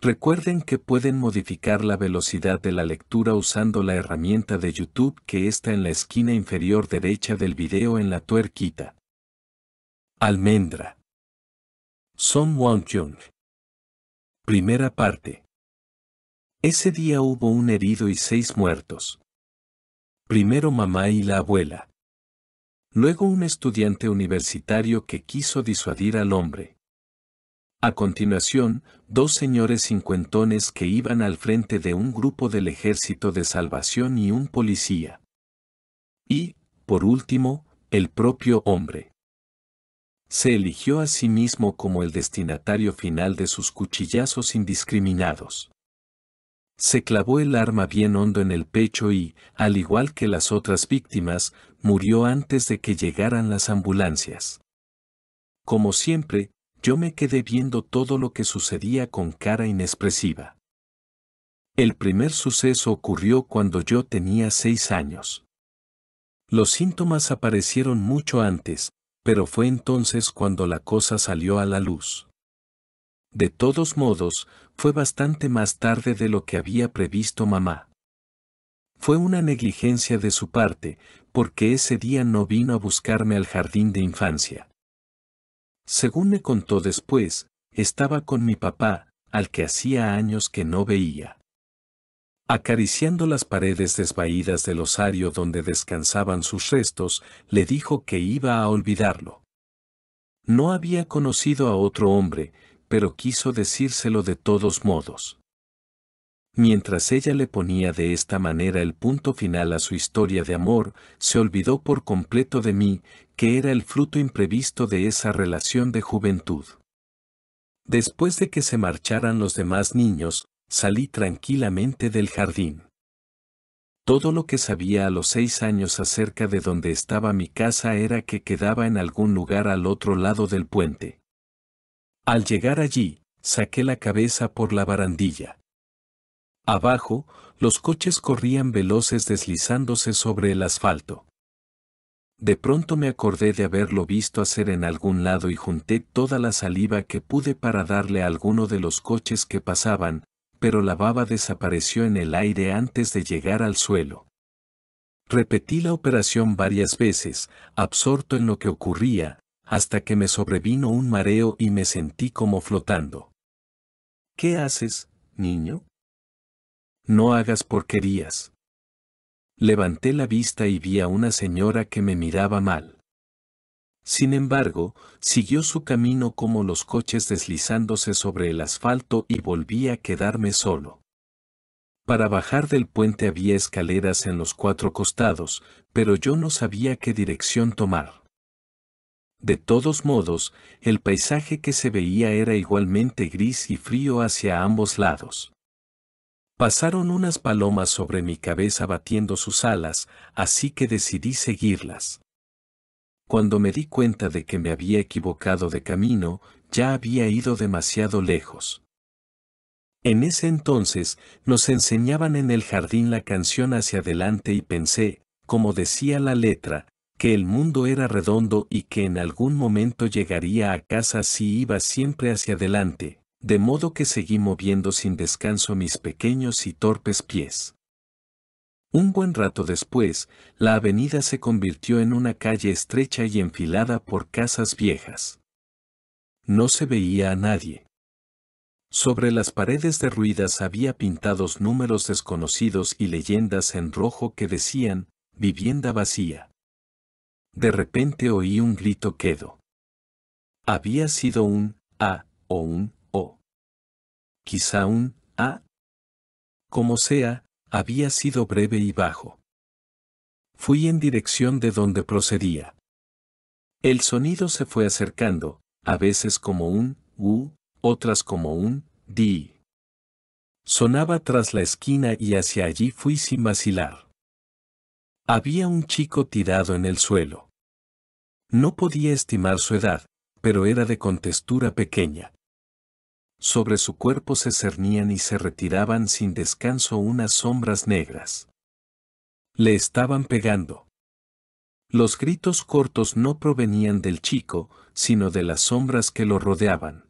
Recuerden que pueden modificar la velocidad de la lectura usando la herramienta de YouTube que está en la esquina inferior derecha del video en la tuerquita. Almendra. Son wang Jung. Primera parte. Ese día hubo un herido y seis muertos. Primero mamá y la abuela. Luego un estudiante universitario que quiso disuadir al hombre. A continuación, dos señores cincuentones que iban al frente de un grupo del ejército de salvación y un policía. Y, por último, el propio hombre. Se eligió a sí mismo como el destinatario final de sus cuchillazos indiscriminados. Se clavó el arma bien hondo en el pecho y, al igual que las otras víctimas, murió antes de que llegaran las ambulancias. Como siempre, yo me quedé viendo todo lo que sucedía con cara inexpresiva. El primer suceso ocurrió cuando yo tenía seis años. Los síntomas aparecieron mucho antes, pero fue entonces cuando la cosa salió a la luz. De todos modos, fue bastante más tarde de lo que había previsto mamá. Fue una negligencia de su parte, porque ese día no vino a buscarme al jardín de infancia. Según me contó después, estaba con mi papá, al que hacía años que no veía. Acariciando las paredes desvaídas del osario donde descansaban sus restos, le dijo que iba a olvidarlo. No había conocido a otro hombre, pero quiso decírselo de todos modos. Mientras ella le ponía de esta manera el punto final a su historia de amor, se olvidó por completo de mí, que era el fruto imprevisto de esa relación de juventud. Después de que se marcharan los demás niños, salí tranquilamente del jardín. Todo lo que sabía a los seis años acerca de donde estaba mi casa era que quedaba en algún lugar al otro lado del puente. Al llegar allí, saqué la cabeza por la barandilla. Abajo, los coches corrían veloces deslizándose sobre el asfalto. De pronto me acordé de haberlo visto hacer en algún lado y junté toda la saliva que pude para darle a alguno de los coches que pasaban, pero la baba desapareció en el aire antes de llegar al suelo. Repetí la operación varias veces, absorto en lo que ocurría, hasta que me sobrevino un mareo y me sentí como flotando. ¿Qué haces, niño? no hagas porquerías. Levanté la vista y vi a una señora que me miraba mal. Sin embargo, siguió su camino como los coches deslizándose sobre el asfalto y volví a quedarme solo. Para bajar del puente había escaleras en los cuatro costados, pero yo no sabía qué dirección tomar. De todos modos, el paisaje que se veía era igualmente gris y frío hacia ambos lados. Pasaron unas palomas sobre mi cabeza batiendo sus alas, así que decidí seguirlas. Cuando me di cuenta de que me había equivocado de camino, ya había ido demasiado lejos. En ese entonces nos enseñaban en el jardín la canción hacia adelante y pensé, como decía la letra, que el mundo era redondo y que en algún momento llegaría a casa si iba siempre hacia adelante, de modo que seguí moviendo sin descanso mis pequeños y torpes pies. Un buen rato después, la avenida se convirtió en una calle estrecha y enfilada por casas viejas. No se veía a nadie. Sobre las paredes derruidas había pintados números desconocidos y leyendas en rojo que decían, vivienda vacía. De repente oí un grito quedo. Había sido un A o un quizá un A. Como sea, había sido breve y bajo. Fui en dirección de donde procedía. El sonido se fue acercando, a veces como un U, otras como un Di. Sonaba tras la esquina y hacia allí fui sin vacilar. Había un chico tirado en el suelo. No podía estimar su edad, pero era de contextura pequeña. Sobre su cuerpo se cernían y se retiraban sin descanso unas sombras negras. Le estaban pegando. Los gritos cortos no provenían del chico, sino de las sombras que lo rodeaban.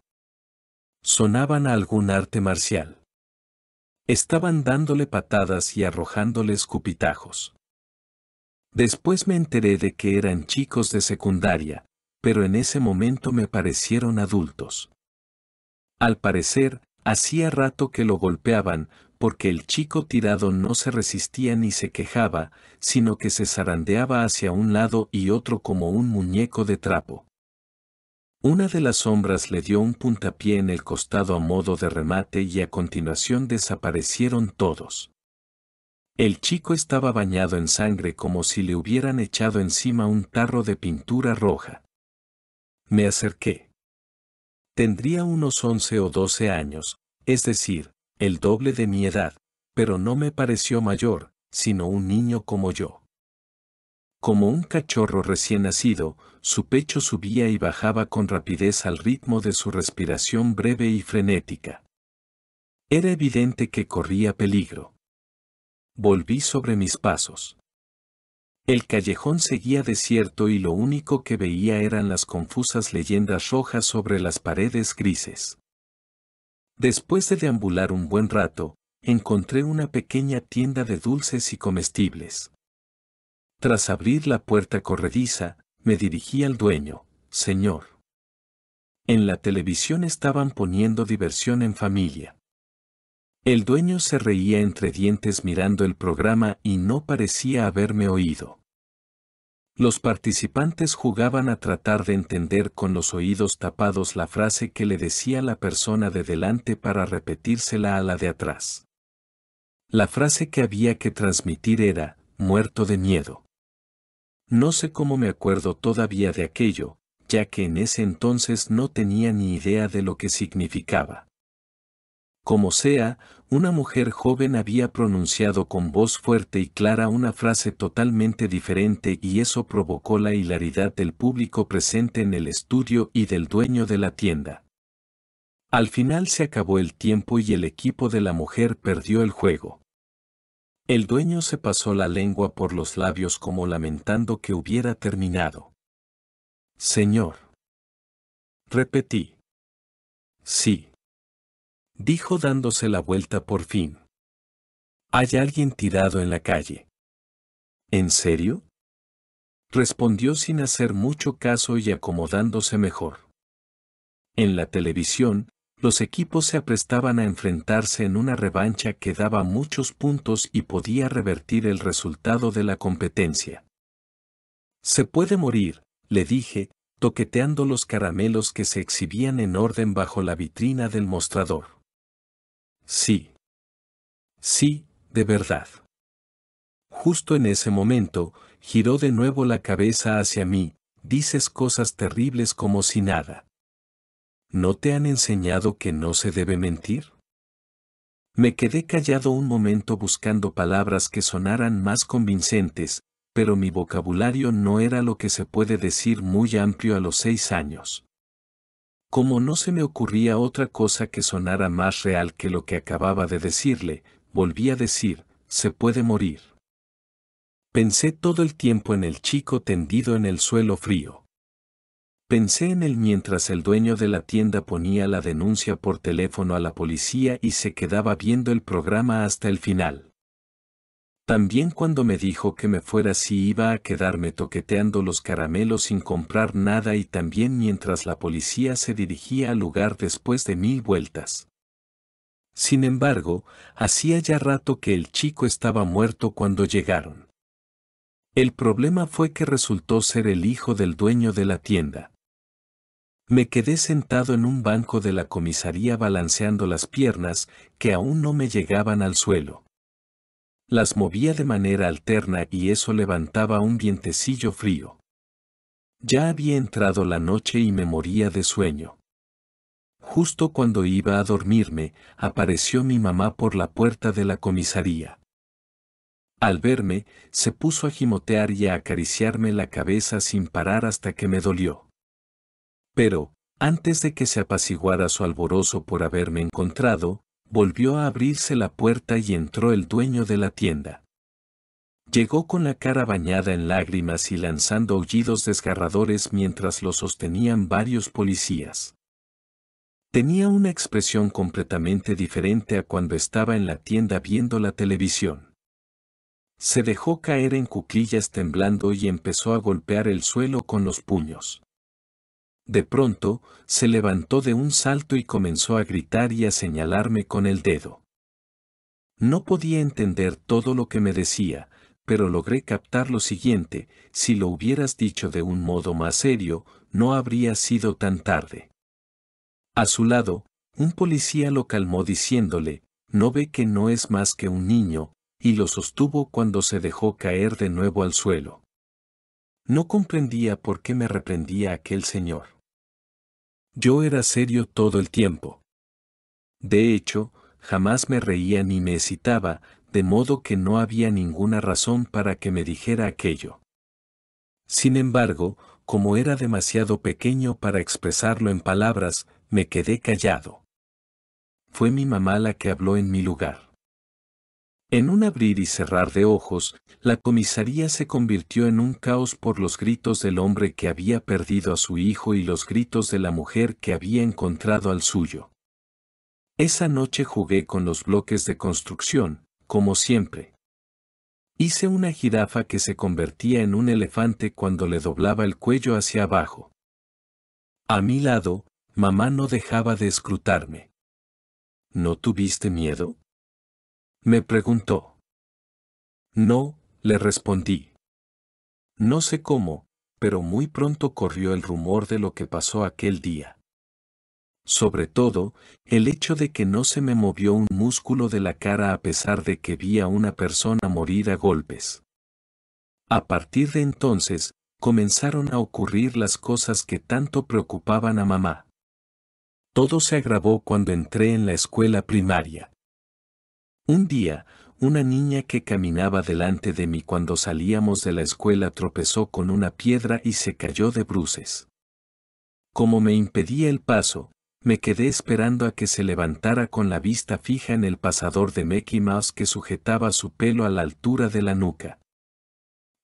Sonaban a algún arte marcial. Estaban dándole patadas y arrojándole escupitajos. Después me enteré de que eran chicos de secundaria, pero en ese momento me parecieron adultos. Al parecer, hacía rato que lo golpeaban, porque el chico tirado no se resistía ni se quejaba, sino que se zarandeaba hacia un lado y otro como un muñeco de trapo. Una de las sombras le dio un puntapié en el costado a modo de remate y a continuación desaparecieron todos. El chico estaba bañado en sangre como si le hubieran echado encima un tarro de pintura roja. Me acerqué. Tendría unos 11 o 12 años, es decir, el doble de mi edad, pero no me pareció mayor, sino un niño como yo. Como un cachorro recién nacido, su pecho subía y bajaba con rapidez al ritmo de su respiración breve y frenética. Era evidente que corría peligro. Volví sobre mis pasos. El callejón seguía desierto y lo único que veía eran las confusas leyendas rojas sobre las paredes grises. Después de deambular un buen rato, encontré una pequeña tienda de dulces y comestibles. Tras abrir la puerta corrediza, me dirigí al dueño, señor. En la televisión estaban poniendo diversión en familia. El dueño se reía entre dientes mirando el programa y no parecía haberme oído. Los participantes jugaban a tratar de entender con los oídos tapados la frase que le decía la persona de delante para repetírsela a la de atrás. La frase que había que transmitir era, muerto de miedo. No sé cómo me acuerdo todavía de aquello, ya que en ese entonces no tenía ni idea de lo que significaba. Como sea, una mujer joven había pronunciado con voz fuerte y clara una frase totalmente diferente y eso provocó la hilaridad del público presente en el estudio y del dueño de la tienda. Al final se acabó el tiempo y el equipo de la mujer perdió el juego. El dueño se pasó la lengua por los labios como lamentando que hubiera terminado. Señor. Repetí. Sí dijo dándose la vuelta por fin. Hay alguien tirado en la calle. ¿En serio? Respondió sin hacer mucho caso y acomodándose mejor. En la televisión, los equipos se aprestaban a enfrentarse en una revancha que daba muchos puntos y podía revertir el resultado de la competencia. Se puede morir, le dije, toqueteando los caramelos que se exhibían en orden bajo la vitrina del mostrador. Sí. Sí, de verdad. Justo en ese momento, giró de nuevo la cabeza hacia mí, dices cosas terribles como si nada. ¿No te han enseñado que no se debe mentir? Me quedé callado un momento buscando palabras que sonaran más convincentes, pero mi vocabulario no era lo que se puede decir muy amplio a los seis años. Como no se me ocurría otra cosa que sonara más real que lo que acababa de decirle, volví a decir, se puede morir. Pensé todo el tiempo en el chico tendido en el suelo frío. Pensé en él mientras el dueño de la tienda ponía la denuncia por teléfono a la policía y se quedaba viendo el programa hasta el final. También cuando me dijo que me fuera si iba a quedarme toqueteando los caramelos sin comprar nada y también mientras la policía se dirigía al lugar después de mil vueltas. Sin embargo, hacía ya rato que el chico estaba muerto cuando llegaron. El problema fue que resultó ser el hijo del dueño de la tienda. Me quedé sentado en un banco de la comisaría balanceando las piernas que aún no me llegaban al suelo. Las movía de manera alterna y eso levantaba un vientecillo frío. Ya había entrado la noche y me moría de sueño. Justo cuando iba a dormirme, apareció mi mamá por la puerta de la comisaría. Al verme, se puso a gimotear y a acariciarme la cabeza sin parar hasta que me dolió. Pero, antes de que se apaciguara su alborozo por haberme encontrado, Volvió a abrirse la puerta y entró el dueño de la tienda. Llegó con la cara bañada en lágrimas y lanzando aullidos desgarradores mientras lo sostenían varios policías. Tenía una expresión completamente diferente a cuando estaba en la tienda viendo la televisión. Se dejó caer en cuclillas temblando y empezó a golpear el suelo con los puños. De pronto, se levantó de un salto y comenzó a gritar y a señalarme con el dedo. No podía entender todo lo que me decía, pero logré captar lo siguiente, si lo hubieras dicho de un modo más serio, no habría sido tan tarde. A su lado, un policía lo calmó diciéndole, no ve que no es más que un niño, y lo sostuvo cuando se dejó caer de nuevo al suelo. No comprendía por qué me reprendía aquel señor. Yo era serio todo el tiempo. De hecho, jamás me reía ni me excitaba, de modo que no había ninguna razón para que me dijera aquello. Sin embargo, como era demasiado pequeño para expresarlo en palabras, me quedé callado. Fue mi mamá la que habló en mi lugar. En un abrir y cerrar de ojos, la comisaría se convirtió en un caos por los gritos del hombre que había perdido a su hijo y los gritos de la mujer que había encontrado al suyo. Esa noche jugué con los bloques de construcción, como siempre. Hice una jirafa que se convertía en un elefante cuando le doblaba el cuello hacia abajo. A mi lado, mamá no dejaba de escrutarme. ¿No tuviste miedo? me preguntó. No, le respondí. No sé cómo, pero muy pronto corrió el rumor de lo que pasó aquel día. Sobre todo, el hecho de que no se me movió un músculo de la cara a pesar de que vi a una persona morir a golpes. A partir de entonces, comenzaron a ocurrir las cosas que tanto preocupaban a mamá. Todo se agravó cuando entré en la escuela primaria. Un día, una niña que caminaba delante de mí cuando salíamos de la escuela tropezó con una piedra y se cayó de bruces. Como me impedía el paso, me quedé esperando a que se levantara con la vista fija en el pasador de Mickey Mouse que sujetaba su pelo a la altura de la nuca.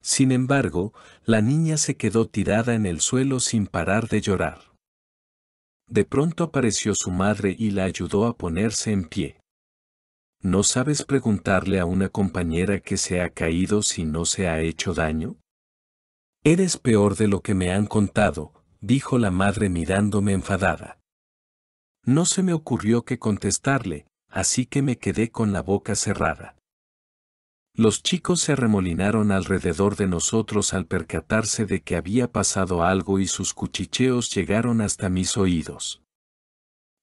Sin embargo, la niña se quedó tirada en el suelo sin parar de llorar. De pronto apareció su madre y la ayudó a ponerse en pie. ¿No sabes preguntarle a una compañera que se ha caído si no se ha hecho daño? Eres peor de lo que me han contado, dijo la madre mirándome enfadada. No se me ocurrió que contestarle, así que me quedé con la boca cerrada. Los chicos se arremolinaron alrededor de nosotros al percatarse de que había pasado algo y sus cuchicheos llegaron hasta mis oídos.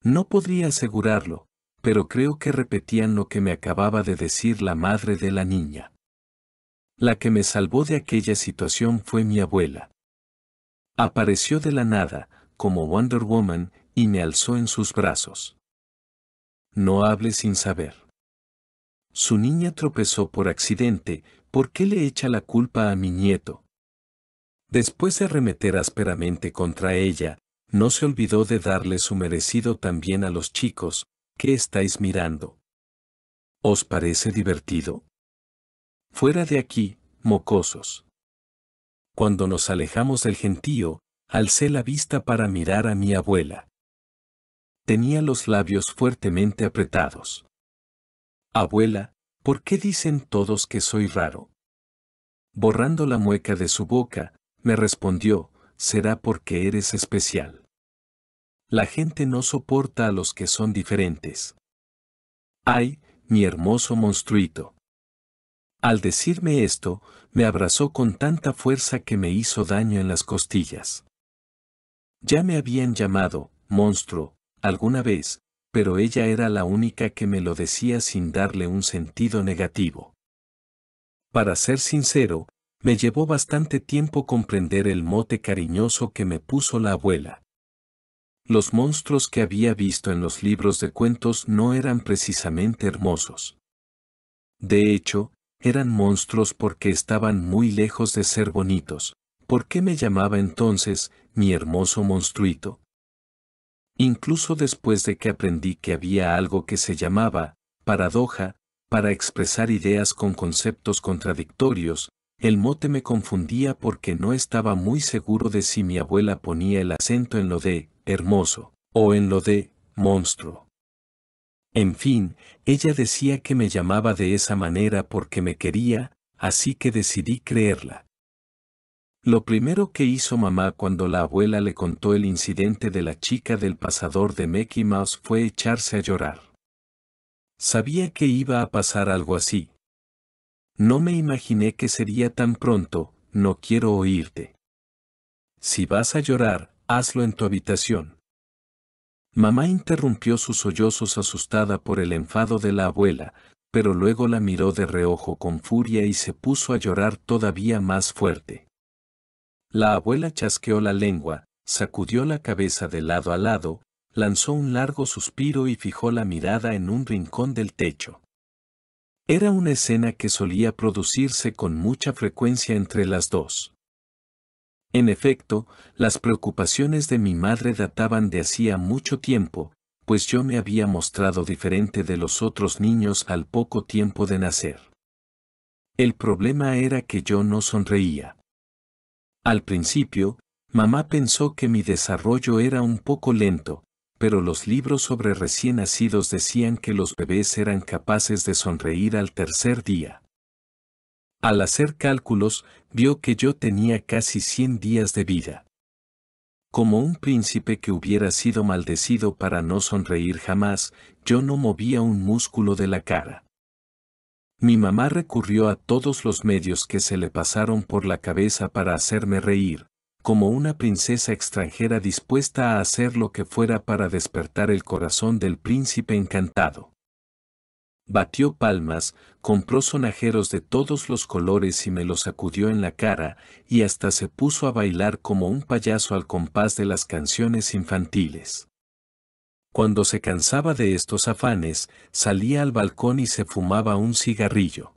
No podría asegurarlo, pero creo que repetían lo que me acababa de decir la madre de la niña. La que me salvó de aquella situación fue mi abuela. Apareció de la nada, como Wonder Woman, y me alzó en sus brazos. No hable sin saber. Su niña tropezó por accidente, ¿por qué le echa la culpa a mi nieto? Después de arremeter ásperamente contra ella, no se olvidó de darle su merecido también a los chicos, ¿Qué estáis mirando? ¿Os parece divertido? Fuera de aquí, mocosos. Cuando nos alejamos del gentío, alcé la vista para mirar a mi abuela. Tenía los labios fuertemente apretados. Abuela, ¿por qué dicen todos que soy raro? Borrando la mueca de su boca, me respondió, será porque eres especial la gente no soporta a los que son diferentes. Ay, mi hermoso monstruito. Al decirme esto, me abrazó con tanta fuerza que me hizo daño en las costillas. Ya me habían llamado, monstruo, alguna vez, pero ella era la única que me lo decía sin darle un sentido negativo. Para ser sincero, me llevó bastante tiempo comprender el mote cariñoso que me puso la abuela. Los monstruos que había visto en los libros de cuentos no eran precisamente hermosos. De hecho, eran monstruos porque estaban muy lejos de ser bonitos. ¿Por qué me llamaba entonces mi hermoso monstruito? Incluso después de que aprendí que había algo que se llamaba paradoja, para expresar ideas con conceptos contradictorios, el mote me confundía porque no estaba muy seguro de si mi abuela ponía el acento en lo de hermoso, o en lo de, monstruo. En fin, ella decía que me llamaba de esa manera porque me quería, así que decidí creerla. Lo primero que hizo mamá cuando la abuela le contó el incidente de la chica del pasador de Mickey Mouse fue echarse a llorar. Sabía que iba a pasar algo así. No me imaginé que sería tan pronto, no quiero oírte. Si vas a llorar, Hazlo en tu habitación. Mamá interrumpió sus sollozos asustada por el enfado de la abuela, pero luego la miró de reojo con furia y se puso a llorar todavía más fuerte. La abuela chasqueó la lengua, sacudió la cabeza de lado a lado, lanzó un largo suspiro y fijó la mirada en un rincón del techo. Era una escena que solía producirse con mucha frecuencia entre las dos. En efecto, las preocupaciones de mi madre databan de hacía mucho tiempo, pues yo me había mostrado diferente de los otros niños al poco tiempo de nacer. El problema era que yo no sonreía. Al principio, mamá pensó que mi desarrollo era un poco lento, pero los libros sobre recién nacidos decían que los bebés eran capaces de sonreír al tercer día. Al hacer cálculos, vio que yo tenía casi 100 días de vida. Como un príncipe que hubiera sido maldecido para no sonreír jamás, yo no movía un músculo de la cara. Mi mamá recurrió a todos los medios que se le pasaron por la cabeza para hacerme reír, como una princesa extranjera dispuesta a hacer lo que fuera para despertar el corazón del príncipe encantado. Batió palmas, compró sonajeros de todos los colores y me los sacudió en la cara, y hasta se puso a bailar como un payaso al compás de las canciones infantiles. Cuando se cansaba de estos afanes, salía al balcón y se fumaba un cigarrillo.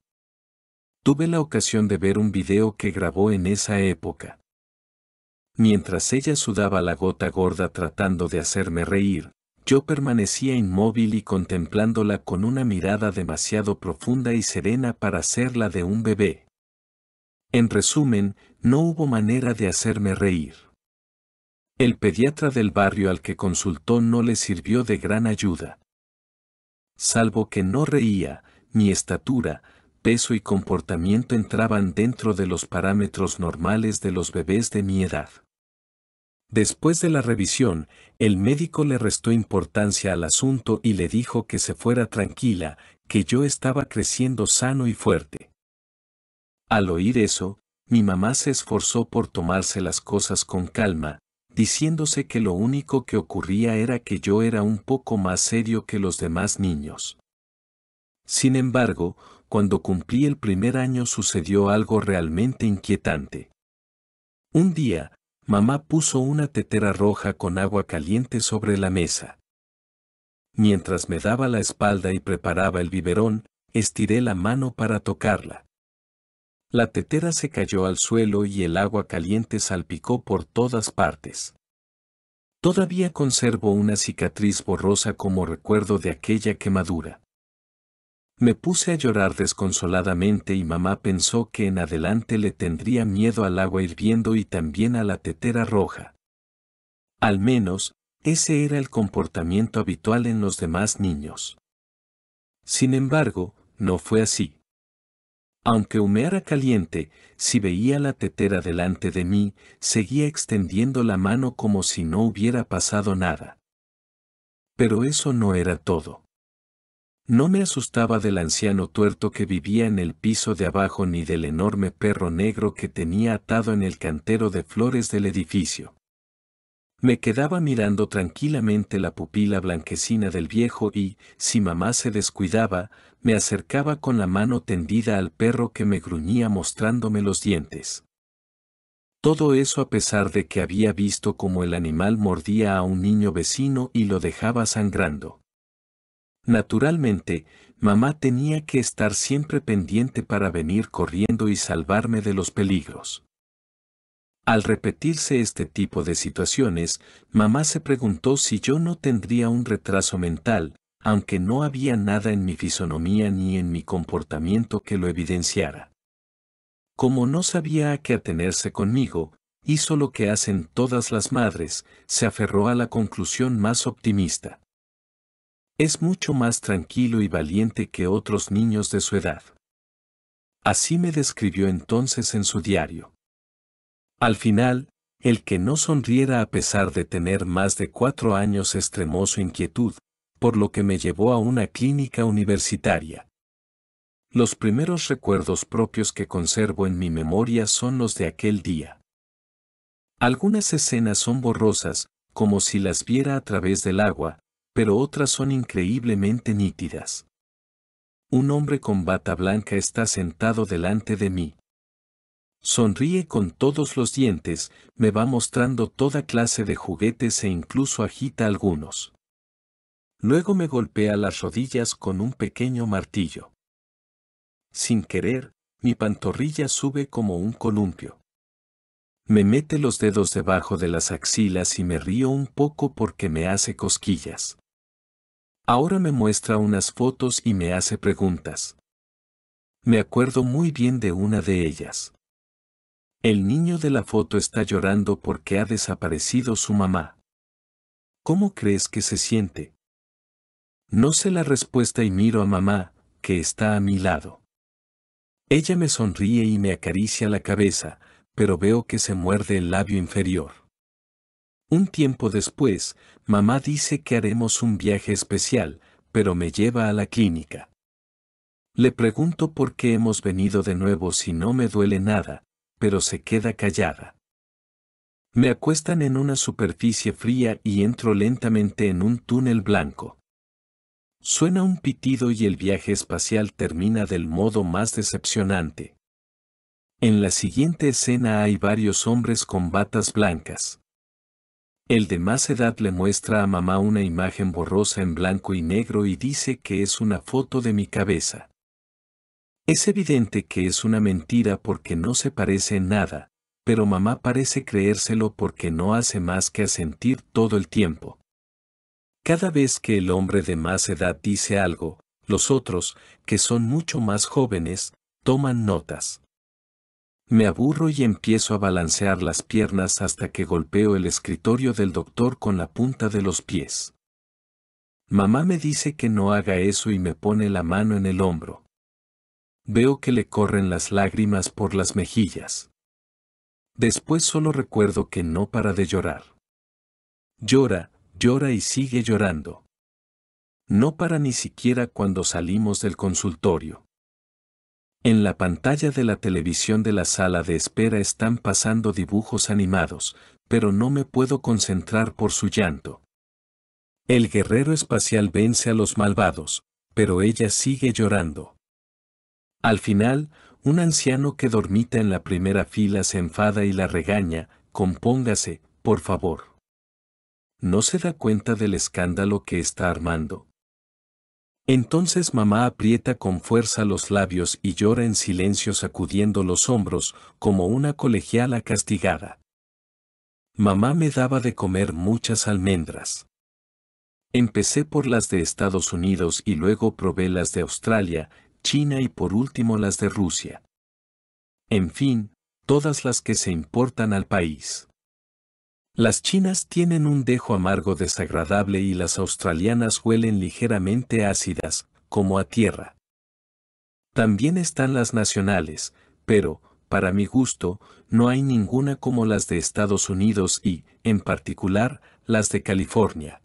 Tuve la ocasión de ver un video que grabó en esa época. Mientras ella sudaba la gota gorda tratando de hacerme reír, yo permanecía inmóvil y contemplándola con una mirada demasiado profunda y serena para ser la de un bebé. En resumen, no hubo manera de hacerme reír. El pediatra del barrio al que consultó no le sirvió de gran ayuda. Salvo que no reía, mi estatura, peso y comportamiento entraban dentro de los parámetros normales de los bebés de mi edad. Después de la revisión, el médico le restó importancia al asunto y le dijo que se fuera tranquila, que yo estaba creciendo sano y fuerte. Al oír eso, mi mamá se esforzó por tomarse las cosas con calma, diciéndose que lo único que ocurría era que yo era un poco más serio que los demás niños. Sin embargo, cuando cumplí el primer año sucedió algo realmente inquietante. Un día, mamá puso una tetera roja con agua caliente sobre la mesa. Mientras me daba la espalda y preparaba el biberón, estiré la mano para tocarla. La tetera se cayó al suelo y el agua caliente salpicó por todas partes. Todavía conservo una cicatriz borrosa como recuerdo de aquella quemadura. Me puse a llorar desconsoladamente y mamá pensó que en adelante le tendría miedo al agua hirviendo y también a la tetera roja. Al menos, ese era el comportamiento habitual en los demás niños. Sin embargo, no fue así. Aunque humeara caliente, si veía la tetera delante de mí, seguía extendiendo la mano como si no hubiera pasado nada. Pero eso no era todo. No me asustaba del anciano tuerto que vivía en el piso de abajo ni del enorme perro negro que tenía atado en el cantero de flores del edificio. Me quedaba mirando tranquilamente la pupila blanquecina del viejo y, si mamá se descuidaba, me acercaba con la mano tendida al perro que me gruñía mostrándome los dientes. Todo eso a pesar de que había visto cómo el animal mordía a un niño vecino y lo dejaba sangrando. Naturalmente, mamá tenía que estar siempre pendiente para venir corriendo y salvarme de los peligros. Al repetirse este tipo de situaciones, mamá se preguntó si yo no tendría un retraso mental, aunque no había nada en mi fisonomía ni en mi comportamiento que lo evidenciara. Como no sabía a qué atenerse conmigo, hizo lo que hacen todas las madres, se aferró a la conclusión más optimista. Es mucho más tranquilo y valiente que otros niños de su edad. Así me describió entonces en su diario. Al final, el que no sonriera a pesar de tener más de cuatro años extremó su inquietud, por lo que me llevó a una clínica universitaria. Los primeros recuerdos propios que conservo en mi memoria son los de aquel día. Algunas escenas son borrosas, como si las viera a través del agua, pero otras son increíblemente nítidas. Un hombre con bata blanca está sentado delante de mí. Sonríe con todos los dientes, me va mostrando toda clase de juguetes e incluso agita algunos. Luego me golpea las rodillas con un pequeño martillo. Sin querer, mi pantorrilla sube como un columpio. Me mete los dedos debajo de las axilas y me río un poco porque me hace cosquillas. Ahora me muestra unas fotos y me hace preguntas. Me acuerdo muy bien de una de ellas. El niño de la foto está llorando porque ha desaparecido su mamá. ¿Cómo crees que se siente? No sé la respuesta y miro a mamá, que está a mi lado. Ella me sonríe y me acaricia la cabeza, pero veo que se muerde el labio inferior. Un tiempo después, mamá dice que haremos un viaje especial, pero me lleva a la clínica. Le pregunto por qué hemos venido de nuevo si no me duele nada, pero se queda callada. Me acuestan en una superficie fría y entro lentamente en un túnel blanco. Suena un pitido y el viaje espacial termina del modo más decepcionante. En la siguiente escena hay varios hombres con batas blancas. El de más edad le muestra a mamá una imagen borrosa en blanco y negro y dice que es una foto de mi cabeza. Es evidente que es una mentira porque no se parece en nada, pero mamá parece creérselo porque no hace más que asentir todo el tiempo. Cada vez que el hombre de más edad dice algo, los otros, que son mucho más jóvenes, toman notas. Me aburro y empiezo a balancear las piernas hasta que golpeo el escritorio del doctor con la punta de los pies. Mamá me dice que no haga eso y me pone la mano en el hombro. Veo que le corren las lágrimas por las mejillas. Después solo recuerdo que no para de llorar. Llora, llora y sigue llorando. No para ni siquiera cuando salimos del consultorio. En la pantalla de la televisión de la sala de espera están pasando dibujos animados, pero no me puedo concentrar por su llanto. El guerrero espacial vence a los malvados, pero ella sigue llorando. Al final, un anciano que dormita en la primera fila se enfada y la regaña, compóngase, por favor. ¿No se da cuenta del escándalo que está armando? Entonces mamá aprieta con fuerza los labios y llora en silencio sacudiendo los hombros, como una colegiala castigada. Mamá me daba de comer muchas almendras. Empecé por las de Estados Unidos y luego probé las de Australia, China y por último las de Rusia. En fin, todas las que se importan al país. Las chinas tienen un dejo amargo desagradable y las australianas huelen ligeramente ácidas, como a tierra. También están las nacionales, pero, para mi gusto, no hay ninguna como las de Estados Unidos y, en particular, las de California.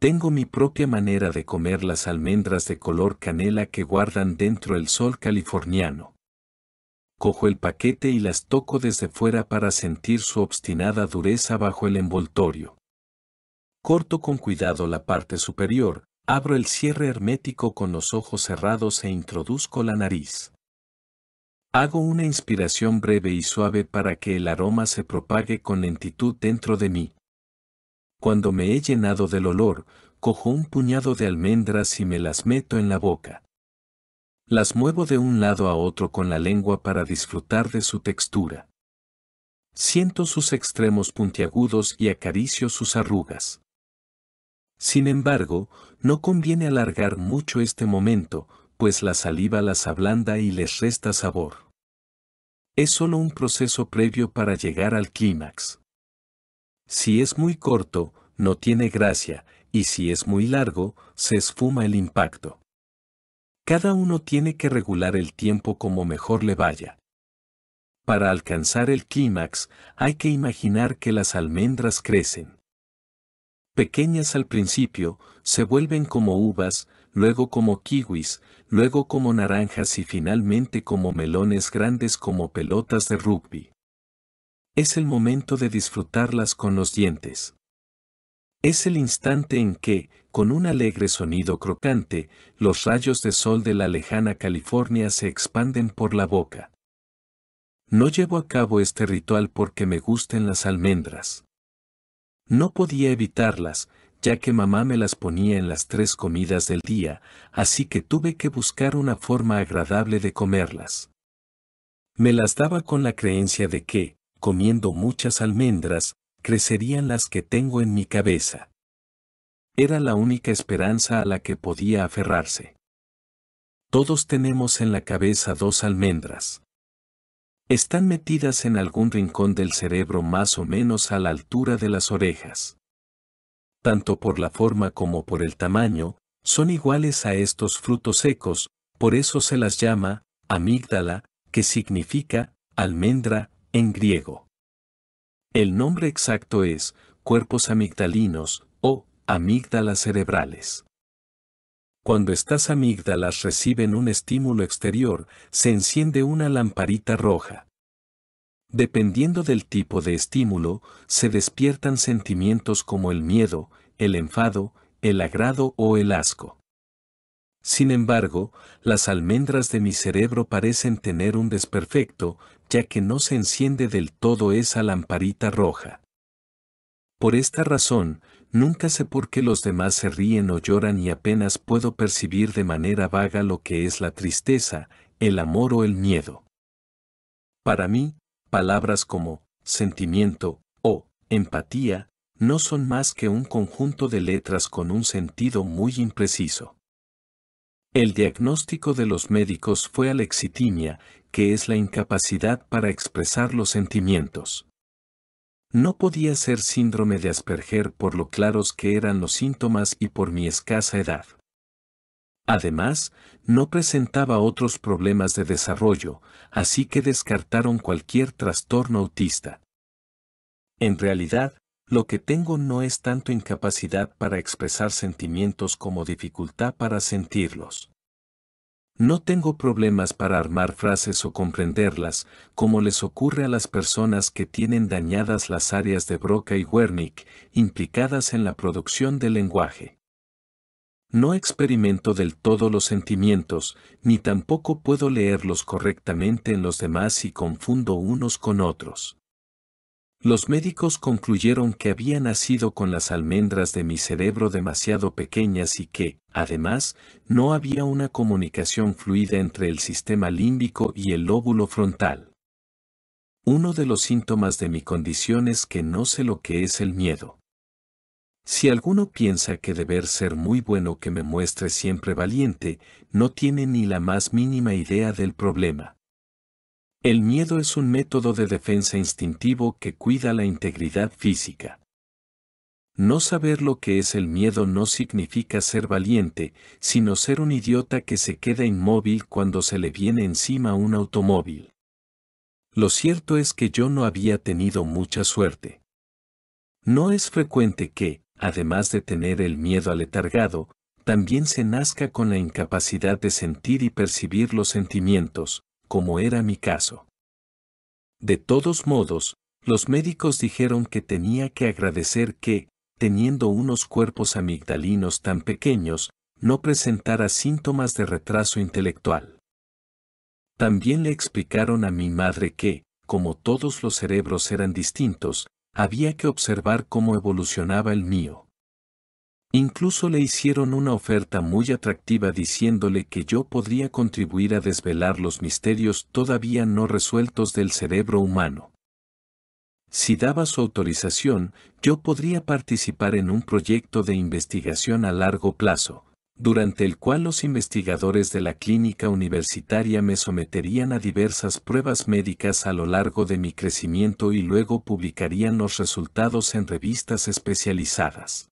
Tengo mi propia manera de comer las almendras de color canela que guardan dentro el sol californiano cojo el paquete y las toco desde fuera para sentir su obstinada dureza bajo el envoltorio. Corto con cuidado la parte superior, abro el cierre hermético con los ojos cerrados e introduzco la nariz. Hago una inspiración breve y suave para que el aroma se propague con lentitud dentro de mí. Cuando me he llenado del olor, cojo un puñado de almendras y me las meto en la boca. Las muevo de un lado a otro con la lengua para disfrutar de su textura. Siento sus extremos puntiagudos y acaricio sus arrugas. Sin embargo, no conviene alargar mucho este momento, pues la saliva las ablanda y les resta sabor. Es solo un proceso previo para llegar al clímax. Si es muy corto, no tiene gracia, y si es muy largo, se esfuma el impacto. Cada uno tiene que regular el tiempo como mejor le vaya. Para alcanzar el clímax, hay que imaginar que las almendras crecen. Pequeñas al principio, se vuelven como uvas, luego como kiwis, luego como naranjas y finalmente como melones grandes como pelotas de rugby. Es el momento de disfrutarlas con los dientes. Es el instante en que, con un alegre sonido crocante, los rayos de sol de la lejana California se expanden por la boca. No llevo a cabo este ritual porque me gusten las almendras. No podía evitarlas, ya que mamá me las ponía en las tres comidas del día, así que tuve que buscar una forma agradable de comerlas. Me las daba con la creencia de que, comiendo muchas almendras, crecerían las que tengo en mi cabeza. Era la única esperanza a la que podía aferrarse. Todos tenemos en la cabeza dos almendras. Están metidas en algún rincón del cerebro más o menos a la altura de las orejas. Tanto por la forma como por el tamaño, son iguales a estos frutos secos, por eso se las llama amígdala, que significa almendra en griego. El nombre exacto es cuerpos amigdalinos o Amígdalas cerebrales. Cuando estas amígdalas reciben un estímulo exterior, se enciende una lamparita roja. Dependiendo del tipo de estímulo, se despiertan sentimientos como el miedo, el enfado, el agrado o el asco. Sin embargo, las almendras de mi cerebro parecen tener un desperfecto, ya que no se enciende del todo esa lamparita roja. Por esta razón, Nunca sé por qué los demás se ríen o lloran y apenas puedo percibir de manera vaga lo que es la tristeza, el amor o el miedo. Para mí, palabras como sentimiento o empatía no son más que un conjunto de letras con un sentido muy impreciso. El diagnóstico de los médicos fue alexitimia, que es la incapacidad para expresar los sentimientos. No podía ser síndrome de Asperger por lo claros que eran los síntomas y por mi escasa edad. Además, no presentaba otros problemas de desarrollo, así que descartaron cualquier trastorno autista. En realidad, lo que tengo no es tanto incapacidad para expresar sentimientos como dificultad para sentirlos. No tengo problemas para armar frases o comprenderlas, como les ocurre a las personas que tienen dañadas las áreas de Broca y Wernick, implicadas en la producción del lenguaje. No experimento del todo los sentimientos, ni tampoco puedo leerlos correctamente en los demás y confundo unos con otros. Los médicos concluyeron que había nacido con las almendras de mi cerebro demasiado pequeñas y que, además, no había una comunicación fluida entre el sistema límbico y el lóbulo frontal. Uno de los síntomas de mi condición es que no sé lo que es el miedo. Si alguno piensa que deber ser muy bueno que me muestre siempre valiente, no tiene ni la más mínima idea del problema. El miedo es un método de defensa instintivo que cuida la integridad física. No saber lo que es el miedo no significa ser valiente, sino ser un idiota que se queda inmóvil cuando se le viene encima un automóvil. Lo cierto es que yo no había tenido mucha suerte. No es frecuente que, además de tener el miedo aletargado, también se nazca con la incapacidad de sentir y percibir los sentimientos, como era mi caso. De todos modos, los médicos dijeron que tenía que agradecer que, teniendo unos cuerpos amigdalinos tan pequeños, no presentara síntomas de retraso intelectual. También le explicaron a mi madre que, como todos los cerebros eran distintos, había que observar cómo evolucionaba el mío. Incluso le hicieron una oferta muy atractiva diciéndole que yo podría contribuir a desvelar los misterios todavía no resueltos del cerebro humano. Si daba su autorización, yo podría participar en un proyecto de investigación a largo plazo, durante el cual los investigadores de la clínica universitaria me someterían a diversas pruebas médicas a lo largo de mi crecimiento y luego publicarían los resultados en revistas especializadas.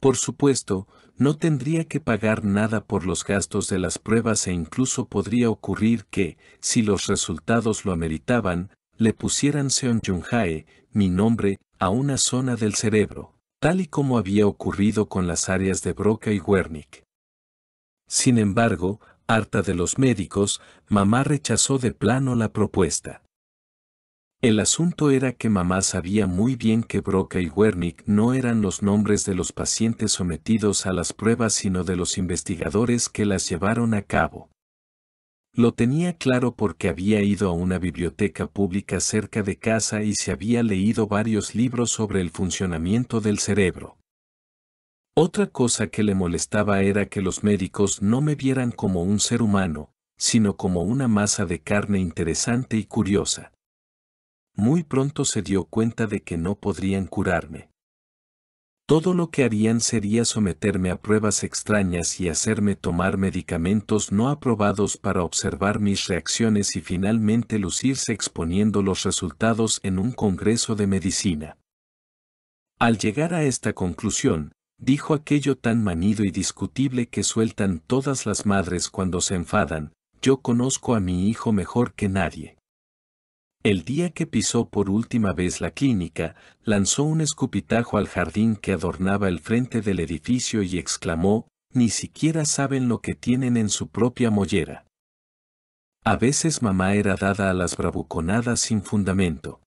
Por supuesto, no tendría que pagar nada por los gastos de las pruebas e incluso podría ocurrir que, si los resultados lo ameritaban, le pusieran Seon Junhae, mi nombre, a una zona del cerebro, tal y como había ocurrido con las áreas de Broca y Wernicke. Sin embargo, harta de los médicos, mamá rechazó de plano la propuesta. El asunto era que mamá sabía muy bien que Broca y Wernick no eran los nombres de los pacientes sometidos a las pruebas sino de los investigadores que las llevaron a cabo. Lo tenía claro porque había ido a una biblioteca pública cerca de casa y se había leído varios libros sobre el funcionamiento del cerebro. Otra cosa que le molestaba era que los médicos no me vieran como un ser humano, sino como una masa de carne interesante y curiosa muy pronto se dio cuenta de que no podrían curarme. Todo lo que harían sería someterme a pruebas extrañas y hacerme tomar medicamentos no aprobados para observar mis reacciones y finalmente lucirse exponiendo los resultados en un congreso de medicina. Al llegar a esta conclusión, dijo aquello tan manido y discutible que sueltan todas las madres cuando se enfadan, yo conozco a mi hijo mejor que nadie. El día que pisó por última vez la clínica, lanzó un escupitajo al jardín que adornaba el frente del edificio y exclamó, ni siquiera saben lo que tienen en su propia mollera. A veces mamá era dada a las bravuconadas sin fundamento.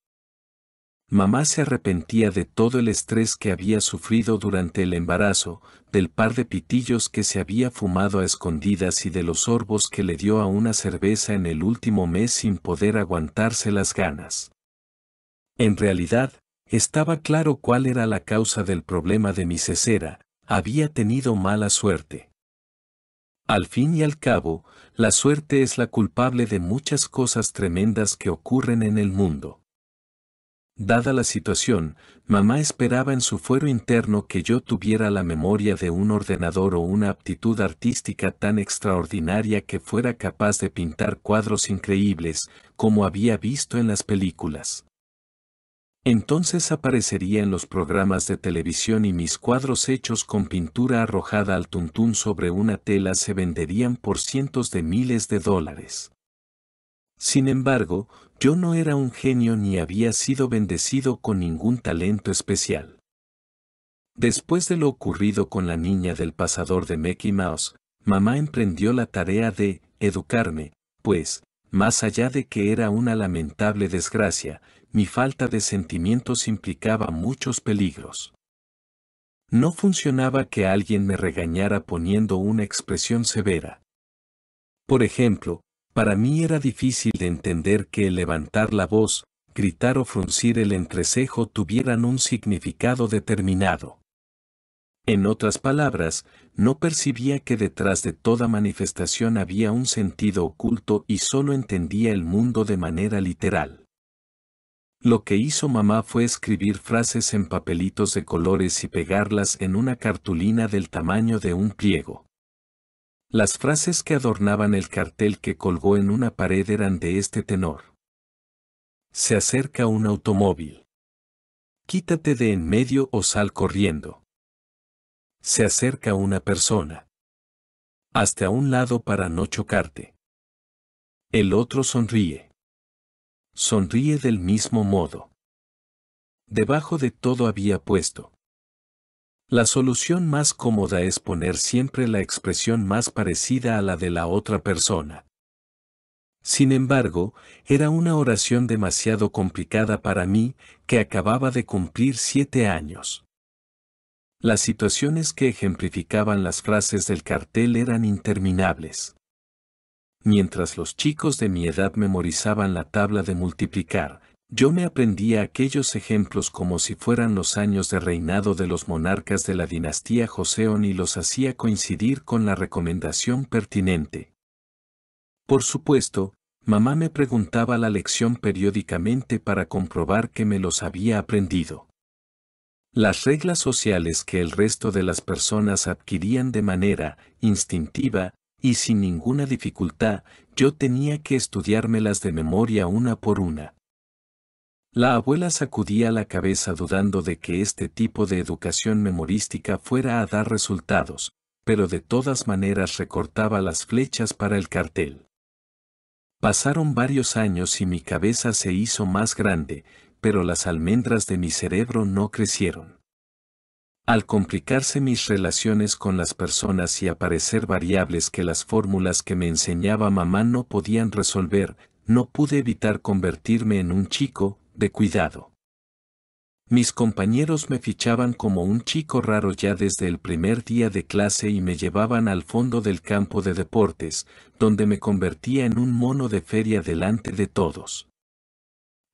Mamá se arrepentía de todo el estrés que había sufrido durante el embarazo, del par de pitillos que se había fumado a escondidas y de los sorbos que le dio a una cerveza en el último mes sin poder aguantarse las ganas. En realidad, estaba claro cuál era la causa del problema de mi cesera, había tenido mala suerte. Al fin y al cabo, la suerte es la culpable de muchas cosas tremendas que ocurren en el mundo. Dada la situación, mamá esperaba en su fuero interno que yo tuviera la memoria de un ordenador o una aptitud artística tan extraordinaria que fuera capaz de pintar cuadros increíbles, como había visto en las películas. Entonces aparecería en los programas de televisión y mis cuadros hechos con pintura arrojada al tuntún sobre una tela se venderían por cientos de miles de dólares. Sin embargo, yo no era un genio ni había sido bendecido con ningún talento especial. Después de lo ocurrido con la niña del pasador de Mickey Mouse, mamá emprendió la tarea de educarme, pues, más allá de que era una lamentable desgracia, mi falta de sentimientos implicaba muchos peligros. No funcionaba que alguien me regañara poniendo una expresión severa. Por ejemplo, para mí era difícil de entender que levantar la voz, gritar o fruncir el entrecejo tuvieran un significado determinado. En otras palabras, no percibía que detrás de toda manifestación había un sentido oculto y solo entendía el mundo de manera literal. Lo que hizo mamá fue escribir frases en papelitos de colores y pegarlas en una cartulina del tamaño de un pliego. Las frases que adornaban el cartel que colgó en una pared eran de este tenor. Se acerca un automóvil. Quítate de en medio o sal corriendo. Se acerca una persona. Hasta un lado para no chocarte. El otro sonríe. Sonríe del mismo modo. Debajo de todo había puesto. La solución más cómoda es poner siempre la expresión más parecida a la de la otra persona. Sin embargo, era una oración demasiado complicada para mí, que acababa de cumplir siete años. Las situaciones que ejemplificaban las frases del cartel eran interminables. Mientras los chicos de mi edad memorizaban la tabla de multiplicar, yo me aprendía aquellos ejemplos como si fueran los años de reinado de los monarcas de la dinastía Joseon y los hacía coincidir con la recomendación pertinente. Por supuesto, mamá me preguntaba la lección periódicamente para comprobar que me los había aprendido. Las reglas sociales que el resto de las personas adquirían de manera instintiva y sin ninguna dificultad, yo tenía que estudiármelas de memoria una por una. La abuela sacudía la cabeza dudando de que este tipo de educación memorística fuera a dar resultados, pero de todas maneras recortaba las flechas para el cartel. Pasaron varios años y mi cabeza se hizo más grande, pero las almendras de mi cerebro no crecieron. Al complicarse mis relaciones con las personas y aparecer variables que las fórmulas que me enseñaba mamá no podían resolver, no pude evitar convertirme en un chico, de cuidado. Mis compañeros me fichaban como un chico raro ya desde el primer día de clase y me llevaban al fondo del campo de deportes, donde me convertía en un mono de feria delante de todos.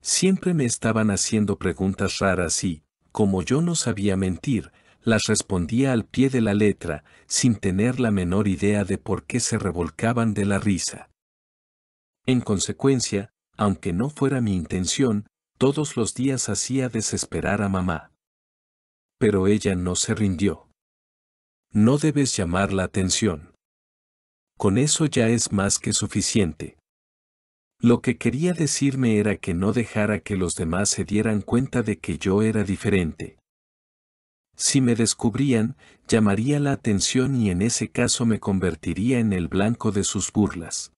Siempre me estaban haciendo preguntas raras y, como yo no sabía mentir, las respondía al pie de la letra, sin tener la menor idea de por qué se revolcaban de la risa. En consecuencia, aunque no fuera mi intención, todos los días hacía desesperar a mamá. Pero ella no se rindió. No debes llamar la atención. Con eso ya es más que suficiente. Lo que quería decirme era que no dejara que los demás se dieran cuenta de que yo era diferente. Si me descubrían, llamaría la atención y en ese caso me convertiría en el blanco de sus burlas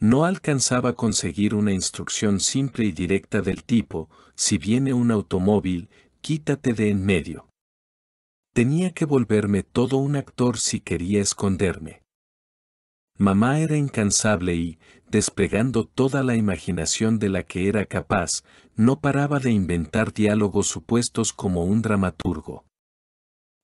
no alcanzaba a conseguir una instrucción simple y directa del tipo, si viene un automóvil, quítate de en medio. Tenía que volverme todo un actor si quería esconderme. Mamá era incansable y, desplegando toda la imaginación de la que era capaz, no paraba de inventar diálogos supuestos como un dramaturgo.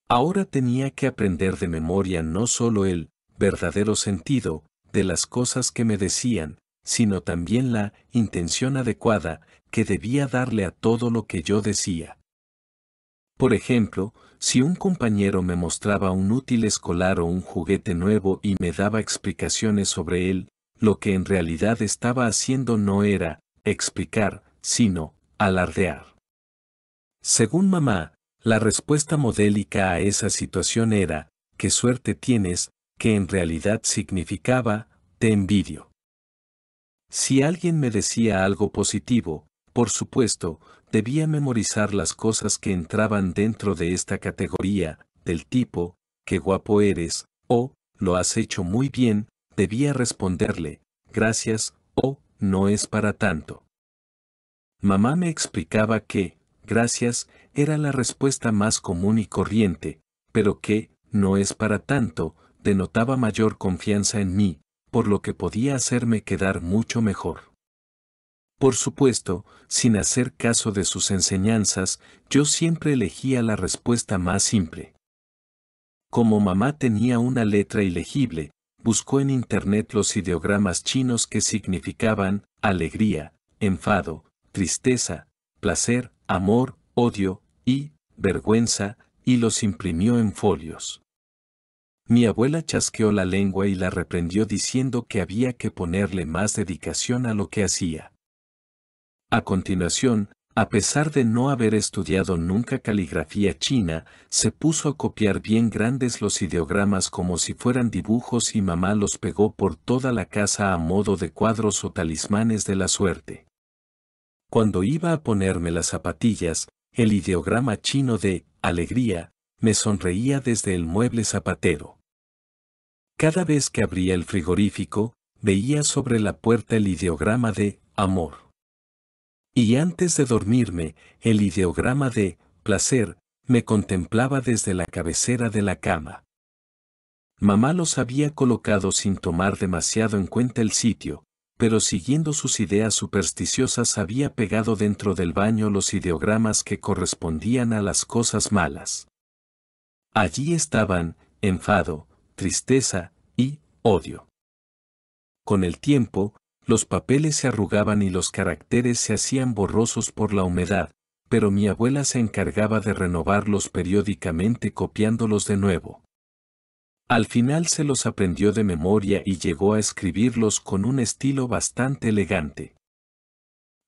Ahora tenía que aprender de memoria no solo el verdadero sentido, de las cosas que me decían, sino también la intención adecuada que debía darle a todo lo que yo decía. Por ejemplo, si un compañero me mostraba un útil escolar o un juguete nuevo y me daba explicaciones sobre él, lo que en realidad estaba haciendo no era explicar, sino alardear. Según mamá, la respuesta modélica a esa situación era, qué suerte tienes, que en realidad significaba, te envidio. Si alguien me decía algo positivo, por supuesto, debía memorizar las cosas que entraban dentro de esta categoría, del tipo, qué guapo eres, o, lo has hecho muy bien, debía responderle, gracias, o, no es para tanto. Mamá me explicaba que, gracias, era la respuesta más común y corriente, pero que, no es para tanto, denotaba mayor confianza en mí, por lo que podía hacerme quedar mucho mejor. Por supuesto, sin hacer caso de sus enseñanzas, yo siempre elegía la respuesta más simple. Como mamá tenía una letra ilegible, buscó en internet los ideogramas chinos que significaban alegría, enfado, tristeza, placer, amor, odio y vergüenza, y los imprimió en folios. Mi abuela chasqueó la lengua y la reprendió diciendo que había que ponerle más dedicación a lo que hacía. A continuación, a pesar de no haber estudiado nunca caligrafía china, se puso a copiar bien grandes los ideogramas como si fueran dibujos y mamá los pegó por toda la casa a modo de cuadros o talismanes de la suerte. Cuando iba a ponerme las zapatillas, el ideograma chino de alegría me sonreía desde el mueble zapatero. Cada vez que abría el frigorífico, veía sobre la puerta el ideograma de amor. Y antes de dormirme, el ideograma de placer me contemplaba desde la cabecera de la cama. Mamá los había colocado sin tomar demasiado en cuenta el sitio, pero siguiendo sus ideas supersticiosas había pegado dentro del baño los ideogramas que correspondían a las cosas malas. Allí estaban, enfado, tristeza y odio. Con el tiempo, los papeles se arrugaban y los caracteres se hacían borrosos por la humedad, pero mi abuela se encargaba de renovarlos periódicamente copiándolos de nuevo. Al final se los aprendió de memoria y llegó a escribirlos con un estilo bastante elegante.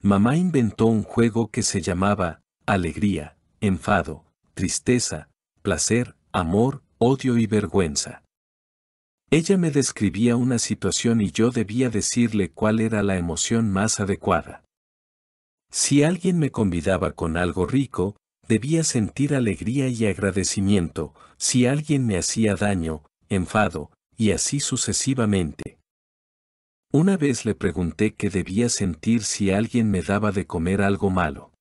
Mamá inventó un juego que se llamaba alegría, enfado, tristeza, placer, amor, odio y vergüenza. Ella me describía una situación y yo debía decirle cuál era la emoción más adecuada. Si alguien me convidaba con algo rico, debía sentir alegría y agradecimiento, si alguien me hacía daño, enfado, y así sucesivamente. Una vez le pregunté qué debía sentir si alguien me daba de comer algo malo.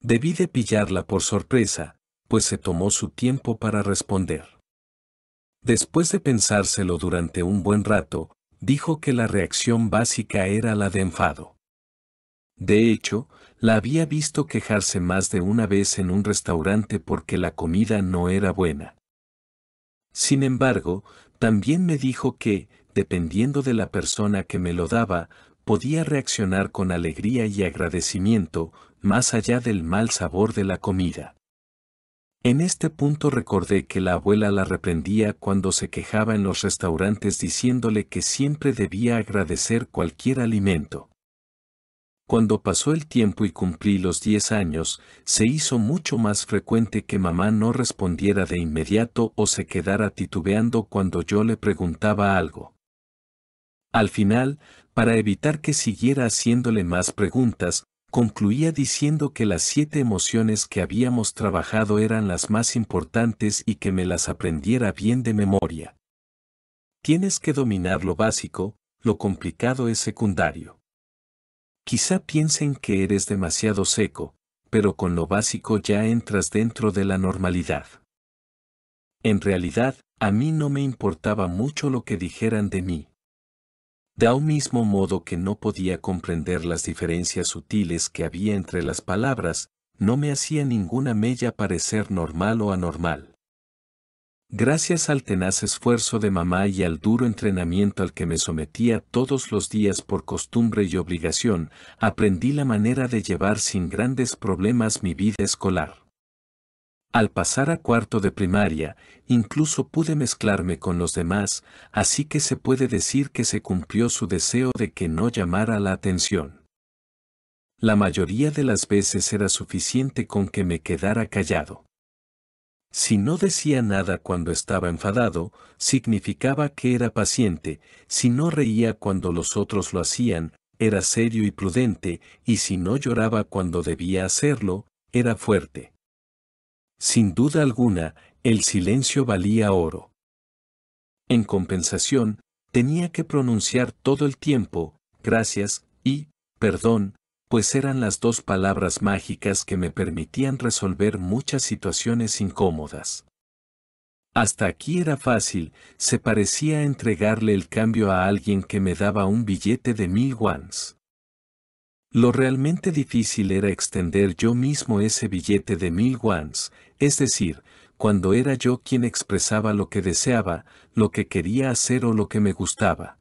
Debí de pillarla por sorpresa, pues se tomó su tiempo para responder. Después de pensárselo durante un buen rato, dijo que la reacción básica era la de enfado. De hecho, la había visto quejarse más de una vez en un restaurante porque la comida no era buena. Sin embargo, también me dijo que, dependiendo de la persona que me lo daba, podía reaccionar con alegría y agradecimiento, más allá del mal sabor de la comida. En este punto recordé que la abuela la reprendía cuando se quejaba en los restaurantes diciéndole que siempre debía agradecer cualquier alimento. Cuando pasó el tiempo y cumplí los 10 años, se hizo mucho más frecuente que mamá no respondiera de inmediato o se quedara titubeando cuando yo le preguntaba algo. Al final, para evitar que siguiera haciéndole más preguntas, concluía diciendo que las siete emociones que habíamos trabajado eran las más importantes y que me las aprendiera bien de memoria. Tienes que dominar lo básico, lo complicado es secundario. Quizá piensen que eres demasiado seco, pero con lo básico ya entras dentro de la normalidad. En realidad, a mí no me importaba mucho lo que dijeran de mí. Da un mismo modo que no podía comprender las diferencias sutiles que había entre las palabras, no me hacía ninguna mella parecer normal o anormal. Gracias al tenaz esfuerzo de mamá y al duro entrenamiento al que me sometía todos los días por costumbre y obligación, aprendí la manera de llevar sin grandes problemas mi vida escolar. Al pasar a cuarto de primaria, incluso pude mezclarme con los demás, así que se puede decir que se cumplió su deseo de que no llamara la atención. La mayoría de las veces era suficiente con que me quedara callado. Si no decía nada cuando estaba enfadado, significaba que era paciente, si no reía cuando los otros lo hacían, era serio y prudente, y si no lloraba cuando debía hacerlo, era fuerte. Sin duda alguna, el silencio valía oro. En compensación, tenía que pronunciar todo el tiempo, gracias, y, perdón, pues eran las dos palabras mágicas que me permitían resolver muchas situaciones incómodas. Hasta aquí era fácil, se parecía entregarle el cambio a alguien que me daba un billete de mil guans. Lo realmente difícil era extender yo mismo ese billete de mil guans, es decir, cuando era yo quien expresaba lo que deseaba, lo que quería hacer o lo que me gustaba.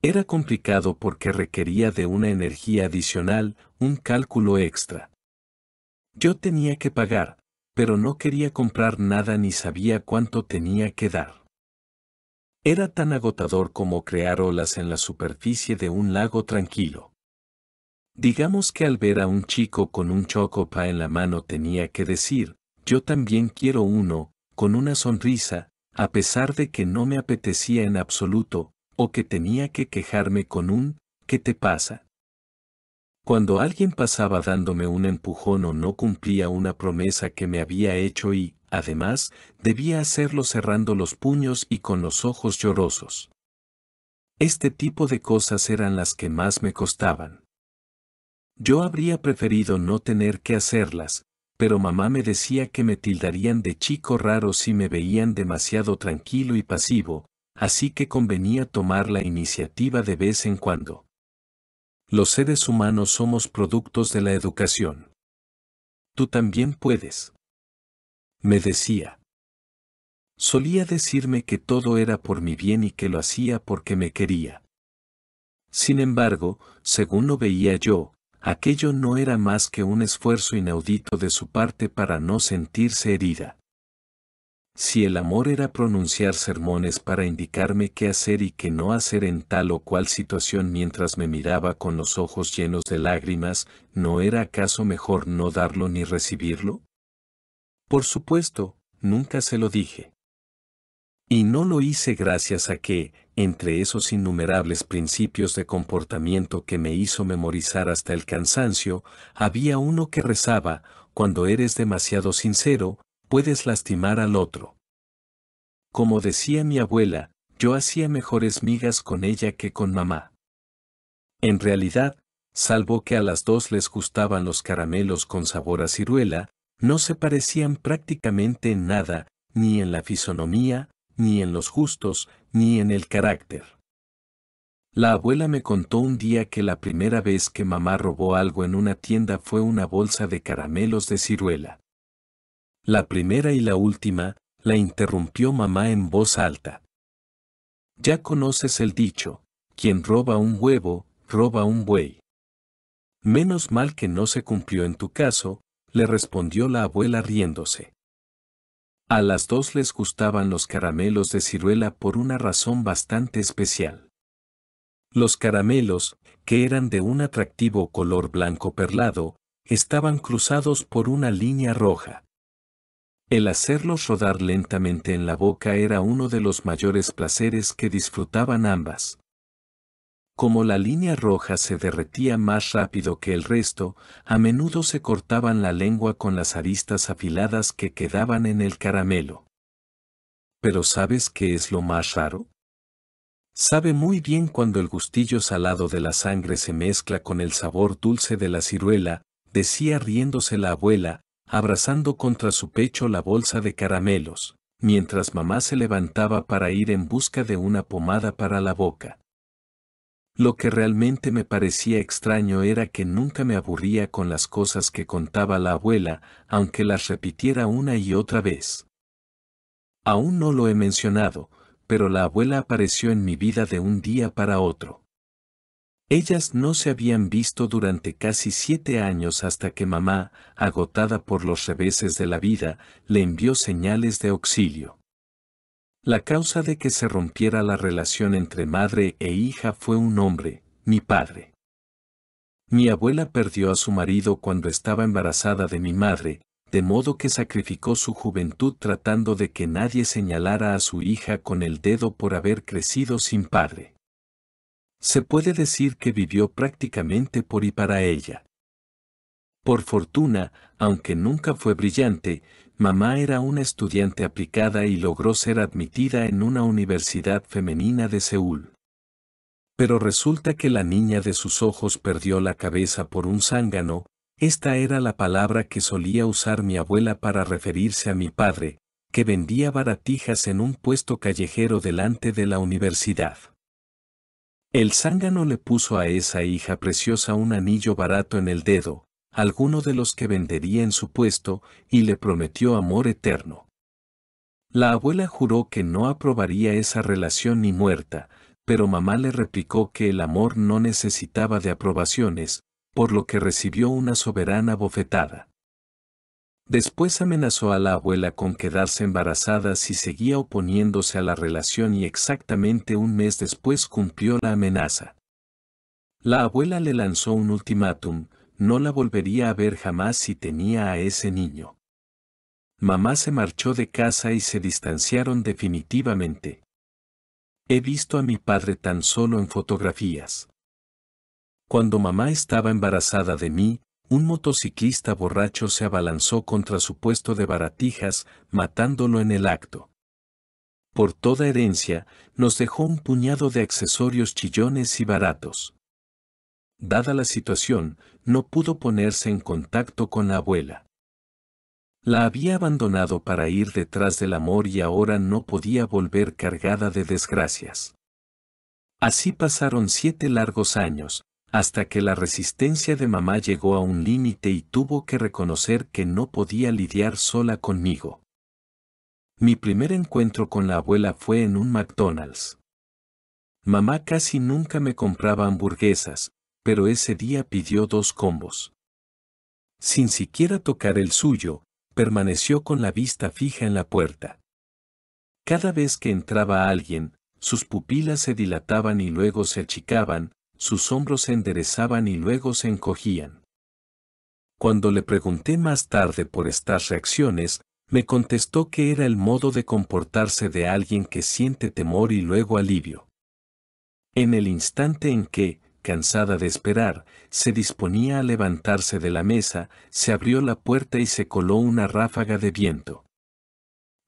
Era complicado porque requería de una energía adicional, un cálculo extra. Yo tenía que pagar, pero no quería comprar nada ni sabía cuánto tenía que dar. Era tan agotador como crear olas en la superficie de un lago tranquilo. Digamos que al ver a un chico con un chocopa en la mano tenía que decir, yo también quiero uno, con una sonrisa, a pesar de que no me apetecía en absoluto, o que tenía que quejarme con un, ¿qué te pasa? Cuando alguien pasaba dándome un empujón o no cumplía una promesa que me había hecho y, además, debía hacerlo cerrando los puños y con los ojos llorosos. Este tipo de cosas eran las que más me costaban. Yo habría preferido no tener que hacerlas, pero mamá me decía que me tildarían de chico raro si me veían demasiado tranquilo y pasivo, así que convenía tomar la iniciativa de vez en cuando. Los seres humanos somos productos de la educación. Tú también puedes. Me decía. Solía decirme que todo era por mi bien y que lo hacía porque me quería. Sin embargo, según lo veía yo, aquello no era más que un esfuerzo inaudito de su parte para no sentirse herida. Si el amor era pronunciar sermones para indicarme qué hacer y qué no hacer en tal o cual situación mientras me miraba con los ojos llenos de lágrimas, ¿no era acaso mejor no darlo ni recibirlo? Por supuesto, nunca se lo dije. Y no lo hice gracias a que, entre esos innumerables principios de comportamiento que me hizo memorizar hasta el cansancio, había uno que rezaba, cuando eres demasiado sincero, puedes lastimar al otro. Como decía mi abuela, yo hacía mejores migas con ella que con mamá. En realidad, salvo que a las dos les gustaban los caramelos con sabor a ciruela, no se parecían prácticamente en nada, ni en la fisonomía, ni en los justos, ni en el carácter. La abuela me contó un día que la primera vez que mamá robó algo en una tienda fue una bolsa de caramelos de ciruela. La primera y la última, la interrumpió mamá en voz alta. Ya conoces el dicho, quien roba un huevo, roba un buey. Menos mal que no se cumplió en tu caso, le respondió la abuela riéndose. A las dos les gustaban los caramelos de ciruela por una razón bastante especial. Los caramelos, que eran de un atractivo color blanco perlado, estaban cruzados por una línea roja. El hacerlos rodar lentamente en la boca era uno de los mayores placeres que disfrutaban ambas. Como la línea roja se derretía más rápido que el resto, a menudo se cortaban la lengua con las aristas afiladas que quedaban en el caramelo. Pero ¿sabes qué es lo más raro? Sabe muy bien cuando el gustillo salado de la sangre se mezcla con el sabor dulce de la ciruela, decía riéndose la abuela, abrazando contra su pecho la bolsa de caramelos, mientras mamá se levantaba para ir en busca de una pomada para la boca. Lo que realmente me parecía extraño era que nunca me aburría con las cosas que contaba la abuela, aunque las repitiera una y otra vez. Aún no lo he mencionado, pero la abuela apareció en mi vida de un día para otro. Ellas no se habían visto durante casi siete años hasta que mamá, agotada por los reveses de la vida, le envió señales de auxilio. La causa de que se rompiera la relación entre madre e hija fue un hombre, mi padre. Mi abuela perdió a su marido cuando estaba embarazada de mi madre, de modo que sacrificó su juventud tratando de que nadie señalara a su hija con el dedo por haber crecido sin padre. Se puede decir que vivió prácticamente por y para ella. Por fortuna, aunque nunca fue brillante, mamá era una estudiante aplicada y logró ser admitida en una universidad femenina de Seúl. Pero resulta que la niña de sus ojos perdió la cabeza por un zángano, esta era la palabra que solía usar mi abuela para referirse a mi padre, que vendía baratijas en un puesto callejero delante de la universidad. El zángano le puso a esa hija preciosa un anillo barato en el dedo, alguno de los que vendería en su puesto, y le prometió amor eterno. La abuela juró que no aprobaría esa relación ni muerta, pero mamá le replicó que el amor no necesitaba de aprobaciones, por lo que recibió una soberana bofetada. Después amenazó a la abuela con quedarse embarazada si seguía oponiéndose a la relación y exactamente un mes después cumplió la amenaza. La abuela le lanzó un ultimátum, no la volvería a ver jamás si tenía a ese niño. Mamá se marchó de casa y se distanciaron definitivamente. He visto a mi padre tan solo en fotografías. Cuando mamá estaba embarazada de mí, un motociclista borracho se abalanzó contra su puesto de baratijas, matándolo en el acto. Por toda herencia, nos dejó un puñado de accesorios chillones y baratos. Dada la situación, no pudo ponerse en contacto con la abuela. La había abandonado para ir detrás del amor y ahora no podía volver cargada de desgracias. Así pasaron siete largos años, hasta que la resistencia de mamá llegó a un límite y tuvo que reconocer que no podía lidiar sola conmigo. Mi primer encuentro con la abuela fue en un McDonald's. Mamá casi nunca me compraba hamburguesas, pero ese día pidió dos combos. Sin siquiera tocar el suyo, permaneció con la vista fija en la puerta. Cada vez que entraba alguien, sus pupilas se dilataban y luego se achicaban, sus hombros se enderezaban y luego se encogían. Cuando le pregunté más tarde por estas reacciones, me contestó que era el modo de comportarse de alguien que siente temor y luego alivio. En el instante en que, cansada de esperar, se disponía a levantarse de la mesa, se abrió la puerta y se coló una ráfaga de viento.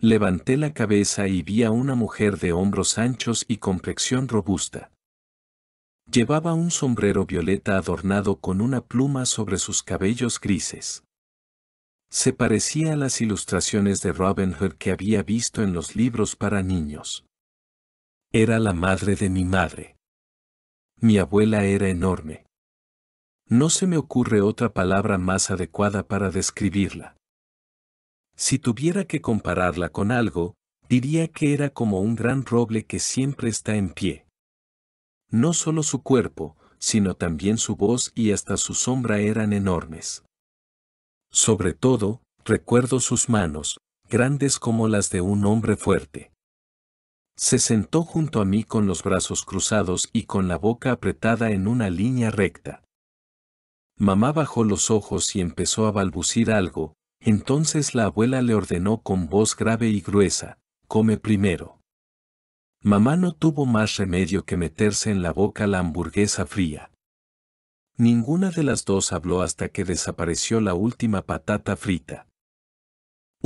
Levanté la cabeza y vi a una mujer de hombros anchos y complexión robusta. Llevaba un sombrero violeta adornado con una pluma sobre sus cabellos grises. Se parecía a las ilustraciones de Robin Hood que había visto en los libros para niños. Era la madre de mi madre. Mi abuela era enorme. No se me ocurre otra palabra más adecuada para describirla. Si tuviera que compararla con algo, diría que era como un gran roble que siempre está en pie. No solo su cuerpo, sino también su voz y hasta su sombra eran enormes. Sobre todo, recuerdo sus manos, grandes como las de un hombre fuerte. Se sentó junto a mí con los brazos cruzados y con la boca apretada en una línea recta. Mamá bajó los ojos y empezó a balbucir algo, entonces la abuela le ordenó con voz grave y gruesa, come primero. Mamá no tuvo más remedio que meterse en la boca la hamburguesa fría. Ninguna de las dos habló hasta que desapareció la última patata frita.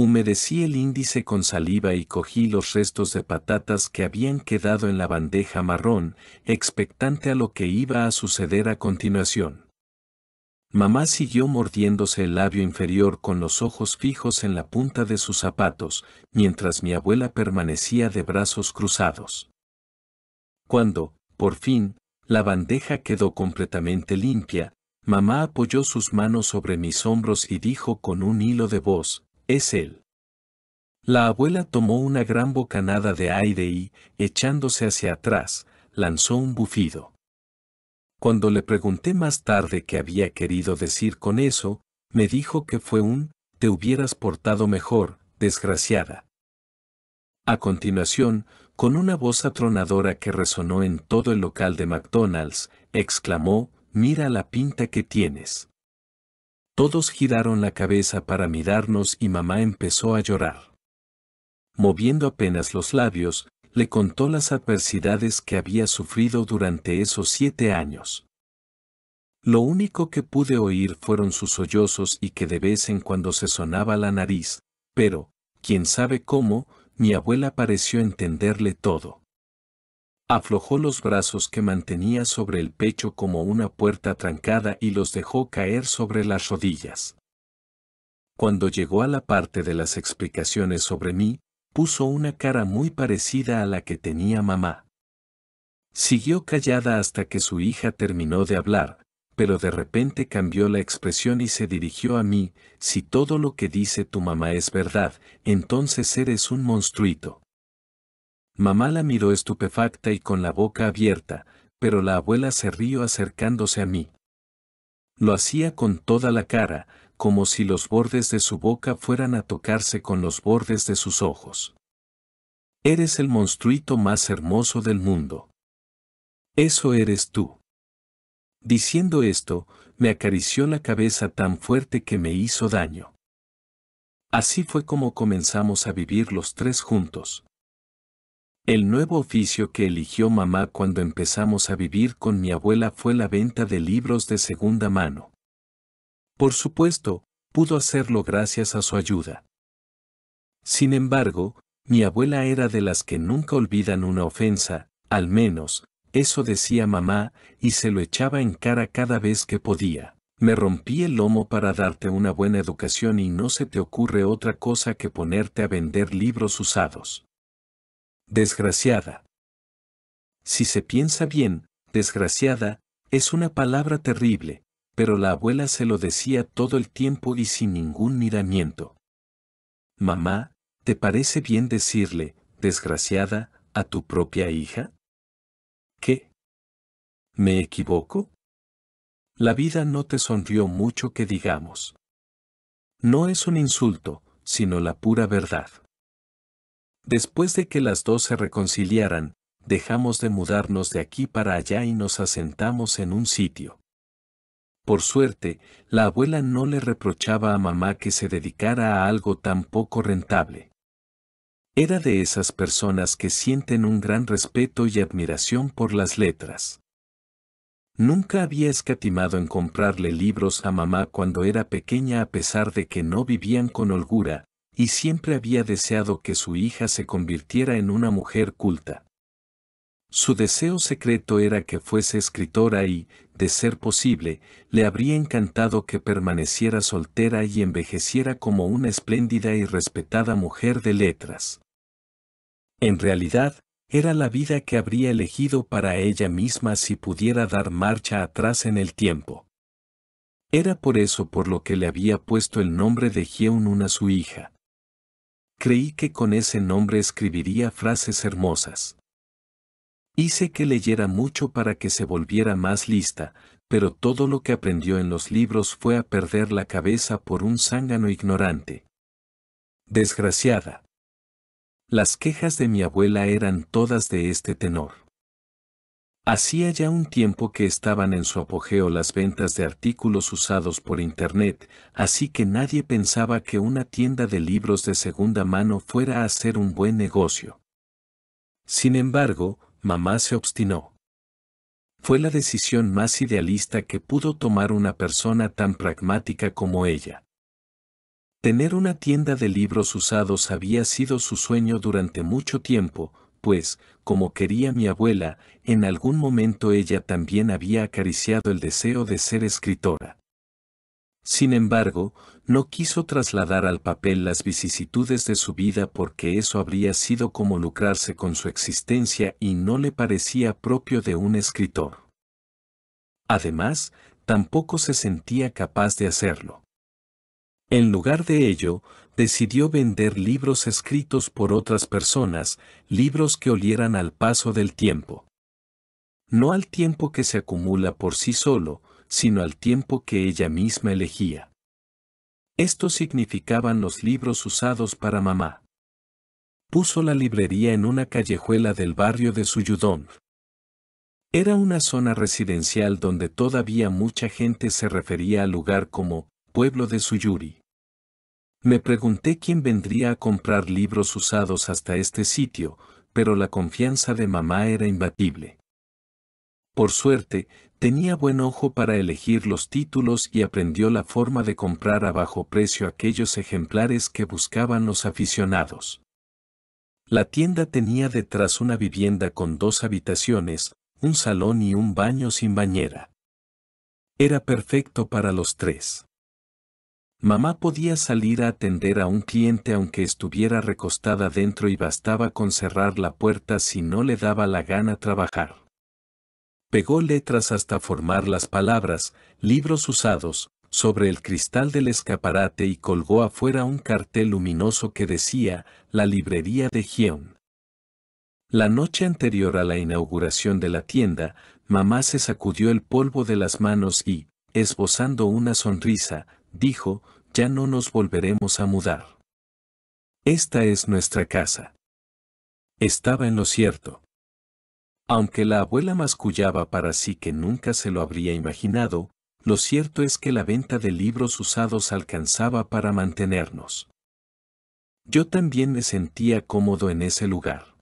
Humedecí el índice con saliva y cogí los restos de patatas que habían quedado en la bandeja marrón, expectante a lo que iba a suceder a continuación. Mamá siguió mordiéndose el labio inferior con los ojos fijos en la punta de sus zapatos, mientras mi abuela permanecía de brazos cruzados. Cuando, por fin, la bandeja quedó completamente limpia, mamá apoyó sus manos sobre mis hombros y dijo con un hilo de voz, es él. La abuela tomó una gran bocanada de aire y, echándose hacia atrás, lanzó un bufido. Cuando le pregunté más tarde qué había querido decir con eso, me dijo que fue un te hubieras portado mejor, desgraciada. A continuación, con una voz atronadora que resonó en todo el local de McDonald's, exclamó, mira la pinta que tienes. Todos giraron la cabeza para mirarnos y mamá empezó a llorar. Moviendo apenas los labios, le contó las adversidades que había sufrido durante esos siete años. Lo único que pude oír fueron sus sollozos y que de vez en cuando se sonaba la nariz, pero, quién sabe cómo, mi abuela pareció entenderle todo aflojó los brazos que mantenía sobre el pecho como una puerta trancada y los dejó caer sobre las rodillas. Cuando llegó a la parte de las explicaciones sobre mí, puso una cara muy parecida a la que tenía mamá. Siguió callada hasta que su hija terminó de hablar, pero de repente cambió la expresión y se dirigió a mí, si todo lo que dice tu mamá es verdad, entonces eres un monstruito. Mamá la miró estupefacta y con la boca abierta, pero la abuela se rió acercándose a mí. Lo hacía con toda la cara, como si los bordes de su boca fueran a tocarse con los bordes de sus ojos. Eres el monstruito más hermoso del mundo. Eso eres tú. Diciendo esto, me acarició la cabeza tan fuerte que me hizo daño. Así fue como comenzamos a vivir los tres juntos. El nuevo oficio que eligió mamá cuando empezamos a vivir con mi abuela fue la venta de libros de segunda mano. Por supuesto, pudo hacerlo gracias a su ayuda. Sin embargo, mi abuela era de las que nunca olvidan una ofensa, al menos, eso decía mamá, y se lo echaba en cara cada vez que podía. Me rompí el lomo para darte una buena educación y no se te ocurre otra cosa que ponerte a vender libros usados desgraciada. Si se piensa bien, desgraciada, es una palabra terrible, pero la abuela se lo decía todo el tiempo y sin ningún miramiento. Mamá, ¿te parece bien decirle, desgraciada, a tu propia hija? ¿Qué? ¿Me equivoco? La vida no te sonrió mucho que digamos. No es un insulto, sino la pura verdad. Después de que las dos se reconciliaran, dejamos de mudarnos de aquí para allá y nos asentamos en un sitio. Por suerte, la abuela no le reprochaba a mamá que se dedicara a algo tan poco rentable. Era de esas personas que sienten un gran respeto y admiración por las letras. Nunca había escatimado en comprarle libros a mamá cuando era pequeña a pesar de que no vivían con holgura, y siempre había deseado que su hija se convirtiera en una mujer culta. Su deseo secreto era que fuese escritora y, de ser posible, le habría encantado que permaneciera soltera y envejeciera como una espléndida y respetada mujer de letras. En realidad, era la vida que habría elegido para ella misma si pudiera dar marcha atrás en el tiempo. Era por eso por lo que le había puesto el nombre de Gieun a su hija. Creí que con ese nombre escribiría frases hermosas. Hice que leyera mucho para que se volviera más lista, pero todo lo que aprendió en los libros fue a perder la cabeza por un zángano ignorante. Desgraciada. Las quejas de mi abuela eran todas de este tenor. Hacía ya un tiempo que estaban en su apogeo las ventas de artículos usados por Internet, así que nadie pensaba que una tienda de libros de segunda mano fuera a ser un buen negocio. Sin embargo, mamá se obstinó. Fue la decisión más idealista que pudo tomar una persona tan pragmática como ella. Tener una tienda de libros usados había sido su sueño durante mucho tiempo, pues, como quería mi abuela, en algún momento ella también había acariciado el deseo de ser escritora. Sin embargo, no quiso trasladar al papel las vicisitudes de su vida porque eso habría sido como lucrarse con su existencia y no le parecía propio de un escritor. Además, tampoco se sentía capaz de hacerlo. En lugar de ello, decidió vender libros escritos por otras personas, libros que olieran al paso del tiempo. No al tiempo que se acumula por sí solo, sino al tiempo que ella misma elegía. Esto significaban los libros usados para mamá. Puso la librería en una callejuela del barrio de Suyudón. Era una zona residencial donde todavía mucha gente se refería al lugar como pueblo de Suyuri. Me pregunté quién vendría a comprar libros usados hasta este sitio, pero la confianza de mamá era imbatible. Por suerte, tenía buen ojo para elegir los títulos y aprendió la forma de comprar a bajo precio aquellos ejemplares que buscaban los aficionados. La tienda tenía detrás una vivienda con dos habitaciones, un salón y un baño sin bañera. Era perfecto para los tres. Mamá podía salir a atender a un cliente aunque estuviera recostada dentro y bastaba con cerrar la puerta si no le daba la gana trabajar. Pegó letras hasta formar las palabras, libros usados, sobre el cristal del escaparate y colgó afuera un cartel luminoso que decía, la librería de Gion. La noche anterior a la inauguración de la tienda, mamá se sacudió el polvo de las manos y, esbozando una sonrisa, dijo, ya no nos volveremos a mudar. Esta es nuestra casa. Estaba en lo cierto. Aunque la abuela mascullaba para sí que nunca se lo habría imaginado, lo cierto es que la venta de libros usados alcanzaba para mantenernos. Yo también me sentía cómodo en ese lugar.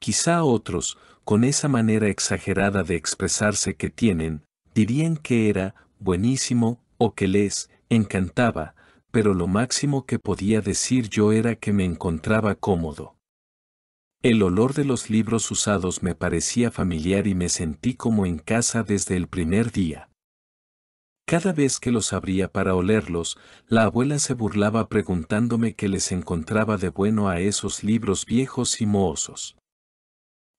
Quizá otros, con esa manera exagerada de expresarse que tienen, dirían que era buenísimo, o que les encantaba, pero lo máximo que podía decir yo era que me encontraba cómodo. El olor de los libros usados me parecía familiar y me sentí como en casa desde el primer día. Cada vez que los abría para olerlos, la abuela se burlaba preguntándome qué les encontraba de bueno a esos libros viejos y mohosos.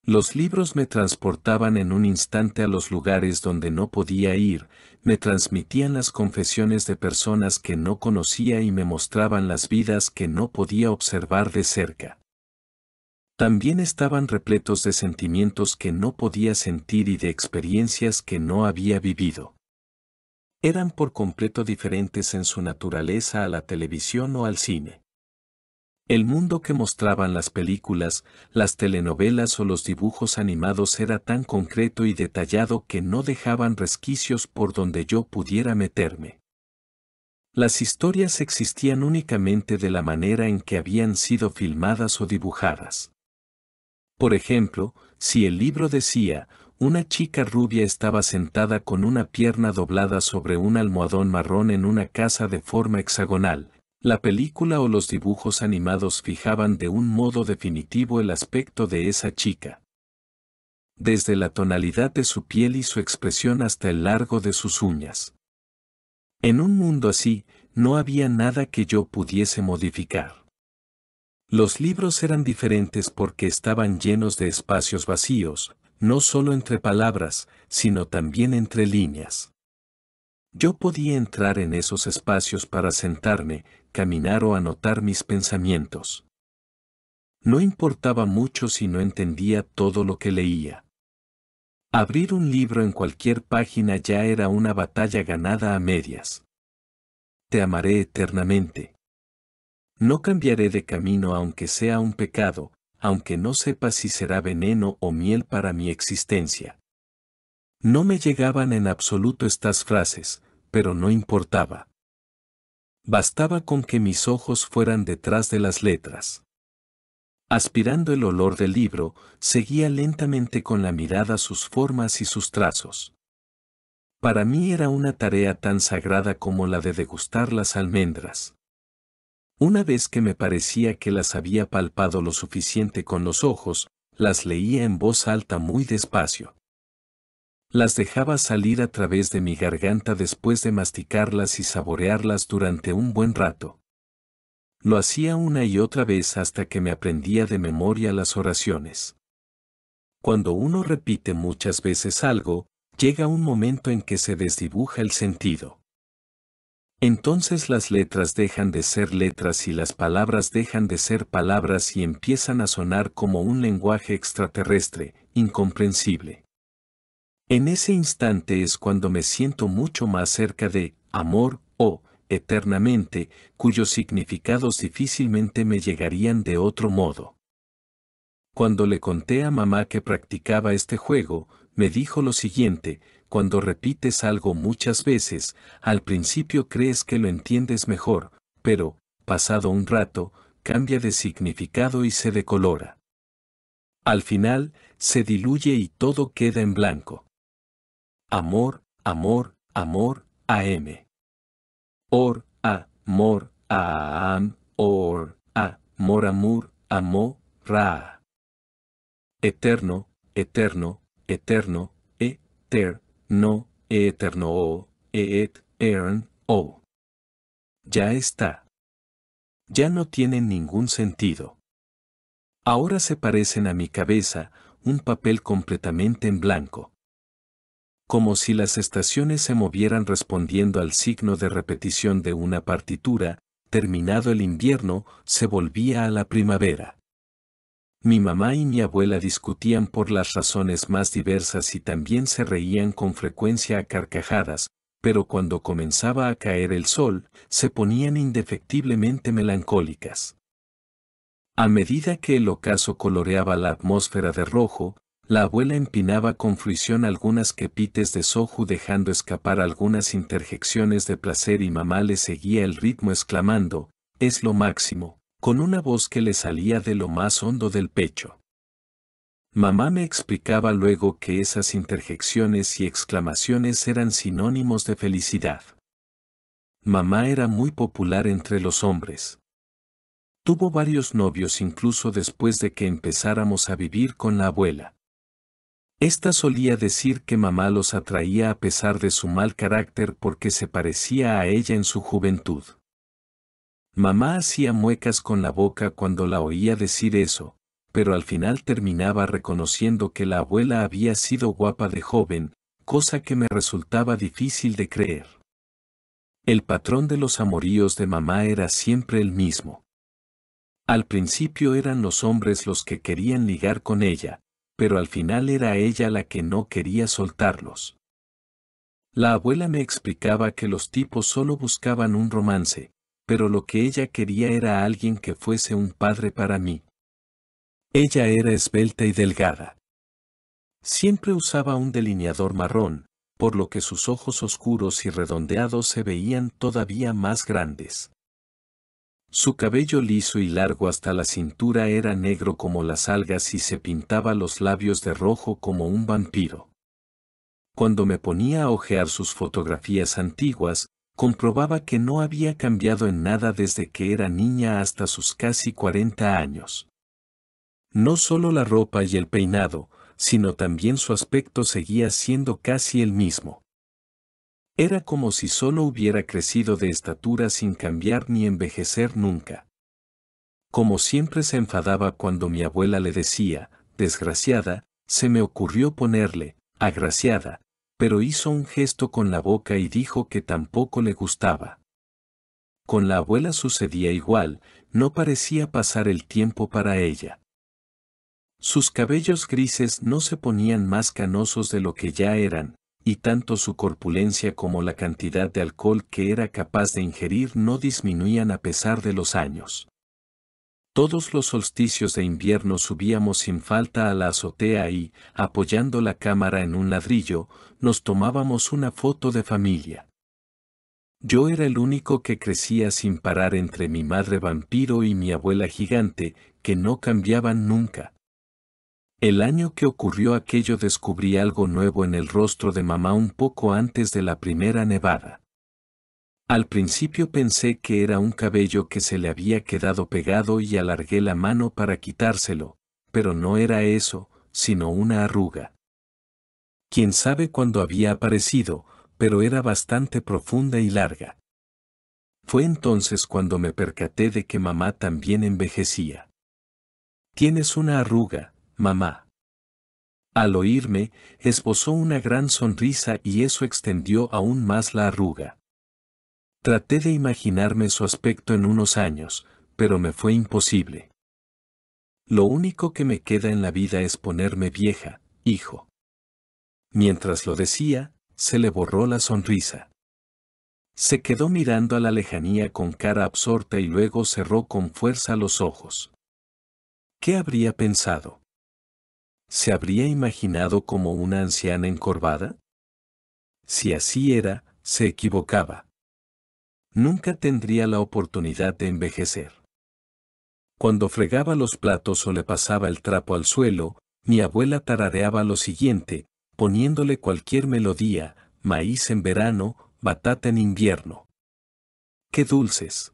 Los libros me transportaban en un instante a los lugares donde no podía ir, me transmitían las confesiones de personas que no conocía y me mostraban las vidas que no podía observar de cerca. También estaban repletos de sentimientos que no podía sentir y de experiencias que no había vivido. Eran por completo diferentes en su naturaleza a la televisión o al cine. El mundo que mostraban las películas, las telenovelas o los dibujos animados era tan concreto y detallado que no dejaban resquicios por donde yo pudiera meterme. Las historias existían únicamente de la manera en que habían sido filmadas o dibujadas. Por ejemplo, si el libro decía, una chica rubia estaba sentada con una pierna doblada sobre un almohadón marrón en una casa de forma hexagonal, la película o los dibujos animados fijaban de un modo definitivo el aspecto de esa chica. Desde la tonalidad de su piel y su expresión hasta el largo de sus uñas. En un mundo así, no había nada que yo pudiese modificar. Los libros eran diferentes porque estaban llenos de espacios vacíos, no solo entre palabras, sino también entre líneas. Yo podía entrar en esos espacios para sentarme, caminar o anotar mis pensamientos. No importaba mucho si no entendía todo lo que leía. Abrir un libro en cualquier página ya era una batalla ganada a medias. Te amaré eternamente. No cambiaré de camino aunque sea un pecado, aunque no sepa si será veneno o miel para mi existencia. No me llegaban en absoluto estas frases, pero no importaba. Bastaba con que mis ojos fueran detrás de las letras. Aspirando el olor del libro, seguía lentamente con la mirada sus formas y sus trazos. Para mí era una tarea tan sagrada como la de degustar las almendras. Una vez que me parecía que las había palpado lo suficiente con los ojos, las leía en voz alta muy despacio. Las dejaba salir a través de mi garganta después de masticarlas y saborearlas durante un buen rato. Lo hacía una y otra vez hasta que me aprendía de memoria las oraciones. Cuando uno repite muchas veces algo, llega un momento en que se desdibuja el sentido. Entonces las letras dejan de ser letras y las palabras dejan de ser palabras y empiezan a sonar como un lenguaje extraterrestre, incomprensible. En ese instante es cuando me siento mucho más cerca de amor o eternamente, cuyos significados difícilmente me llegarían de otro modo. Cuando le conté a mamá que practicaba este juego, me dijo lo siguiente, cuando repites algo muchas veces, al principio crees que lo entiendes mejor, pero, pasado un rato, cambia de significado y se decolora. Al final, se diluye y todo queda en blanco. Amor, amor, amor, am. Or, a, mor, a, am, or, a, mor, amor, amor, ra. Eterno, eterno, eterno, e, ter, no, e eterno, o, e, et, ern, o. Ya está. Ya no tienen ningún sentido. Ahora se parecen a mi cabeza, un papel completamente en blanco como si las estaciones se movieran respondiendo al signo de repetición de una partitura, terminado el invierno, se volvía a la primavera. Mi mamá y mi abuela discutían por las razones más diversas y también se reían con frecuencia a carcajadas, pero cuando comenzaba a caer el sol, se ponían indefectiblemente melancólicas. A medida que el ocaso coloreaba la atmósfera de rojo, la abuela empinaba con fruición algunas quepites de soju dejando escapar algunas interjecciones de placer y mamá le seguía el ritmo exclamando, es lo máximo, con una voz que le salía de lo más hondo del pecho. Mamá me explicaba luego que esas interjecciones y exclamaciones eran sinónimos de felicidad. Mamá era muy popular entre los hombres. Tuvo varios novios incluso después de que empezáramos a vivir con la abuela. Esta solía decir que mamá los atraía a pesar de su mal carácter porque se parecía a ella en su juventud. Mamá hacía muecas con la boca cuando la oía decir eso, pero al final terminaba reconociendo que la abuela había sido guapa de joven, cosa que me resultaba difícil de creer. El patrón de los amoríos de mamá era siempre el mismo. Al principio eran los hombres los que querían ligar con ella, pero al final era ella la que no quería soltarlos. La abuela me explicaba que los tipos solo buscaban un romance, pero lo que ella quería era alguien que fuese un padre para mí. Ella era esbelta y delgada. Siempre usaba un delineador marrón, por lo que sus ojos oscuros y redondeados se veían todavía más grandes. Su cabello liso y largo hasta la cintura era negro como las algas y se pintaba los labios de rojo como un vampiro. Cuando me ponía a hojear sus fotografías antiguas, comprobaba que no había cambiado en nada desde que era niña hasta sus casi 40 años. No solo la ropa y el peinado, sino también su aspecto seguía siendo casi el mismo. Era como si solo hubiera crecido de estatura sin cambiar ni envejecer nunca. Como siempre se enfadaba cuando mi abuela le decía, desgraciada, se me ocurrió ponerle, agraciada, pero hizo un gesto con la boca y dijo que tampoco le gustaba. Con la abuela sucedía igual, no parecía pasar el tiempo para ella. Sus cabellos grises no se ponían más canosos de lo que ya eran, y tanto su corpulencia como la cantidad de alcohol que era capaz de ingerir no disminuían a pesar de los años. Todos los solsticios de invierno subíamos sin falta a la azotea y, apoyando la cámara en un ladrillo, nos tomábamos una foto de familia. Yo era el único que crecía sin parar entre mi madre vampiro y mi abuela gigante, que no cambiaban nunca. El año que ocurrió aquello descubrí algo nuevo en el rostro de mamá un poco antes de la primera nevada. Al principio pensé que era un cabello que se le había quedado pegado y alargué la mano para quitárselo, pero no era eso, sino una arruga. Quién sabe cuándo había aparecido, pero era bastante profunda y larga. Fue entonces cuando me percaté de que mamá también envejecía. Tienes una arruga, mamá. Al oírme, esbozó una gran sonrisa y eso extendió aún más la arruga. Traté de imaginarme su aspecto en unos años, pero me fue imposible. Lo único que me queda en la vida es ponerme vieja, hijo. Mientras lo decía, se le borró la sonrisa. Se quedó mirando a la lejanía con cara absorta y luego cerró con fuerza los ojos. ¿Qué habría pensado? ¿Se habría imaginado como una anciana encorvada? Si así era, se equivocaba. Nunca tendría la oportunidad de envejecer. Cuando fregaba los platos o le pasaba el trapo al suelo, mi abuela tarareaba lo siguiente, poniéndole cualquier melodía, maíz en verano, batata en invierno. ¡Qué dulces!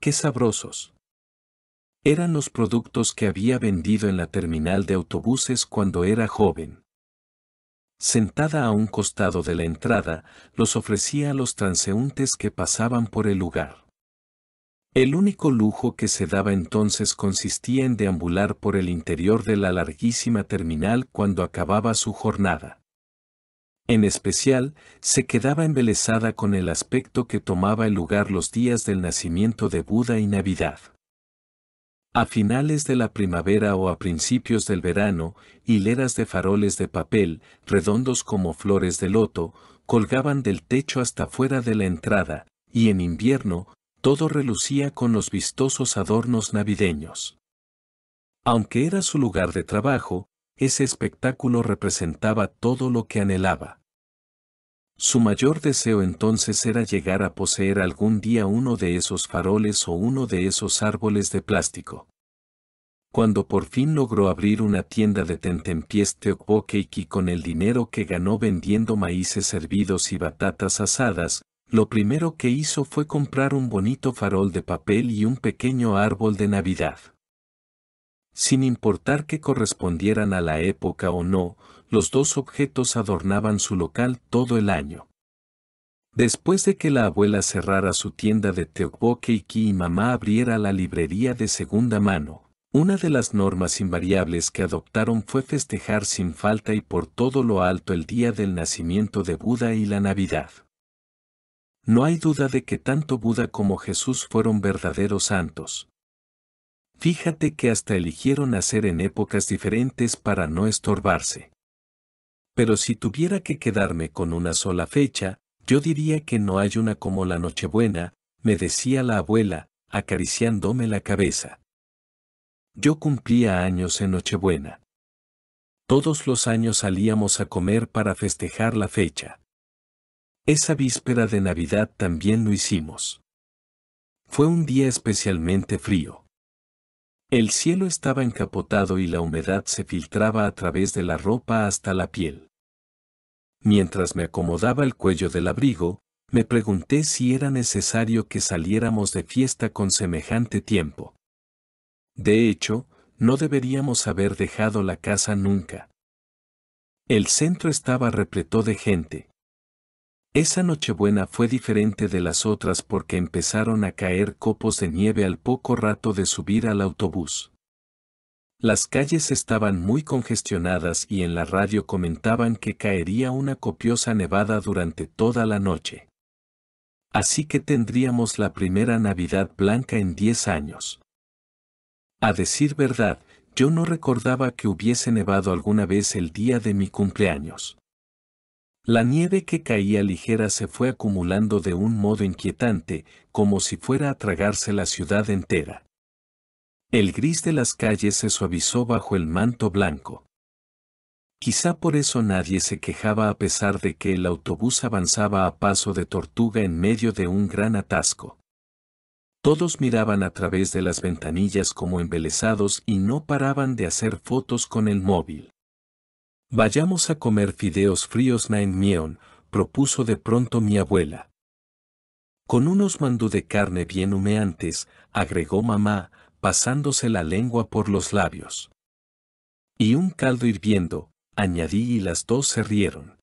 ¡Qué sabrosos! Eran los productos que había vendido en la terminal de autobuses cuando era joven. Sentada a un costado de la entrada, los ofrecía a los transeúntes que pasaban por el lugar. El único lujo que se daba entonces consistía en deambular por el interior de la larguísima terminal cuando acababa su jornada. En especial, se quedaba embelesada con el aspecto que tomaba el lugar los días del nacimiento de Buda y Navidad. A finales de la primavera o a principios del verano, hileras de faroles de papel, redondos como flores de loto, colgaban del techo hasta fuera de la entrada, y en invierno, todo relucía con los vistosos adornos navideños. Aunque era su lugar de trabajo, ese espectáculo representaba todo lo que anhelaba. Su mayor deseo entonces era llegar a poseer algún día uno de esos faroles o uno de esos árboles de plástico. Cuando por fin logró abrir una tienda de tentempiés Teokbokeiki con el dinero que ganó vendiendo maíces hervidos y batatas asadas, lo primero que hizo fue comprar un bonito farol de papel y un pequeño árbol de Navidad. Sin importar que correspondieran a la época o no, los dos objetos adornaban su local todo el año. Después de que la abuela cerrara su tienda de Teokbokeiki y mamá abriera la librería de segunda mano, una de las normas invariables que adoptaron fue festejar sin falta y por todo lo alto el día del nacimiento de Buda y la Navidad. No hay duda de que tanto Buda como Jesús fueron verdaderos santos. Fíjate que hasta eligieron hacer en épocas diferentes para no estorbarse pero si tuviera que quedarme con una sola fecha, yo diría que no hay una como la Nochebuena, me decía la abuela, acariciándome la cabeza. Yo cumplía años en Nochebuena. Todos los años salíamos a comer para festejar la fecha. Esa víspera de Navidad también lo hicimos. Fue un día especialmente frío. El cielo estaba encapotado y la humedad se filtraba a través de la ropa hasta la piel mientras me acomodaba el cuello del abrigo, me pregunté si era necesario que saliéramos de fiesta con semejante tiempo. De hecho, no deberíamos haber dejado la casa nunca. El centro estaba repleto de gente. Esa Nochebuena fue diferente de las otras porque empezaron a caer copos de nieve al poco rato de subir al autobús. Las calles estaban muy congestionadas y en la radio comentaban que caería una copiosa nevada durante toda la noche. Así que tendríamos la primera Navidad blanca en diez años. A decir verdad, yo no recordaba que hubiese nevado alguna vez el día de mi cumpleaños. La nieve que caía ligera se fue acumulando de un modo inquietante, como si fuera a tragarse la ciudad entera. El gris de las calles se suavizó bajo el manto blanco. Quizá por eso nadie se quejaba a pesar de que el autobús avanzaba a paso de tortuga en medio de un gran atasco. Todos miraban a través de las ventanillas como embelesados y no paraban de hacer fotos con el móvil. Vayamos a comer fideos fríos naengmyeon, propuso de pronto mi abuela. Con unos mandú de carne bien humeantes, agregó mamá, pasándose la lengua por los labios. Y un caldo hirviendo, añadí y las dos se rieron.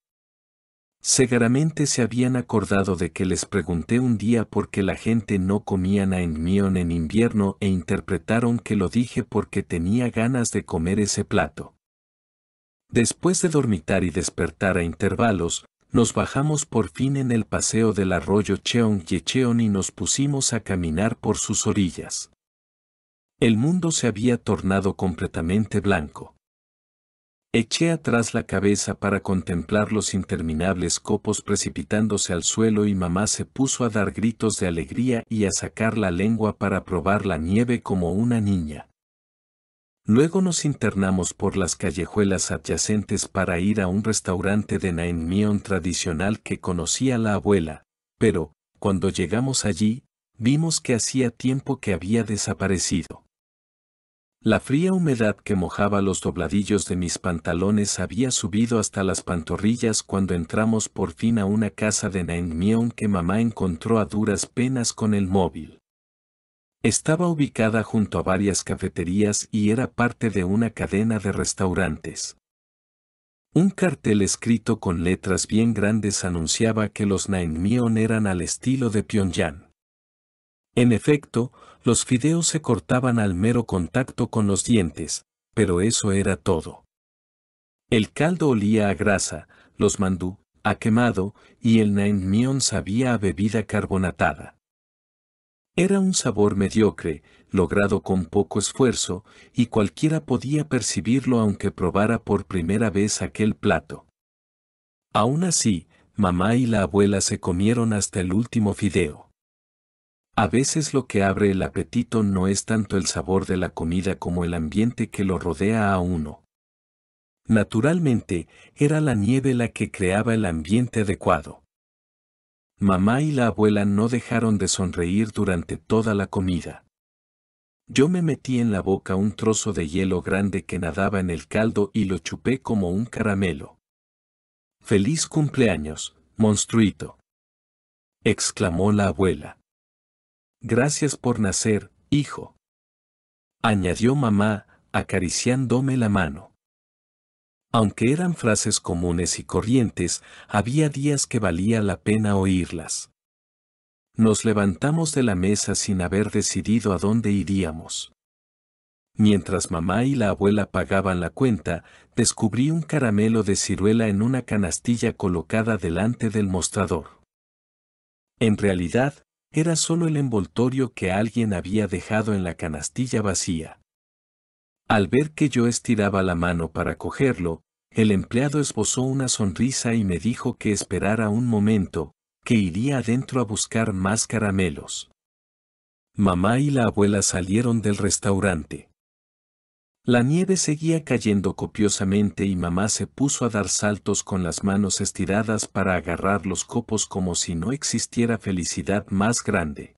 Segaramente se habían acordado de que les pregunté un día por qué la gente no comía naengmyeon en invierno e interpretaron que lo dije porque tenía ganas de comer ese plato. Después de dormitar y despertar a intervalos, nos bajamos por fin en el paseo del arroyo Cheon Yecheon y nos pusimos a caminar por sus orillas. El mundo se había tornado completamente blanco. Eché atrás la cabeza para contemplar los interminables copos precipitándose al suelo y mamá se puso a dar gritos de alegría y a sacar la lengua para probar la nieve como una niña. Luego nos internamos por las callejuelas adyacentes para ir a un restaurante de Nainmion tradicional que conocía la abuela, pero, cuando llegamos allí, vimos que hacía tiempo que había desaparecido. La fría humedad que mojaba los dobladillos de mis pantalones había subido hasta las pantorrillas cuando entramos por fin a una casa de Naengmyeon que mamá encontró a duras penas con el móvil. Estaba ubicada junto a varias cafeterías y era parte de una cadena de restaurantes. Un cartel escrito con letras bien grandes anunciaba que los Naengmyeon eran al estilo de Pyongyang. En efecto, los fideos se cortaban al mero contacto con los dientes, pero eso era todo. El caldo olía a grasa, los mandú, a quemado, y el naenmion sabía a bebida carbonatada. Era un sabor mediocre, logrado con poco esfuerzo, y cualquiera podía percibirlo aunque probara por primera vez aquel plato. Aún así, mamá y la abuela se comieron hasta el último fideo. A veces lo que abre el apetito no es tanto el sabor de la comida como el ambiente que lo rodea a uno. Naturalmente, era la nieve la que creaba el ambiente adecuado. Mamá y la abuela no dejaron de sonreír durante toda la comida. Yo me metí en la boca un trozo de hielo grande que nadaba en el caldo y lo chupé como un caramelo. Feliz cumpleaños, monstruito. exclamó la abuela. Gracias por nacer, hijo. Añadió mamá, acariciándome la mano. Aunque eran frases comunes y corrientes, había días que valía la pena oírlas. Nos levantamos de la mesa sin haber decidido a dónde iríamos. Mientras mamá y la abuela pagaban la cuenta, descubrí un caramelo de ciruela en una canastilla colocada delante del mostrador. En realidad, era solo el envoltorio que alguien había dejado en la canastilla vacía. Al ver que yo estiraba la mano para cogerlo, el empleado esbozó una sonrisa y me dijo que esperara un momento, que iría adentro a buscar más caramelos. Mamá y la abuela salieron del restaurante. La nieve seguía cayendo copiosamente y mamá se puso a dar saltos con las manos estiradas para agarrar los copos como si no existiera felicidad más grande.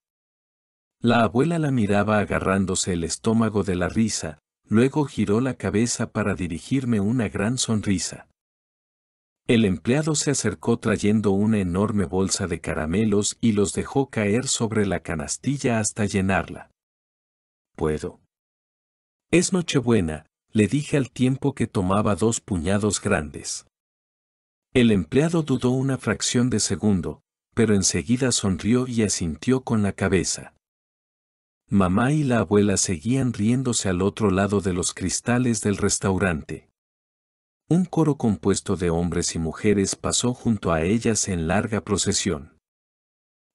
La abuela la miraba agarrándose el estómago de la risa, luego giró la cabeza para dirigirme una gran sonrisa. El empleado se acercó trayendo una enorme bolsa de caramelos y los dejó caer sobre la canastilla hasta llenarla. Puedo, es Nochebuena, le dije al tiempo que tomaba dos puñados grandes. El empleado dudó una fracción de segundo, pero enseguida sonrió y asintió con la cabeza. Mamá y la abuela seguían riéndose al otro lado de los cristales del restaurante. Un coro compuesto de hombres y mujeres pasó junto a ellas en larga procesión.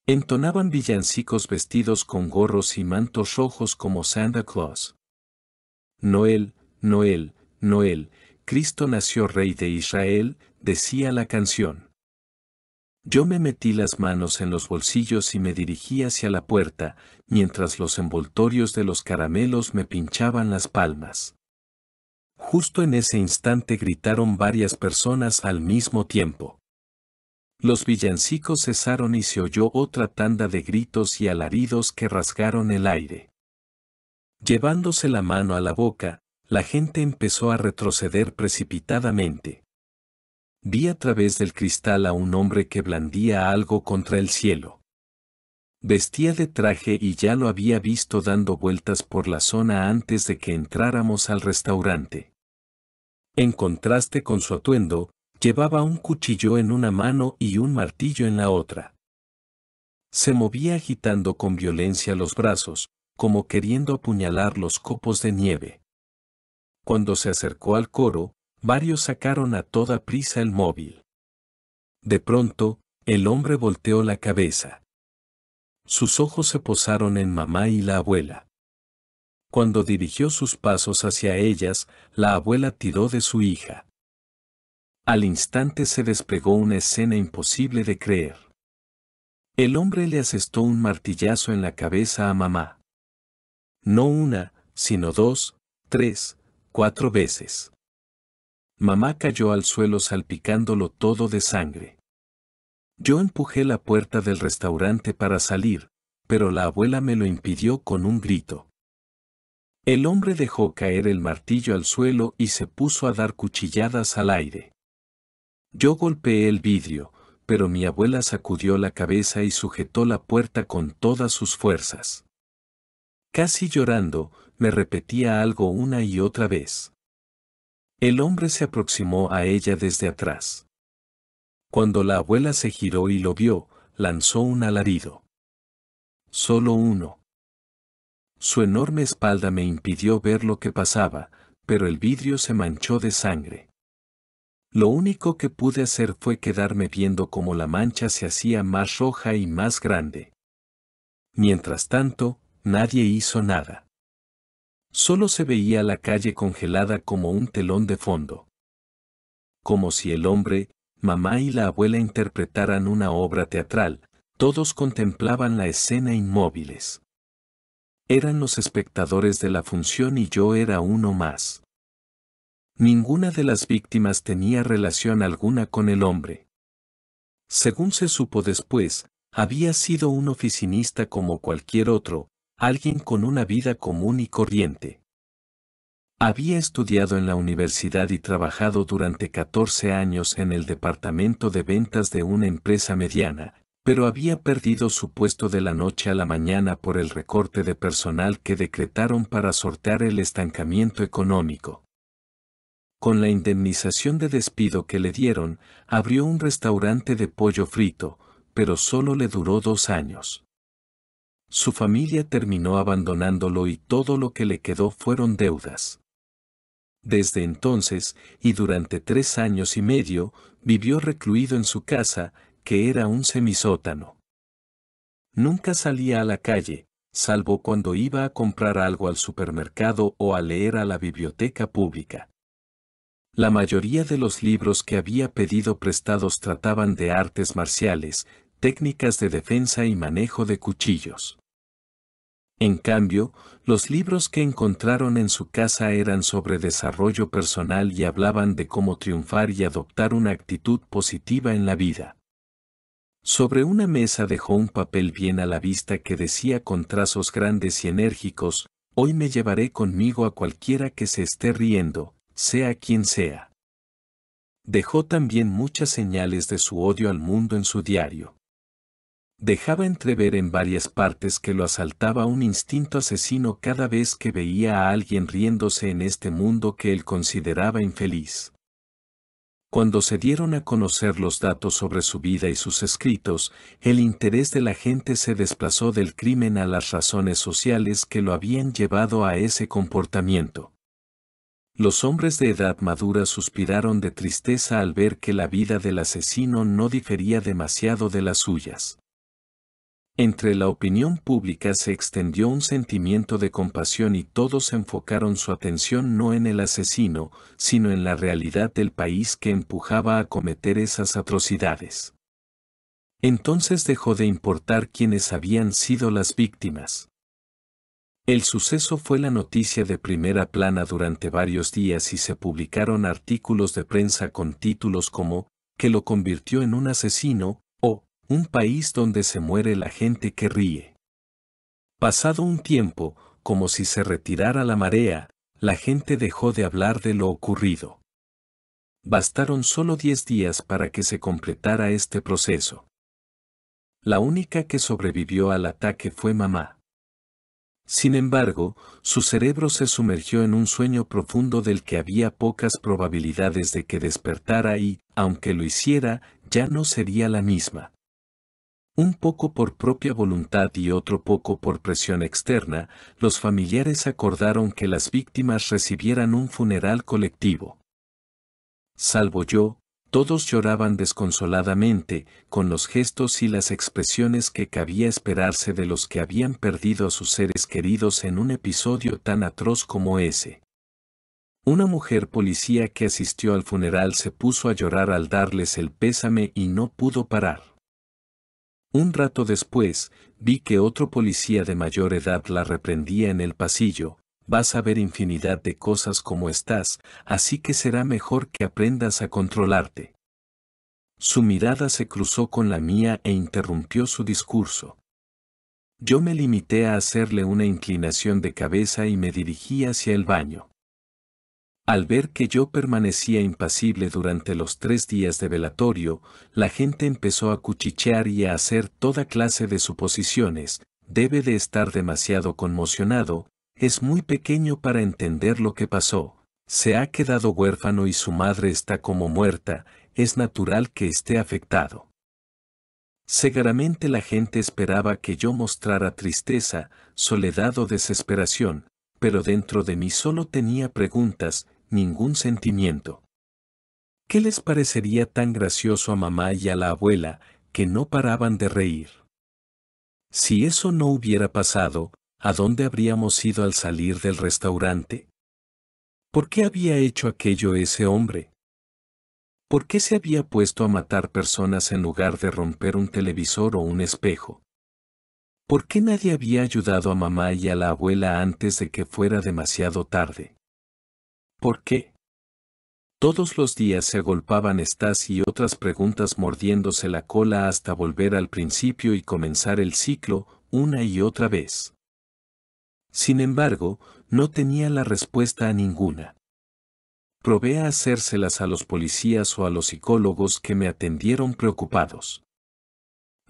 Entonaban villancicos vestidos con gorros y mantos rojos como Santa Claus. Noel, Noel, Noel, Cristo nació Rey de Israel, decía la canción. Yo me metí las manos en los bolsillos y me dirigí hacia la puerta, mientras los envoltorios de los caramelos me pinchaban las palmas. Justo en ese instante gritaron varias personas al mismo tiempo. Los villancicos cesaron y se oyó otra tanda de gritos y alaridos que rasgaron el aire. Llevándose la mano a la boca, la gente empezó a retroceder precipitadamente. Vi a través del cristal a un hombre que blandía algo contra el cielo. Vestía de traje y ya lo había visto dando vueltas por la zona antes de que entráramos al restaurante. En contraste con su atuendo, llevaba un cuchillo en una mano y un martillo en la otra. Se movía agitando con violencia los brazos, como queriendo apuñalar los copos de nieve. Cuando se acercó al coro, varios sacaron a toda prisa el móvil. De pronto, el hombre volteó la cabeza. Sus ojos se posaron en mamá y la abuela. Cuando dirigió sus pasos hacia ellas, la abuela tiró de su hija. Al instante se desplegó una escena imposible de creer. El hombre le asestó un martillazo en la cabeza a mamá no una, sino dos, tres, cuatro veces. Mamá cayó al suelo salpicándolo todo de sangre. Yo empujé la puerta del restaurante para salir, pero la abuela me lo impidió con un grito. El hombre dejó caer el martillo al suelo y se puso a dar cuchilladas al aire. Yo golpeé el vidrio, pero mi abuela sacudió la cabeza y sujetó la puerta con todas sus fuerzas. Casi llorando, me repetía algo una y otra vez. El hombre se aproximó a ella desde atrás. Cuando la abuela se giró y lo vio, lanzó un alarido. Solo uno. Su enorme espalda me impidió ver lo que pasaba, pero el vidrio se manchó de sangre. Lo único que pude hacer fue quedarme viendo cómo la mancha se hacía más roja y más grande. Mientras tanto, nadie hizo nada. Solo se veía la calle congelada como un telón de fondo. Como si el hombre, mamá y la abuela interpretaran una obra teatral, todos contemplaban la escena inmóviles. Eran los espectadores de la función y yo era uno más. Ninguna de las víctimas tenía relación alguna con el hombre. Según se supo después, había sido un oficinista como cualquier otro, alguien con una vida común y corriente. Había estudiado en la universidad y trabajado durante 14 años en el departamento de ventas de una empresa mediana, pero había perdido su puesto de la noche a la mañana por el recorte de personal que decretaron para sortear el estancamiento económico. Con la indemnización de despido que le dieron, abrió un restaurante de pollo frito, pero solo le duró dos años su familia terminó abandonándolo y todo lo que le quedó fueron deudas. Desde entonces, y durante tres años y medio, vivió recluido en su casa, que era un semisótano. Nunca salía a la calle, salvo cuando iba a comprar algo al supermercado o a leer a la biblioteca pública. La mayoría de los libros que había pedido prestados trataban de artes marciales, técnicas de defensa y manejo de cuchillos. En cambio, los libros que encontraron en su casa eran sobre desarrollo personal y hablaban de cómo triunfar y adoptar una actitud positiva en la vida. Sobre una mesa dejó un papel bien a la vista que decía con trazos grandes y enérgicos, Hoy me llevaré conmigo a cualquiera que se esté riendo, sea quien sea. Dejó también muchas señales de su odio al mundo en su diario dejaba entrever en varias partes que lo asaltaba un instinto asesino cada vez que veía a alguien riéndose en este mundo que él consideraba infeliz. Cuando se dieron a conocer los datos sobre su vida y sus escritos, el interés de la gente se desplazó del crimen a las razones sociales que lo habían llevado a ese comportamiento. Los hombres de edad madura suspiraron de tristeza al ver que la vida del asesino no difería demasiado de las suyas. Entre la opinión pública se extendió un sentimiento de compasión y todos enfocaron su atención no en el asesino, sino en la realidad del país que empujaba a cometer esas atrocidades. Entonces dejó de importar quiénes habían sido las víctimas. El suceso fue la noticia de primera plana durante varios días y se publicaron artículos de prensa con títulos como, que lo convirtió en un asesino, un país donde se muere la gente que ríe. Pasado un tiempo, como si se retirara la marea, la gente dejó de hablar de lo ocurrido. Bastaron solo diez días para que se completara este proceso. La única que sobrevivió al ataque fue mamá. Sin embargo, su cerebro se sumergió en un sueño profundo del que había pocas probabilidades de que despertara y, aunque lo hiciera, ya no sería la misma un poco por propia voluntad y otro poco por presión externa, los familiares acordaron que las víctimas recibieran un funeral colectivo. Salvo yo, todos lloraban desconsoladamente, con los gestos y las expresiones que cabía esperarse de los que habían perdido a sus seres queridos en un episodio tan atroz como ese. Una mujer policía que asistió al funeral se puso a llorar al darles el pésame y no pudo parar. Un rato después, vi que otro policía de mayor edad la reprendía en el pasillo, vas a ver infinidad de cosas como estás, así que será mejor que aprendas a controlarte. Su mirada se cruzó con la mía e interrumpió su discurso. Yo me limité a hacerle una inclinación de cabeza y me dirigí hacia el baño. Al ver que yo permanecía impasible durante los tres días de velatorio, la gente empezó a cuchichear y a hacer toda clase de suposiciones, debe de estar demasiado conmocionado, es muy pequeño para entender lo que pasó, se ha quedado huérfano y su madre está como muerta, es natural que esté afectado. Seguramente la gente esperaba que yo mostrara tristeza, soledad o desesperación, pero dentro de mí solo tenía preguntas, ningún sentimiento. ¿Qué les parecería tan gracioso a mamá y a la abuela, que no paraban de reír? Si eso no hubiera pasado, ¿a dónde habríamos ido al salir del restaurante? ¿Por qué había hecho aquello ese hombre? ¿Por qué se había puesto a matar personas en lugar de romper un televisor o un espejo? ¿Por qué nadie había ayudado a mamá y a la abuela antes de que fuera demasiado tarde? ¿Por qué? Todos los días se agolpaban estas y otras preguntas mordiéndose la cola hasta volver al principio y comenzar el ciclo una y otra vez. Sin embargo, no tenía la respuesta a ninguna. Probé a hacérselas a los policías o a los psicólogos que me atendieron preocupados.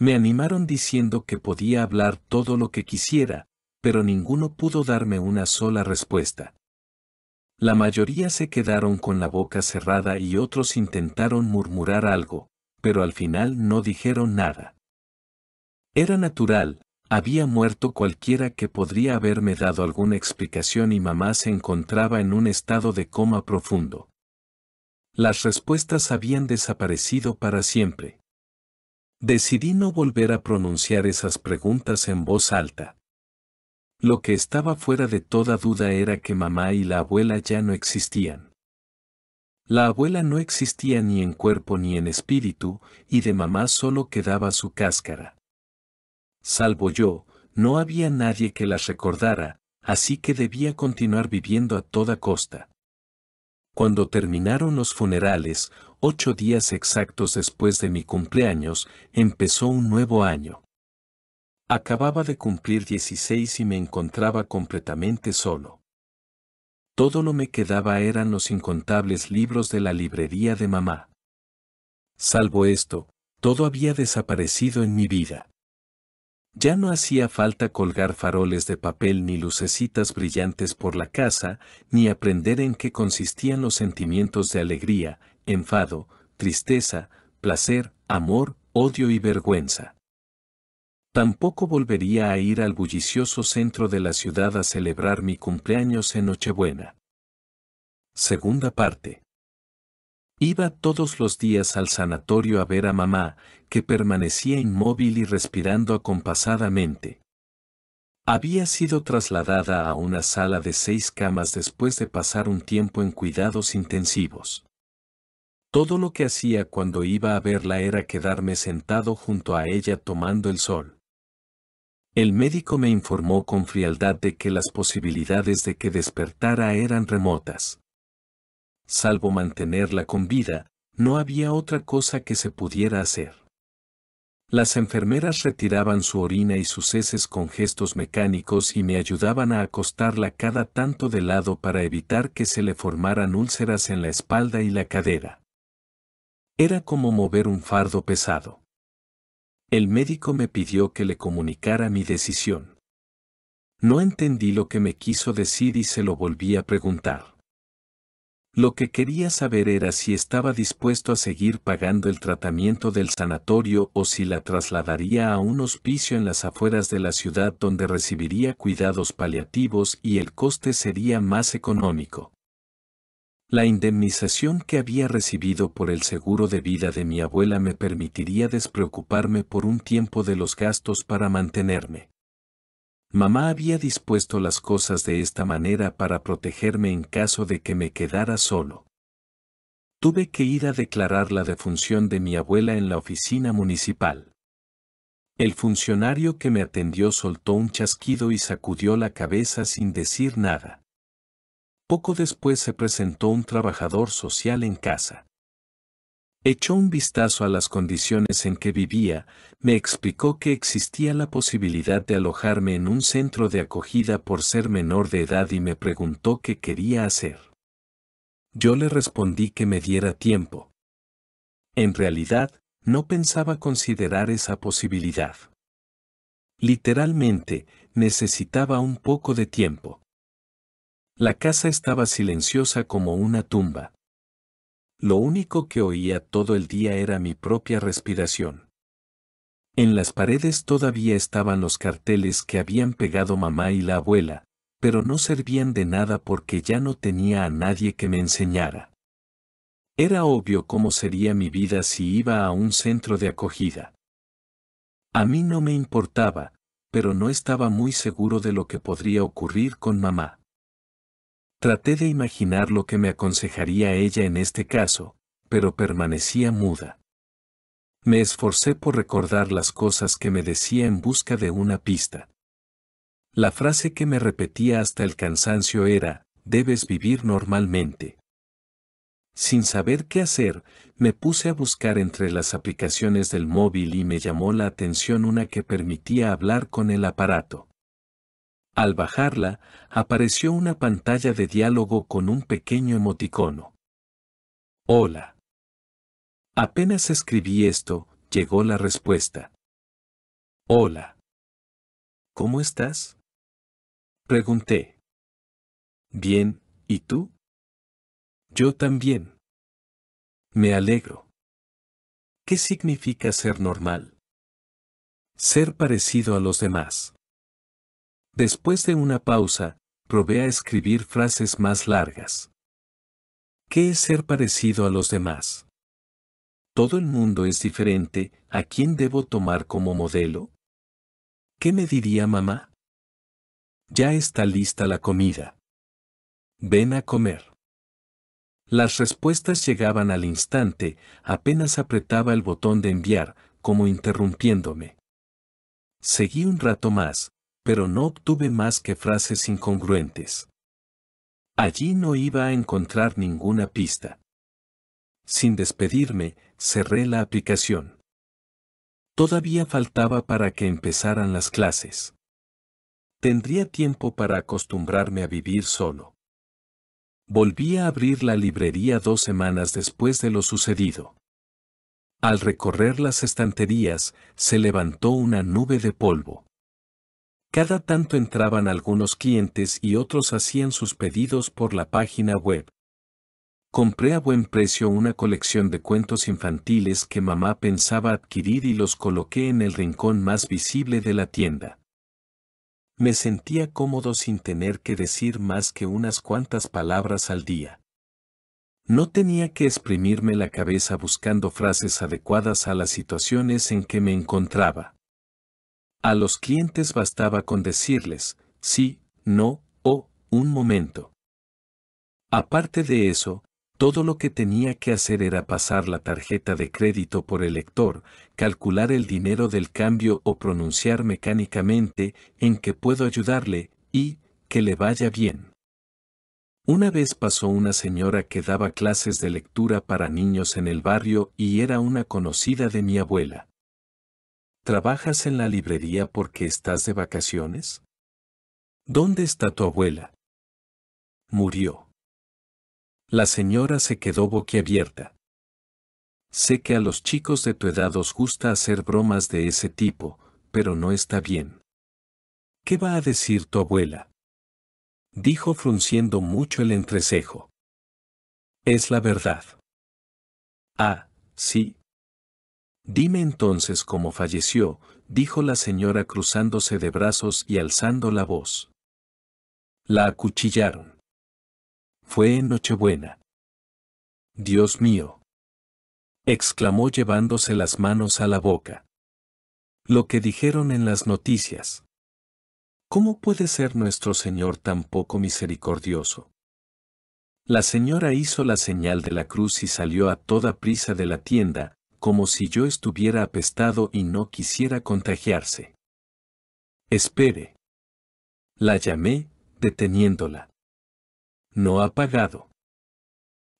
Me animaron diciendo que podía hablar todo lo que quisiera, pero ninguno pudo darme una sola respuesta. La mayoría se quedaron con la boca cerrada y otros intentaron murmurar algo, pero al final no dijeron nada. Era natural, había muerto cualquiera que podría haberme dado alguna explicación y mamá se encontraba en un estado de coma profundo. Las respuestas habían desaparecido para siempre. Decidí no volver a pronunciar esas preguntas en voz alta. Lo que estaba fuera de toda duda era que mamá y la abuela ya no existían. La abuela no existía ni en cuerpo ni en espíritu, y de mamá solo quedaba su cáscara. Salvo yo, no había nadie que las recordara, así que debía continuar viviendo a toda costa. Cuando terminaron los funerales, ocho días exactos después de mi cumpleaños, empezó un nuevo año. Acababa de cumplir 16 y me encontraba completamente solo. Todo lo me quedaba eran los incontables libros de la librería de mamá. Salvo esto, todo había desaparecido en mi vida. Ya no hacía falta colgar faroles de papel ni lucecitas brillantes por la casa, ni aprender en qué consistían los sentimientos de alegría, enfado, tristeza, placer, amor, odio y vergüenza. Tampoco volvería a ir al bullicioso centro de la ciudad a celebrar mi cumpleaños en Nochebuena. Segunda parte. Iba todos los días al sanatorio a ver a mamá, que permanecía inmóvil y respirando acompasadamente. Había sido trasladada a una sala de seis camas después de pasar un tiempo en cuidados intensivos. Todo lo que hacía cuando iba a verla era quedarme sentado junto a ella tomando el sol. El médico me informó con frialdad de que las posibilidades de que despertara eran remotas. Salvo mantenerla con vida, no había otra cosa que se pudiera hacer. Las enfermeras retiraban su orina y sus heces con gestos mecánicos y me ayudaban a acostarla cada tanto de lado para evitar que se le formaran úlceras en la espalda y la cadera. Era como mover un fardo pesado. El médico me pidió que le comunicara mi decisión. No entendí lo que me quiso decir y se lo volví a preguntar. Lo que quería saber era si estaba dispuesto a seguir pagando el tratamiento del sanatorio o si la trasladaría a un hospicio en las afueras de la ciudad donde recibiría cuidados paliativos y el coste sería más económico. La indemnización que había recibido por el seguro de vida de mi abuela me permitiría despreocuparme por un tiempo de los gastos para mantenerme. Mamá había dispuesto las cosas de esta manera para protegerme en caso de que me quedara solo. Tuve que ir a declarar la defunción de mi abuela en la oficina municipal. El funcionario que me atendió soltó un chasquido y sacudió la cabeza sin decir nada. Poco después se presentó un trabajador social en casa. Echó un vistazo a las condiciones en que vivía, me explicó que existía la posibilidad de alojarme en un centro de acogida por ser menor de edad y me preguntó qué quería hacer. Yo le respondí que me diera tiempo. En realidad, no pensaba considerar esa posibilidad. Literalmente, necesitaba un poco de tiempo. La casa estaba silenciosa como una tumba. Lo único que oía todo el día era mi propia respiración. En las paredes todavía estaban los carteles que habían pegado mamá y la abuela, pero no servían de nada porque ya no tenía a nadie que me enseñara. Era obvio cómo sería mi vida si iba a un centro de acogida. A mí no me importaba, pero no estaba muy seguro de lo que podría ocurrir con mamá. Traté de imaginar lo que me aconsejaría ella en este caso, pero permanecía muda. Me esforcé por recordar las cosas que me decía en busca de una pista. La frase que me repetía hasta el cansancio era, debes vivir normalmente. Sin saber qué hacer, me puse a buscar entre las aplicaciones del móvil y me llamó la atención una que permitía hablar con el aparato. Al bajarla, apareció una pantalla de diálogo con un pequeño emoticono. Hola. Apenas escribí esto, llegó la respuesta. Hola. ¿Cómo estás? Pregunté. Bien, ¿y tú? Yo también. Me alegro. ¿Qué significa ser normal? Ser parecido a los demás. Después de una pausa, probé a escribir frases más largas. ¿Qué es ser parecido a los demás? Todo el mundo es diferente, ¿a quién debo tomar como modelo? ¿Qué me diría mamá? Ya está lista la comida. Ven a comer. Las respuestas llegaban al instante, apenas apretaba el botón de enviar, como interrumpiéndome. Seguí un rato más, pero no obtuve más que frases incongruentes. Allí no iba a encontrar ninguna pista. Sin despedirme, cerré la aplicación. Todavía faltaba para que empezaran las clases. Tendría tiempo para acostumbrarme a vivir solo. Volví a abrir la librería dos semanas después de lo sucedido. Al recorrer las estanterías, se levantó una nube de polvo. Cada tanto entraban algunos clientes y otros hacían sus pedidos por la página web. Compré a buen precio una colección de cuentos infantiles que mamá pensaba adquirir y los coloqué en el rincón más visible de la tienda. Me sentía cómodo sin tener que decir más que unas cuantas palabras al día. No tenía que exprimirme la cabeza buscando frases adecuadas a las situaciones en que me encontraba. A los clientes bastaba con decirles, sí, no, o, un momento. Aparte de eso, todo lo que tenía que hacer era pasar la tarjeta de crédito por el lector, calcular el dinero del cambio o pronunciar mecánicamente en que puedo ayudarle y que le vaya bien. Una vez pasó una señora que daba clases de lectura para niños en el barrio y era una conocida de mi abuela. ¿Trabajas en la librería porque estás de vacaciones? ¿Dónde está tu abuela? Murió. La señora se quedó boquiabierta. Sé que a los chicos de tu edad os gusta hacer bromas de ese tipo, pero no está bien. ¿Qué va a decir tu abuela? Dijo frunciendo mucho el entrecejo. Es la verdad. Ah, sí, Dime entonces cómo falleció, dijo la señora cruzándose de brazos y alzando la voz. La acuchillaron. Fue en Nochebuena. Dios mío. exclamó llevándose las manos a la boca. Lo que dijeron en las noticias. ¿Cómo puede ser nuestro Señor tan poco misericordioso? La señora hizo la señal de la cruz y salió a toda prisa de la tienda, como si yo estuviera apestado y no quisiera contagiarse. Espere. La llamé, deteniéndola. No ha pagado.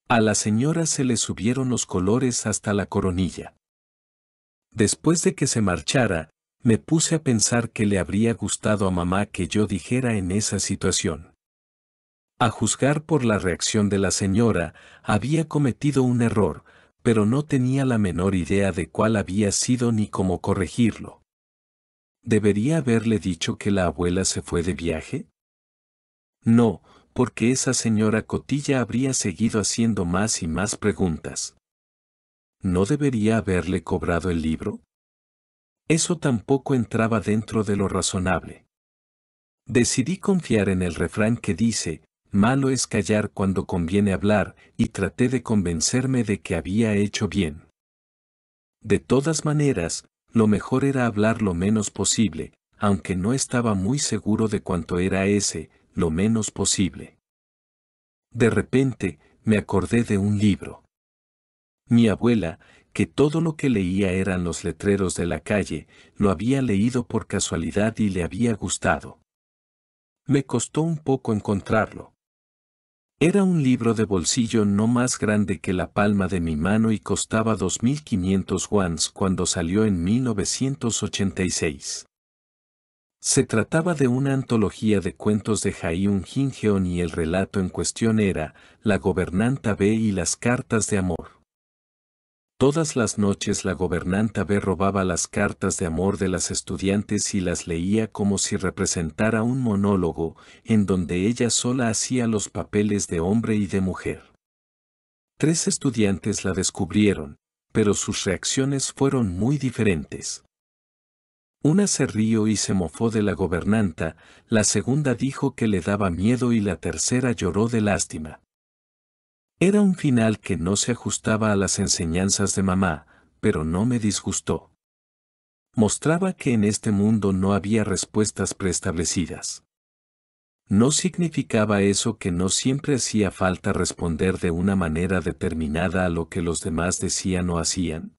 A la señora se le subieron los colores hasta la coronilla. Después de que se marchara, me puse a pensar que le habría gustado a mamá que yo dijera en esa situación. A juzgar por la reacción de la señora, había cometido un error, pero no tenía la menor idea de cuál había sido ni cómo corregirlo. ¿Debería haberle dicho que la abuela se fue de viaje? No, porque esa señora Cotilla habría seguido haciendo más y más preguntas. ¿No debería haberle cobrado el libro? Eso tampoco entraba dentro de lo razonable. Decidí confiar en el refrán que dice, malo es callar cuando conviene hablar, y traté de convencerme de que había hecho bien. De todas maneras, lo mejor era hablar lo menos posible, aunque no estaba muy seguro de cuánto era ese, lo menos posible. De repente, me acordé de un libro. Mi abuela, que todo lo que leía eran los letreros de la calle, lo había leído por casualidad y le había gustado. Me costó un poco encontrarlo. Era un libro de bolsillo no más grande que la palma de mi mano y costaba 2.500 guans cuando salió en 1986. Se trataba de una antología de cuentos de Haiyun Jin y el relato en cuestión era La gobernanta B y las cartas de amor. Todas las noches la gobernanta B robaba las cartas de amor de las estudiantes y las leía como si representara un monólogo, en donde ella sola hacía los papeles de hombre y de mujer. Tres estudiantes la descubrieron, pero sus reacciones fueron muy diferentes. Una se rió y se mofó de la gobernanta, la segunda dijo que le daba miedo y la tercera lloró de lástima. Era un final que no se ajustaba a las enseñanzas de mamá, pero no me disgustó. Mostraba que en este mundo no había respuestas preestablecidas. No significaba eso que no siempre hacía falta responder de una manera determinada a lo que los demás decían o hacían.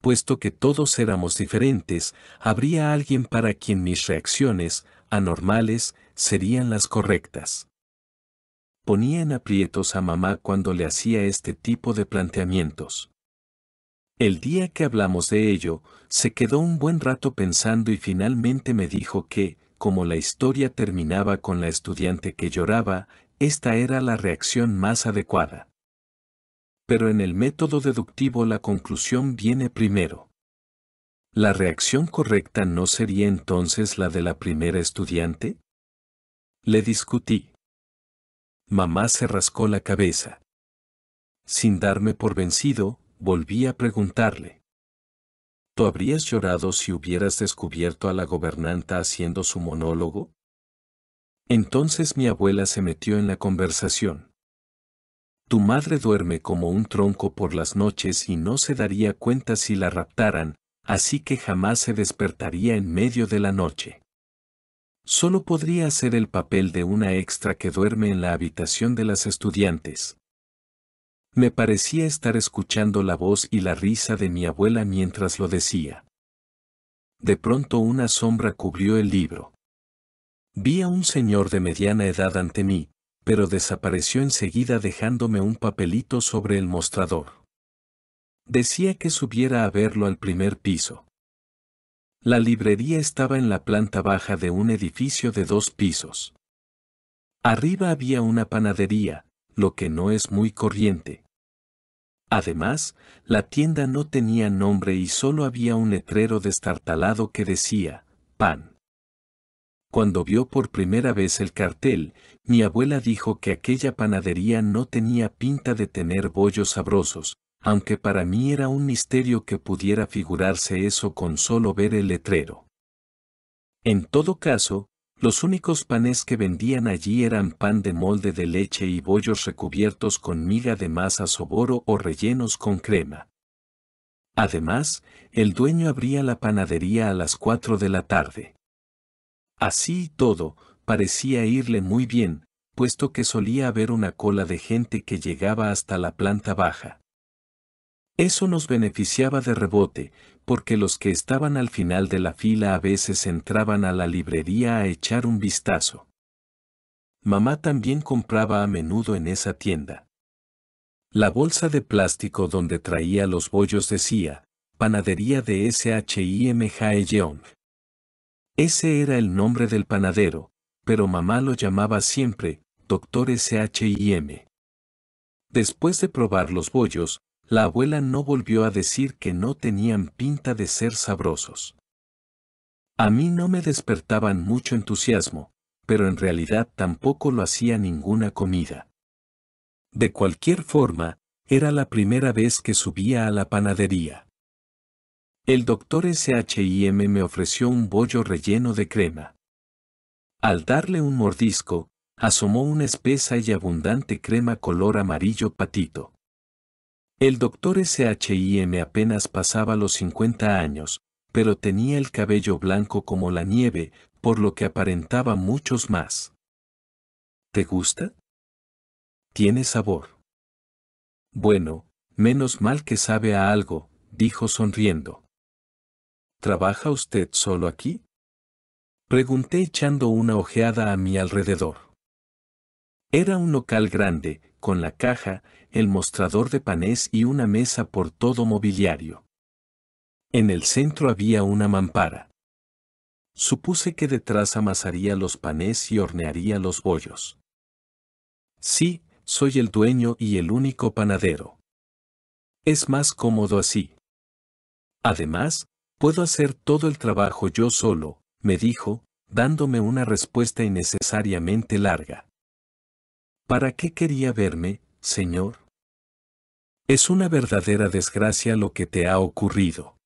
Puesto que todos éramos diferentes, habría alguien para quien mis reacciones, anormales, serían las correctas ponía en aprietos a mamá cuando le hacía este tipo de planteamientos. El día que hablamos de ello, se quedó un buen rato pensando y finalmente me dijo que, como la historia terminaba con la estudiante que lloraba, esta era la reacción más adecuada. Pero en el método deductivo la conclusión viene primero. ¿La reacción correcta no sería entonces la de la primera estudiante? Le discutí. Mamá se rascó la cabeza. Sin darme por vencido, volví a preguntarle. ¿Tú habrías llorado si hubieras descubierto a la gobernanta haciendo su monólogo? Entonces mi abuela se metió en la conversación. Tu madre duerme como un tronco por las noches y no se daría cuenta si la raptaran, así que jamás se despertaría en medio de la noche. Solo podría ser el papel de una extra que duerme en la habitación de las estudiantes. Me parecía estar escuchando la voz y la risa de mi abuela mientras lo decía. De pronto una sombra cubrió el libro. Vi a un señor de mediana edad ante mí, pero desapareció enseguida dejándome un papelito sobre el mostrador. Decía que subiera a verlo al primer piso. La librería estaba en la planta baja de un edificio de dos pisos. Arriba había una panadería, lo que no es muy corriente. Además, la tienda no tenía nombre y solo había un letrero destartalado que decía, pan. Cuando vio por primera vez el cartel, mi abuela dijo que aquella panadería no tenía pinta de tener bollos sabrosos, aunque para mí era un misterio que pudiera figurarse eso con solo ver el letrero. En todo caso, los únicos panes que vendían allí eran pan de molde de leche y bollos recubiertos con miga de masa soboro o rellenos con crema. Además, el dueño abría la panadería a las cuatro de la tarde. Así y todo, parecía irle muy bien, puesto que solía haber una cola de gente que llegaba hasta la planta baja. Eso nos beneficiaba de rebote, porque los que estaban al final de la fila a veces entraban a la librería a echar un vistazo. Mamá también compraba a menudo en esa tienda. La bolsa de plástico donde traía los bollos decía, Panadería de SHIM Jaeyeong. Ese era el nombre del panadero, pero mamá lo llamaba siempre, Doctor SHIM. Después de probar los bollos, la abuela no volvió a decir que no tenían pinta de ser sabrosos. A mí no me despertaban mucho entusiasmo, pero en realidad tampoco lo hacía ninguna comida. De cualquier forma, era la primera vez que subía a la panadería. El doctor SHIM me ofreció un bollo relleno de crema. Al darle un mordisco, asomó una espesa y abundante crema color amarillo patito. El doctor SHIM apenas pasaba los 50 años, pero tenía el cabello blanco como la nieve, por lo que aparentaba muchos más. ¿Te gusta? Tiene sabor. Bueno, menos mal que sabe a algo, dijo sonriendo. ¿Trabaja usted solo aquí? Pregunté echando una ojeada a mi alrededor. Era un local grande, con la caja, el mostrador de panés y una mesa por todo mobiliario. En el centro había una mampara. Supuse que detrás amasaría los panés y hornearía los bollos. Sí, soy el dueño y el único panadero. Es más cómodo así. Además, puedo hacer todo el trabajo yo solo, me dijo, dándome una respuesta innecesariamente larga. ¿Para qué quería verme, Señor? Es una verdadera desgracia lo que te ha ocurrido.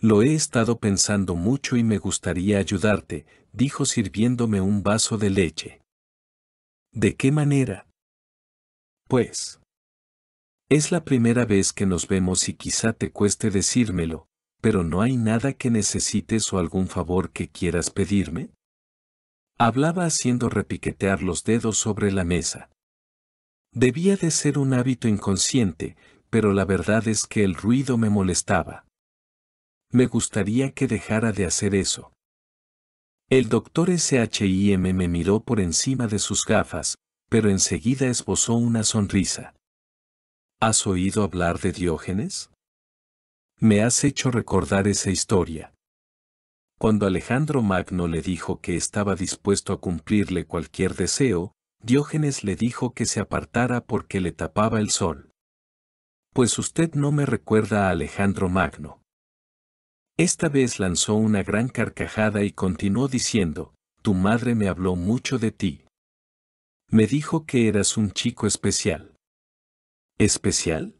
Lo he estado pensando mucho y me gustaría ayudarte, dijo sirviéndome un vaso de leche. ¿De qué manera? Pues. Es la primera vez que nos vemos y quizá te cueste decírmelo, pero ¿no hay nada que necesites o algún favor que quieras pedirme? Hablaba haciendo repiquetear los dedos sobre la mesa. Debía de ser un hábito inconsciente, pero la verdad es que el ruido me molestaba. Me gustaría que dejara de hacer eso. El doctor SHIM me miró por encima de sus gafas, pero enseguida esbozó una sonrisa. ¿Has oído hablar de Diógenes? Me has hecho recordar esa historia. Cuando Alejandro Magno le dijo que estaba dispuesto a cumplirle cualquier deseo, Diógenes le dijo que se apartara porque le tapaba el sol. Pues usted no me recuerda a Alejandro Magno. Esta vez lanzó una gran carcajada y continuó diciendo, Tu madre me habló mucho de ti. Me dijo que eras un chico especial. ¿Especial?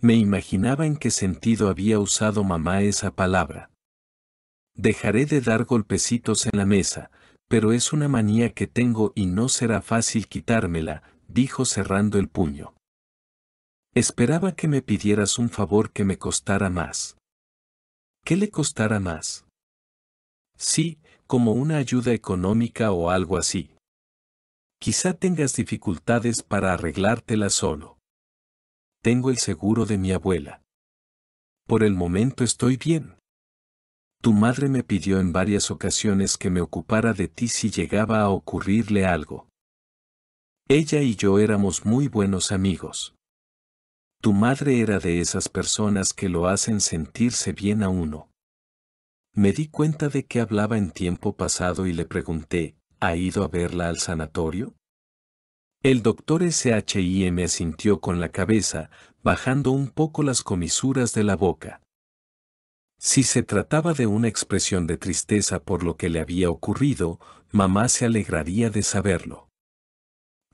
Me imaginaba en qué sentido había usado mamá esa palabra. Dejaré de dar golpecitos en la mesa, pero es una manía que tengo y no será fácil quitármela, dijo cerrando el puño. Esperaba que me pidieras un favor que me costara más. ¿Qué le costara más? Sí, como una ayuda económica o algo así. Quizá tengas dificultades para arreglártela solo. Tengo el seguro de mi abuela. Por el momento estoy bien. Tu madre me pidió en varias ocasiones que me ocupara de ti si llegaba a ocurrirle algo. Ella y yo éramos muy buenos amigos. Tu madre era de esas personas que lo hacen sentirse bien a uno. Me di cuenta de que hablaba en tiempo pasado y le pregunté, ¿ha ido a verla al sanatorio? El doctor me sintió con la cabeza, bajando un poco las comisuras de la boca. Si se trataba de una expresión de tristeza por lo que le había ocurrido, mamá se alegraría de saberlo.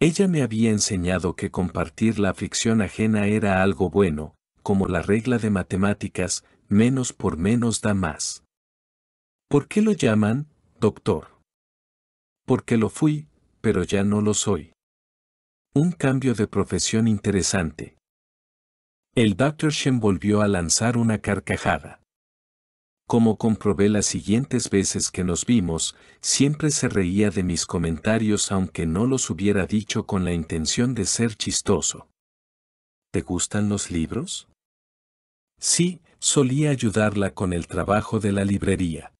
Ella me había enseñado que compartir la aflicción ajena era algo bueno, como la regla de matemáticas, menos por menos da más. ¿Por qué lo llaman, doctor? Porque lo fui, pero ya no lo soy. Un cambio de profesión interesante. El doctor Shen volvió a lanzar una carcajada como comprobé las siguientes veces que nos vimos, siempre se reía de mis comentarios aunque no los hubiera dicho con la intención de ser chistoso. ¿Te gustan los libros? Sí, solía ayudarla con el trabajo de la librería.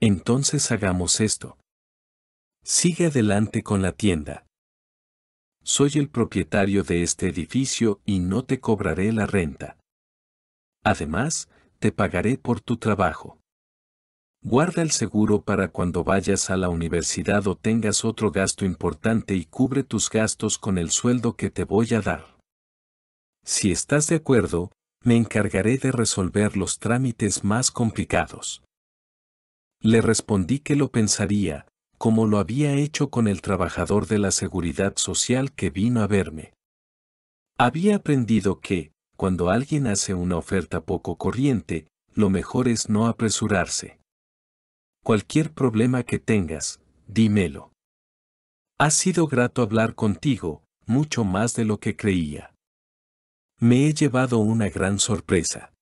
Entonces hagamos esto. Sigue adelante con la tienda. Soy el propietario de este edificio y no te cobraré la renta. Además, te pagaré por tu trabajo. Guarda el seguro para cuando vayas a la universidad o tengas otro gasto importante y cubre tus gastos con el sueldo que te voy a dar. Si estás de acuerdo, me encargaré de resolver los trámites más complicados. Le respondí que lo pensaría, como lo había hecho con el trabajador de la seguridad social que vino a verme. Había aprendido que, cuando alguien hace una oferta poco corriente, lo mejor es no apresurarse. Cualquier problema que tengas, dímelo. Ha sido grato hablar contigo, mucho más de lo que creía. Me he llevado una gran sorpresa.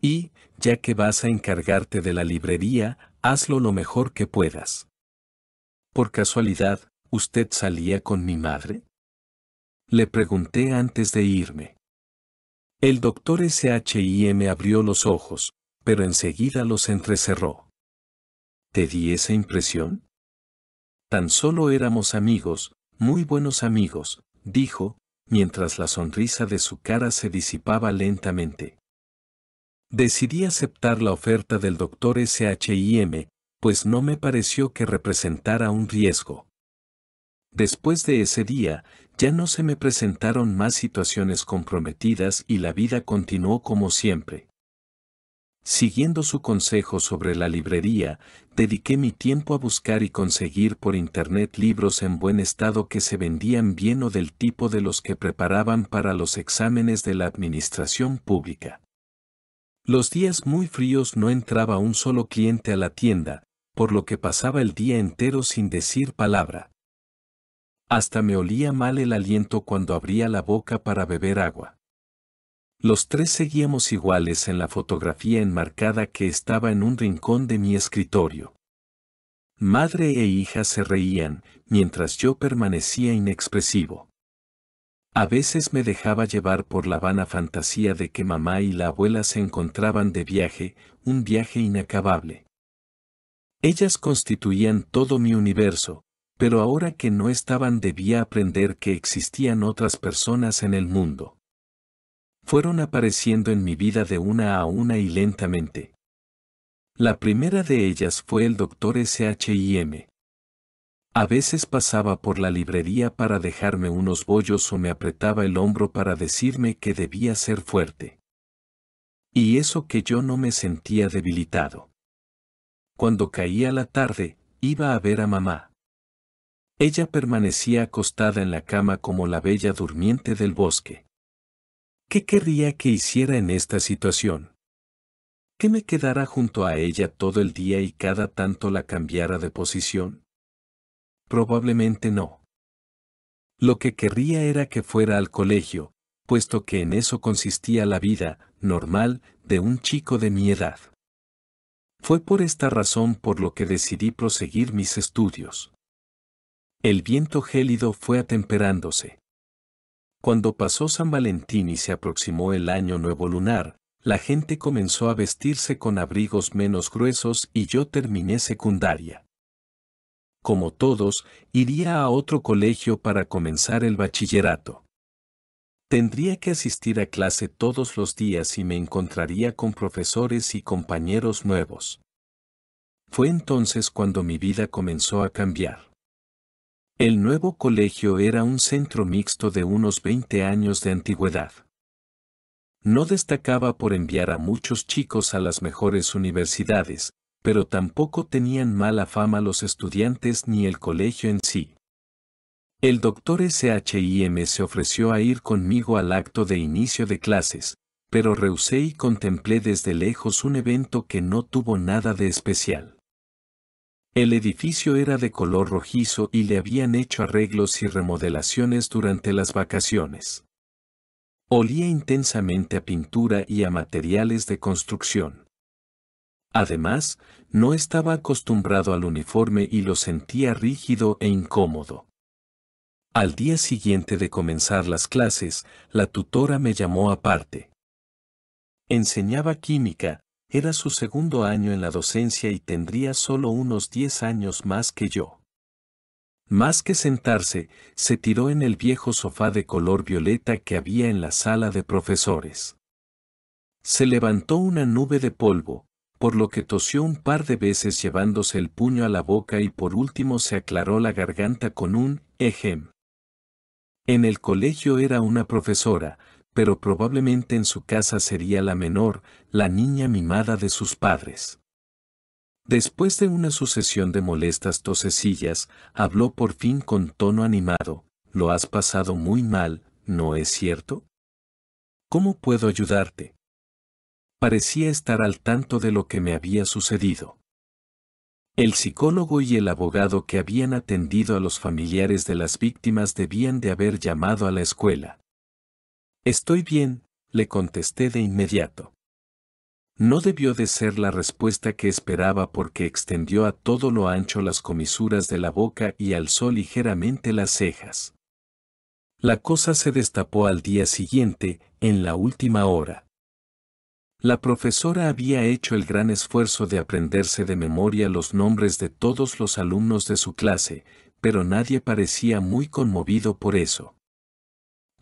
Y, ya que vas a encargarte de la librería, hazlo lo mejor que puedas. Por casualidad, ¿usted salía con mi madre? Le pregunté antes de irme. El doctor SHIM abrió los ojos, pero enseguida los entrecerró. ¿Te di esa impresión? Tan solo éramos amigos, muy buenos amigos, dijo, mientras la sonrisa de su cara se disipaba lentamente. Decidí aceptar la oferta del doctor SHIM, pues no me pareció que representara un riesgo. Después de ese día, ya no se me presentaron más situaciones comprometidas y la vida continuó como siempre. Siguiendo su consejo sobre la librería, dediqué mi tiempo a buscar y conseguir por internet libros en buen estado que se vendían bien o del tipo de los que preparaban para los exámenes de la administración pública. Los días muy fríos no entraba un solo cliente a la tienda, por lo que pasaba el día entero sin decir palabra. Hasta me olía mal el aliento cuando abría la boca para beber agua. Los tres seguíamos iguales en la fotografía enmarcada que estaba en un rincón de mi escritorio. Madre e hija se reían, mientras yo permanecía inexpresivo. A veces me dejaba llevar por la vana fantasía de que mamá y la abuela se encontraban de viaje, un viaje inacabable. Ellas constituían todo mi universo, pero ahora que no estaban debía aprender que existían otras personas en el mundo. Fueron apareciendo en mi vida de una a una y lentamente. La primera de ellas fue el doctor SHIM. A veces pasaba por la librería para dejarme unos bollos o me apretaba el hombro para decirme que debía ser fuerte. Y eso que yo no me sentía debilitado. Cuando caía la tarde, iba a ver a mamá. Ella permanecía acostada en la cama como la bella durmiente del bosque. ¿Qué querría que hiciera en esta situación? ¿Que me quedara junto a ella todo el día y cada tanto la cambiara de posición? Probablemente no. Lo que querría era que fuera al colegio, puesto que en eso consistía la vida, normal, de un chico de mi edad. Fue por esta razón por lo que decidí proseguir mis estudios. El viento gélido fue atemperándose. Cuando pasó San Valentín y se aproximó el año nuevo lunar, la gente comenzó a vestirse con abrigos menos gruesos y yo terminé secundaria. Como todos, iría a otro colegio para comenzar el bachillerato. Tendría que asistir a clase todos los días y me encontraría con profesores y compañeros nuevos. Fue entonces cuando mi vida comenzó a cambiar. El nuevo colegio era un centro mixto de unos 20 años de antigüedad. No destacaba por enviar a muchos chicos a las mejores universidades, pero tampoco tenían mala fama los estudiantes ni el colegio en sí. El doctor SHIM se ofreció a ir conmigo al acto de inicio de clases, pero rehusé y contemplé desde lejos un evento que no tuvo nada de especial. El edificio era de color rojizo y le habían hecho arreglos y remodelaciones durante las vacaciones. Olía intensamente a pintura y a materiales de construcción. Además, no estaba acostumbrado al uniforme y lo sentía rígido e incómodo. Al día siguiente de comenzar las clases, la tutora me llamó aparte. Enseñaba química, era su segundo año en la docencia y tendría solo unos diez años más que yo. Más que sentarse, se tiró en el viejo sofá de color violeta que había en la sala de profesores. Se levantó una nube de polvo, por lo que tosió un par de veces llevándose el puño a la boca y por último se aclaró la garganta con un ejem. En el colegio era una profesora, pero probablemente en su casa sería la menor, la niña mimada de sus padres. Después de una sucesión de molestas tosecillas, habló por fin con tono animado, Lo has pasado muy mal, ¿no es cierto? ¿Cómo puedo ayudarte? Parecía estar al tanto de lo que me había sucedido. El psicólogo y el abogado que habían atendido a los familiares de las víctimas debían de haber llamado a la escuela. Estoy bien, le contesté de inmediato. No debió de ser la respuesta que esperaba porque extendió a todo lo ancho las comisuras de la boca y alzó ligeramente las cejas. La cosa se destapó al día siguiente, en la última hora. La profesora había hecho el gran esfuerzo de aprenderse de memoria los nombres de todos los alumnos de su clase, pero nadie parecía muy conmovido por eso.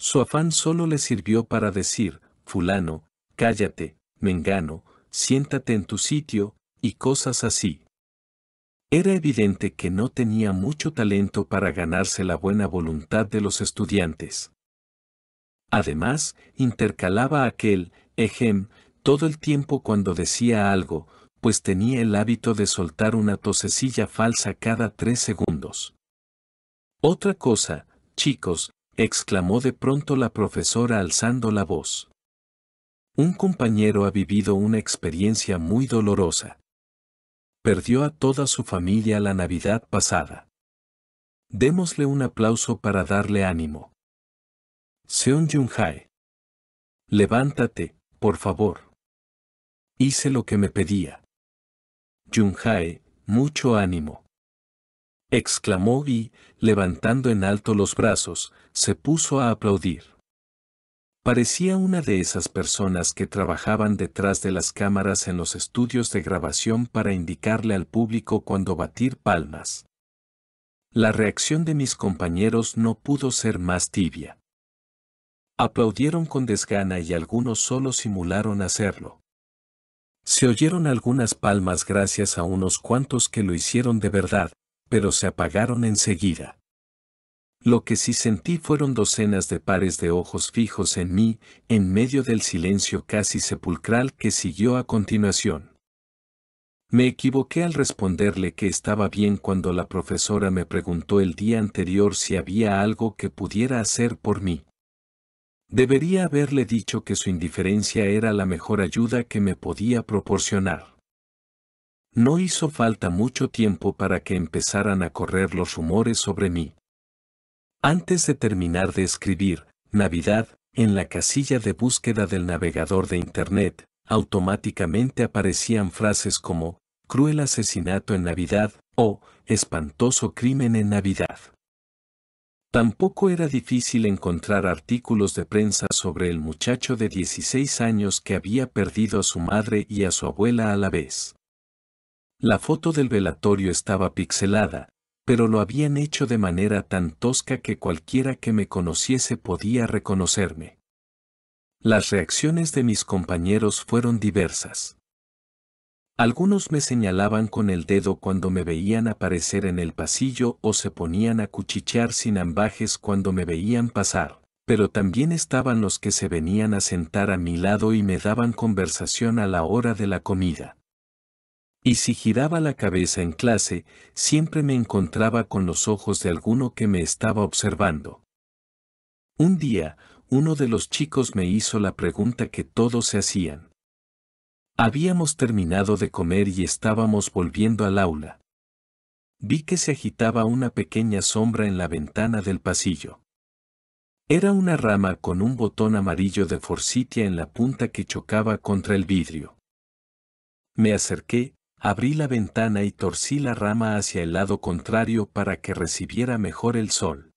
Su afán solo le sirvió para decir, fulano, cállate, mengano, siéntate en tu sitio, y cosas así. Era evidente que no tenía mucho talento para ganarse la buena voluntad de los estudiantes. Además, intercalaba aquel, ejem, todo el tiempo cuando decía algo, pues tenía el hábito de soltar una tosecilla falsa cada tres segundos. Otra cosa, chicos, exclamó de pronto la profesora alzando la voz. Un compañero ha vivido una experiencia muy dolorosa. Perdió a toda su familia la Navidad pasada. Démosle un aplauso para darle ánimo. Seon Jung-hae. Levántate, por favor. Hice lo que me pedía. Jung-hae, mucho ánimo exclamó y, levantando en alto los brazos, se puso a aplaudir. Parecía una de esas personas que trabajaban detrás de las cámaras en los estudios de grabación para indicarle al público cuando batir palmas. La reacción de mis compañeros no pudo ser más tibia. Aplaudieron con desgana y algunos solo simularon hacerlo. Se oyeron algunas palmas gracias a unos cuantos que lo hicieron de verdad, pero se apagaron enseguida. Lo que sí sentí fueron docenas de pares de ojos fijos en mí, en medio del silencio casi sepulcral que siguió a continuación. Me equivoqué al responderle que estaba bien cuando la profesora me preguntó el día anterior si había algo que pudiera hacer por mí. Debería haberle dicho que su indiferencia era la mejor ayuda que me podía proporcionar. No hizo falta mucho tiempo para que empezaran a correr los rumores sobre mí. Antes de terminar de escribir, Navidad, en la casilla de búsqueda del navegador de Internet, automáticamente aparecían frases como, cruel asesinato en Navidad o, espantoso crimen en Navidad. Tampoco era difícil encontrar artículos de prensa sobre el muchacho de 16 años que había perdido a su madre y a su abuela a la vez. La foto del velatorio estaba pixelada, pero lo habían hecho de manera tan tosca que cualquiera que me conociese podía reconocerme. Las reacciones de mis compañeros fueron diversas. Algunos me señalaban con el dedo cuando me veían aparecer en el pasillo o se ponían a cuchichear sin ambajes cuando me veían pasar, pero también estaban los que se venían a sentar a mi lado y me daban conversación a la hora de la comida. Y si giraba la cabeza en clase, siempre me encontraba con los ojos de alguno que me estaba observando. Un día, uno de los chicos me hizo la pregunta que todos se hacían. Habíamos terminado de comer y estábamos volviendo al aula. Vi que se agitaba una pequeña sombra en la ventana del pasillo. Era una rama con un botón amarillo de forcitia en la punta que chocaba contra el vidrio. Me acerqué, Abrí la ventana y torcí la rama hacia el lado contrario para que recibiera mejor el sol.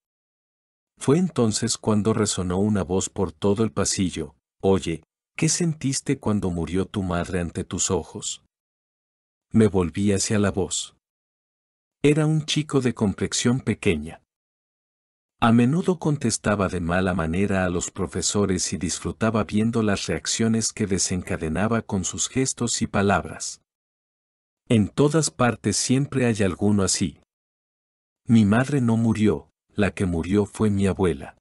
Fue entonces cuando resonó una voz por todo el pasillo, Oye, ¿qué sentiste cuando murió tu madre ante tus ojos? Me volví hacia la voz. Era un chico de complexión pequeña. A menudo contestaba de mala manera a los profesores y disfrutaba viendo las reacciones que desencadenaba con sus gestos y palabras. En todas partes siempre hay alguno así. Mi madre no murió, la que murió fue mi abuela.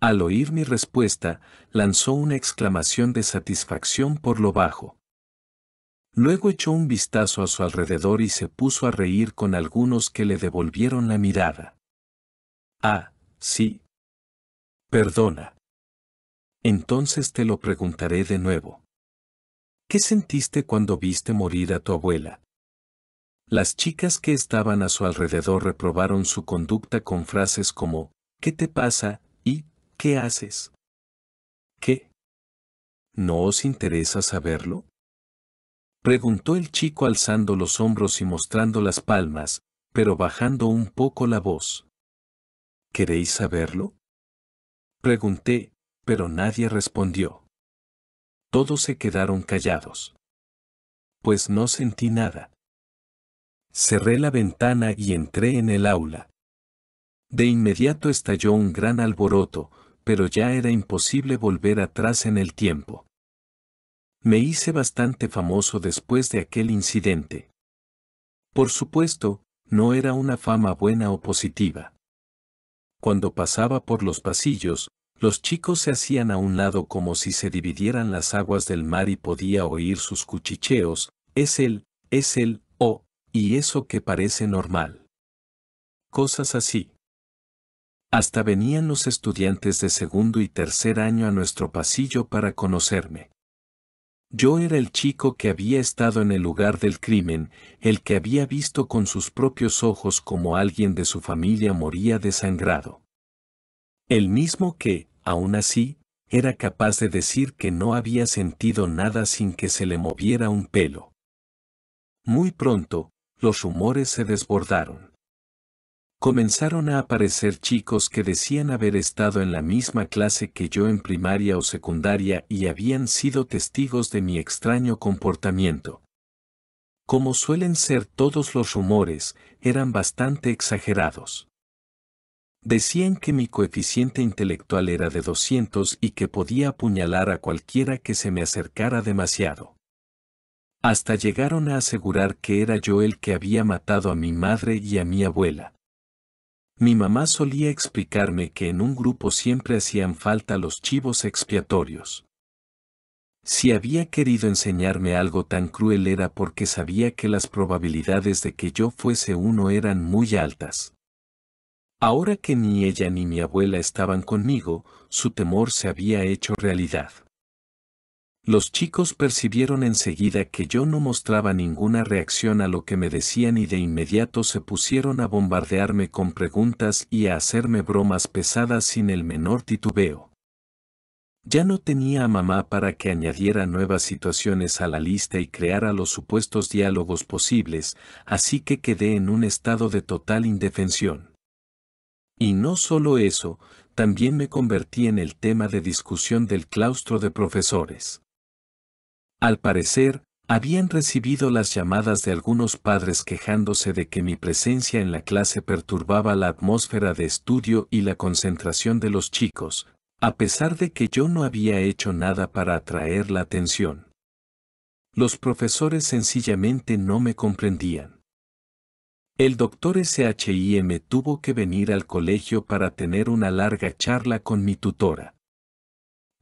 Al oír mi respuesta, lanzó una exclamación de satisfacción por lo bajo. Luego echó un vistazo a su alrededor y se puso a reír con algunos que le devolvieron la mirada. Ah, sí. Perdona. Entonces te lo preguntaré de nuevo. ¿Qué sentiste cuando viste morir a tu abuela? Las chicas que estaban a su alrededor reprobaron su conducta con frases como, ¿qué te pasa? y, ¿qué haces? ¿Qué? ¿No os interesa saberlo? Preguntó el chico alzando los hombros y mostrando las palmas, pero bajando un poco la voz. ¿Queréis saberlo? Pregunté, pero nadie respondió. Todos se quedaron callados. Pues no sentí nada. Cerré la ventana y entré en el aula. De inmediato estalló un gran alboroto, pero ya era imposible volver atrás en el tiempo. Me hice bastante famoso después de aquel incidente. Por supuesto, no era una fama buena o positiva. Cuando pasaba por los pasillos, los chicos se hacían a un lado como si se dividieran las aguas del mar y podía oír sus cuchicheos, es él, es él, oh, y eso que parece normal. Cosas así. Hasta venían los estudiantes de segundo y tercer año a nuestro pasillo para conocerme. Yo era el chico que había estado en el lugar del crimen, el que había visto con sus propios ojos como alguien de su familia moría desangrado. El mismo que, Aún así, era capaz de decir que no había sentido nada sin que se le moviera un pelo. Muy pronto, los rumores se desbordaron. Comenzaron a aparecer chicos que decían haber estado en la misma clase que yo en primaria o secundaria y habían sido testigos de mi extraño comportamiento. Como suelen ser todos los rumores, eran bastante exagerados. Decían que mi coeficiente intelectual era de 200 y que podía apuñalar a cualquiera que se me acercara demasiado. Hasta llegaron a asegurar que era yo el que había matado a mi madre y a mi abuela. Mi mamá solía explicarme que en un grupo siempre hacían falta los chivos expiatorios. Si había querido enseñarme algo tan cruel era porque sabía que las probabilidades de que yo fuese uno eran muy altas. Ahora que ni ella ni mi abuela estaban conmigo, su temor se había hecho realidad. Los chicos percibieron enseguida que yo no mostraba ninguna reacción a lo que me decían y de inmediato se pusieron a bombardearme con preguntas y a hacerme bromas pesadas sin el menor titubeo. Ya no tenía a mamá para que añadiera nuevas situaciones a la lista y creara los supuestos diálogos posibles, así que quedé en un estado de total indefensión. Y no solo eso, también me convertí en el tema de discusión del claustro de profesores. Al parecer, habían recibido las llamadas de algunos padres quejándose de que mi presencia en la clase perturbaba la atmósfera de estudio y la concentración de los chicos, a pesar de que yo no había hecho nada para atraer la atención. Los profesores sencillamente no me comprendían. El doctor SHIM tuvo que venir al colegio para tener una larga charla con mi tutora.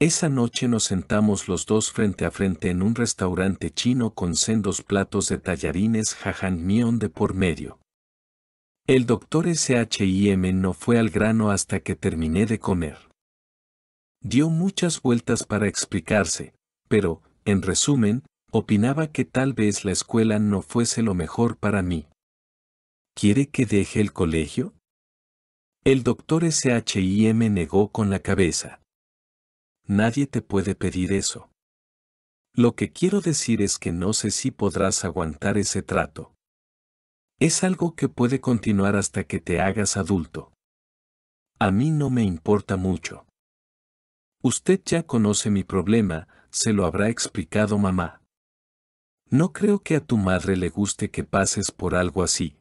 Esa noche nos sentamos los dos frente a frente en un restaurante chino con sendos platos de tallarines jajangmyeon de por medio. El doctor SHIM no fue al grano hasta que terminé de comer. Dio muchas vueltas para explicarse, pero, en resumen, opinaba que tal vez la escuela no fuese lo mejor para mí. ¿Quiere que deje el colegio? El doctor SHIM negó con la cabeza. Nadie te puede pedir eso. Lo que quiero decir es que no sé si podrás aguantar ese trato. Es algo que puede continuar hasta que te hagas adulto. A mí no me importa mucho. Usted ya conoce mi problema, se lo habrá explicado mamá. No creo que a tu madre le guste que pases por algo así.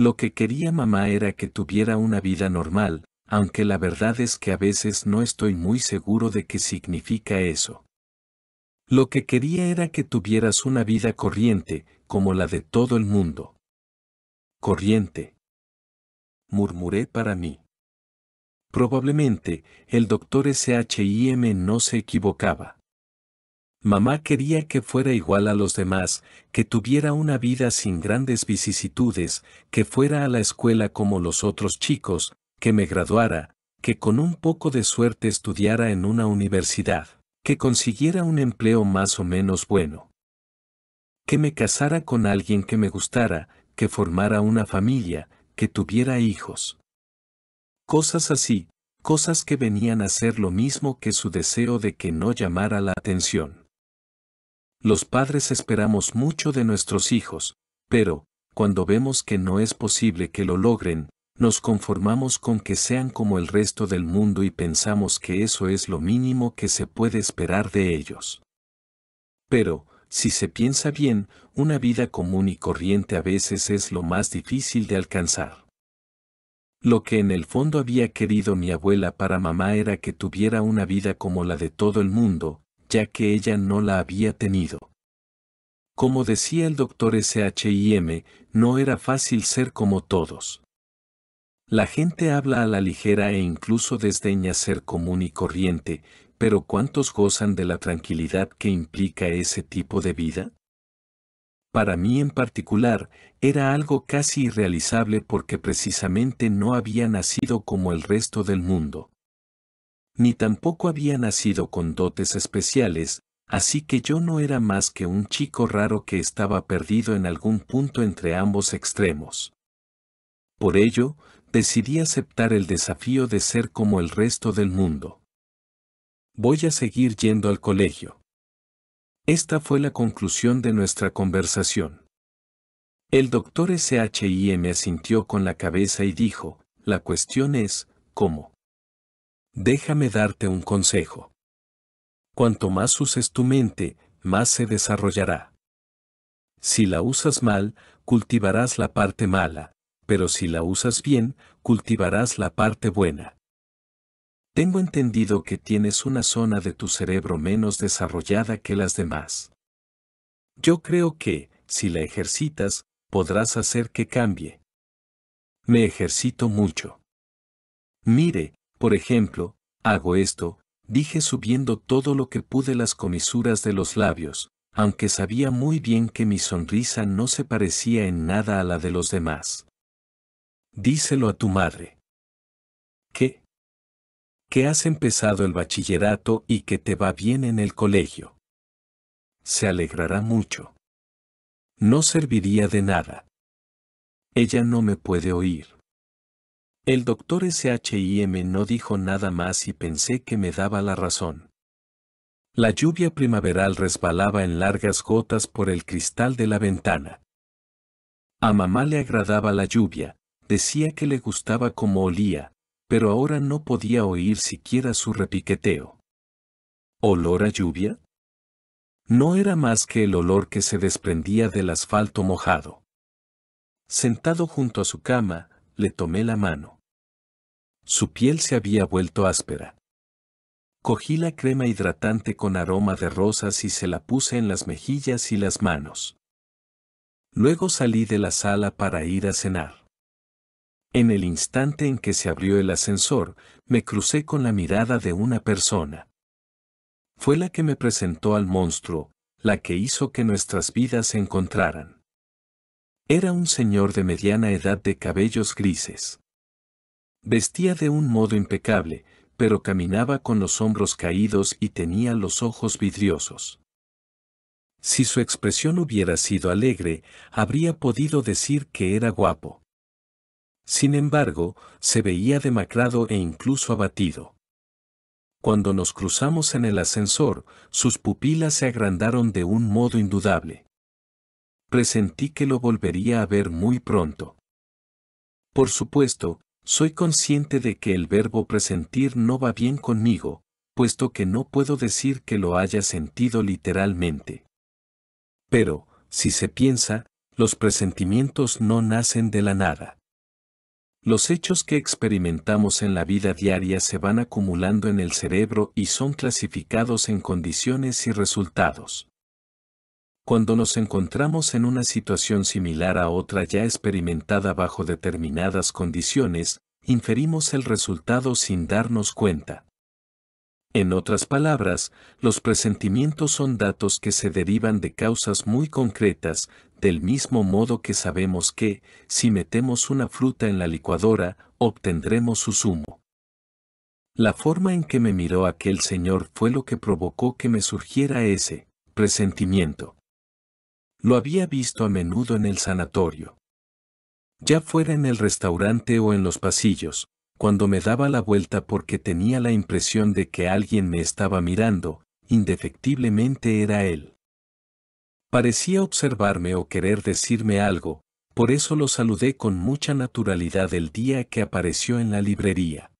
Lo que quería mamá era que tuviera una vida normal, aunque la verdad es que a veces no estoy muy seguro de qué significa eso. Lo que quería era que tuvieras una vida corriente, como la de todo el mundo. Corriente. Murmuré para mí. Probablemente, el doctor SHIM no se equivocaba. Mamá quería que fuera igual a los demás, que tuviera una vida sin grandes vicisitudes, que fuera a la escuela como los otros chicos, que me graduara, que con un poco de suerte estudiara en una universidad, que consiguiera un empleo más o menos bueno, que me casara con alguien que me gustara, que formara una familia, que tuviera hijos. Cosas así, cosas que venían a ser lo mismo que su deseo de que no llamara la atención. Los padres esperamos mucho de nuestros hijos, pero, cuando vemos que no es posible que lo logren, nos conformamos con que sean como el resto del mundo y pensamos que eso es lo mínimo que se puede esperar de ellos. Pero, si se piensa bien, una vida común y corriente a veces es lo más difícil de alcanzar. Lo que en el fondo había querido mi abuela para mamá era que tuviera una vida como la de todo el mundo, ya que ella no la había tenido. Como decía el doctor SHIM, no era fácil ser como todos. La gente habla a la ligera e incluso desdeña ser común y corriente, pero ¿cuántos gozan de la tranquilidad que implica ese tipo de vida? Para mí en particular, era algo casi irrealizable porque precisamente no había nacido como el resto del mundo ni tampoco había nacido con dotes especiales, así que yo no era más que un chico raro que estaba perdido en algún punto entre ambos extremos. Por ello, decidí aceptar el desafío de ser como el resto del mundo. Voy a seguir yendo al colegio. Esta fue la conclusión de nuestra conversación. El doctor SHIM me asintió con la cabeza y dijo, la cuestión es, ¿cómo? déjame darte un consejo. Cuanto más uses tu mente, más se desarrollará. Si la usas mal, cultivarás la parte mala, pero si la usas bien, cultivarás la parte buena. Tengo entendido que tienes una zona de tu cerebro menos desarrollada que las demás. Yo creo que, si la ejercitas, podrás hacer que cambie. Me ejercito mucho. Mire, por ejemplo, hago esto, dije subiendo todo lo que pude las comisuras de los labios, aunque sabía muy bien que mi sonrisa no se parecía en nada a la de los demás. Díselo a tu madre. ¿Qué? Que has empezado el bachillerato y que te va bien en el colegio. Se alegrará mucho. No serviría de nada. Ella no me puede oír. El doctor SHIM no dijo nada más y pensé que me daba la razón. La lluvia primaveral resbalaba en largas gotas por el cristal de la ventana. A mamá le agradaba la lluvia, decía que le gustaba como olía, pero ahora no podía oír siquiera su repiqueteo. ¿Olor a lluvia? No era más que el olor que se desprendía del asfalto mojado. Sentado junto a su cama, le tomé la mano. Su piel se había vuelto áspera. Cogí la crema hidratante con aroma de rosas y se la puse en las mejillas y las manos. Luego salí de la sala para ir a cenar. En el instante en que se abrió el ascensor, me crucé con la mirada de una persona. Fue la que me presentó al monstruo, la que hizo que nuestras vidas se encontraran. Era un señor de mediana edad de cabellos grises. Vestía de un modo impecable, pero caminaba con los hombros caídos y tenía los ojos vidriosos. Si su expresión hubiera sido alegre, habría podido decir que era guapo. Sin embargo, se veía demacrado e incluso abatido. Cuando nos cruzamos en el ascensor, sus pupilas se agrandaron de un modo indudable presentí que lo volvería a ver muy pronto. Por supuesto, soy consciente de que el verbo presentir no va bien conmigo, puesto que no puedo decir que lo haya sentido literalmente. Pero, si se piensa, los presentimientos no nacen de la nada. Los hechos que experimentamos en la vida diaria se van acumulando en el cerebro y son clasificados en condiciones y resultados. Cuando nos encontramos en una situación similar a otra ya experimentada bajo determinadas condiciones, inferimos el resultado sin darnos cuenta. En otras palabras, los presentimientos son datos que se derivan de causas muy concretas, del mismo modo que sabemos que, si metemos una fruta en la licuadora, obtendremos su zumo. La forma en que me miró aquel señor fue lo que provocó que me surgiera ese presentimiento. Lo había visto a menudo en el sanatorio. Ya fuera en el restaurante o en los pasillos, cuando me daba la vuelta porque tenía la impresión de que alguien me estaba mirando, indefectiblemente era él. Parecía observarme o querer decirme algo, por eso lo saludé con mucha naturalidad el día que apareció en la librería.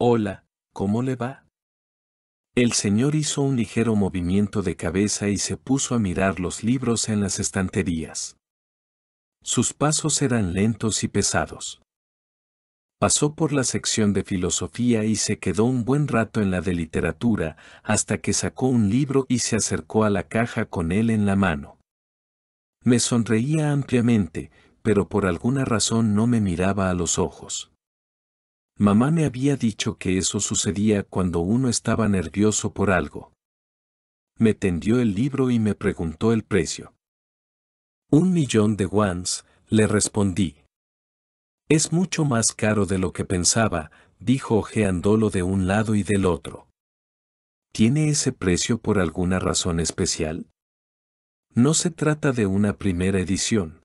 Hola, ¿cómo le va? El señor hizo un ligero movimiento de cabeza y se puso a mirar los libros en las estanterías. Sus pasos eran lentos y pesados. Pasó por la sección de filosofía y se quedó un buen rato en la de literatura, hasta que sacó un libro y se acercó a la caja con él en la mano. Me sonreía ampliamente, pero por alguna razón no me miraba a los ojos. Mamá me había dicho que eso sucedía cuando uno estaba nervioso por algo. Me tendió el libro y me preguntó el precio. Un millón de guans, le respondí. Es mucho más caro de lo que pensaba, dijo ojeándolo de un lado y del otro. ¿Tiene ese precio por alguna razón especial? No se trata de una primera edición.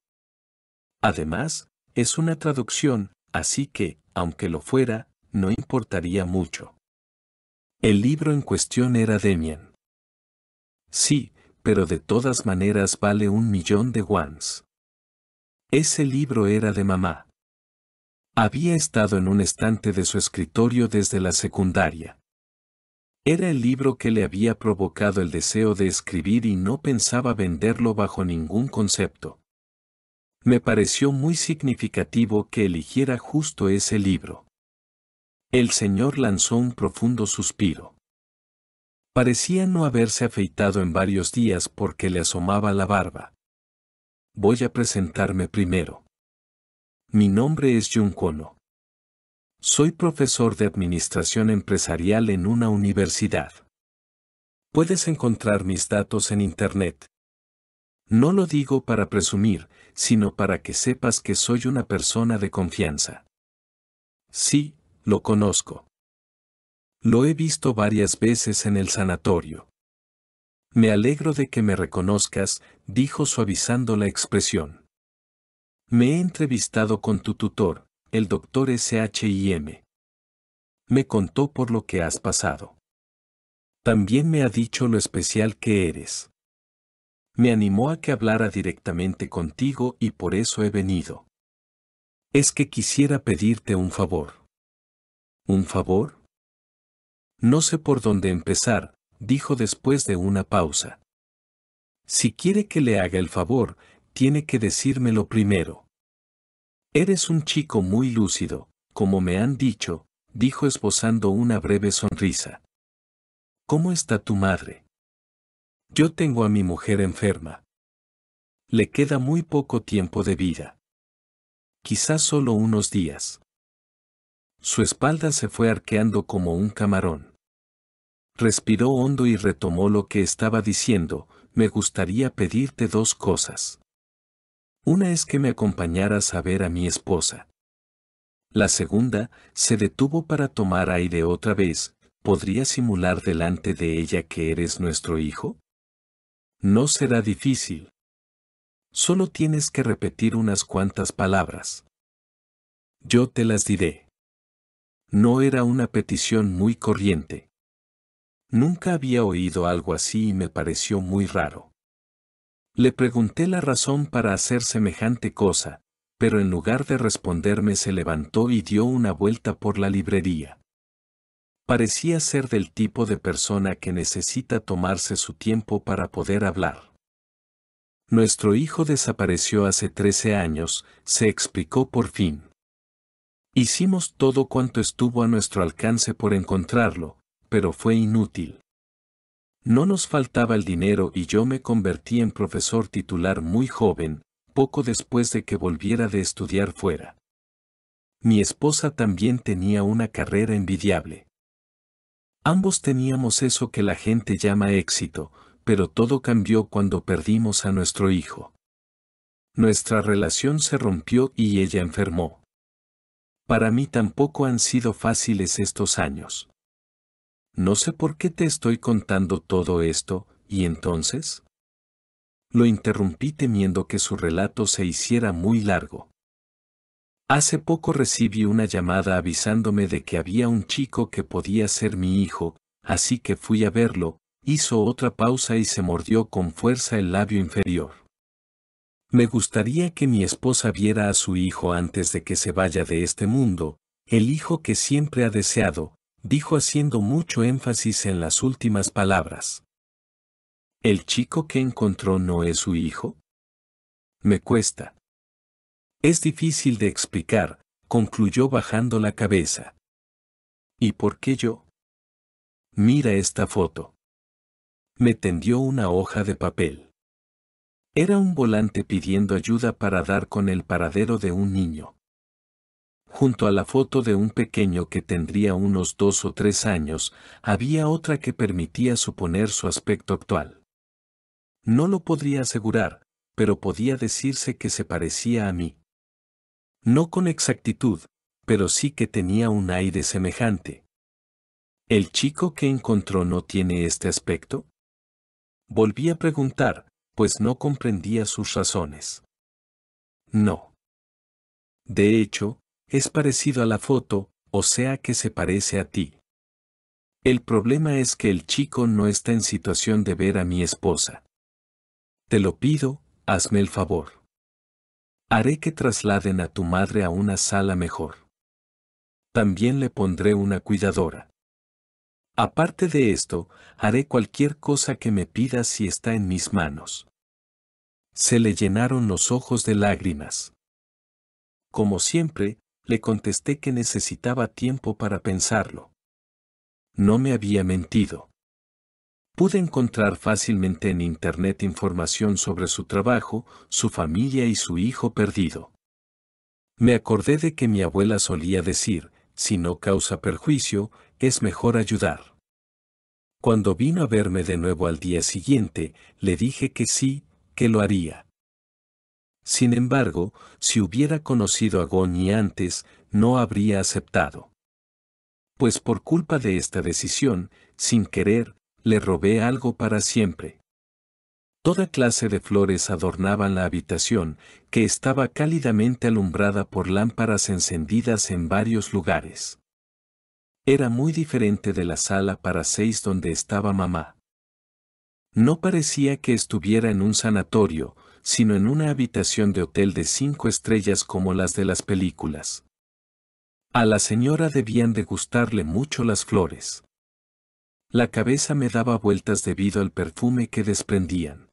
Además, es una traducción, así que, aunque lo fuera, no importaría mucho. El libro en cuestión era Demian. Sí, pero de todas maneras vale un millón de guans. Ese libro era de mamá. Había estado en un estante de su escritorio desde la secundaria. Era el libro que le había provocado el deseo de escribir y no pensaba venderlo bajo ningún concepto. Me pareció muy significativo que eligiera justo ese libro. El señor lanzó un profundo suspiro. Parecía no haberse afeitado en varios días porque le asomaba la barba. Voy a presentarme primero. Mi nombre es Jun Kono. Soy profesor de Administración Empresarial en una universidad. Puedes encontrar mis datos en Internet. No lo digo para presumir, sino para que sepas que soy una persona de confianza. Sí, lo conozco. Lo he visto varias veces en el sanatorio. Me alegro de que me reconozcas, dijo suavizando la expresión. Me he entrevistado con tu tutor, el doctor SHIM. Me contó por lo que has pasado. También me ha dicho lo especial que eres me animó a que hablara directamente contigo y por eso he venido. Es que quisiera pedirte un favor. ¿Un favor? No sé por dónde empezar, dijo después de una pausa. Si quiere que le haga el favor, tiene que decírmelo primero. Eres un chico muy lúcido, como me han dicho, dijo esbozando una breve sonrisa. ¿Cómo está tu madre? Yo tengo a mi mujer enferma. Le queda muy poco tiempo de vida. Quizás solo unos días. Su espalda se fue arqueando como un camarón. Respiró hondo y retomó lo que estaba diciendo, me gustaría pedirte dos cosas. Una es que me acompañaras a ver a mi esposa. La segunda, se detuvo para tomar aire otra vez, ¿podría simular delante de ella que eres nuestro hijo? No será difícil. Solo tienes que repetir unas cuantas palabras. Yo te las diré. No era una petición muy corriente. Nunca había oído algo así y me pareció muy raro. Le pregunté la razón para hacer semejante cosa, pero en lugar de responderme se levantó y dio una vuelta por la librería. Parecía ser del tipo de persona que necesita tomarse su tiempo para poder hablar. Nuestro hijo desapareció hace 13 años, se explicó por fin. Hicimos todo cuanto estuvo a nuestro alcance por encontrarlo, pero fue inútil. No nos faltaba el dinero y yo me convertí en profesor titular muy joven, poco después de que volviera de estudiar fuera. Mi esposa también tenía una carrera envidiable. Ambos teníamos eso que la gente llama éxito, pero todo cambió cuando perdimos a nuestro hijo. Nuestra relación se rompió y ella enfermó. Para mí tampoco han sido fáciles estos años. No sé por qué te estoy contando todo esto, y entonces... Lo interrumpí temiendo que su relato se hiciera muy largo. Hace poco recibí una llamada avisándome de que había un chico que podía ser mi hijo, así que fui a verlo, hizo otra pausa y se mordió con fuerza el labio inferior. Me gustaría que mi esposa viera a su hijo antes de que se vaya de este mundo, el hijo que siempre ha deseado, dijo haciendo mucho énfasis en las últimas palabras. ¿El chico que encontró no es su hijo? Me cuesta. Es difícil de explicar, concluyó bajando la cabeza. ¿Y por qué yo? Mira esta foto. Me tendió una hoja de papel. Era un volante pidiendo ayuda para dar con el paradero de un niño. Junto a la foto de un pequeño que tendría unos dos o tres años, había otra que permitía suponer su aspecto actual. No lo podría asegurar, pero podía decirse que se parecía a mí. No con exactitud, pero sí que tenía un aire semejante. ¿El chico que encontró no tiene este aspecto? Volví a preguntar, pues no comprendía sus razones. No. De hecho, es parecido a la foto, o sea que se parece a ti. El problema es que el chico no está en situación de ver a mi esposa. Te lo pido, hazme el favor. Haré que trasladen a tu madre a una sala mejor. También le pondré una cuidadora. Aparte de esto, haré cualquier cosa que me pidas si está en mis manos. Se le llenaron los ojos de lágrimas. Como siempre, le contesté que necesitaba tiempo para pensarlo. No me había mentido pude encontrar fácilmente en Internet información sobre su trabajo, su familia y su hijo perdido. Me acordé de que mi abuela solía decir, si no causa perjuicio, es mejor ayudar. Cuando vino a verme de nuevo al día siguiente, le dije que sí, que lo haría. Sin embargo, si hubiera conocido a Goñi antes, no habría aceptado. Pues por culpa de esta decisión, sin querer, le robé algo para siempre. Toda clase de flores adornaban la habitación, que estaba cálidamente alumbrada por lámparas encendidas en varios lugares. Era muy diferente de la sala para seis donde estaba mamá. No parecía que estuviera en un sanatorio, sino en una habitación de hotel de cinco estrellas como las de las películas. A la señora debían de gustarle mucho las flores. La cabeza me daba vueltas debido al perfume que desprendían.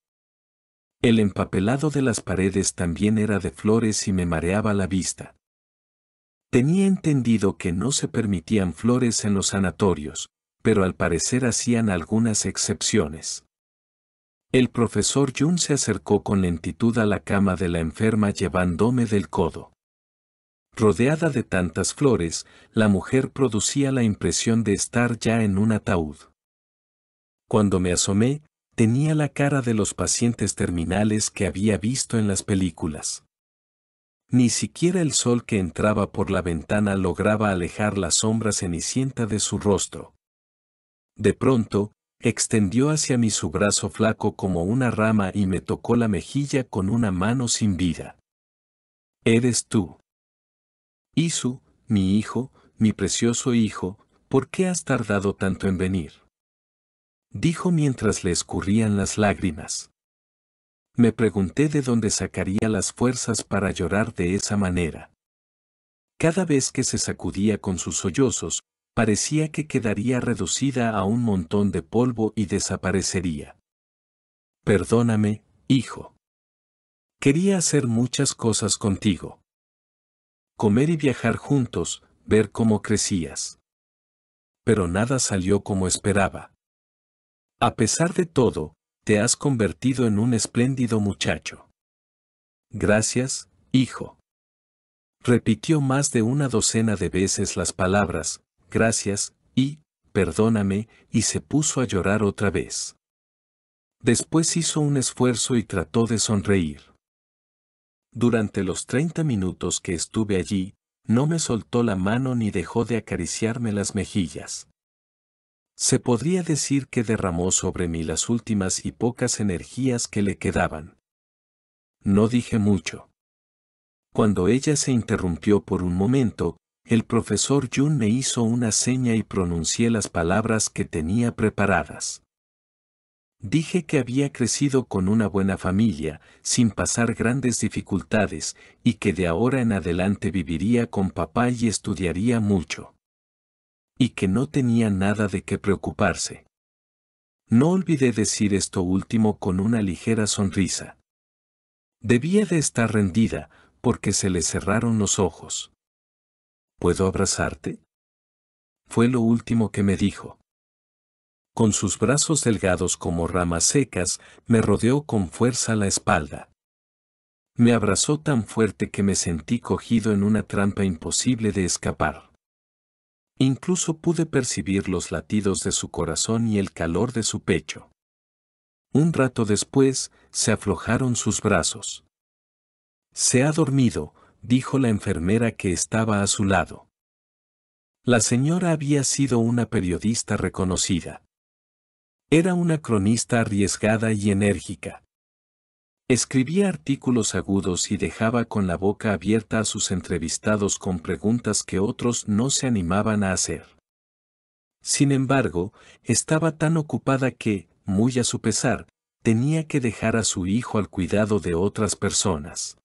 El empapelado de las paredes también era de flores y me mareaba la vista. Tenía entendido que no se permitían flores en los sanatorios, pero al parecer hacían algunas excepciones. El profesor Jun se acercó con lentitud a la cama de la enferma llevándome del codo. Rodeada de tantas flores, la mujer producía la impresión de estar ya en un ataúd. Cuando me asomé, tenía la cara de los pacientes terminales que había visto en las películas. Ni siquiera el sol que entraba por la ventana lograba alejar la sombra cenicienta de su rostro. De pronto, extendió hacia mí su brazo flaco como una rama y me tocó la mejilla con una mano sin vida. Eres tú. Isu, mi hijo, mi precioso hijo, ¿por qué has tardado tanto en venir? Dijo mientras le escurrían las lágrimas. Me pregunté de dónde sacaría las fuerzas para llorar de esa manera. Cada vez que se sacudía con sus sollozos, parecía que quedaría reducida a un montón de polvo y desaparecería. Perdóname, hijo. Quería hacer muchas cosas contigo comer y viajar juntos, ver cómo crecías. Pero nada salió como esperaba. A pesar de todo, te has convertido en un espléndido muchacho. Gracias, hijo. Repitió más de una docena de veces las palabras, gracias, y, perdóname, y se puso a llorar otra vez. Después hizo un esfuerzo y trató de sonreír. Durante los 30 minutos que estuve allí, no me soltó la mano ni dejó de acariciarme las mejillas. Se podría decir que derramó sobre mí las últimas y pocas energías que le quedaban. No dije mucho. Cuando ella se interrumpió por un momento, el profesor Jun me hizo una seña y pronuncié las palabras que tenía preparadas. Dije que había crecido con una buena familia, sin pasar grandes dificultades, y que de ahora en adelante viviría con papá y estudiaría mucho. Y que no tenía nada de qué preocuparse. No olvidé decir esto último con una ligera sonrisa. Debía de estar rendida, porque se le cerraron los ojos. ¿Puedo abrazarte? Fue lo último que me dijo con sus brazos delgados como ramas secas, me rodeó con fuerza la espalda. Me abrazó tan fuerte que me sentí cogido en una trampa imposible de escapar. Incluso pude percibir los latidos de su corazón y el calor de su pecho. Un rato después, se aflojaron sus brazos. Se ha dormido, dijo la enfermera que estaba a su lado. La señora había sido una periodista reconocida. Era una cronista arriesgada y enérgica. Escribía artículos agudos y dejaba con la boca abierta a sus entrevistados con preguntas que otros no se animaban a hacer. Sin embargo, estaba tan ocupada que, muy a su pesar, tenía que dejar a su hijo al cuidado de otras personas.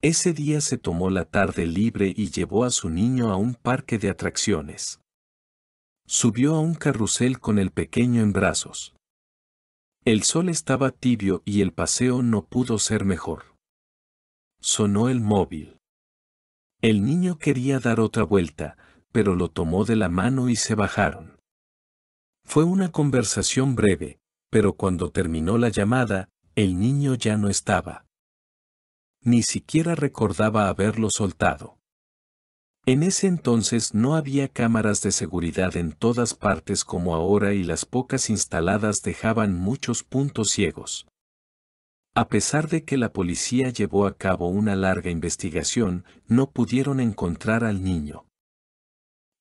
Ese día se tomó la tarde libre y llevó a su niño a un parque de atracciones. Subió a un carrusel con el pequeño en brazos. El sol estaba tibio y el paseo no pudo ser mejor. Sonó el móvil. El niño quería dar otra vuelta, pero lo tomó de la mano y se bajaron. Fue una conversación breve, pero cuando terminó la llamada, el niño ya no estaba. Ni siquiera recordaba haberlo soltado. En ese entonces no había cámaras de seguridad en todas partes como ahora y las pocas instaladas dejaban muchos puntos ciegos. A pesar de que la policía llevó a cabo una larga investigación, no pudieron encontrar al niño.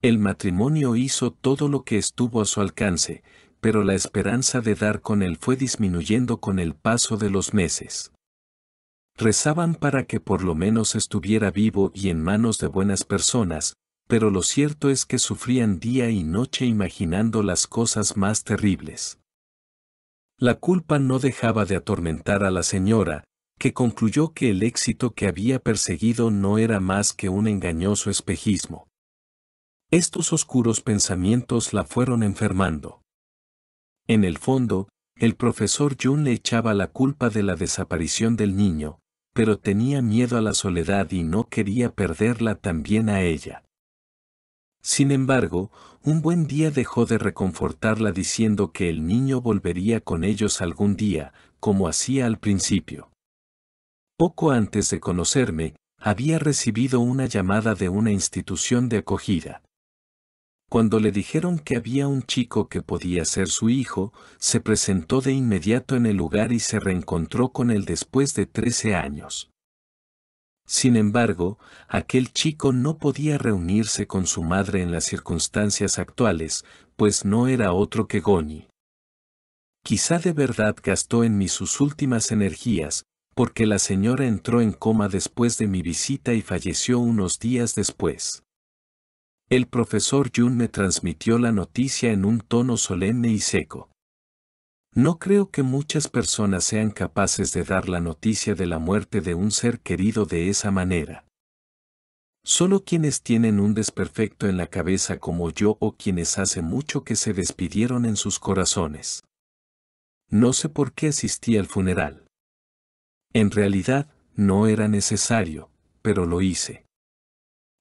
El matrimonio hizo todo lo que estuvo a su alcance, pero la esperanza de dar con él fue disminuyendo con el paso de los meses rezaban para que por lo menos estuviera vivo y en manos de buenas personas, pero lo cierto es que sufrían día y noche imaginando las cosas más terribles. La culpa no dejaba de atormentar a la señora, que concluyó que el éxito que había perseguido no era más que un engañoso espejismo. Estos oscuros pensamientos la fueron enfermando. En el fondo, el profesor Jun le echaba la culpa de la desaparición del niño, pero tenía miedo a la soledad y no quería perderla también a ella. Sin embargo, un buen día dejó de reconfortarla diciendo que el niño volvería con ellos algún día, como hacía al principio. Poco antes de conocerme, había recibido una llamada de una institución de acogida. Cuando le dijeron que había un chico que podía ser su hijo, se presentó de inmediato en el lugar y se reencontró con él después de 13 años. Sin embargo, aquel chico no podía reunirse con su madre en las circunstancias actuales, pues no era otro que Goni. Quizá de verdad gastó en mí sus últimas energías, porque la señora entró en coma después de mi visita y falleció unos días después. El profesor Jun me transmitió la noticia en un tono solemne y seco. No creo que muchas personas sean capaces de dar la noticia de la muerte de un ser querido de esa manera. Solo quienes tienen un desperfecto en la cabeza como yo o quienes hace mucho que se despidieron en sus corazones. No sé por qué asistí al funeral. En realidad, no era necesario, pero lo hice.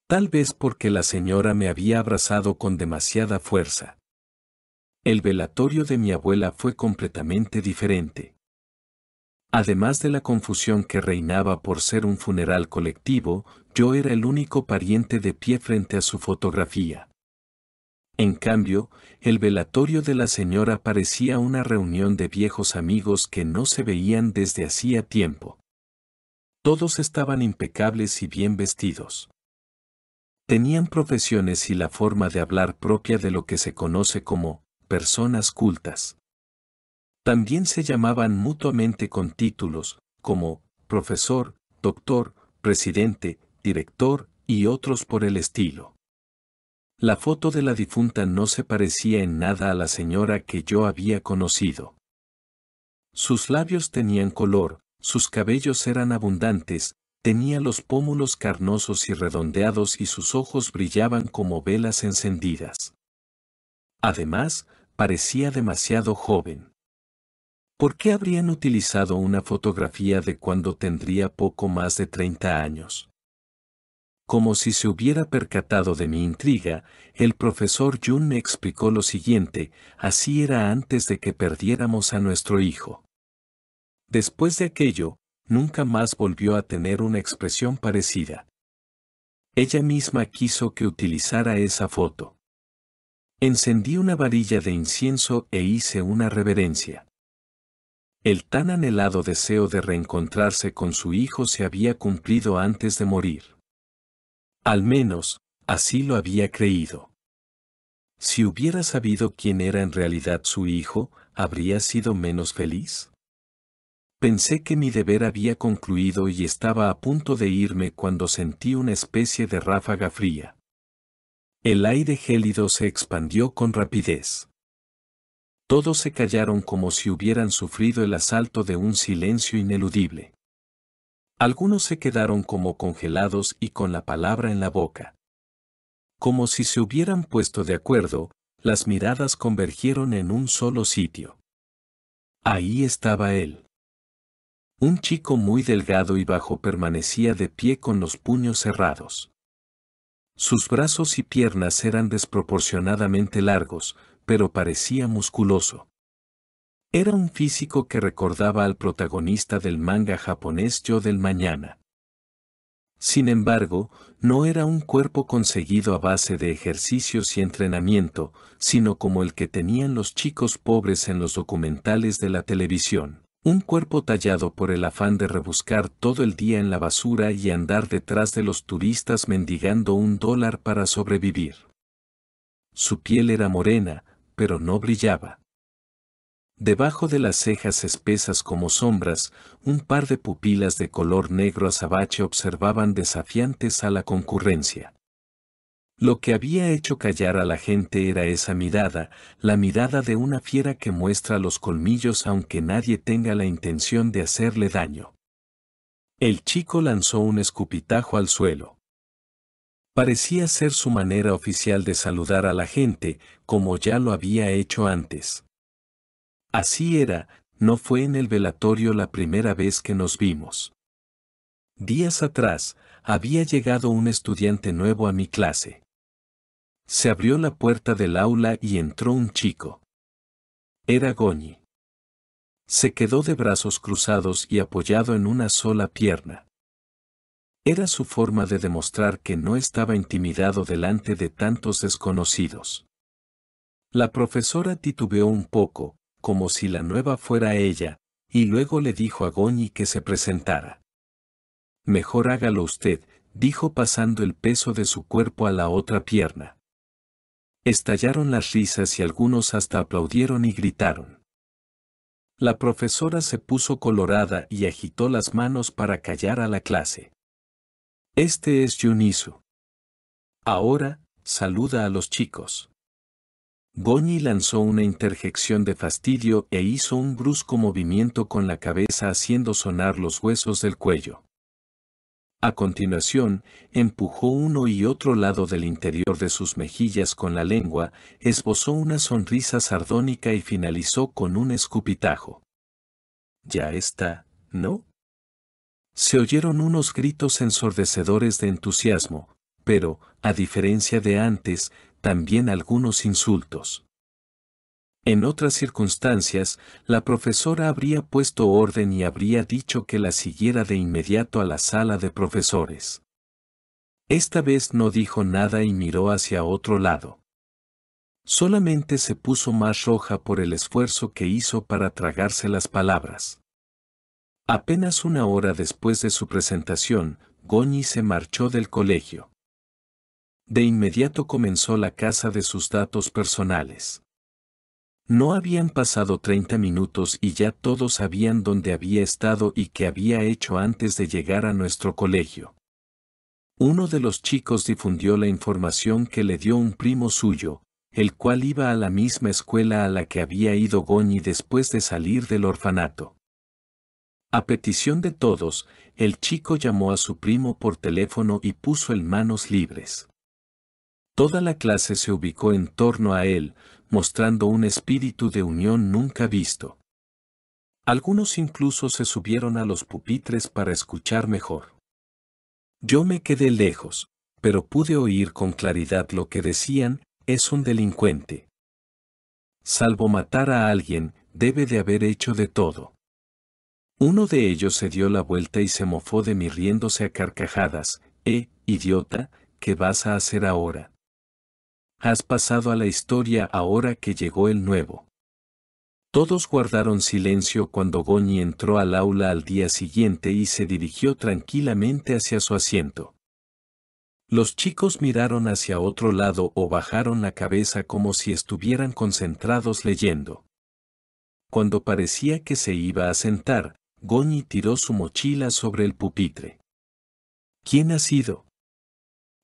Tal vez porque la señora me había abrazado con demasiada fuerza. El velatorio de mi abuela fue completamente diferente. Además de la confusión que reinaba por ser un funeral colectivo, yo era el único pariente de pie frente a su fotografía. En cambio, el velatorio de la señora parecía una reunión de viejos amigos que no se veían desde hacía tiempo. Todos estaban impecables y bien vestidos. Tenían profesiones y la forma de hablar propia de lo que se conoce como personas cultas. También se llamaban mutuamente con títulos, como profesor, doctor, presidente, director y otros por el estilo. La foto de la difunta no se parecía en nada a la señora que yo había conocido. Sus labios tenían color, sus cabellos eran abundantes, Tenía los pómulos carnosos y redondeados y sus ojos brillaban como velas encendidas. Además, parecía demasiado joven. ¿Por qué habrían utilizado una fotografía de cuando tendría poco más de 30 años? Como si se hubiera percatado de mi intriga, el profesor Jun me explicó lo siguiente, así era antes de que perdiéramos a nuestro hijo. Después de aquello, nunca más volvió a tener una expresión parecida. Ella misma quiso que utilizara esa foto. Encendí una varilla de incienso e hice una reverencia. El tan anhelado deseo de reencontrarse con su hijo se había cumplido antes de morir. Al menos, así lo había creído. Si hubiera sabido quién era en realidad su hijo, ¿habría sido menos feliz? Pensé que mi deber había concluido y estaba a punto de irme cuando sentí una especie de ráfaga fría. El aire gélido se expandió con rapidez. Todos se callaron como si hubieran sufrido el asalto de un silencio ineludible. Algunos se quedaron como congelados y con la palabra en la boca. Como si se hubieran puesto de acuerdo, las miradas convergieron en un solo sitio. Ahí estaba él. Un chico muy delgado y bajo permanecía de pie con los puños cerrados. Sus brazos y piernas eran desproporcionadamente largos, pero parecía musculoso. Era un físico que recordaba al protagonista del manga japonés Yo del Mañana. Sin embargo, no era un cuerpo conseguido a base de ejercicios y entrenamiento, sino como el que tenían los chicos pobres en los documentales de la televisión. Un cuerpo tallado por el afán de rebuscar todo el día en la basura y andar detrás de los turistas mendigando un dólar para sobrevivir. Su piel era morena, pero no brillaba. Debajo de las cejas espesas como sombras, un par de pupilas de color negro azabache observaban desafiantes a la concurrencia. Lo que había hecho callar a la gente era esa mirada, la mirada de una fiera que muestra los colmillos aunque nadie tenga la intención de hacerle daño. El chico lanzó un escupitajo al suelo. Parecía ser su manera oficial de saludar a la gente, como ya lo había hecho antes. Así era, no fue en el velatorio la primera vez que nos vimos. Días atrás, había llegado un estudiante nuevo a mi clase. Se abrió la puerta del aula y entró un chico. Era Goñi. Se quedó de brazos cruzados y apoyado en una sola pierna. Era su forma de demostrar que no estaba intimidado delante de tantos desconocidos. La profesora titubeó un poco, como si la nueva fuera ella, y luego le dijo a Goñi que se presentara. Mejor hágalo usted, dijo pasando el peso de su cuerpo a la otra pierna. Estallaron las risas y algunos hasta aplaudieron y gritaron. La profesora se puso colorada y agitó las manos para callar a la clase. Este es Yunisu. Ahora, saluda a los chicos. Goñi lanzó una interjección de fastidio e hizo un brusco movimiento con la cabeza haciendo sonar los huesos del cuello. A continuación, empujó uno y otro lado del interior de sus mejillas con la lengua, esbozó una sonrisa sardónica y finalizó con un escupitajo. Ya está, ¿no? Se oyeron unos gritos ensordecedores de entusiasmo, pero, a diferencia de antes, también algunos insultos. En otras circunstancias, la profesora habría puesto orden y habría dicho que la siguiera de inmediato a la sala de profesores. Esta vez no dijo nada y miró hacia otro lado. Solamente se puso más roja por el esfuerzo que hizo para tragarse las palabras. Apenas una hora después de su presentación, Goñi se marchó del colegio. De inmediato comenzó la caza de sus datos personales. No habían pasado 30 minutos y ya todos sabían dónde había estado y qué había hecho antes de llegar a nuestro colegio. Uno de los chicos difundió la información que le dio un primo suyo, el cual iba a la misma escuela a la que había ido Goñi después de salir del orfanato. A petición de todos, el chico llamó a su primo por teléfono y puso en manos libres. Toda la clase se ubicó en torno a él, mostrando un espíritu de unión nunca visto. Algunos incluso se subieron a los pupitres para escuchar mejor. Yo me quedé lejos, pero pude oír con claridad lo que decían, es un delincuente. Salvo matar a alguien, debe de haber hecho de todo. Uno de ellos se dio la vuelta y se mofó de mí riéndose a carcajadas, eh, idiota, ¿qué vas a hacer ahora? Has pasado a la historia ahora que llegó el nuevo. Todos guardaron silencio cuando Goñi entró al aula al día siguiente y se dirigió tranquilamente hacia su asiento. Los chicos miraron hacia otro lado o bajaron la cabeza como si estuvieran concentrados leyendo. Cuando parecía que se iba a sentar, Goñi tiró su mochila sobre el pupitre. ¿Quién ha sido?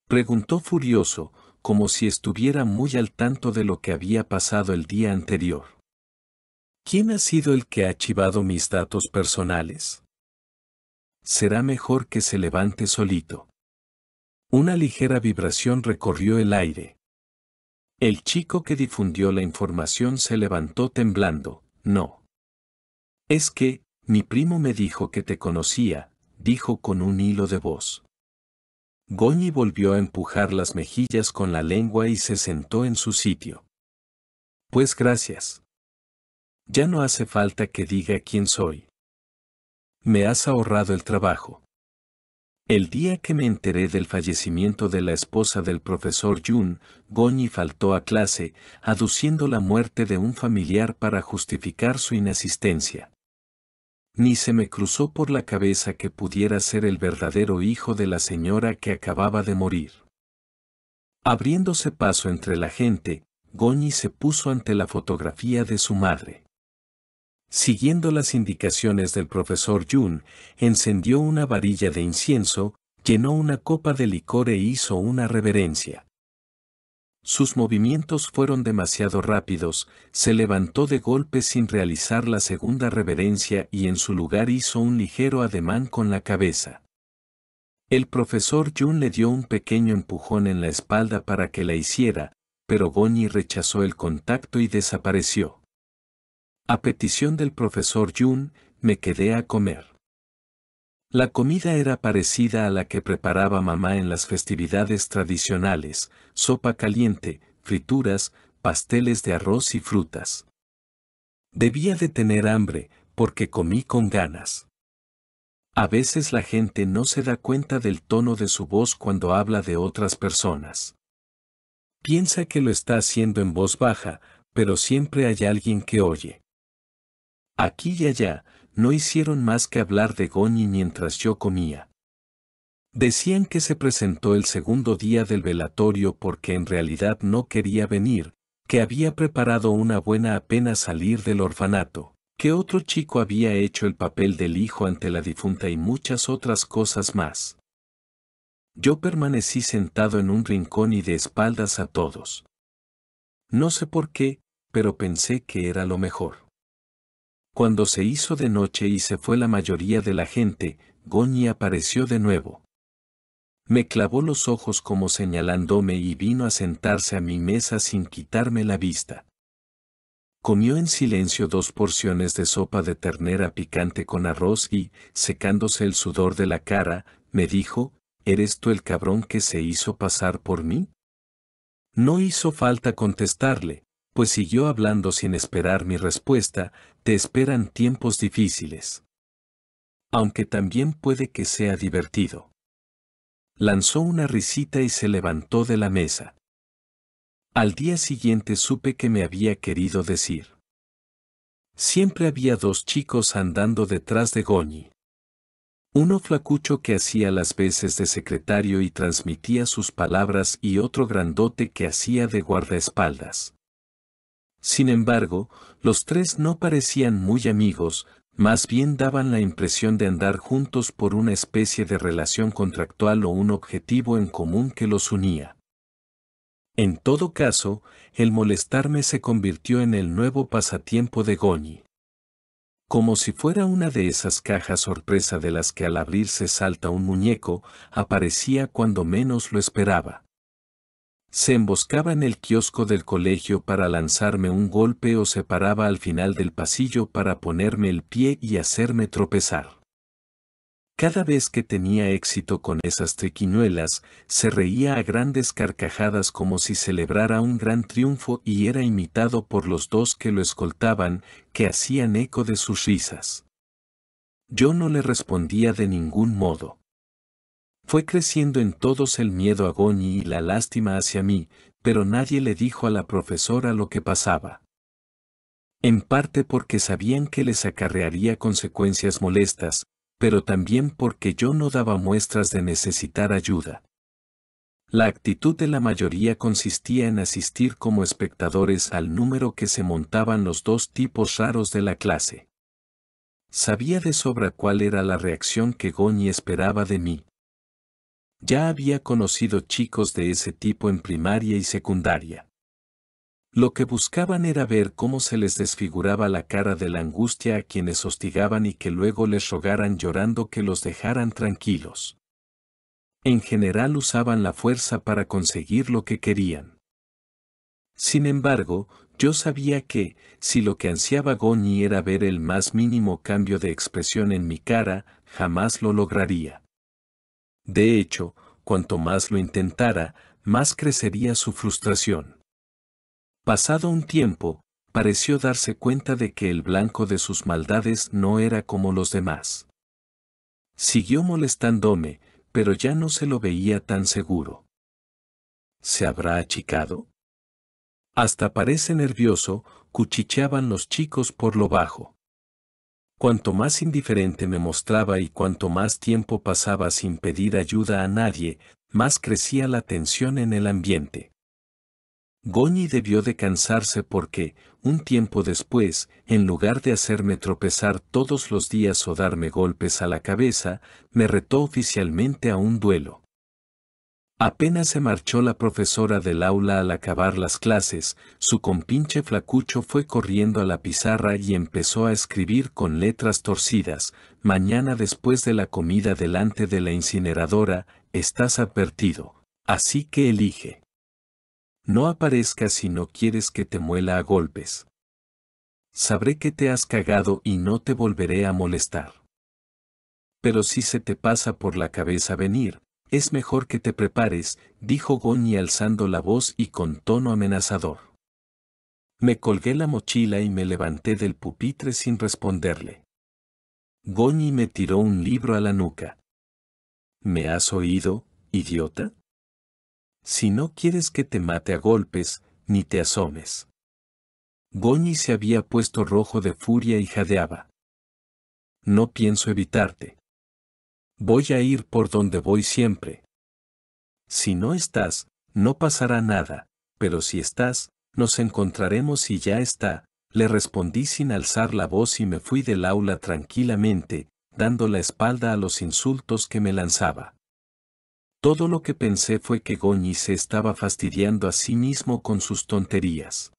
Preguntó furioso, como si estuviera muy al tanto de lo que había pasado el día anterior. ¿Quién ha sido el que ha archivado mis datos personales? Será mejor que se levante solito. Una ligera vibración recorrió el aire. El chico que difundió la información se levantó temblando. No. Es que, mi primo me dijo que te conocía, dijo con un hilo de voz. Goñi volvió a empujar las mejillas con la lengua y se sentó en su sitio. Pues gracias. Ya no hace falta que diga quién soy. Me has ahorrado el trabajo. El día que me enteré del fallecimiento de la esposa del profesor Jun, Goñi faltó a clase, aduciendo la muerte de un familiar para justificar su inasistencia. Ni se me cruzó por la cabeza que pudiera ser el verdadero hijo de la señora que acababa de morir. Abriéndose paso entre la gente, Goñi se puso ante la fotografía de su madre. Siguiendo las indicaciones del profesor Jun, encendió una varilla de incienso, llenó una copa de licor e hizo una reverencia. Sus movimientos fueron demasiado rápidos, se levantó de golpe sin realizar la segunda reverencia y en su lugar hizo un ligero ademán con la cabeza. El profesor Jun le dio un pequeño empujón en la espalda para que la hiciera, pero Gonyi rechazó el contacto y desapareció. A petición del profesor Jun, me quedé a comer. La comida era parecida a la que preparaba mamá en las festividades tradicionales, sopa caliente, frituras, pasteles de arroz y frutas. Debía de tener hambre, porque comí con ganas. A veces la gente no se da cuenta del tono de su voz cuando habla de otras personas. Piensa que lo está haciendo en voz baja, pero siempre hay alguien que oye. Aquí y allá, no hicieron más que hablar de Goñi mientras yo comía. Decían que se presentó el segundo día del velatorio porque en realidad no quería venir, que había preparado una buena apenas salir del orfanato, que otro chico había hecho el papel del hijo ante la difunta y muchas otras cosas más. Yo permanecí sentado en un rincón y de espaldas a todos. No sé por qué, pero pensé que era lo mejor. Cuando se hizo de noche y se fue la mayoría de la gente, Goñi apareció de nuevo. Me clavó los ojos como señalándome y vino a sentarse a mi mesa sin quitarme la vista. Comió en silencio dos porciones de sopa de ternera picante con arroz y, secándose el sudor de la cara, me dijo, ¿Eres tú el cabrón que se hizo pasar por mí? No hizo falta contestarle, pues siguió hablando sin esperar mi respuesta, te esperan tiempos difíciles. Aunque también puede que sea divertido. Lanzó una risita y se levantó de la mesa. Al día siguiente supe que me había querido decir. Siempre había dos chicos andando detrás de Goñi. Uno flacucho que hacía las veces de secretario y transmitía sus palabras y otro grandote que hacía de guardaespaldas. Sin embargo, los tres no parecían muy amigos, más bien daban la impresión de andar juntos por una especie de relación contractual o un objetivo en común que los unía. En todo caso, el molestarme se convirtió en el nuevo pasatiempo de Goñi. Como si fuera una de esas cajas sorpresa de las que al abrirse salta un muñeco, aparecía cuando menos lo esperaba. Se emboscaba en el kiosco del colegio para lanzarme un golpe o se paraba al final del pasillo para ponerme el pie y hacerme tropezar. Cada vez que tenía éxito con esas triquiñuelas, se reía a grandes carcajadas como si celebrara un gran triunfo y era imitado por los dos que lo escoltaban, que hacían eco de sus risas. Yo no le respondía de ningún modo. Fue creciendo en todos el miedo a Goñi y la lástima hacia mí, pero nadie le dijo a la profesora lo que pasaba. En parte porque sabían que les acarrearía consecuencias molestas, pero también porque yo no daba muestras de necesitar ayuda. La actitud de la mayoría consistía en asistir como espectadores al número que se montaban los dos tipos raros de la clase. Sabía de sobra cuál era la reacción que Goñi esperaba de mí ya había conocido chicos de ese tipo en primaria y secundaria. Lo que buscaban era ver cómo se les desfiguraba la cara de la angustia a quienes hostigaban y que luego les rogaran llorando que los dejaran tranquilos. En general usaban la fuerza para conseguir lo que querían. Sin embargo, yo sabía que, si lo que ansiaba Goni era ver el más mínimo cambio de expresión en mi cara, jamás lo lograría. De hecho, cuanto más lo intentara, más crecería su frustración. Pasado un tiempo, pareció darse cuenta de que el blanco de sus maldades no era como los demás. Siguió molestándome, pero ya no se lo veía tan seguro. ¿Se habrá achicado? Hasta parece nervioso, cuchicheaban los chicos por lo bajo cuanto más indiferente me mostraba y cuanto más tiempo pasaba sin pedir ayuda a nadie, más crecía la tensión en el ambiente. Goñi debió de cansarse porque, un tiempo después, en lugar de hacerme tropezar todos los días o darme golpes a la cabeza, me retó oficialmente a un duelo. Apenas se marchó la profesora del aula al acabar las clases, su compinche flacucho fue corriendo a la pizarra y empezó a escribir con letras torcidas, mañana después de la comida delante de la incineradora, estás advertido, así que elige. No aparezcas si no quieres que te muela a golpes. Sabré que te has cagado y no te volveré a molestar. Pero si se te pasa por la cabeza venir, es mejor que te prepares, dijo Goñi alzando la voz y con tono amenazador. Me colgué la mochila y me levanté del pupitre sin responderle. Goñi me tiró un libro a la nuca. ¿Me has oído, idiota? Si no quieres que te mate a golpes, ni te asomes. Goñi se había puesto rojo de furia y jadeaba. No pienso evitarte voy a ir por donde voy siempre. Si no estás, no pasará nada, pero si estás, nos encontraremos y ya está, le respondí sin alzar la voz y me fui del aula tranquilamente, dando la espalda a los insultos que me lanzaba. Todo lo que pensé fue que Goñi se estaba fastidiando a sí mismo con sus tonterías.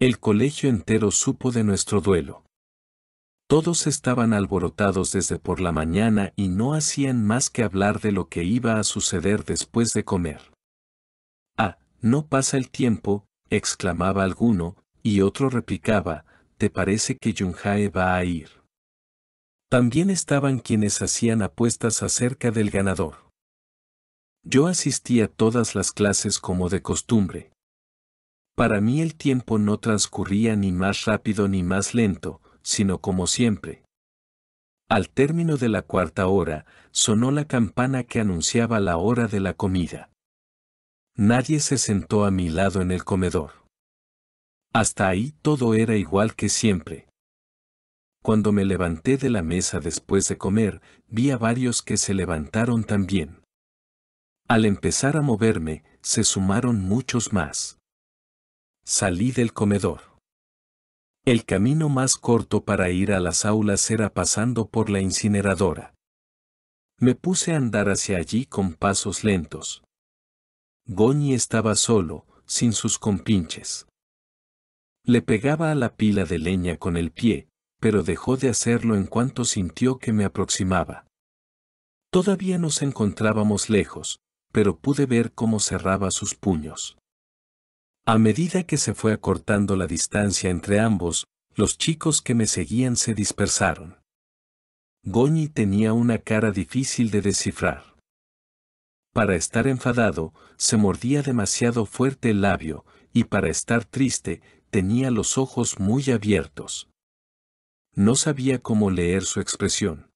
El colegio entero supo de nuestro duelo. Todos estaban alborotados desde por la mañana y no hacían más que hablar de lo que iba a suceder después de comer. Ah, no pasa el tiempo, exclamaba alguno, y otro replicaba, ¿te parece que Yunjae va a ir? También estaban quienes hacían apuestas acerca del ganador. Yo asistía a todas las clases como de costumbre. Para mí el tiempo no transcurría ni más rápido ni más lento, sino como siempre. Al término de la cuarta hora, sonó la campana que anunciaba la hora de la comida. Nadie se sentó a mi lado en el comedor. Hasta ahí todo era igual que siempre. Cuando me levanté de la mesa después de comer, vi a varios que se levantaron también. Al empezar a moverme, se sumaron muchos más. Salí del comedor. El camino más corto para ir a las aulas era pasando por la incineradora. Me puse a andar hacia allí con pasos lentos. Goñi estaba solo, sin sus compinches. Le pegaba a la pila de leña con el pie, pero dejó de hacerlo en cuanto sintió que me aproximaba. Todavía nos encontrábamos lejos, pero pude ver cómo cerraba sus puños. A medida que se fue acortando la distancia entre ambos, los chicos que me seguían se dispersaron. Goñi tenía una cara difícil de descifrar. Para estar enfadado, se mordía demasiado fuerte el labio, y para estar triste, tenía los ojos muy abiertos. No sabía cómo leer su expresión.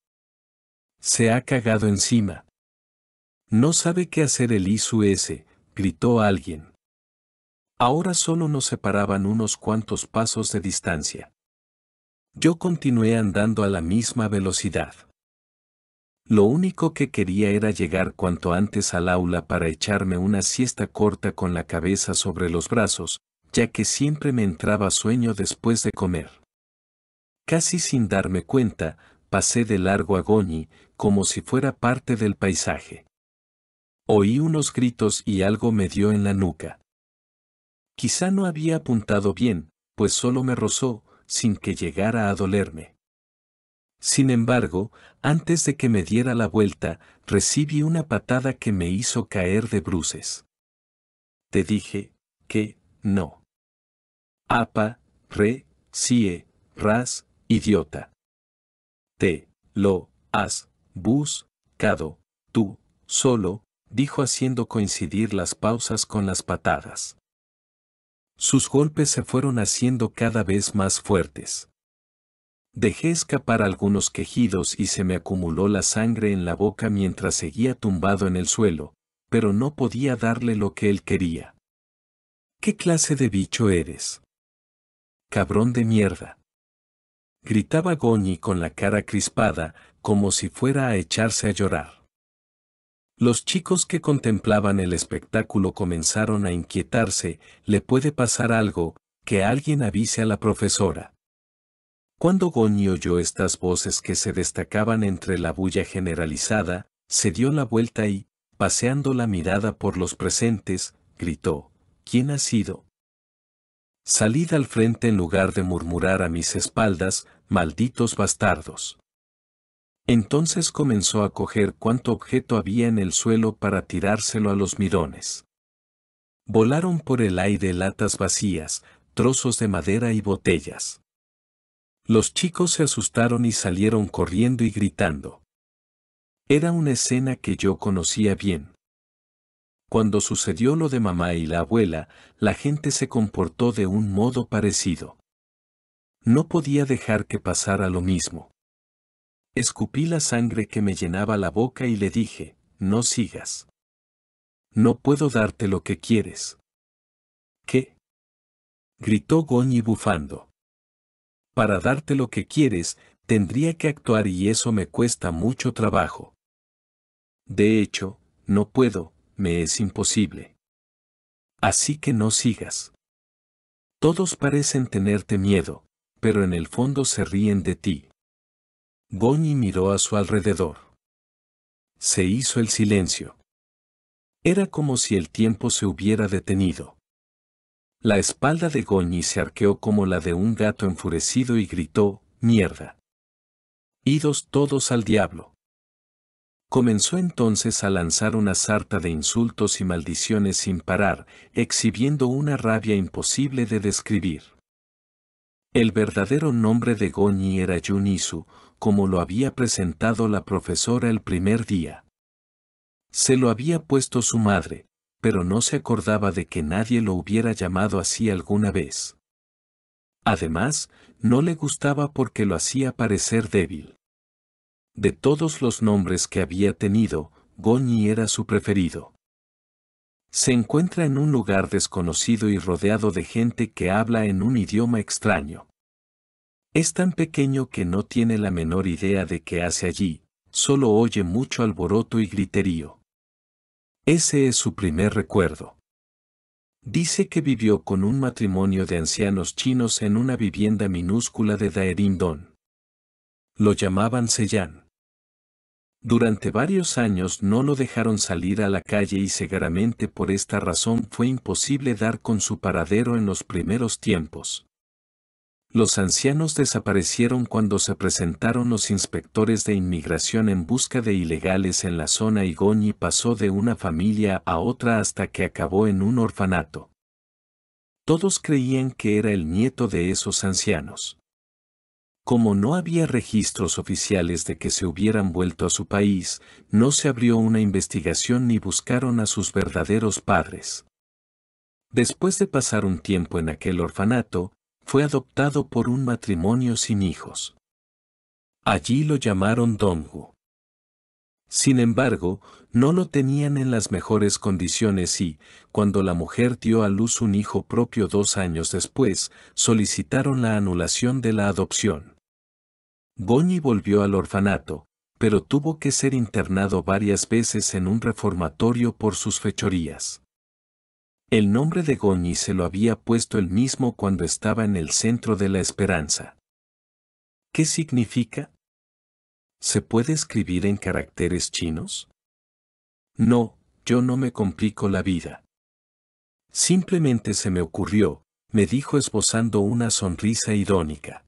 Se ha cagado encima. No sabe qué hacer el ISU gritó alguien. Ahora solo nos separaban unos cuantos pasos de distancia. Yo continué andando a la misma velocidad. Lo único que quería era llegar cuanto antes al aula para echarme una siesta corta con la cabeza sobre los brazos, ya que siempre me entraba sueño después de comer. Casi sin darme cuenta, pasé de largo a Goñi, como si fuera parte del paisaje. Oí unos gritos y algo me dio en la nuca. Quizá no había apuntado bien, pues solo me rozó, sin que llegara a dolerme. Sin embargo, antes de que me diera la vuelta, recibí una patada que me hizo caer de bruces. Te dije, que, no. Apa, re, sie, ras, idiota. Te, lo, has, bus, cado, tú, solo, dijo haciendo coincidir las pausas con las patadas. Sus golpes se fueron haciendo cada vez más fuertes. Dejé escapar algunos quejidos y se me acumuló la sangre en la boca mientras seguía tumbado en el suelo, pero no podía darle lo que él quería. ¿Qué clase de bicho eres? Cabrón de mierda. Gritaba Goñi con la cara crispada, como si fuera a echarse a llorar. Los chicos que contemplaban el espectáculo comenzaron a inquietarse, le puede pasar algo, que alguien avise a la profesora. Cuando Goñi oyó estas voces que se destacaban entre la bulla generalizada, se dio la vuelta y, paseando la mirada por los presentes, gritó, ¿Quién ha sido? Salid al frente en lugar de murmurar a mis espaldas, malditos bastardos. Entonces comenzó a coger cuánto objeto había en el suelo para tirárselo a los mirones. Volaron por el aire latas vacías, trozos de madera y botellas. Los chicos se asustaron y salieron corriendo y gritando. Era una escena que yo conocía bien. Cuando sucedió lo de mamá y la abuela, la gente se comportó de un modo parecido. No podía dejar que pasara lo mismo. Escupí la sangre que me llenaba la boca y le dije, no sigas. No puedo darte lo que quieres. ¿Qué? gritó Goñi bufando. Para darte lo que quieres, tendría que actuar y eso me cuesta mucho trabajo. De hecho, no puedo, me es imposible. Así que no sigas. Todos parecen tenerte miedo, pero en el fondo se ríen de ti. Goñi miró a su alrededor. Se hizo el silencio. Era como si el tiempo se hubiera detenido. La espalda de Goñi se arqueó como la de un gato enfurecido y gritó, ¡Mierda! Idos todos al diablo. Comenzó entonces a lanzar una sarta de insultos y maldiciones sin parar, exhibiendo una rabia imposible de describir. El verdadero nombre de Goñi era Yunisu como lo había presentado la profesora el primer día. Se lo había puesto su madre, pero no se acordaba de que nadie lo hubiera llamado así alguna vez. Además, no le gustaba porque lo hacía parecer débil. De todos los nombres que había tenido, Goñi era su preferido. Se encuentra en un lugar desconocido y rodeado de gente que habla en un idioma extraño. Es tan pequeño que no tiene la menor idea de qué hace allí, solo oye mucho alboroto y griterío. Ese es su primer recuerdo. Dice que vivió con un matrimonio de ancianos chinos en una vivienda minúscula de Daerindon. Lo llamaban Seyan. Durante varios años no lo dejaron salir a la calle y seguramente por esta razón fue imposible dar con su paradero en los primeros tiempos. Los ancianos desaparecieron cuando se presentaron los inspectores de inmigración en busca de ilegales en la zona y Goñi pasó de una familia a otra hasta que acabó en un orfanato. Todos creían que era el nieto de esos ancianos. Como no había registros oficiales de que se hubieran vuelto a su país, no se abrió una investigación ni buscaron a sus verdaderos padres. Después de pasar un tiempo en aquel orfanato, fue adoptado por un matrimonio sin hijos. Allí lo llamaron Dongu. Sin embargo, no lo tenían en las mejores condiciones y, cuando la mujer dio a luz un hijo propio dos años después, solicitaron la anulación de la adopción. Goñi volvió al orfanato, pero tuvo que ser internado varias veces en un reformatorio por sus fechorías. El nombre de Goñi se lo había puesto él mismo cuando estaba en el centro de la esperanza. ¿Qué significa? ¿Se puede escribir en caracteres chinos? No, yo no me complico la vida. Simplemente se me ocurrió, me dijo esbozando una sonrisa irónica.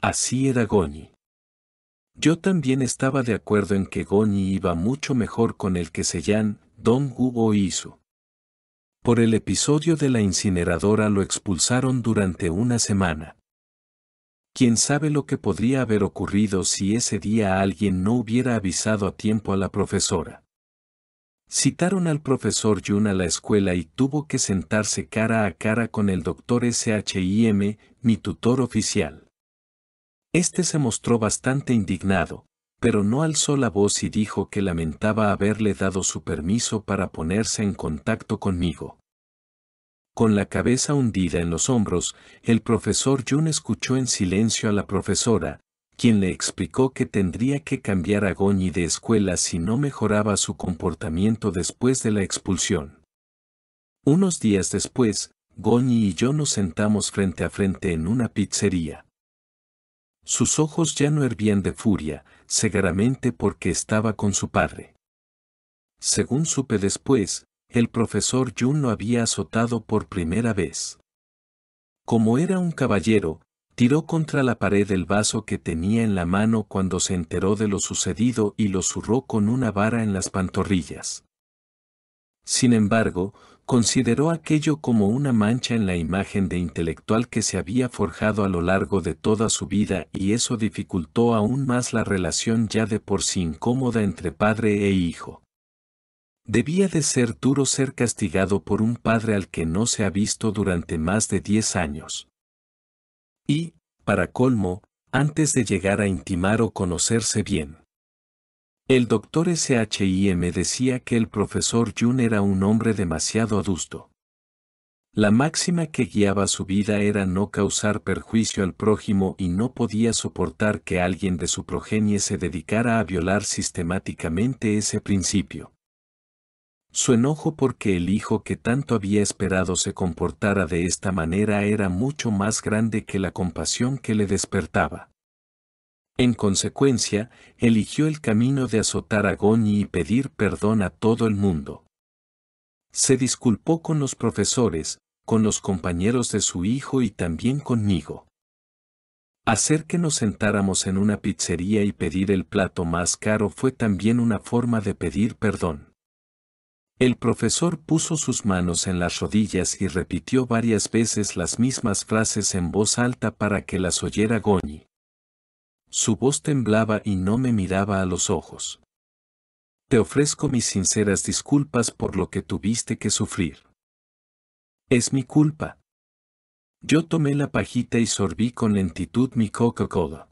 Así era Goñi. Yo también estaba de acuerdo en que Goñi iba mucho mejor con el que se Seyan, Don Hugo hizo. Por el episodio de la incineradora lo expulsaron durante una semana. ¿Quién sabe lo que podría haber ocurrido si ese día alguien no hubiera avisado a tiempo a la profesora? Citaron al profesor Jun a la escuela y tuvo que sentarse cara a cara con el doctor SHIM, mi tutor oficial. Este se mostró bastante indignado, pero no alzó la voz y dijo que lamentaba haberle dado su permiso para ponerse en contacto conmigo. Con la cabeza hundida en los hombros, el profesor Jun escuchó en silencio a la profesora, quien le explicó que tendría que cambiar a Goñi de escuela si no mejoraba su comportamiento después de la expulsión. Unos días después, Goñi y yo nos sentamos frente a frente en una pizzería. Sus ojos ya no hervían de furia, seguramente porque estaba con su padre. Según supe después, el profesor Jun lo había azotado por primera vez. Como era un caballero, tiró contra la pared el vaso que tenía en la mano cuando se enteró de lo sucedido y lo zurró con una vara en las pantorrillas. Sin embargo, consideró aquello como una mancha en la imagen de intelectual que se había forjado a lo largo de toda su vida y eso dificultó aún más la relación ya de por sí incómoda entre padre e hijo. Debía de ser duro ser castigado por un padre al que no se ha visto durante más de diez años. Y, para colmo, antes de llegar a intimar o conocerse bien. El doctor SHIM decía que el profesor Jun era un hombre demasiado adusto. La máxima que guiaba su vida era no causar perjuicio al prójimo y no podía soportar que alguien de su progenie se dedicara a violar sistemáticamente ese principio. Su enojo porque el hijo que tanto había esperado se comportara de esta manera era mucho más grande que la compasión que le despertaba. En consecuencia, eligió el camino de azotar a Goñi y pedir perdón a todo el mundo. Se disculpó con los profesores, con los compañeros de su hijo y también conmigo. Hacer que nos sentáramos en una pizzería y pedir el plato más caro fue también una forma de pedir perdón. El profesor puso sus manos en las rodillas y repitió varias veces las mismas frases en voz alta para que las oyera Goñi. Su voz temblaba y no me miraba a los ojos. Te ofrezco mis sinceras disculpas por lo que tuviste que sufrir. Es mi culpa. Yo tomé la pajita y sorbí con lentitud mi Coca-Cola.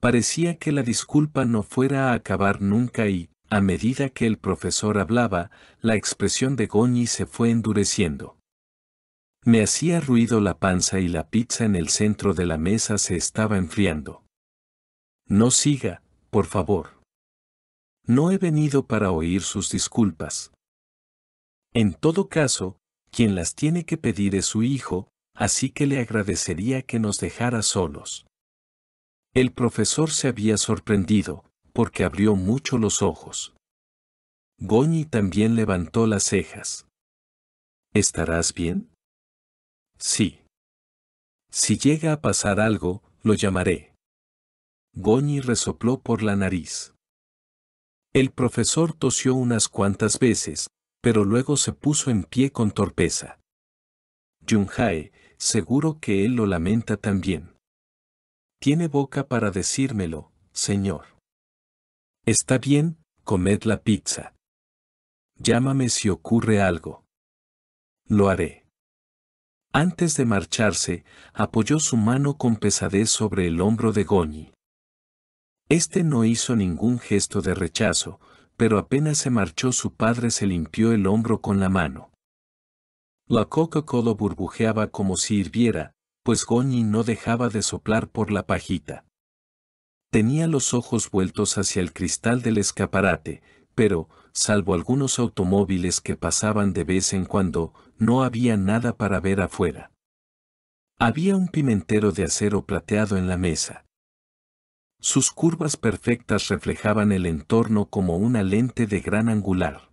Parecía que la disculpa no fuera a acabar nunca y, a medida que el profesor hablaba, la expresión de Goñi se fue endureciendo. Me hacía ruido la panza y la pizza en el centro de la mesa se estaba enfriando. No siga, por favor. No he venido para oír sus disculpas. En todo caso, quien las tiene que pedir es su hijo, así que le agradecería que nos dejara solos. El profesor se había sorprendido, porque abrió mucho los ojos. Goñi también levantó las cejas. ¿Estarás bien? Sí. Si llega a pasar algo, lo llamaré. Goñi resopló por la nariz. El profesor tosió unas cuantas veces, pero luego se puso en pie con torpeza. Junhae, seguro que él lo lamenta también. Tiene boca para decírmelo, señor. Está bien, comed la pizza. Llámame si ocurre algo. Lo haré. Antes de marcharse, apoyó su mano con pesadez sobre el hombro de Goñi. Este no hizo ningún gesto de rechazo, pero apenas se marchó su padre se limpió el hombro con la mano. La Coca-Cola burbujeaba como si hirviera, pues Goñi no dejaba de soplar por la pajita. Tenía los ojos vueltos hacia el cristal del escaparate, pero, salvo algunos automóviles que pasaban de vez en cuando, no había nada para ver afuera. Había un pimentero de acero plateado en la mesa. Sus curvas perfectas reflejaban el entorno como una lente de gran angular.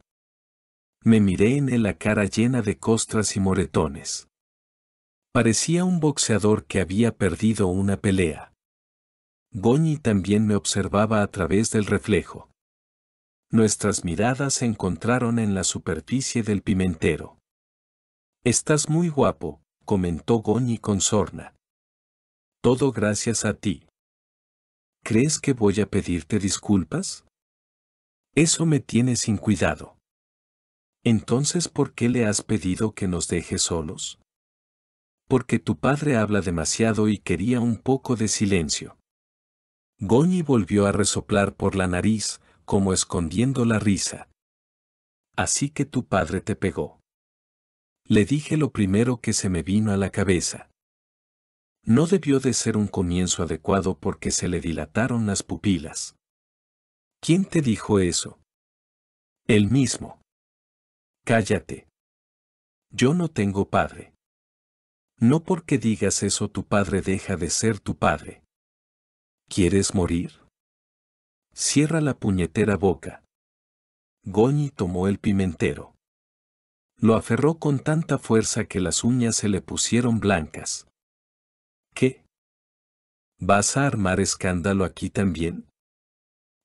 Me miré en él la cara llena de costras y moretones. Parecía un boxeador que había perdido una pelea. Goñi también me observaba a través del reflejo. Nuestras miradas se encontraron en la superficie del pimentero. Estás muy guapo, comentó Goñi con sorna. Todo gracias a ti. ¿crees que voy a pedirte disculpas? Eso me tiene sin cuidado. Entonces, ¿por qué le has pedido que nos deje solos? Porque tu padre habla demasiado y quería un poco de silencio. Goñi volvió a resoplar por la nariz, como escondiendo la risa. Así que tu padre te pegó. Le dije lo primero que se me vino a la cabeza. No debió de ser un comienzo adecuado porque se le dilataron las pupilas. ¿Quién te dijo eso? Él mismo. Cállate. Yo no tengo padre. No porque digas eso tu padre deja de ser tu padre. ¿Quieres morir? Cierra la puñetera boca. Goñi tomó el pimentero. Lo aferró con tanta fuerza que las uñas se le pusieron blancas. ¿Qué? ¿Vas a armar escándalo aquí también?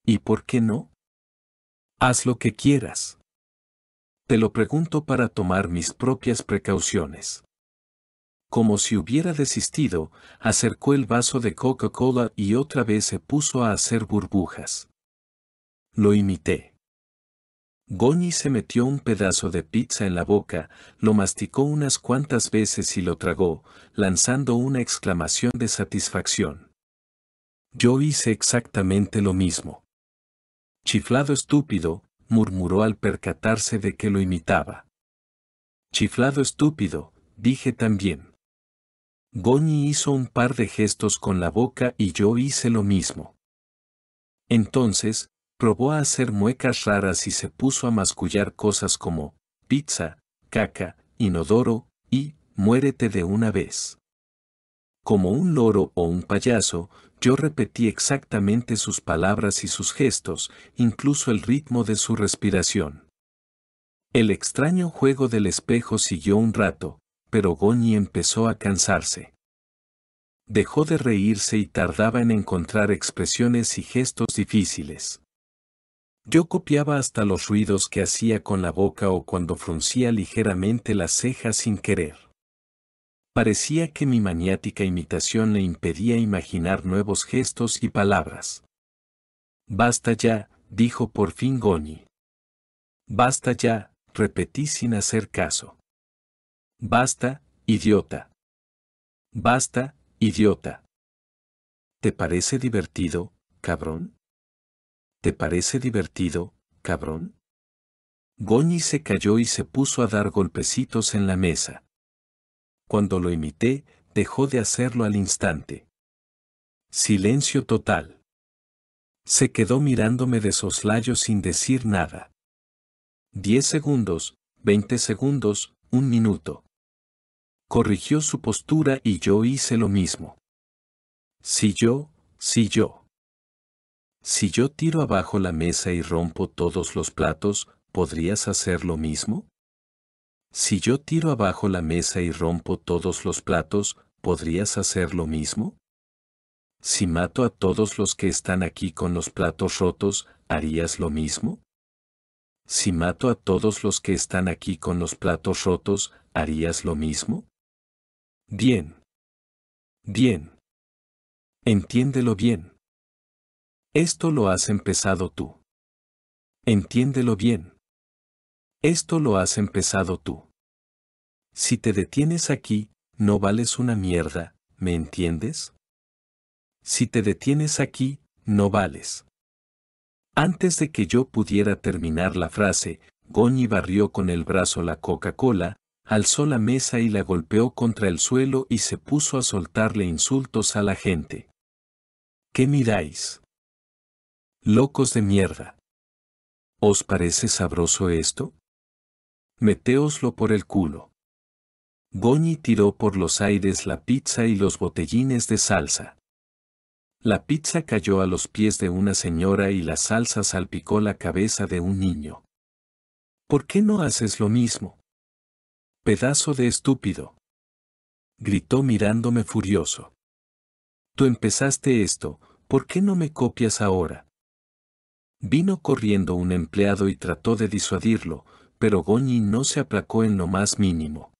¿Y por qué no? Haz lo que quieras. Te lo pregunto para tomar mis propias precauciones. Como si hubiera desistido, acercó el vaso de Coca-Cola y otra vez se puso a hacer burbujas. Lo imité. Goñi se metió un pedazo de pizza en la boca, lo masticó unas cuantas veces y lo tragó, lanzando una exclamación de satisfacción. Yo hice exactamente lo mismo. Chiflado estúpido, murmuró al percatarse de que lo imitaba. Chiflado estúpido, dije también. Goñi hizo un par de gestos con la boca y yo hice lo mismo. Entonces, probó a hacer muecas raras y se puso a mascullar cosas como pizza, caca, inodoro y muérete de una vez. Como un loro o un payaso, yo repetí exactamente sus palabras y sus gestos, incluso el ritmo de su respiración. El extraño juego del espejo siguió un rato, pero Goñi empezó a cansarse. Dejó de reírse y tardaba en encontrar expresiones y gestos difíciles. Yo copiaba hasta los ruidos que hacía con la boca o cuando fruncía ligeramente las cejas sin querer. Parecía que mi maniática imitación le impedía imaginar nuevos gestos y palabras. Basta ya, dijo por fin Goni. Basta ya, repetí sin hacer caso. Basta, idiota. Basta, idiota. ¿Te parece divertido, cabrón? ¿Te parece divertido, cabrón? Goñi se cayó y se puso a dar golpecitos en la mesa. Cuando lo imité, dejó de hacerlo al instante. Silencio total. Se quedó mirándome de soslayo sin decir nada. Diez segundos, veinte segundos, un minuto. Corrigió su postura y yo hice lo mismo. Si yo, si yo. Si yo tiro abajo la mesa y rompo todos los platos, ¿podrías hacer lo mismo? Si yo tiro abajo la mesa y rompo todos los platos, ¿podrías hacer lo mismo? Si mato a todos los que están aquí con los platos rotos, ¿harías lo mismo? Si mato a todos los que están aquí con los platos rotos, ¿harías lo mismo? Bien. Bien. Entiéndelo bien. Esto lo has empezado tú. Entiéndelo bien. Esto lo has empezado tú. Si te detienes aquí, no vales una mierda, ¿me entiendes? Si te detienes aquí, no vales. Antes de que yo pudiera terminar la frase, Goñi barrió con el brazo la Coca-Cola, alzó la mesa y la golpeó contra el suelo y se puso a soltarle insultos a la gente. ¿Qué miráis? Locos de mierda. ¿Os parece sabroso esto? Meteoslo por el culo. Goñi tiró por los aires la pizza y los botellines de salsa. La pizza cayó a los pies de una señora y la salsa salpicó la cabeza de un niño. ¿Por qué no haces lo mismo? Pedazo de estúpido. Gritó mirándome furioso. Tú empezaste esto, ¿por qué no me copias ahora? Vino corriendo un empleado y trató de disuadirlo, pero Goñi no se aplacó en lo más mínimo.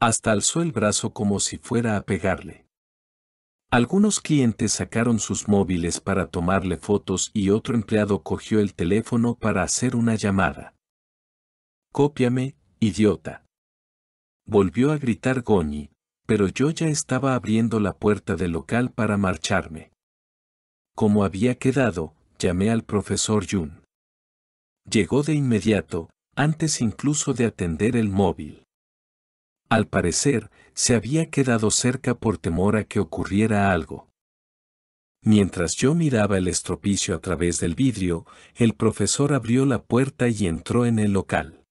Hasta alzó el brazo como si fuera a pegarle. Algunos clientes sacaron sus móviles para tomarle fotos y otro empleado cogió el teléfono para hacer una llamada. Cópiame, idiota. Volvió a gritar Goñi, pero yo ya estaba abriendo la puerta del local para marcharme. Como había quedado, llamé al profesor Yun. Llegó de inmediato, antes incluso de atender el móvil. Al parecer, se había quedado cerca por temor a que ocurriera algo. Mientras yo miraba el estropicio a través del vidrio, el profesor abrió la puerta y entró en el local.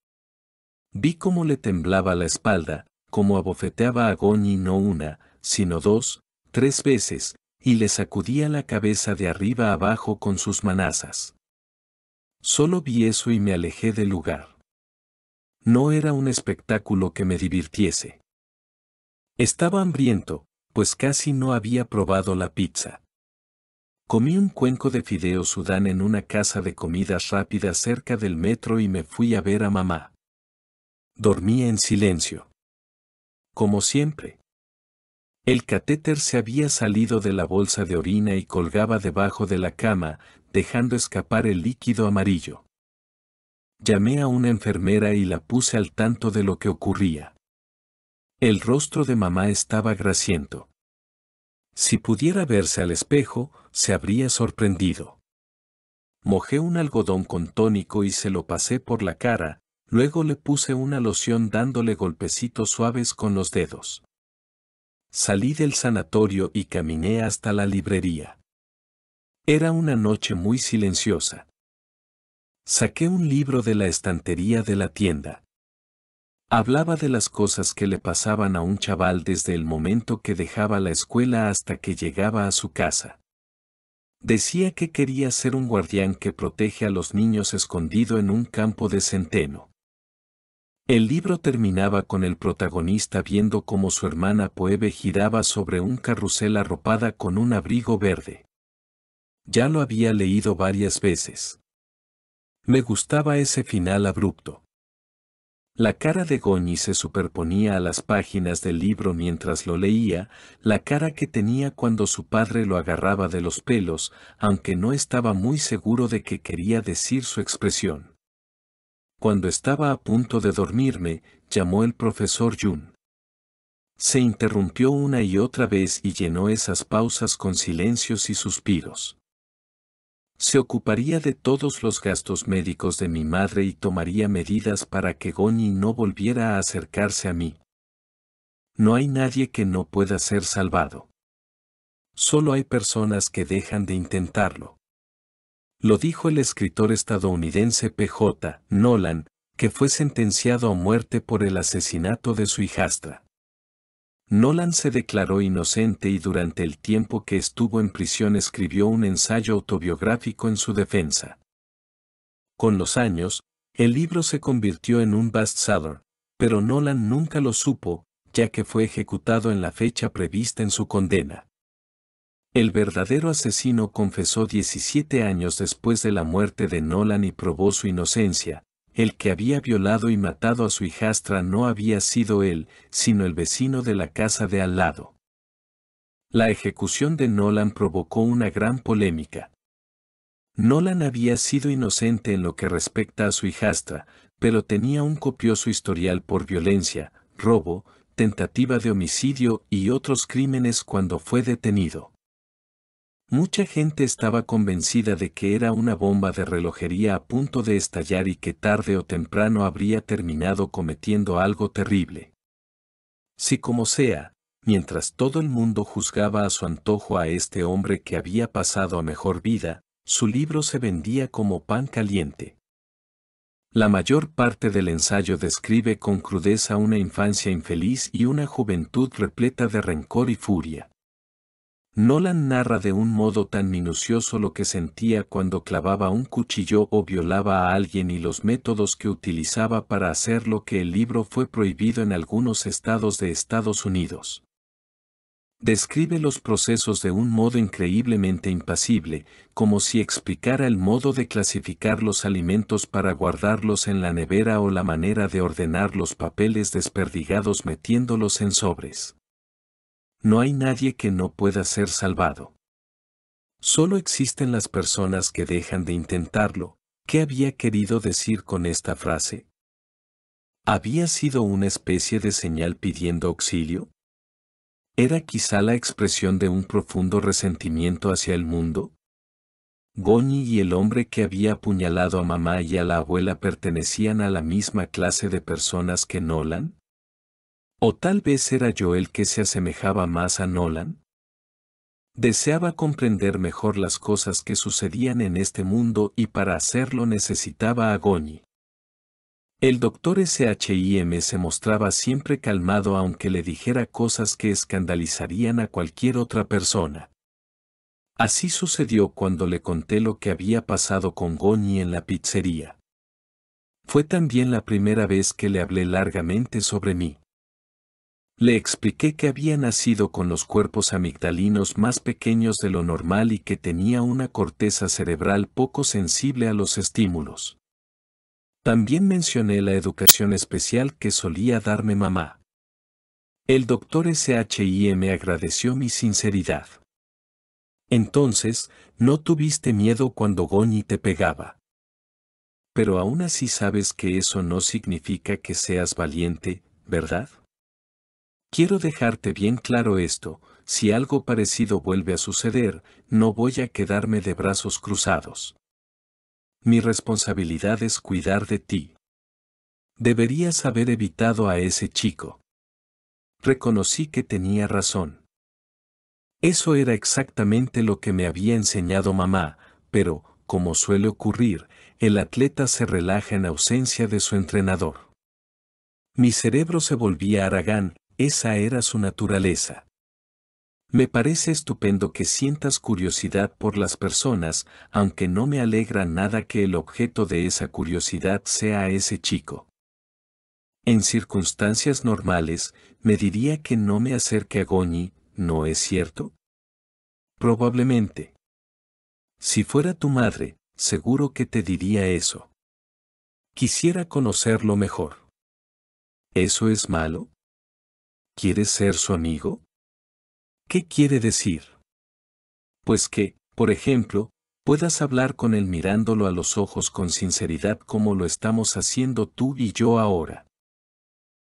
Vi cómo le temblaba la espalda, cómo abofeteaba a Goñi no una, sino dos, tres veces, y le sacudía la cabeza de arriba abajo con sus manazas. Solo vi eso y me alejé del lugar. No era un espectáculo que me divirtiese. Estaba hambriento, pues casi no había probado la pizza. Comí un cuenco de fideo sudán en una casa de comidas rápidas cerca del metro y me fui a ver a mamá. Dormía en silencio. Como siempre, el catéter se había salido de la bolsa de orina y colgaba debajo de la cama, dejando escapar el líquido amarillo. Llamé a una enfermera y la puse al tanto de lo que ocurría. El rostro de mamá estaba grasiento. Si pudiera verse al espejo, se habría sorprendido. Mojé un algodón con tónico y se lo pasé por la cara, luego le puse una loción dándole golpecitos suaves con los dedos. Salí del sanatorio y caminé hasta la librería. Era una noche muy silenciosa. Saqué un libro de la estantería de la tienda. Hablaba de las cosas que le pasaban a un chaval desde el momento que dejaba la escuela hasta que llegaba a su casa. Decía que quería ser un guardián que protege a los niños escondido en un campo de centeno. El libro terminaba con el protagonista viendo cómo su hermana Poebe giraba sobre un carrusel arropada con un abrigo verde. Ya lo había leído varias veces. Me gustaba ese final abrupto. La cara de Goñi se superponía a las páginas del libro mientras lo leía, la cara que tenía cuando su padre lo agarraba de los pelos, aunque no estaba muy seguro de que quería decir su expresión. Cuando estaba a punto de dormirme, llamó el profesor Jun. Se interrumpió una y otra vez y llenó esas pausas con silencios y suspiros. Se ocuparía de todos los gastos médicos de mi madre y tomaría medidas para que Goni no volviera a acercarse a mí. No hay nadie que no pueda ser salvado. Solo hay personas que dejan de intentarlo. Lo dijo el escritor estadounidense P.J. Nolan, que fue sentenciado a muerte por el asesinato de su hijastra. Nolan se declaró inocente y durante el tiempo que estuvo en prisión escribió un ensayo autobiográfico en su defensa. Con los años, el libro se convirtió en un bestseller, pero Nolan nunca lo supo, ya que fue ejecutado en la fecha prevista en su condena. El verdadero asesino confesó 17 años después de la muerte de Nolan y probó su inocencia. El que había violado y matado a su hijastra no había sido él, sino el vecino de la casa de al lado. La ejecución de Nolan provocó una gran polémica. Nolan había sido inocente en lo que respecta a su hijastra, pero tenía un copioso historial por violencia, robo, tentativa de homicidio y otros crímenes cuando fue detenido. Mucha gente estaba convencida de que era una bomba de relojería a punto de estallar y que tarde o temprano habría terminado cometiendo algo terrible. Si como sea, mientras todo el mundo juzgaba a su antojo a este hombre que había pasado a mejor vida, su libro se vendía como pan caliente. La mayor parte del ensayo describe con crudeza una infancia infeliz y una juventud repleta de rencor y furia. Nolan narra de un modo tan minucioso lo que sentía cuando clavaba un cuchillo o violaba a alguien y los métodos que utilizaba para hacer lo que el libro fue prohibido en algunos estados de Estados Unidos. Describe los procesos de un modo increíblemente impasible, como si explicara el modo de clasificar los alimentos para guardarlos en la nevera o la manera de ordenar los papeles desperdigados metiéndolos en sobres no hay nadie que no pueda ser salvado. Solo existen las personas que dejan de intentarlo. ¿Qué había querido decir con esta frase? ¿Había sido una especie de señal pidiendo auxilio? ¿Era quizá la expresión de un profundo resentimiento hacia el mundo? Goñi y el hombre que había apuñalado a mamá y a la abuela pertenecían a la misma clase de personas que Nolan? ¿O tal vez era yo el que se asemejaba más a Nolan? Deseaba comprender mejor las cosas que sucedían en este mundo y para hacerlo necesitaba a Goñi. El doctor SHIM se mostraba siempre calmado aunque le dijera cosas que escandalizarían a cualquier otra persona. Así sucedió cuando le conté lo que había pasado con Goñi en la pizzería. Fue también la primera vez que le hablé largamente sobre mí. Le expliqué que había nacido con los cuerpos amigdalinos más pequeños de lo normal y que tenía una corteza cerebral poco sensible a los estímulos. También mencioné la educación especial que solía darme mamá. El doctor SHI me agradeció mi sinceridad. Entonces, no tuviste miedo cuando Goñi te pegaba. Pero aún así sabes que eso no significa que seas valiente, ¿verdad? Quiero dejarte bien claro esto, si algo parecido vuelve a suceder, no voy a quedarme de brazos cruzados. Mi responsabilidad es cuidar de ti. Deberías haber evitado a ese chico. Reconocí que tenía razón. Eso era exactamente lo que me había enseñado mamá, pero, como suele ocurrir, el atleta se relaja en ausencia de su entrenador. Mi cerebro se volvía aragán esa era su naturaleza. Me parece estupendo que sientas curiosidad por las personas, aunque no me alegra nada que el objeto de esa curiosidad sea ese chico. En circunstancias normales, me diría que no me acerque a Goñi, ¿no es cierto? Probablemente. Si fuera tu madre, seguro que te diría eso. Quisiera conocerlo mejor. ¿Eso es malo? ¿Quieres ser su amigo? ¿Qué quiere decir? Pues que, por ejemplo, puedas hablar con él mirándolo a los ojos con sinceridad como lo estamos haciendo tú y yo ahora.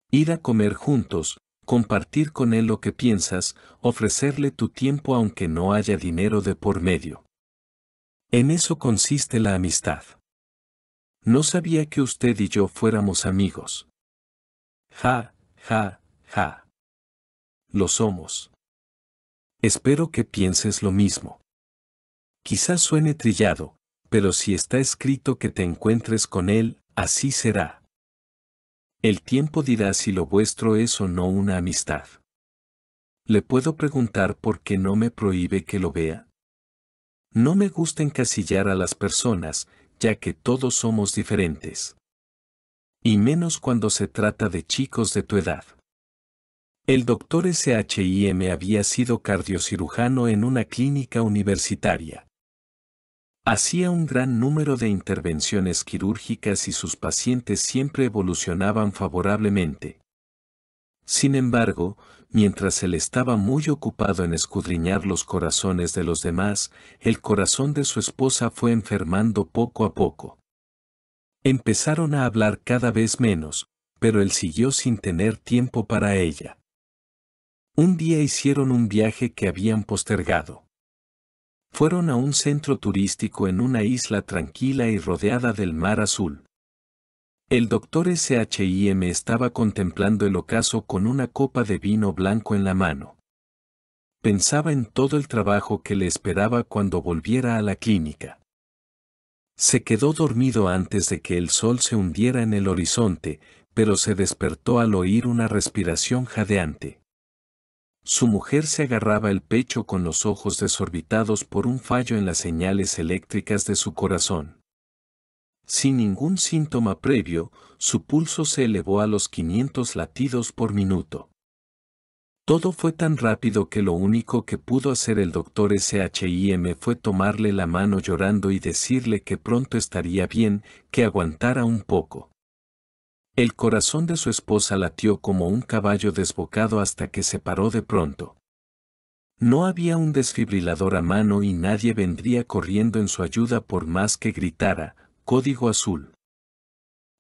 Ir a comer juntos, compartir con él lo que piensas, ofrecerle tu tiempo aunque no haya dinero de por medio. En eso consiste la amistad. No sabía que usted y yo fuéramos amigos. Ja, ja, ja lo somos. Espero que pienses lo mismo. Quizás suene trillado, pero si está escrito que te encuentres con Él, así será. El tiempo dirá si lo vuestro es o no una amistad. ¿Le puedo preguntar por qué no me prohíbe que lo vea? No me gusta encasillar a las personas, ya que todos somos diferentes. Y menos cuando se trata de chicos de tu edad. El doctor SHIM había sido cardiocirujano en una clínica universitaria. Hacía un gran número de intervenciones quirúrgicas y sus pacientes siempre evolucionaban favorablemente. Sin embargo, mientras él estaba muy ocupado en escudriñar los corazones de los demás, el corazón de su esposa fue enfermando poco a poco. Empezaron a hablar cada vez menos, pero él siguió sin tener tiempo para ella. Un día hicieron un viaje que habían postergado. Fueron a un centro turístico en una isla tranquila y rodeada del mar azul. El doctor SHIM estaba contemplando el ocaso con una copa de vino blanco en la mano. Pensaba en todo el trabajo que le esperaba cuando volviera a la clínica. Se quedó dormido antes de que el sol se hundiera en el horizonte, pero se despertó al oír una respiración jadeante. Su mujer se agarraba el pecho con los ojos desorbitados por un fallo en las señales eléctricas de su corazón. Sin ningún síntoma previo, su pulso se elevó a los 500 latidos por minuto. Todo fue tan rápido que lo único que pudo hacer el doctor SHIM fue tomarle la mano llorando y decirle que pronto estaría bien, que aguantara un poco. El corazón de su esposa latió como un caballo desbocado hasta que se paró de pronto. No había un desfibrilador a mano y nadie vendría corriendo en su ayuda por más que gritara, código azul.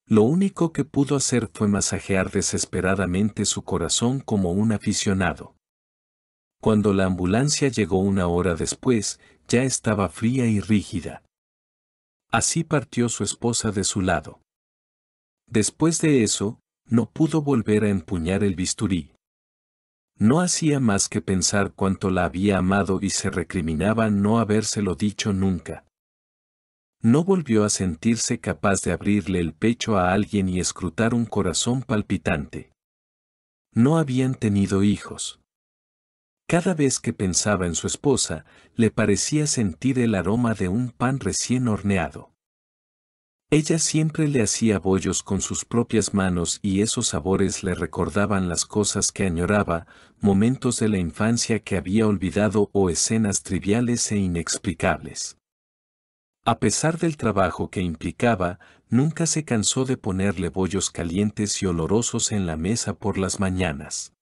Lo único que pudo hacer fue masajear desesperadamente su corazón como un aficionado. Cuando la ambulancia llegó una hora después, ya estaba fría y rígida. Así partió su esposa de su lado. Después de eso, no pudo volver a empuñar el bisturí. No hacía más que pensar cuánto la había amado y se recriminaba no habérselo dicho nunca. No volvió a sentirse capaz de abrirle el pecho a alguien y escrutar un corazón palpitante. No habían tenido hijos. Cada vez que pensaba en su esposa, le parecía sentir el aroma de un pan recién horneado. Ella siempre le hacía bollos con sus propias manos y esos sabores le recordaban las cosas que añoraba, momentos de la infancia que había olvidado o escenas triviales e inexplicables. A pesar del trabajo que implicaba, nunca se cansó de ponerle bollos calientes y olorosos en la mesa por las mañanas.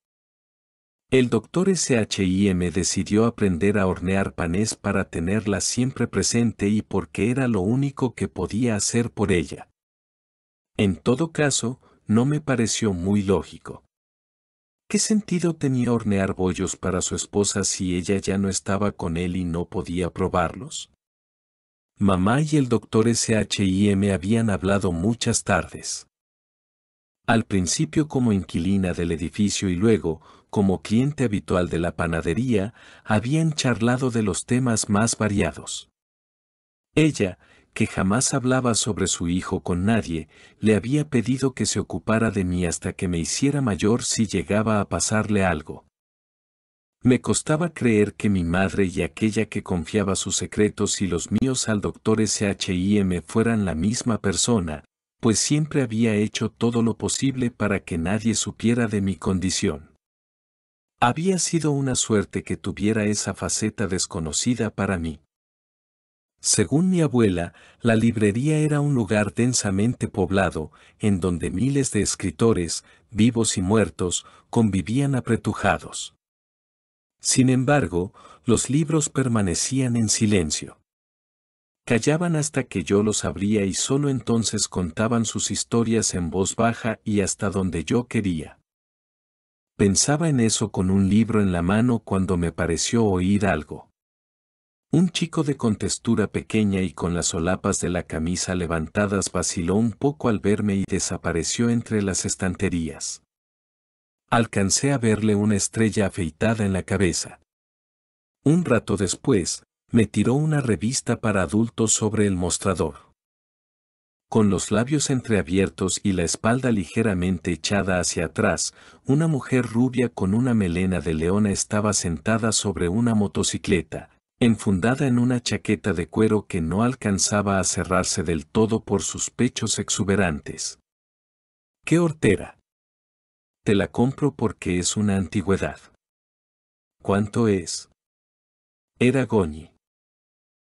El doctor SHIM decidió aprender a hornear panés para tenerla siempre presente y porque era lo único que podía hacer por ella. En todo caso, no me pareció muy lógico. ¿Qué sentido tenía hornear bollos para su esposa si ella ya no estaba con él y no podía probarlos? Mamá y el doctor SHIM habían hablado muchas tardes. Al principio como inquilina del edificio y luego, como cliente habitual de la panadería, habían charlado de los temas más variados. Ella, que jamás hablaba sobre su hijo con nadie, le había pedido que se ocupara de mí hasta que me hiciera mayor si llegaba a pasarle algo. Me costaba creer que mi madre y aquella que confiaba sus secretos y los míos al doctor SHIM fueran la misma persona, pues siempre había hecho todo lo posible para que nadie supiera de mi condición. Había sido una suerte que tuviera esa faceta desconocida para mí. Según mi abuela, la librería era un lugar densamente poblado, en donde miles de escritores, vivos y muertos, convivían apretujados. Sin embargo, los libros permanecían en silencio. Callaban hasta que yo los abría y solo entonces contaban sus historias en voz baja y hasta donde yo quería. Pensaba en eso con un libro en la mano cuando me pareció oír algo. Un chico de contextura pequeña y con las solapas de la camisa levantadas vaciló un poco al verme y desapareció entre las estanterías. Alcancé a verle una estrella afeitada en la cabeza. Un rato después, me tiró una revista para adultos sobre el mostrador. Con los labios entreabiertos y la espalda ligeramente echada hacia atrás, una mujer rubia con una melena de leona estaba sentada sobre una motocicleta, enfundada en una chaqueta de cuero que no alcanzaba a cerrarse del todo por sus pechos exuberantes. ¡Qué hortera! Te la compro porque es una antigüedad. ¿Cuánto es? Era Goñi.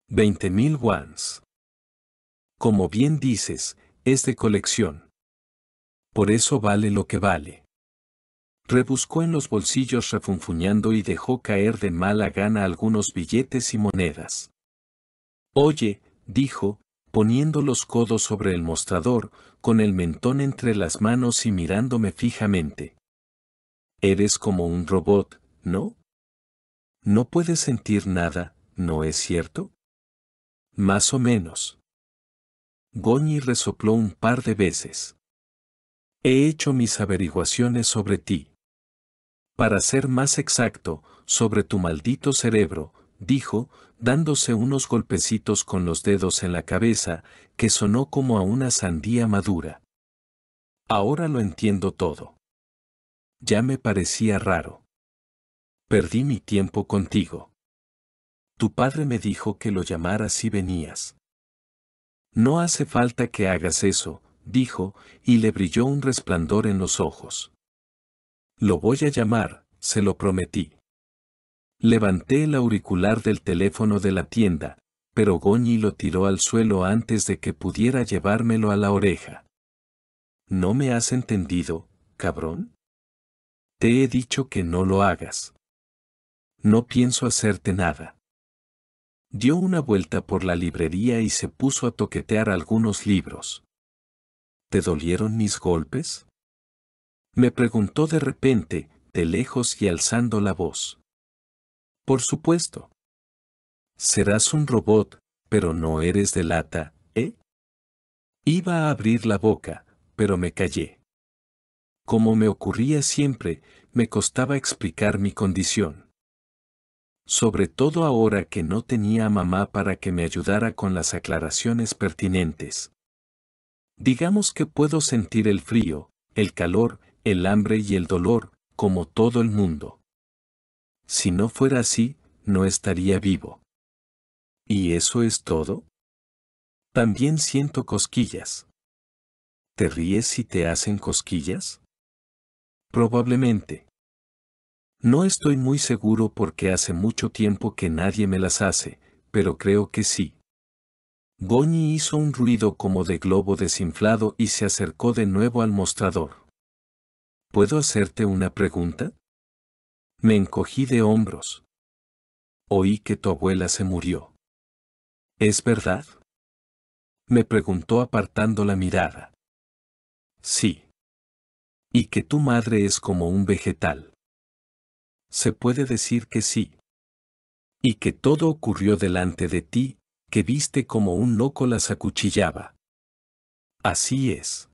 Veinte mil wans como bien dices, es de colección. Por eso vale lo que vale. Rebuscó en los bolsillos refunfuñando y dejó caer de mala gana algunos billetes y monedas. Oye, dijo, poniendo los codos sobre el mostrador, con el mentón entre las manos y mirándome fijamente. Eres como un robot, ¿no? No puedes sentir nada, ¿no es cierto? Más o menos. Goñi resopló un par de veces. He hecho mis averiguaciones sobre ti. Para ser más exacto, sobre tu maldito cerebro, dijo, dándose unos golpecitos con los dedos en la cabeza, que sonó como a una sandía madura. Ahora lo entiendo todo. Ya me parecía raro. Perdí mi tiempo contigo. Tu padre me dijo que lo llamara si venías. No hace falta que hagas eso, dijo, y le brilló un resplandor en los ojos. Lo voy a llamar, se lo prometí. Levanté el auricular del teléfono de la tienda, pero Goñi lo tiró al suelo antes de que pudiera llevármelo a la oreja. ¿No me has entendido, cabrón? Te he dicho que no lo hagas. No pienso hacerte nada. Dio una vuelta por la librería y se puso a toquetear algunos libros. ¿Te dolieron mis golpes? Me preguntó de repente, de lejos y alzando la voz. Por supuesto. Serás un robot, pero no eres de lata, ¿eh? Iba a abrir la boca, pero me callé. Como me ocurría siempre, me costaba explicar mi condición sobre todo ahora que no tenía a mamá para que me ayudara con las aclaraciones pertinentes. Digamos que puedo sentir el frío, el calor, el hambre y el dolor, como todo el mundo. Si no fuera así, no estaría vivo. ¿Y eso es todo? También siento cosquillas. ¿Te ríes si te hacen cosquillas? Probablemente. No estoy muy seguro porque hace mucho tiempo que nadie me las hace, pero creo que sí. Goñi hizo un ruido como de globo desinflado y se acercó de nuevo al mostrador. ¿Puedo hacerte una pregunta? Me encogí de hombros. Oí que tu abuela se murió. ¿Es verdad? Me preguntó apartando la mirada. Sí. Y que tu madre es como un vegetal se puede decir que sí. Y que todo ocurrió delante de ti, que viste como un loco las acuchillaba. Así es.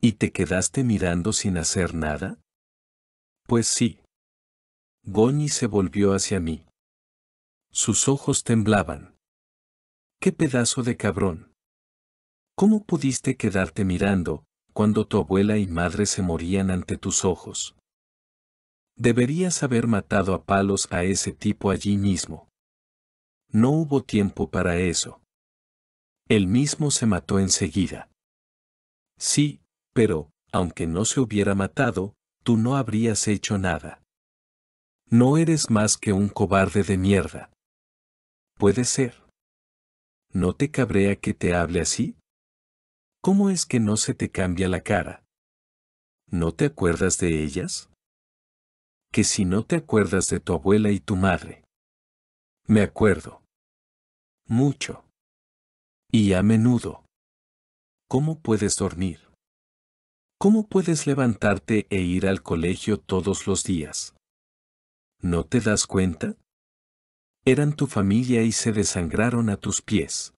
¿Y te quedaste mirando sin hacer nada? Pues sí. Goñi se volvió hacia mí. Sus ojos temblaban. ¡Qué pedazo de cabrón! ¿Cómo pudiste quedarte mirando, cuando tu abuela y madre se morían ante tus ojos? Deberías haber matado a palos a ese tipo allí mismo. No hubo tiempo para eso. Él mismo se mató enseguida. Sí, pero, aunque no se hubiera matado, tú no habrías hecho nada. No eres más que un cobarde de mierda. Puede ser. ¿No te cabrea que te hable así? ¿Cómo es que no se te cambia la cara? ¿No te acuerdas de ellas? que si no te acuerdas de tu abuela y tu madre. Me acuerdo. Mucho. Y a menudo. ¿Cómo puedes dormir? ¿Cómo puedes levantarte e ir al colegio todos los días? ¿No te das cuenta? Eran tu familia y se desangraron a tus pies.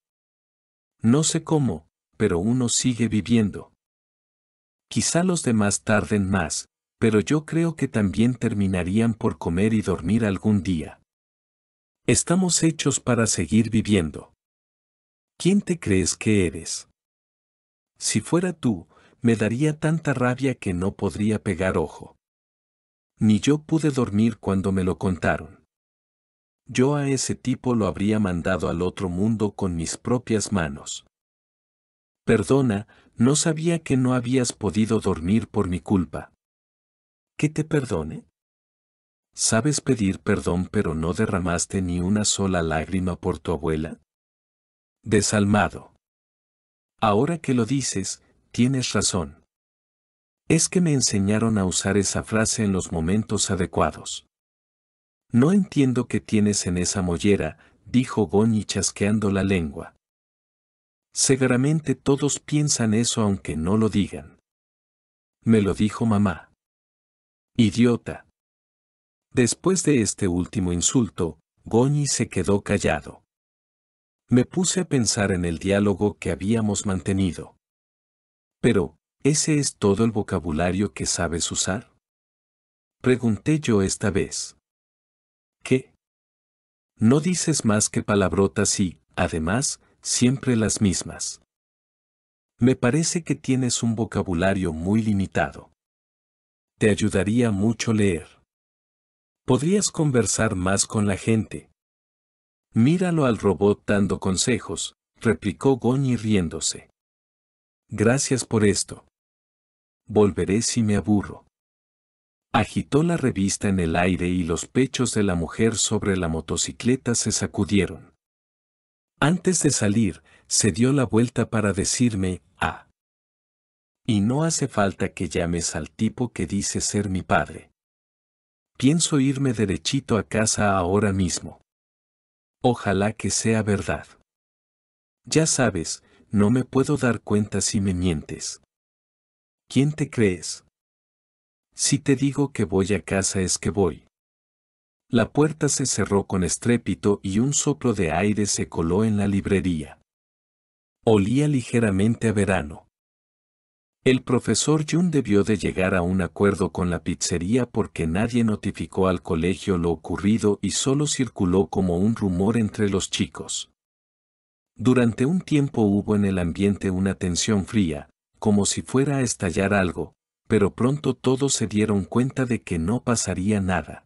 No sé cómo, pero uno sigue viviendo. Quizá los demás tarden más, pero yo creo que también terminarían por comer y dormir algún día. Estamos hechos para seguir viviendo. ¿Quién te crees que eres? Si fuera tú, me daría tanta rabia que no podría pegar ojo. Ni yo pude dormir cuando me lo contaron. Yo a ese tipo lo habría mandado al otro mundo con mis propias manos. Perdona, no sabía que no habías podido dormir por mi culpa que te perdone? ¿Sabes pedir perdón pero no derramaste ni una sola lágrima por tu abuela? Desalmado. Ahora que lo dices, tienes razón. Es que me enseñaron a usar esa frase en los momentos adecuados. No entiendo qué tienes en esa mollera, dijo Goñi chasqueando la lengua. Seguramente todos piensan eso aunque no lo digan. Me lo dijo mamá. Idiota. Después de este último insulto, Goñi se quedó callado. Me puse a pensar en el diálogo que habíamos mantenido. Pero, ¿ese es todo el vocabulario que sabes usar? Pregunté yo esta vez. ¿Qué? No dices más que palabrotas y, además, siempre las mismas. Me parece que tienes un vocabulario muy limitado. Te ayudaría mucho leer. Podrías conversar más con la gente. Míralo al robot dando consejos, replicó Goñi riéndose. Gracias por esto. Volveré si me aburro. Agitó la revista en el aire y los pechos de la mujer sobre la motocicleta se sacudieron. Antes de salir, se dio la vuelta para decirme, ah. Y no hace falta que llames al tipo que dice ser mi padre. Pienso irme derechito a casa ahora mismo. Ojalá que sea verdad. Ya sabes, no me puedo dar cuenta si me mientes. ¿Quién te crees? Si te digo que voy a casa es que voy. La puerta se cerró con estrépito y un soplo de aire se coló en la librería. Olía ligeramente a verano. El profesor Jun debió de llegar a un acuerdo con la pizzería porque nadie notificó al colegio lo ocurrido y solo circuló como un rumor entre los chicos. Durante un tiempo hubo en el ambiente una tensión fría, como si fuera a estallar algo, pero pronto todos se dieron cuenta de que no pasaría nada.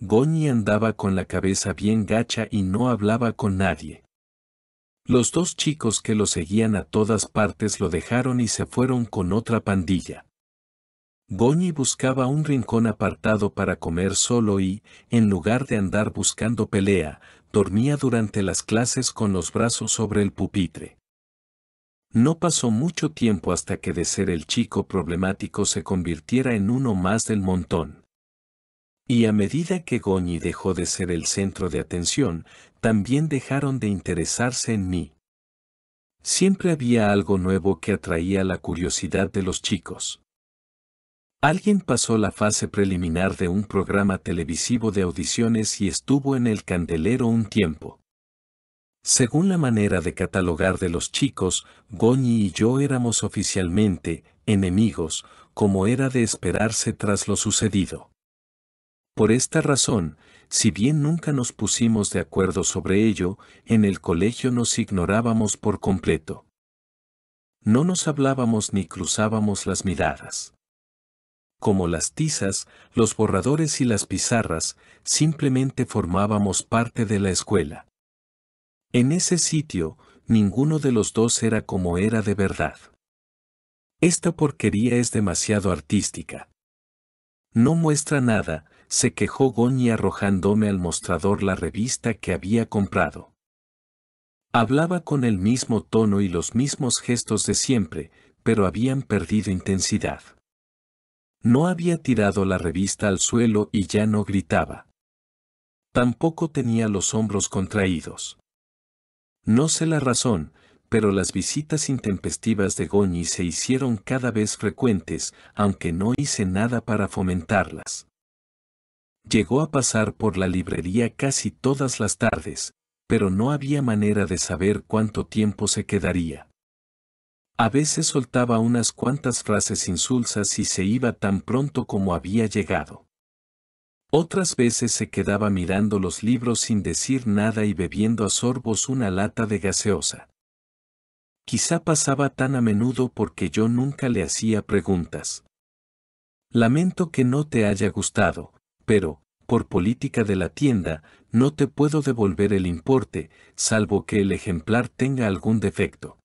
Goñi andaba con la cabeza bien gacha y no hablaba con nadie. Los dos chicos que lo seguían a todas partes lo dejaron y se fueron con otra pandilla. Goñi buscaba un rincón apartado para comer solo y, en lugar de andar buscando pelea, dormía durante las clases con los brazos sobre el pupitre. No pasó mucho tiempo hasta que de ser el chico problemático se convirtiera en uno más del montón. Y a medida que Goñi dejó de ser el centro de atención, también dejaron de interesarse en mí. Siempre había algo nuevo que atraía la curiosidad de los chicos. Alguien pasó la fase preliminar de un programa televisivo de audiciones y estuvo en el candelero un tiempo. Según la manera de catalogar de los chicos, Goñi y yo éramos oficialmente enemigos, como era de esperarse tras lo sucedido. Por esta razón, si bien nunca nos pusimos de acuerdo sobre ello, en el colegio nos ignorábamos por completo. No nos hablábamos ni cruzábamos las miradas. Como las tizas, los borradores y las pizarras, simplemente formábamos parte de la escuela. En ese sitio, ninguno de los dos era como era de verdad. Esta porquería es demasiado artística. No muestra nada, se quejó Goñi arrojándome al mostrador la revista que había comprado. Hablaba con el mismo tono y los mismos gestos de siempre, pero habían perdido intensidad. No había tirado la revista al suelo y ya no gritaba. Tampoco tenía los hombros contraídos. No sé la razón, pero las visitas intempestivas de Goñi se hicieron cada vez frecuentes, aunque no hice nada para fomentarlas. Llegó a pasar por la librería casi todas las tardes, pero no había manera de saber cuánto tiempo se quedaría. A veces soltaba unas cuantas frases insulsas y se iba tan pronto como había llegado. Otras veces se quedaba mirando los libros sin decir nada y bebiendo a sorbos una lata de gaseosa. Quizá pasaba tan a menudo porque yo nunca le hacía preguntas. Lamento que no te haya gustado, pero, por política de la tienda, no te puedo devolver el importe, salvo que el ejemplar tenga algún defecto.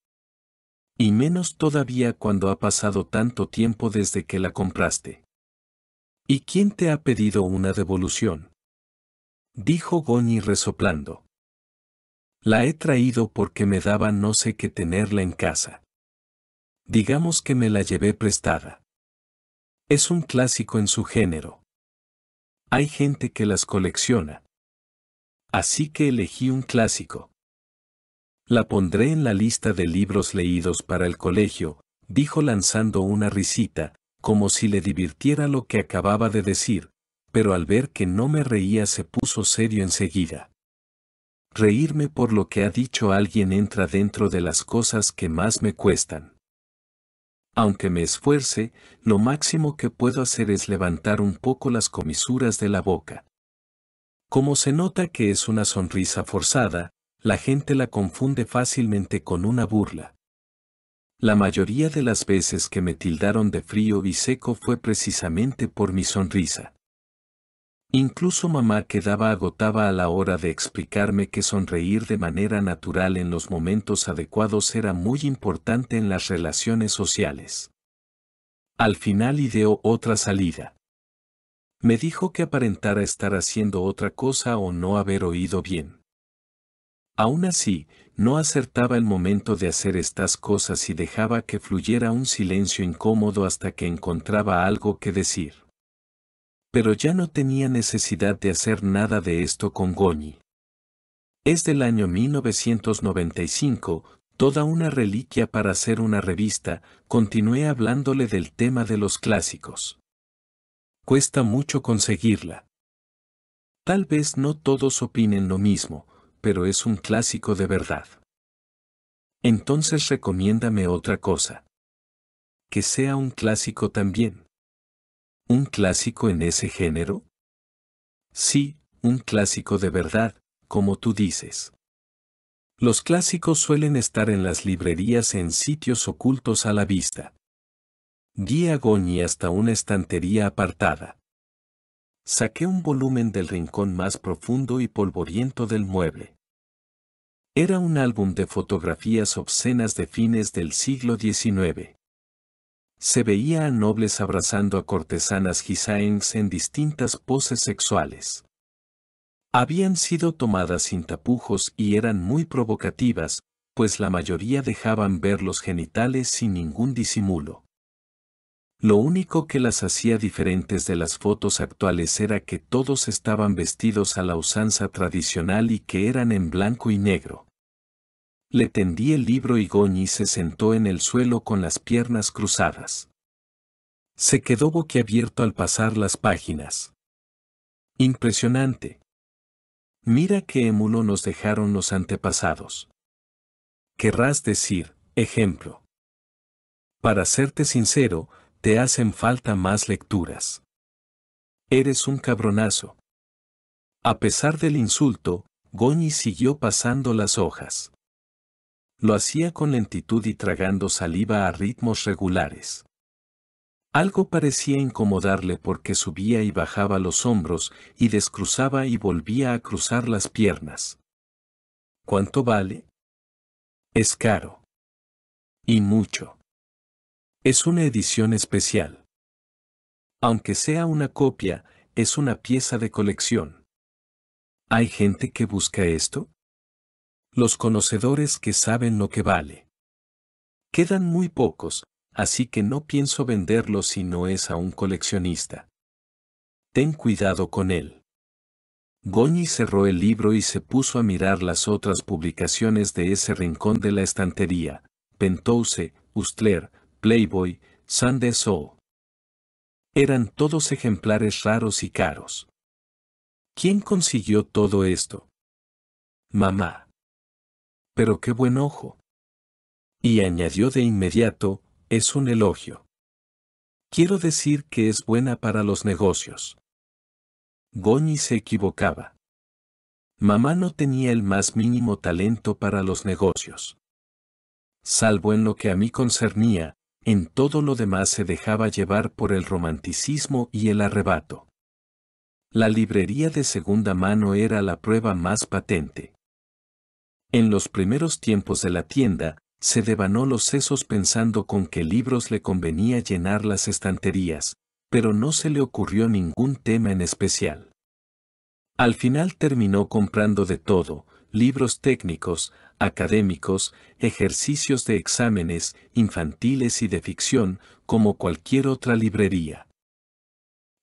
Y menos todavía cuando ha pasado tanto tiempo desde que la compraste. ¿Y quién te ha pedido una devolución? Dijo Goñi resoplando. La he traído porque me daba no sé qué tenerla en casa. Digamos que me la llevé prestada. Es un clásico en su género. Hay gente que las colecciona. Así que elegí un clásico. La pondré en la lista de libros leídos para el colegio, dijo lanzando una risita, como si le divirtiera lo que acababa de decir, pero al ver que no me reía se puso serio enseguida. Reírme por lo que ha dicho alguien entra dentro de las cosas que más me cuestan. Aunque me esfuerce, lo máximo que puedo hacer es levantar un poco las comisuras de la boca. Como se nota que es una sonrisa forzada, la gente la confunde fácilmente con una burla. La mayoría de las veces que me tildaron de frío y seco fue precisamente por mi sonrisa. Incluso mamá quedaba agotaba a la hora de explicarme que sonreír de manera natural en los momentos adecuados era muy importante en las relaciones sociales. Al final ideó otra salida. Me dijo que aparentara estar haciendo otra cosa o no haber oído bien. Aún así, no acertaba el momento de hacer estas cosas y dejaba que fluyera un silencio incómodo hasta que encontraba algo que decir pero ya no tenía necesidad de hacer nada de esto con Goñi. Es del año 1995, toda una reliquia para hacer una revista, continué hablándole del tema de los clásicos. Cuesta mucho conseguirla. Tal vez no todos opinen lo mismo, pero es un clásico de verdad. Entonces recomiéndame otra cosa. Que sea un clásico también. ¿Un clásico en ese género? Sí, un clásico de verdad, como tú dices. Los clásicos suelen estar en las librerías en sitios ocultos a la vista. Guía a hasta una estantería apartada. Saqué un volumen del rincón más profundo y polvoriento del mueble. Era un álbum de fotografías obscenas de fines del siglo XIX. Se veía a nobles abrazando a cortesanas hisaens en distintas poses sexuales. Habían sido tomadas sin tapujos y eran muy provocativas, pues la mayoría dejaban ver los genitales sin ningún disimulo. Lo único que las hacía diferentes de las fotos actuales era que todos estaban vestidos a la usanza tradicional y que eran en blanco y negro. Le tendí el libro y Goñi se sentó en el suelo con las piernas cruzadas. Se quedó boquiabierto al pasar las páginas. Impresionante. Mira qué émulo nos dejaron los antepasados. Querrás decir, ejemplo. Para serte sincero, te hacen falta más lecturas. Eres un cabronazo. A pesar del insulto, Goñi siguió pasando las hojas. Lo hacía con lentitud y tragando saliva a ritmos regulares. Algo parecía incomodarle porque subía y bajaba los hombros y descruzaba y volvía a cruzar las piernas. ¿Cuánto vale? Es caro. Y mucho. Es una edición especial. Aunque sea una copia, es una pieza de colección. ¿Hay gente que busca esto? los conocedores que saben lo que vale. Quedan muy pocos, así que no pienso venderlo si no es a un coleccionista. Ten cuidado con él. Goñi cerró el libro y se puso a mirar las otras publicaciones de ese rincón de la estantería, Pentouse, Ustler, Playboy, Sunday Soul. Eran todos ejemplares raros y caros. ¿Quién consiguió todo esto? Mamá pero qué buen ojo. Y añadió de inmediato, es un elogio. Quiero decir que es buena para los negocios. Goñi se equivocaba. Mamá no tenía el más mínimo talento para los negocios. Salvo en lo que a mí concernía, en todo lo demás se dejaba llevar por el romanticismo y el arrebato. La librería de segunda mano era la prueba más patente. En los primeros tiempos de la tienda, se devanó los sesos pensando con qué libros le convenía llenar las estanterías, pero no se le ocurrió ningún tema en especial. Al final terminó comprando de todo, libros técnicos, académicos, ejercicios de exámenes, infantiles y de ficción, como cualquier otra librería.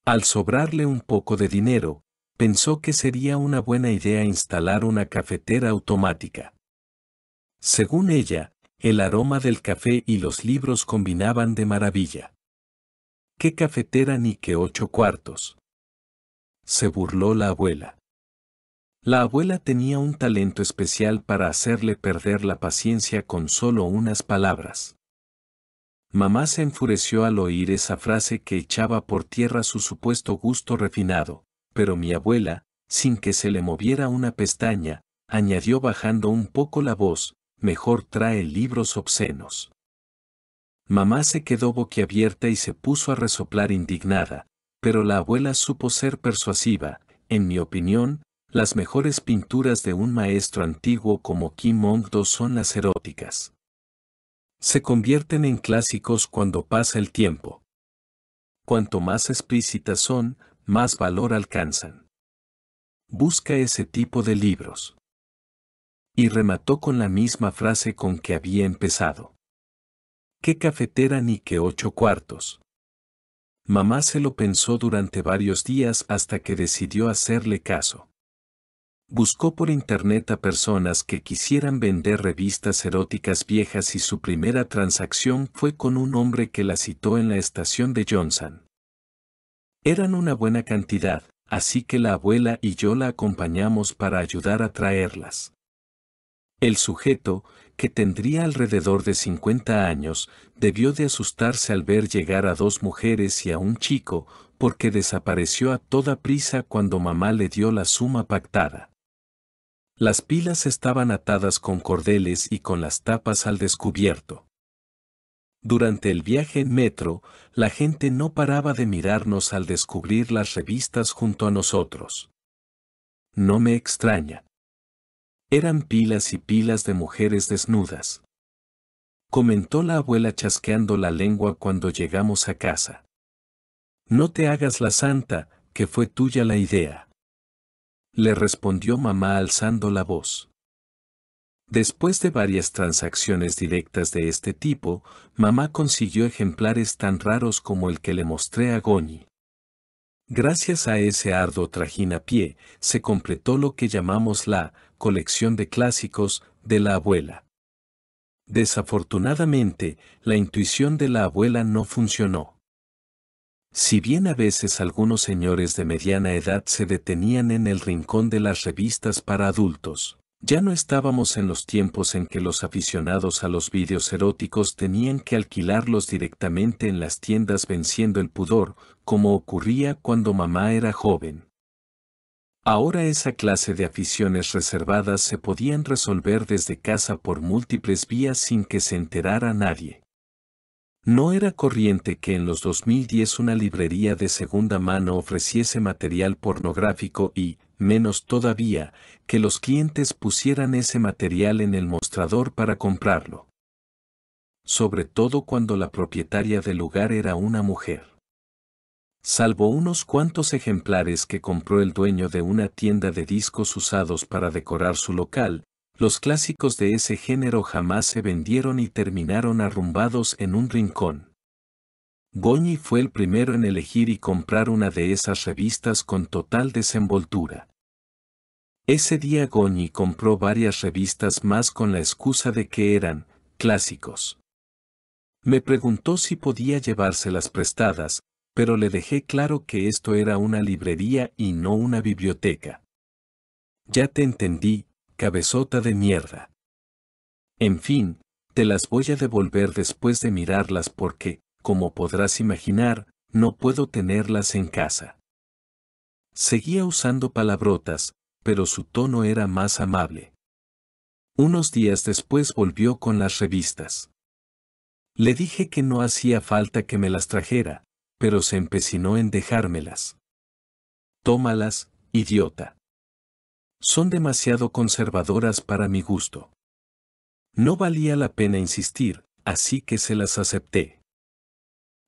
Al sobrarle un poco de dinero, pensó que sería una buena idea instalar una cafetera automática. Según ella, el aroma del café y los libros combinaban de maravilla. ¿Qué cafetera ni qué ocho cuartos? Se burló la abuela. La abuela tenía un talento especial para hacerle perder la paciencia con solo unas palabras. Mamá se enfureció al oír esa frase que echaba por tierra su supuesto gusto refinado pero mi abuela, sin que se le moviera una pestaña, añadió bajando un poco la voz, mejor trae libros obscenos. Mamá se quedó boquiabierta y se puso a resoplar indignada, pero la abuela supo ser persuasiva, en mi opinión, las mejores pinturas de un maestro antiguo como Kim Hong-do son las eróticas. Se convierten en clásicos cuando pasa el tiempo. Cuanto más explícitas son, más valor alcanzan. Busca ese tipo de libros. Y remató con la misma frase con que había empezado. ¿Qué cafetera ni qué ocho cuartos? Mamá se lo pensó durante varios días hasta que decidió hacerle caso. Buscó por internet a personas que quisieran vender revistas eróticas viejas y su primera transacción fue con un hombre que la citó en la estación de Johnson. Eran una buena cantidad, así que la abuela y yo la acompañamos para ayudar a traerlas. El sujeto, que tendría alrededor de 50 años, debió de asustarse al ver llegar a dos mujeres y a un chico, porque desapareció a toda prisa cuando mamá le dio la suma pactada. Las pilas estaban atadas con cordeles y con las tapas al descubierto. Durante el viaje en metro, la gente no paraba de mirarnos al descubrir las revistas junto a nosotros. No me extraña. Eran pilas y pilas de mujeres desnudas. Comentó la abuela chasqueando la lengua cuando llegamos a casa. No te hagas la santa, que fue tuya la idea. Le respondió mamá alzando la voz. Después de varias transacciones directas de este tipo, mamá consiguió ejemplares tan raros como el que le mostré a Goñi. Gracias a ese arduo trajín a pie, se completó lo que llamamos la colección de clásicos de la abuela. Desafortunadamente, la intuición de la abuela no funcionó. Si bien a veces algunos señores de mediana edad se detenían en el rincón de las revistas para adultos, ya no estábamos en los tiempos en que los aficionados a los vídeos eróticos tenían que alquilarlos directamente en las tiendas venciendo el pudor, como ocurría cuando mamá era joven. Ahora esa clase de aficiones reservadas se podían resolver desde casa por múltiples vías sin que se enterara nadie. No era corriente que en los 2010 una librería de segunda mano ofreciese material pornográfico y, menos todavía, que los clientes pusieran ese material en el mostrador para comprarlo. Sobre todo cuando la propietaria del lugar era una mujer. Salvo unos cuantos ejemplares que compró el dueño de una tienda de discos usados para decorar su local, los clásicos de ese género jamás se vendieron y terminaron arrumbados en un rincón. Goñi fue el primero en elegir y comprar una de esas revistas con total desenvoltura. Ese día Goñi compró varias revistas más con la excusa de que eran clásicos. Me preguntó si podía llevárselas prestadas, pero le dejé claro que esto era una librería y no una biblioteca. Ya te entendí, cabezota de mierda. En fin, te las voy a devolver después de mirarlas porque, como podrás imaginar, no puedo tenerlas en casa. Seguía usando palabrotas, pero su tono era más amable. Unos días después volvió con las revistas. Le dije que no hacía falta que me las trajera, pero se empecinó en dejármelas. Tómalas, idiota. Son demasiado conservadoras para mi gusto. No valía la pena insistir, así que se las acepté.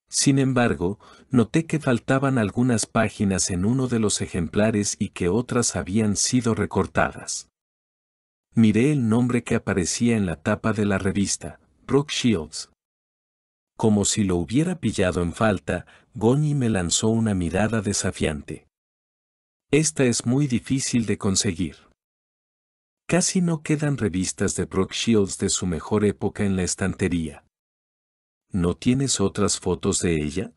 Sin embargo, noté que faltaban algunas páginas en uno de los ejemplares y que otras habían sido recortadas. Miré el nombre que aparecía en la tapa de la revista, Brooke Shields. Como si lo hubiera pillado en falta, Goni me lanzó una mirada desafiante. Esta es muy difícil de conseguir. Casi no quedan revistas de Brock Shields de su mejor época en la estantería. ¿no tienes otras fotos de ella?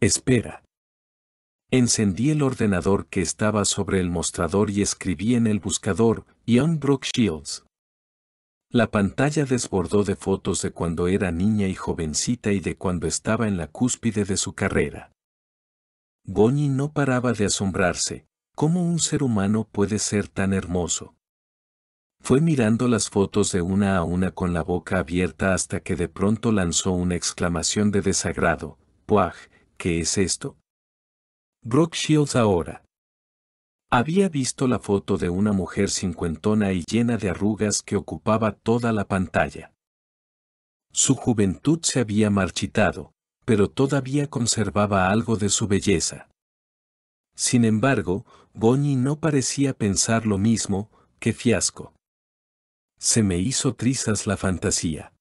Espera. Encendí el ordenador que estaba sobre el mostrador y escribí en el buscador, Ian Brooke Shields. La pantalla desbordó de fotos de cuando era niña y jovencita y de cuando estaba en la cúspide de su carrera. Bonnie no paraba de asombrarse. ¿Cómo un ser humano puede ser tan hermoso? Fue mirando las fotos de una a una con la boca abierta hasta que de pronto lanzó una exclamación de desagrado. ¡Puaj! ¿Qué es esto? Brock Shields ahora. Había visto la foto de una mujer cincuentona y llena de arrugas que ocupaba toda la pantalla. Su juventud se había marchitado, pero todavía conservaba algo de su belleza. Sin embargo, Bonnie no parecía pensar lo mismo, qué fiasco. Se me hizo trizas la fantasía.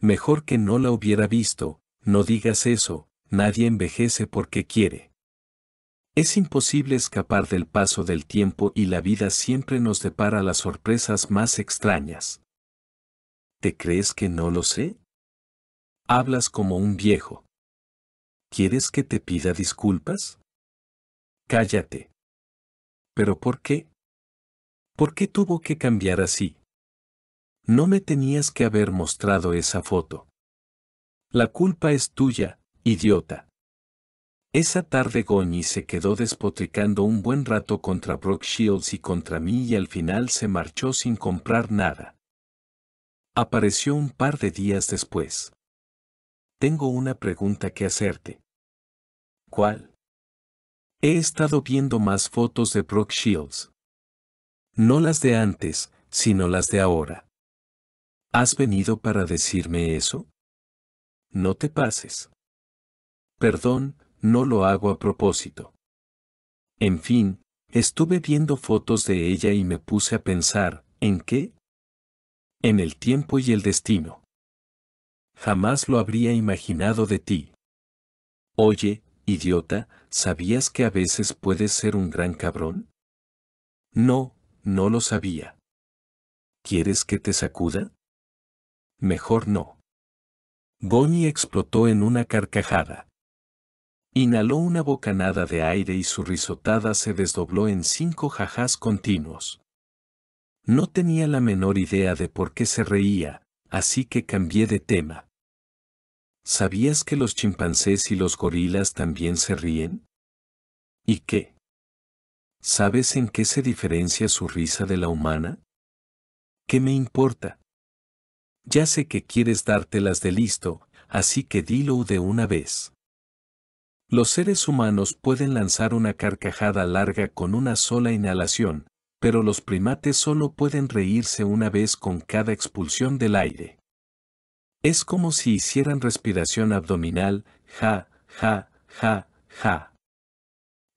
Mejor que no la hubiera visto, no digas eso, nadie envejece porque quiere. Es imposible escapar del paso del tiempo y la vida siempre nos depara las sorpresas más extrañas. ¿Te crees que no lo sé? Hablas como un viejo. ¿Quieres que te pida disculpas? Cállate. ¿Pero por qué? ¿Por qué tuvo que cambiar así? No me tenías que haber mostrado esa foto. La culpa es tuya, idiota. Esa tarde Goñi se quedó despotricando un buen rato contra Brock Shields y contra mí y al final se marchó sin comprar nada. Apareció un par de días después. Tengo una pregunta que hacerte. ¿Cuál? He estado viendo más fotos de Brock Shields. No las de antes, sino las de ahora. ¿Has venido para decirme eso? No te pases. Perdón, no lo hago a propósito. En fin, estuve viendo fotos de ella y me puse a pensar, ¿en qué? En el tiempo y el destino. Jamás lo habría imaginado de ti. Oye, idiota, ¿sabías que a veces puedes ser un gran cabrón? No, no lo sabía. ¿Quieres que te sacuda? Mejor no. Bonnie explotó en una carcajada. Inhaló una bocanada de aire y su risotada se desdobló en cinco jajás continuos. No tenía la menor idea de por qué se reía, así que cambié de tema. ¿Sabías que los chimpancés y los gorilas también se ríen? ¿Y qué? ¿Sabes en qué se diferencia su risa de la humana? ¿Qué me importa? ya sé que quieres dártelas de listo, así que dilo de una vez. Los seres humanos pueden lanzar una carcajada larga con una sola inhalación, pero los primates solo pueden reírse una vez con cada expulsión del aire. Es como si hicieran respiración abdominal, ja, ja, ja, ja.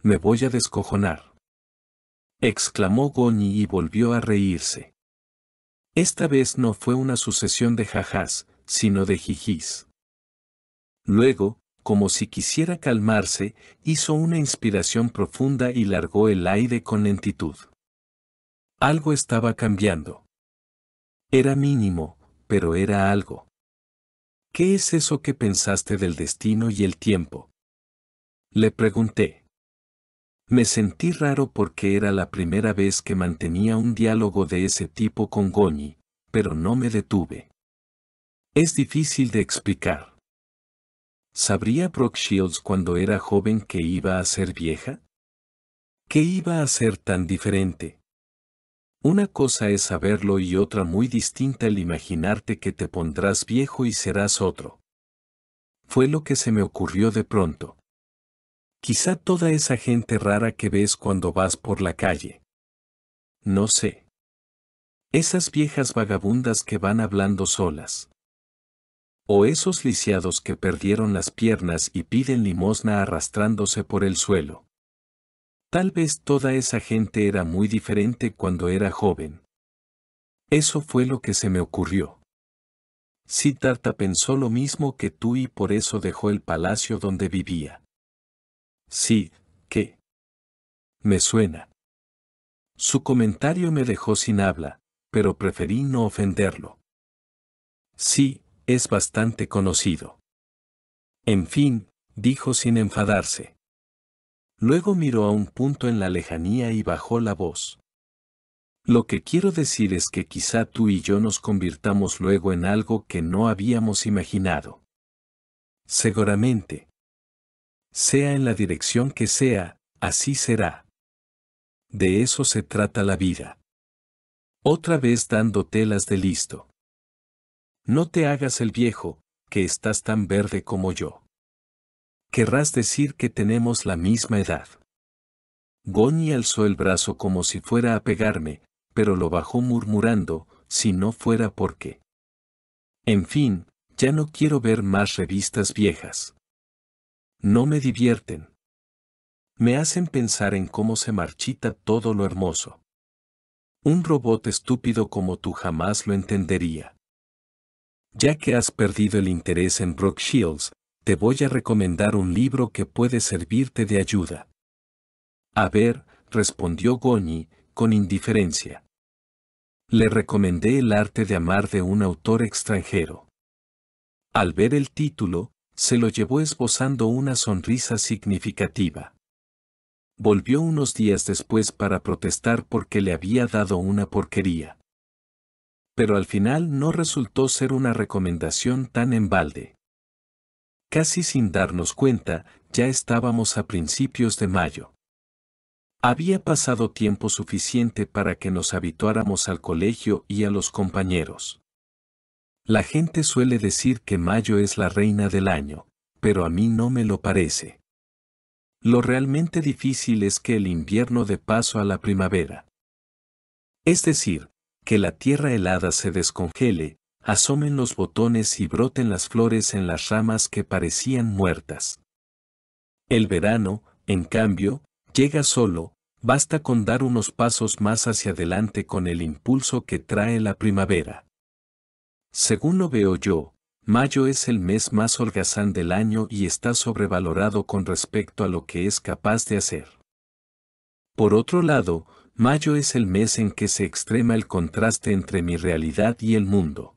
Me voy a descojonar. exclamó Goni y volvió a reírse. Esta vez no fue una sucesión de jajás, sino de jijís. Luego, como si quisiera calmarse, hizo una inspiración profunda y largó el aire con lentitud. Algo estaba cambiando. Era mínimo, pero era algo. ¿Qué es eso que pensaste del destino y el tiempo? Le pregunté. Me sentí raro porque era la primera vez que mantenía un diálogo de ese tipo con Goñi, pero no me detuve. Es difícil de explicar. ¿Sabría Brock Shields cuando era joven que iba a ser vieja? ¿Qué iba a ser tan diferente? Una cosa es saberlo y otra muy distinta el imaginarte que te pondrás viejo y serás otro. Fue lo que se me ocurrió de pronto. Quizá toda esa gente rara que ves cuando vas por la calle. No sé. Esas viejas vagabundas que van hablando solas. O esos lisiados que perdieron las piernas y piden limosna arrastrándose por el suelo. Tal vez toda esa gente era muy diferente cuando era joven. Eso fue lo que se me ocurrió. Tarta pensó lo mismo que tú y por eso dejó el palacio donde vivía. Sí, ¿qué? Me suena. Su comentario me dejó sin habla, pero preferí no ofenderlo. Sí, es bastante conocido. En fin, dijo sin enfadarse. Luego miró a un punto en la lejanía y bajó la voz. Lo que quiero decir es que quizá tú y yo nos convirtamos luego en algo que no habíamos imaginado. Seguramente, sea en la dirección que sea, así será. De eso se trata la vida. Otra vez dando telas de listo. No te hagas el viejo, que estás tan verde como yo. Querrás decir que tenemos la misma edad. Goni alzó el brazo como si fuera a pegarme, pero lo bajó murmurando, si no fuera porque. En fin, ya no quiero ver más revistas viejas. No me divierten. Me hacen pensar en cómo se marchita todo lo hermoso. Un robot estúpido como tú jamás lo entendería. Ya que has perdido el interés en Brock Shields, te voy a recomendar un libro que puede servirte de ayuda. A ver, respondió Goñi, con indiferencia. Le recomendé El arte de amar de un autor extranjero. Al ver el título, se lo llevó esbozando una sonrisa significativa. Volvió unos días después para protestar porque le había dado una porquería. Pero al final no resultó ser una recomendación tan en balde. Casi sin darnos cuenta, ya estábamos a principios de mayo. Había pasado tiempo suficiente para que nos habituáramos al colegio y a los compañeros. La gente suele decir que mayo es la reina del año, pero a mí no me lo parece. Lo realmente difícil es que el invierno dé paso a la primavera. Es decir, que la tierra helada se descongele, asomen los botones y broten las flores en las ramas que parecían muertas. El verano, en cambio, llega solo, basta con dar unos pasos más hacia adelante con el impulso que trae la primavera. Según lo veo yo, mayo es el mes más holgazán del año y está sobrevalorado con respecto a lo que es capaz de hacer. Por otro lado, mayo es el mes en que se extrema el contraste entre mi realidad y el mundo.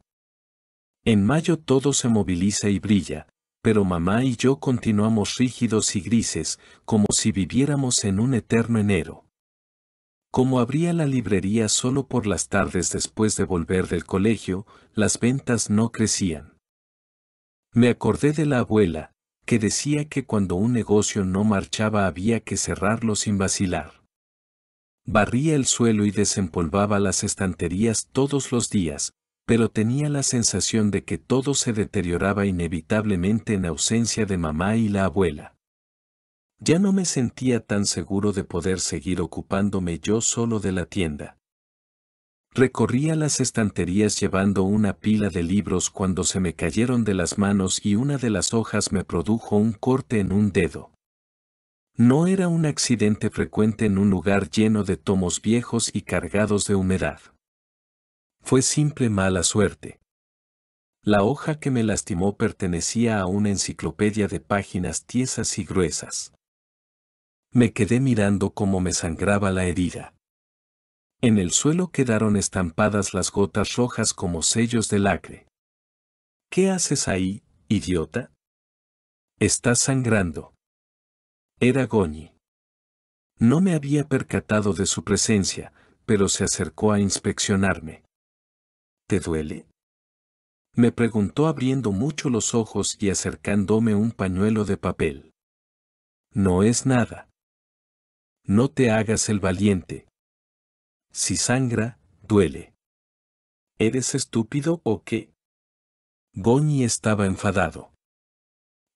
En mayo todo se moviliza y brilla, pero mamá y yo continuamos rígidos y grises, como si viviéramos en un eterno enero. Como abría la librería solo por las tardes después de volver del colegio, las ventas no crecían. Me acordé de la abuela, que decía que cuando un negocio no marchaba había que cerrarlo sin vacilar. Barría el suelo y desempolvaba las estanterías todos los días, pero tenía la sensación de que todo se deterioraba inevitablemente en ausencia de mamá y la abuela. Ya no me sentía tan seguro de poder seguir ocupándome yo solo de la tienda. Recorría las estanterías llevando una pila de libros cuando se me cayeron de las manos y una de las hojas me produjo un corte en un dedo. No era un accidente frecuente en un lugar lleno de tomos viejos y cargados de humedad. Fue simple mala suerte. La hoja que me lastimó pertenecía a una enciclopedia de páginas tiesas y gruesas me quedé mirando cómo me sangraba la herida. En el suelo quedaron estampadas las gotas rojas como sellos de lacre. ¿Qué haces ahí, idiota? Estás sangrando. Era Goñi. No me había percatado de su presencia, pero se acercó a inspeccionarme. ¿Te duele? Me preguntó abriendo mucho los ojos y acercándome un pañuelo de papel. No es nada no te hagas el valiente. Si sangra, duele. ¿Eres estúpido o qué? Goñi estaba enfadado.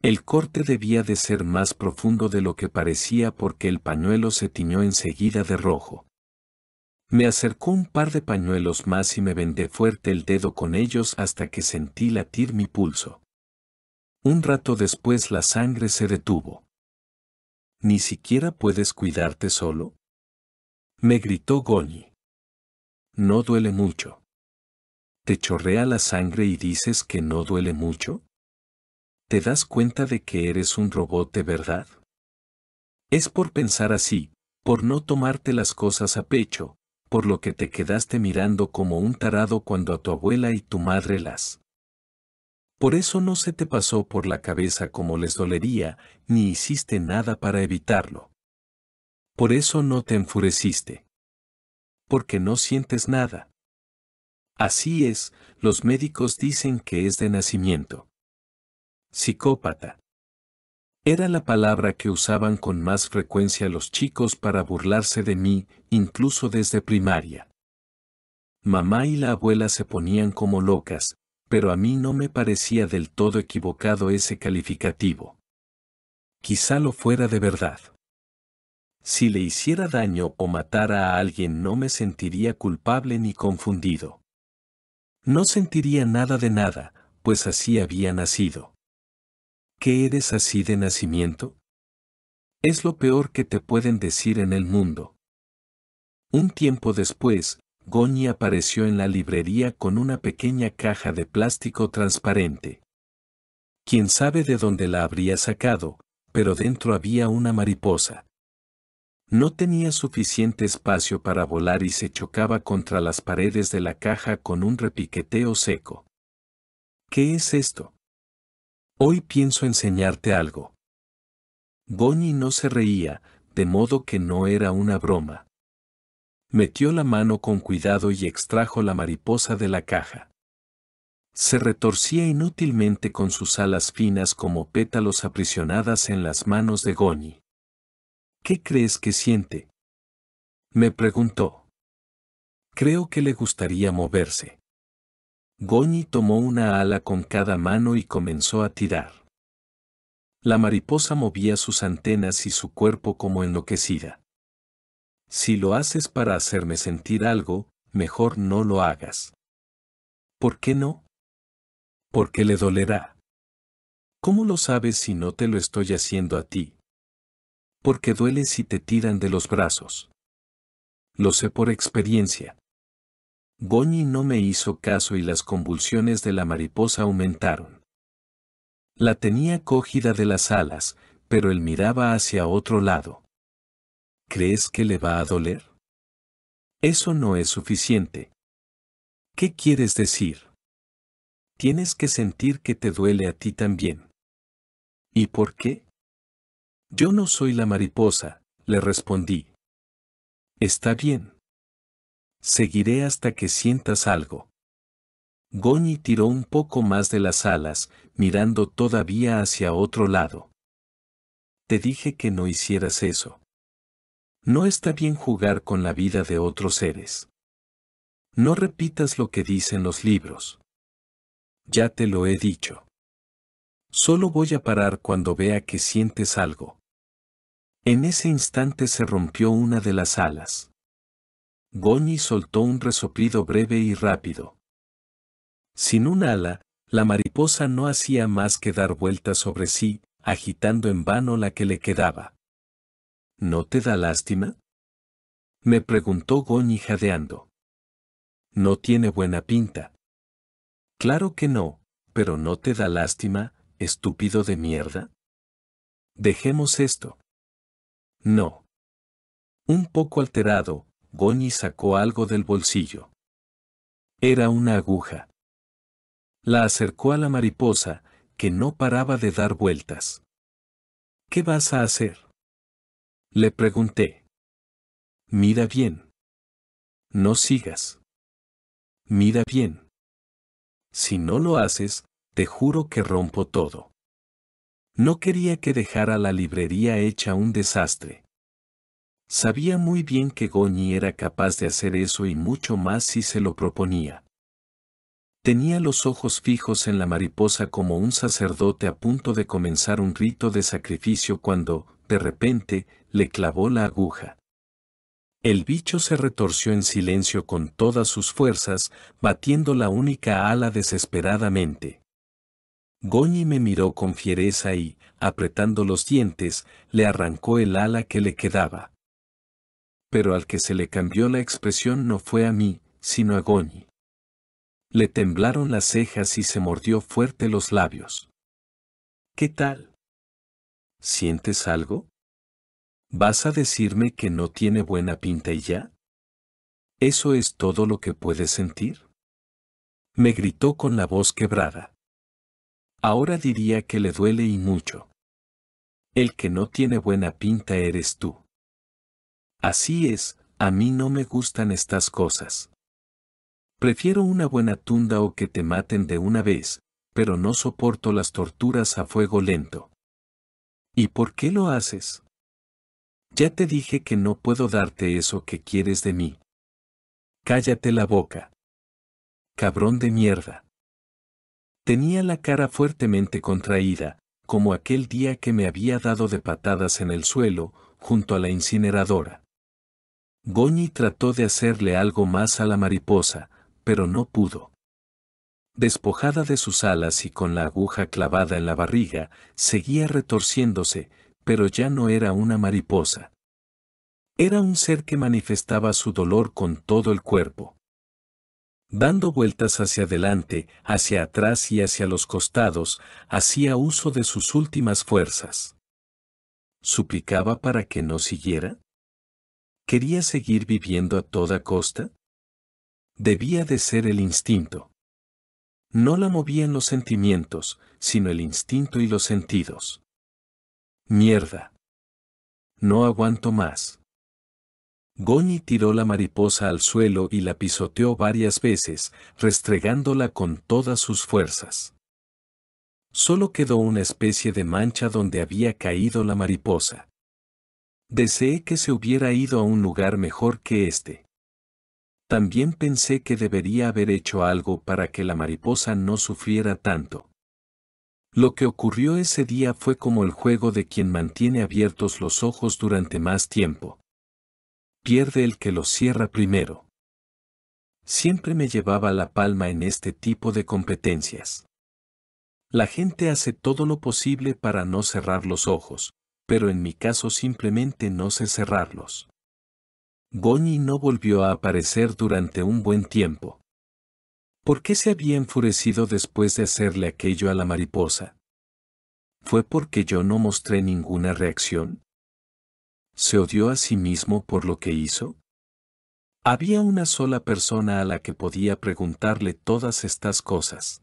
El corte debía de ser más profundo de lo que parecía porque el pañuelo se tiñó enseguida de rojo. Me acercó un par de pañuelos más y me vendé fuerte el dedo con ellos hasta que sentí latir mi pulso. Un rato después la sangre se detuvo. ¿Ni siquiera puedes cuidarte solo? Me gritó Goñi. No duele mucho. ¿Te chorrea la sangre y dices que no duele mucho? ¿Te das cuenta de que eres un robot de verdad? Es por pensar así, por no tomarte las cosas a pecho, por lo que te quedaste mirando como un tarado cuando a tu abuela y tu madre las por eso no se te pasó por la cabeza como les dolería, ni hiciste nada para evitarlo. Por eso no te enfureciste. Porque no sientes nada. Así es, los médicos dicen que es de nacimiento. Psicópata. Era la palabra que usaban con más frecuencia los chicos para burlarse de mí, incluso desde primaria. Mamá y la abuela se ponían como locas, pero a mí no me parecía del todo equivocado ese calificativo. Quizá lo fuera de verdad. Si le hiciera daño o matara a alguien no me sentiría culpable ni confundido. No sentiría nada de nada, pues así había nacido. ¿Qué eres así de nacimiento? Es lo peor que te pueden decir en el mundo. Un tiempo después, Goñi apareció en la librería con una pequeña caja de plástico transparente. Quién sabe de dónde la habría sacado, pero dentro había una mariposa. No tenía suficiente espacio para volar y se chocaba contra las paredes de la caja con un repiqueteo seco. ¿Qué es esto? Hoy pienso enseñarte algo. Goñi no se reía, de modo que no era una broma metió la mano con cuidado y extrajo la mariposa de la caja. Se retorcía inútilmente con sus alas finas como pétalos aprisionadas en las manos de Goni. ¿Qué crees que siente? Me preguntó. Creo que le gustaría moverse. Goñi tomó una ala con cada mano y comenzó a tirar. La mariposa movía sus antenas y su cuerpo como enloquecida. Si lo haces para hacerme sentir algo, mejor no lo hagas. ¿Por qué no? Porque le dolerá. ¿Cómo lo sabes si no te lo estoy haciendo a ti? Porque duele si te tiran de los brazos. Lo sé por experiencia. Goñi no me hizo caso y las convulsiones de la mariposa aumentaron. La tenía cogida de las alas, pero él miraba hacia otro lado. ¿crees que le va a doler? Eso no es suficiente. ¿Qué quieres decir? Tienes que sentir que te duele a ti también. ¿Y por qué? Yo no soy la mariposa, le respondí. Está bien. Seguiré hasta que sientas algo. Goñi tiró un poco más de las alas, mirando todavía hacia otro lado. Te dije que no hicieras eso. No está bien jugar con la vida de otros seres. No repitas lo que dicen los libros. Ya te lo he dicho. Solo voy a parar cuando vea que sientes algo. En ese instante se rompió una de las alas. Goñi soltó un resoplido breve y rápido. Sin un ala, la mariposa no hacía más que dar vueltas sobre sí, agitando en vano la que le quedaba. ¿no te da lástima? Me preguntó Goñi jadeando. No tiene buena pinta. Claro que no, pero ¿no te da lástima, estúpido de mierda? Dejemos esto. No. Un poco alterado, Goñi sacó algo del bolsillo. Era una aguja. La acercó a la mariposa, que no paraba de dar vueltas. ¿Qué vas a hacer? Le pregunté. Mira bien. No sigas. Mira bien. Si no lo haces, te juro que rompo todo. No quería que dejara la librería hecha un desastre. Sabía muy bien que Goñi era capaz de hacer eso y mucho más si se lo proponía. Tenía los ojos fijos en la mariposa como un sacerdote a punto de comenzar un rito de sacrificio cuando, de repente, le clavó la aguja. El bicho se retorció en silencio con todas sus fuerzas, batiendo la única ala desesperadamente. Goñi me miró con fiereza y, apretando los dientes, le arrancó el ala que le quedaba. Pero al que se le cambió la expresión no fue a mí, sino a Goñi. Le temblaron las cejas y se mordió fuerte los labios. ¿Qué tal? ¿Sientes algo? ¿Vas a decirme que no tiene buena pinta y ya? ¿Eso es todo lo que puedes sentir? Me gritó con la voz quebrada. Ahora diría que le duele y mucho. El que no tiene buena pinta eres tú. Así es, a mí no me gustan estas cosas. Prefiero una buena tunda o que te maten de una vez, pero no soporto las torturas a fuego lento. ¿Y por qué lo haces? Ya te dije que no puedo darte eso que quieres de mí. Cállate la boca. Cabrón de mierda. Tenía la cara fuertemente contraída, como aquel día que me había dado de patadas en el suelo, junto a la incineradora. Goñi trató de hacerle algo más a la mariposa, pero no pudo despojada de sus alas y con la aguja clavada en la barriga, seguía retorciéndose, pero ya no era una mariposa. Era un ser que manifestaba su dolor con todo el cuerpo. Dando vueltas hacia adelante, hacia atrás y hacia los costados, hacía uso de sus últimas fuerzas. ¿Suplicaba para que no siguiera? ¿Quería seguir viviendo a toda costa? Debía de ser el instinto. No la movían los sentimientos, sino el instinto y los sentidos. Mierda. No aguanto más. Goñi tiró la mariposa al suelo y la pisoteó varias veces, restregándola con todas sus fuerzas. Solo quedó una especie de mancha donde había caído la mariposa. Deseé que se hubiera ido a un lugar mejor que este. También pensé que debería haber hecho algo para que la mariposa no sufriera tanto. Lo que ocurrió ese día fue como el juego de quien mantiene abiertos los ojos durante más tiempo. Pierde el que los cierra primero. Siempre me llevaba la palma en este tipo de competencias. La gente hace todo lo posible para no cerrar los ojos, pero en mi caso simplemente no sé cerrarlos. Goñi no volvió a aparecer durante un buen tiempo. ¿Por qué se había enfurecido después de hacerle aquello a la mariposa? ¿Fue porque yo no mostré ninguna reacción? ¿Se odió a sí mismo por lo que hizo? Había una sola persona a la que podía preguntarle todas estas cosas.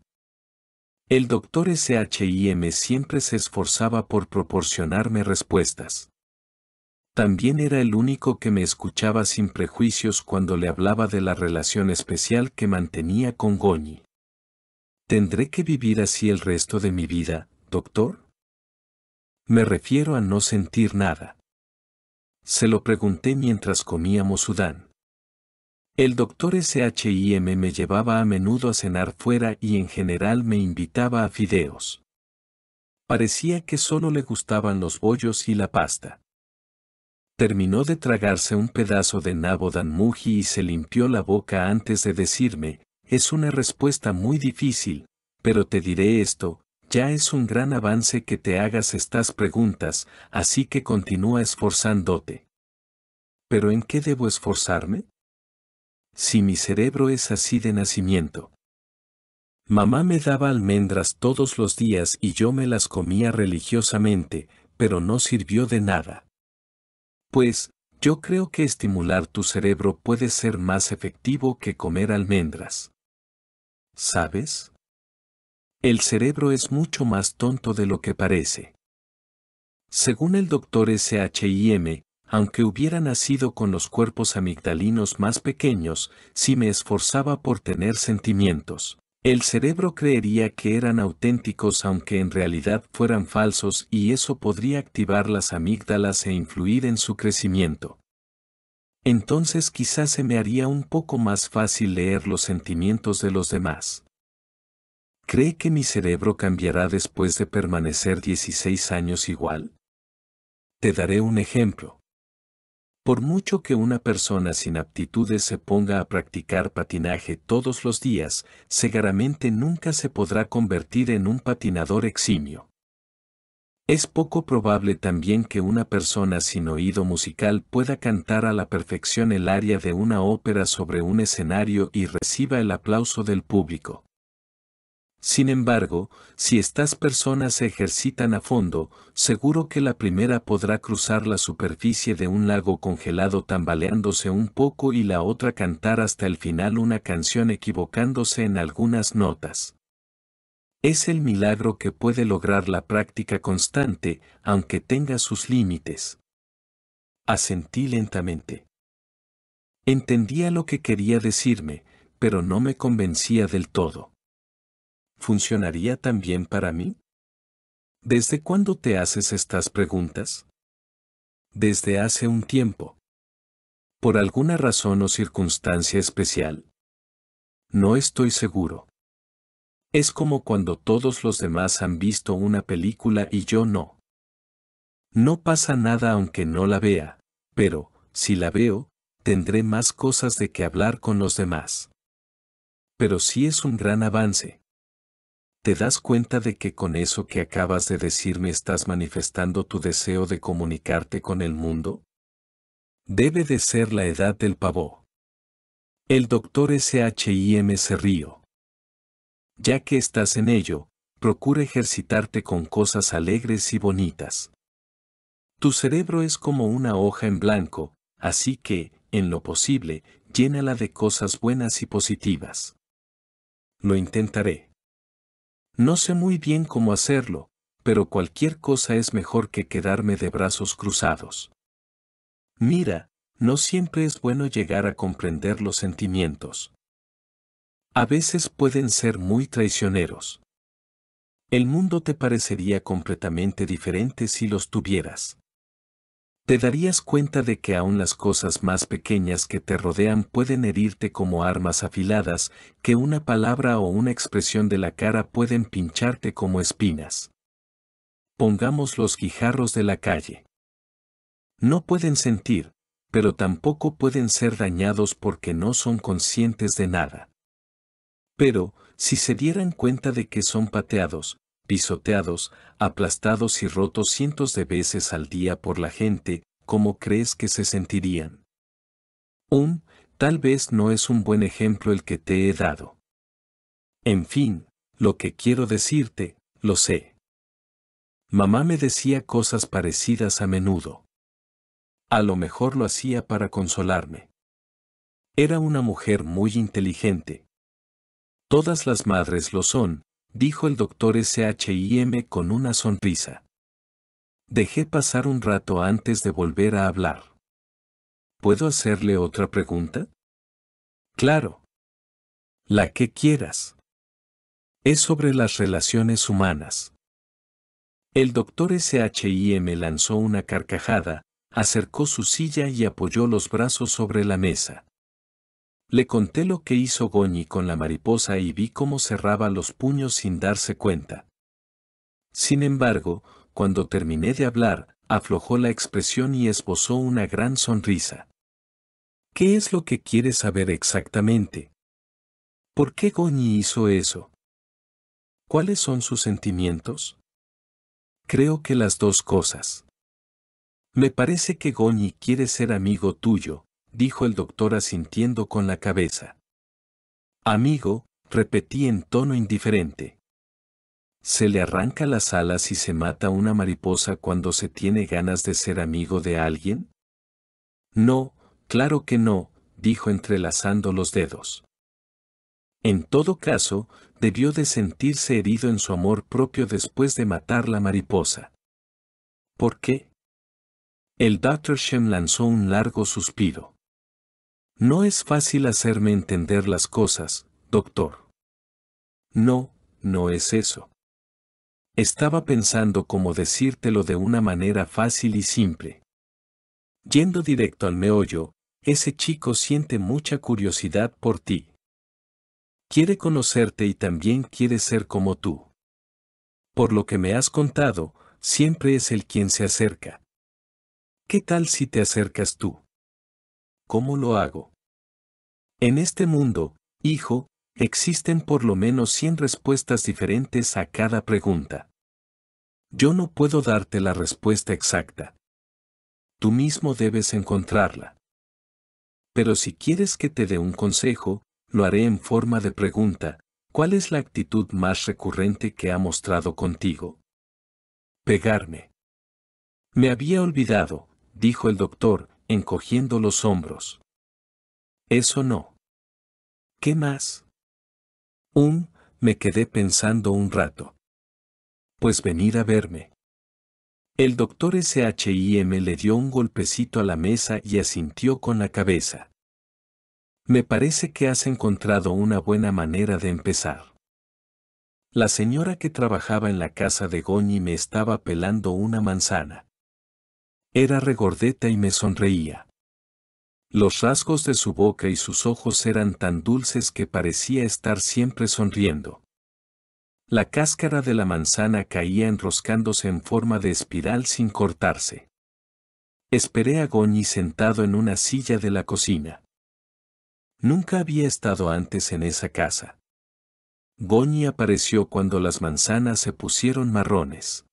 El doctor SHIM siempre se esforzaba por proporcionarme respuestas. También era el único que me escuchaba sin prejuicios cuando le hablaba de la relación especial que mantenía con Goñi. ¿Tendré que vivir así el resto de mi vida, doctor? Me refiero a no sentir nada. Se lo pregunté mientras comíamos Sudán. El doctor SHIM me llevaba a menudo a cenar fuera y en general me invitaba a fideos. Parecía que solo le gustaban los bollos y la pasta. Terminó de tragarse un pedazo de nabodan muji y se limpió la boca antes de decirme, es una respuesta muy difícil, pero te diré esto, ya es un gran avance que te hagas estas preguntas, así que continúa esforzándote. ¿Pero en qué debo esforzarme? Si mi cerebro es así de nacimiento. Mamá me daba almendras todos los días y yo me las comía religiosamente, pero no sirvió de nada. Pues, yo creo que estimular tu cerebro puede ser más efectivo que comer almendras. ¿Sabes? El cerebro es mucho más tonto de lo que parece. Según el doctor SHIM, aunque hubiera nacido con los cuerpos amigdalinos más pequeños, si me esforzaba por tener sentimientos. El cerebro creería que eran auténticos aunque en realidad fueran falsos y eso podría activar las amígdalas e influir en su crecimiento. Entonces quizás se me haría un poco más fácil leer los sentimientos de los demás. ¿Cree que mi cerebro cambiará después de permanecer 16 años igual? Te daré un ejemplo. Por mucho que una persona sin aptitudes se ponga a practicar patinaje todos los días, seguramente nunca se podrá convertir en un patinador eximio. Es poco probable también que una persona sin oído musical pueda cantar a la perfección el área de una ópera sobre un escenario y reciba el aplauso del público. Sin embargo, si estas personas se ejercitan a fondo, seguro que la primera podrá cruzar la superficie de un lago congelado tambaleándose un poco y la otra cantar hasta el final una canción equivocándose en algunas notas. Es el milagro que puede lograr la práctica constante, aunque tenga sus límites. Asentí lentamente. Entendía lo que quería decirme, pero no me convencía del todo. ¿funcionaría también para mí? ¿Desde cuándo te haces estas preguntas? Desde hace un tiempo. Por alguna razón o circunstancia especial. No estoy seguro. Es como cuando todos los demás han visto una película y yo no. No pasa nada aunque no la vea, pero, si la veo, tendré más cosas de que hablar con los demás. Pero sí es un gran avance, te das cuenta de que con eso que acabas de decirme estás manifestando tu deseo de comunicarte con el mundo? Debe de ser la edad del pavo. El doctor S.H.I.M. se río. Ya que estás en ello, procura ejercitarte con cosas alegres y bonitas. Tu cerebro es como una hoja en blanco, así que, en lo posible, llénala de cosas buenas y positivas. Lo intentaré. No sé muy bien cómo hacerlo, pero cualquier cosa es mejor que quedarme de brazos cruzados. Mira, no siempre es bueno llegar a comprender los sentimientos. A veces pueden ser muy traicioneros. El mundo te parecería completamente diferente si los tuvieras te darías cuenta de que aún las cosas más pequeñas que te rodean pueden herirte como armas afiladas, que una palabra o una expresión de la cara pueden pincharte como espinas. Pongamos los guijarros de la calle. No pueden sentir, pero tampoco pueden ser dañados porque no son conscientes de nada. Pero, si se dieran cuenta de que son pateados, pisoteados, aplastados y rotos cientos de veces al día por la gente, ¿cómo crees que se sentirían? Un, tal vez no es un buen ejemplo el que te he dado. En fin, lo que quiero decirte, lo sé. Mamá me decía cosas parecidas a menudo. A lo mejor lo hacía para consolarme. Era una mujer muy inteligente. Todas las madres lo son, dijo el doctor SHIM con una sonrisa. Dejé pasar un rato antes de volver a hablar. ¿Puedo hacerle otra pregunta? Claro. La que quieras. Es sobre las relaciones humanas. El doctor SHIM lanzó una carcajada, acercó su silla y apoyó los brazos sobre la mesa. Le conté lo que hizo Goñi con la mariposa y vi cómo cerraba los puños sin darse cuenta. Sin embargo, cuando terminé de hablar, aflojó la expresión y esbozó una gran sonrisa. ¿Qué es lo que quiere saber exactamente? ¿Por qué Goñi hizo eso? ¿Cuáles son sus sentimientos? Creo que las dos cosas. Me parece que Goñi quiere ser amigo tuyo, dijo el doctor asintiendo con la cabeza. Amigo, repetí en tono indiferente. Se le arranca las alas y se mata una mariposa cuando se tiene ganas de ser amigo de alguien? No, claro que no, dijo entrelazando los dedos. En todo caso, debió de sentirse herido en su amor propio después de matar la mariposa. ¿Por qué? El Dr. Shem lanzó un largo suspiro. No es fácil hacerme entender las cosas, doctor. No, no es eso. Estaba pensando cómo decírtelo de una manera fácil y simple. Yendo directo al meollo, ese chico siente mucha curiosidad por ti. Quiere conocerte y también quiere ser como tú. Por lo que me has contado, siempre es el quien se acerca. ¿Qué tal si te acercas tú? ¿cómo lo hago? En este mundo, hijo, existen por lo menos 100 respuestas diferentes a cada pregunta. Yo no puedo darte la respuesta exacta. Tú mismo debes encontrarla. Pero si quieres que te dé un consejo, lo haré en forma de pregunta, ¿cuál es la actitud más recurrente que ha mostrado contigo? Pegarme. Me había olvidado, dijo el doctor, encogiendo los hombros. Eso no. ¿Qué más? Un, me quedé pensando un rato. Pues venir a verme. El doctor SHIM le dio un golpecito a la mesa y asintió con la cabeza. Me parece que has encontrado una buena manera de empezar. La señora que trabajaba en la casa de Goñi me estaba pelando una manzana. Era regordeta y me sonreía. Los rasgos de su boca y sus ojos eran tan dulces que parecía estar siempre sonriendo. La cáscara de la manzana caía enroscándose en forma de espiral sin cortarse. Esperé a Goñi sentado en una silla de la cocina. Nunca había estado antes en esa casa. Goñi apareció cuando las manzanas se pusieron marrones.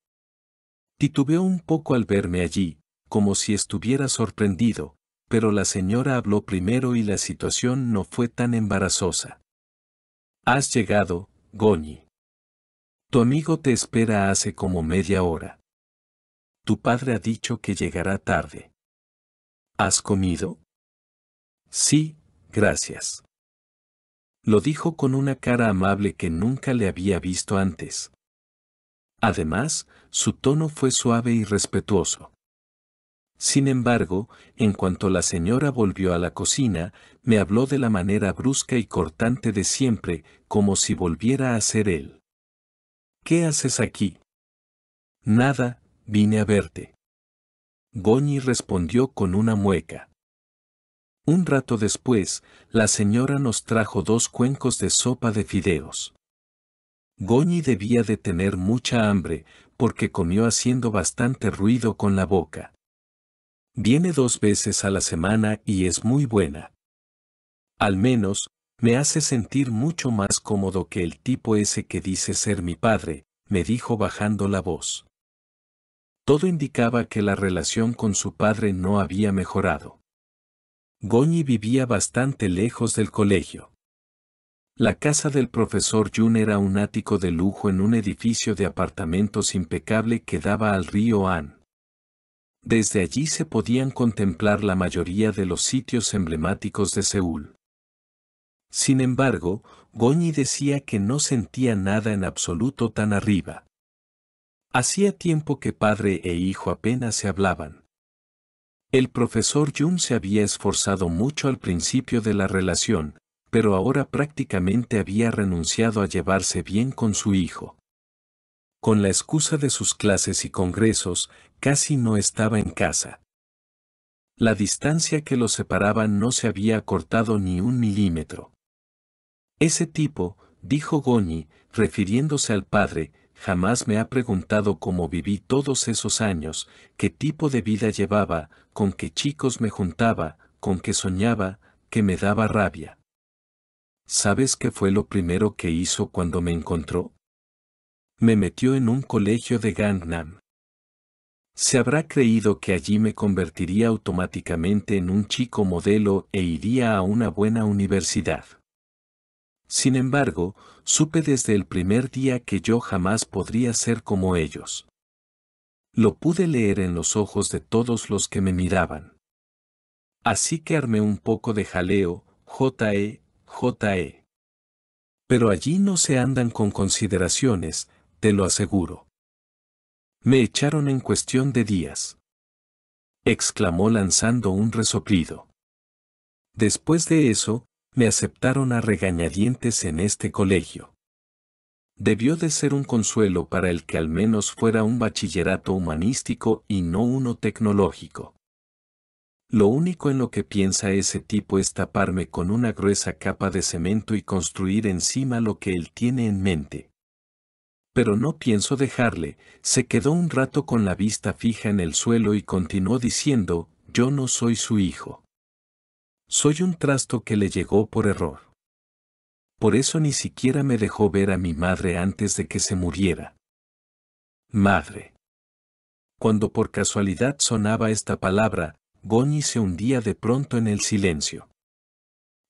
Titubeó un poco al verme allí, como si estuviera sorprendido, pero la señora habló primero y la situación no fue tan embarazosa. Has llegado, Goñi. Tu amigo te espera hace como media hora. Tu padre ha dicho que llegará tarde. ¿Has comido? Sí, gracias. Lo dijo con una cara amable que nunca le había visto antes. Además, su tono fue suave y respetuoso. Sin embargo, en cuanto la señora volvió a la cocina, me habló de la manera brusca y cortante de siempre, como si volviera a ser él. ¿Qué haces aquí? Nada, vine a verte. Goñi respondió con una mueca. Un rato después, la señora nos trajo dos cuencos de sopa de fideos. Goñi debía de tener mucha hambre, porque comió haciendo bastante ruido con la boca. Viene dos veces a la semana y es muy buena. Al menos, me hace sentir mucho más cómodo que el tipo ese que dice ser mi padre, me dijo bajando la voz. Todo indicaba que la relación con su padre no había mejorado. Goñi vivía bastante lejos del colegio. La casa del profesor Jun era un ático de lujo en un edificio de apartamentos impecable que daba al río An. Desde allí se podían contemplar la mayoría de los sitios emblemáticos de Seúl. Sin embargo, Goñi decía que no sentía nada en absoluto tan arriba. Hacía tiempo que padre e hijo apenas se hablaban. El profesor Jung se había esforzado mucho al principio de la relación, pero ahora prácticamente había renunciado a llevarse bien con su hijo con la excusa de sus clases y congresos, casi no estaba en casa. La distancia que los separaba no se había acortado ni un milímetro. Ese tipo, dijo Goni, refiriéndose al padre, jamás me ha preguntado cómo viví todos esos años, qué tipo de vida llevaba, con qué chicos me juntaba, con qué soñaba, que me daba rabia. ¿Sabes qué fue lo primero que hizo cuando me encontró? me metió en un colegio de Gangnam. Se habrá creído que allí me convertiría automáticamente en un chico modelo e iría a una buena universidad. Sin embargo, supe desde el primer día que yo jamás podría ser como ellos. Lo pude leer en los ojos de todos los que me miraban. Así que armé un poco de jaleo, JE, JE. Pero allí no se andan con consideraciones, te lo aseguro. Me echaron en cuestión de días. Exclamó lanzando un resoplido. Después de eso, me aceptaron a regañadientes en este colegio. Debió de ser un consuelo para el que al menos fuera un bachillerato humanístico y no uno tecnológico. Lo único en lo que piensa ese tipo es taparme con una gruesa capa de cemento y construir encima lo que él tiene en mente pero no pienso dejarle, se quedó un rato con la vista fija en el suelo y continuó diciendo, yo no soy su hijo. Soy un trasto que le llegó por error. Por eso ni siquiera me dejó ver a mi madre antes de que se muriera. Madre. Cuando por casualidad sonaba esta palabra, Goni se hundía de pronto en el silencio.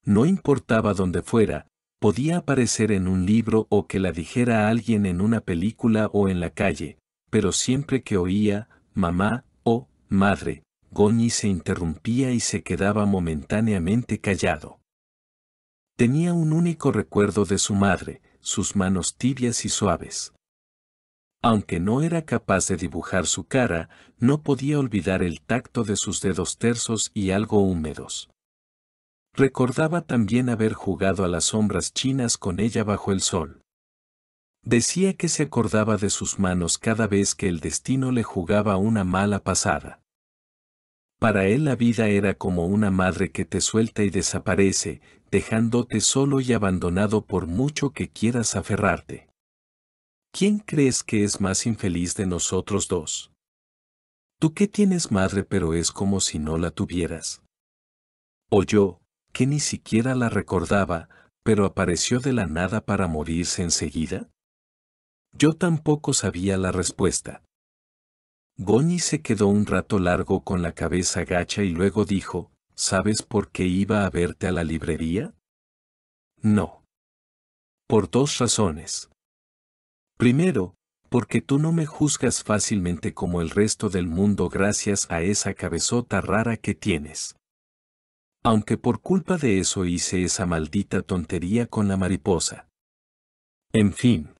No importaba dónde fuera, podía aparecer en un libro o que la dijera alguien en una película o en la calle, pero siempre que oía, mamá, o, madre, Goñi se interrumpía y se quedaba momentáneamente callado. Tenía un único recuerdo de su madre, sus manos tibias y suaves. Aunque no era capaz de dibujar su cara, no podía olvidar el tacto de sus dedos tersos y algo húmedos. Recordaba también haber jugado a las sombras chinas con ella bajo el sol. Decía que se acordaba de sus manos cada vez que el destino le jugaba una mala pasada. Para él la vida era como una madre que te suelta y desaparece, dejándote solo y abandonado por mucho que quieras aferrarte. ¿Quién crees que es más infeliz de nosotros dos? Tú que tienes madre pero es como si no la tuvieras. O yo, que ni siquiera la recordaba, pero apareció de la nada para morirse enseguida? Yo tampoco sabía la respuesta. Goñi se quedó un rato largo con la cabeza gacha y luego dijo, ¿Sabes por qué iba a verte a la librería? No. Por dos razones. Primero, porque tú no me juzgas fácilmente como el resto del mundo gracias a esa cabezota rara que tienes aunque por culpa de eso hice esa maldita tontería con la mariposa. En fin.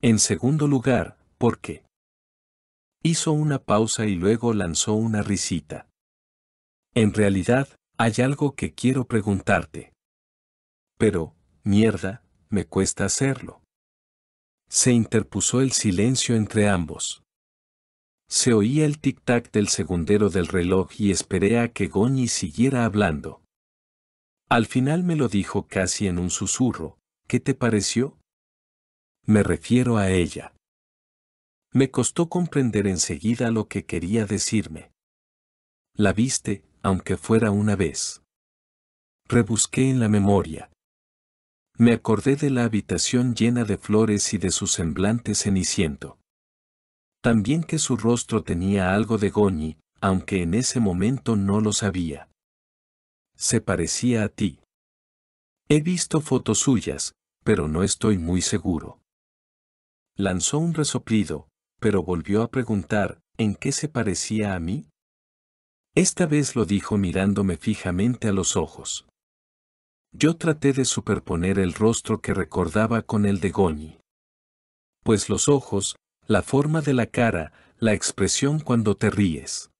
En segundo lugar, ¿por qué? Hizo una pausa y luego lanzó una risita. En realidad, hay algo que quiero preguntarte. Pero, mierda, me cuesta hacerlo. Se interpuso el silencio entre ambos. Se oía el tic-tac del segundero del reloj y esperé a que Goñi siguiera hablando. Al final me lo dijo casi en un susurro. ¿Qué te pareció? Me refiero a ella. Me costó comprender enseguida lo que quería decirme. La viste, aunque fuera una vez. Rebusqué en la memoria. Me acordé de la habitación llena de flores y de su semblante ceniciento. También que su rostro tenía algo de Goñi, aunque en ese momento no lo sabía. Se parecía a ti. He visto fotos suyas, pero no estoy muy seguro. Lanzó un resoplido, pero volvió a preguntar, ¿en qué se parecía a mí? Esta vez lo dijo mirándome fijamente a los ojos. Yo traté de superponer el rostro que recordaba con el de Goñi. Pues los ojos, la forma de la cara, la expresión cuando te ríes.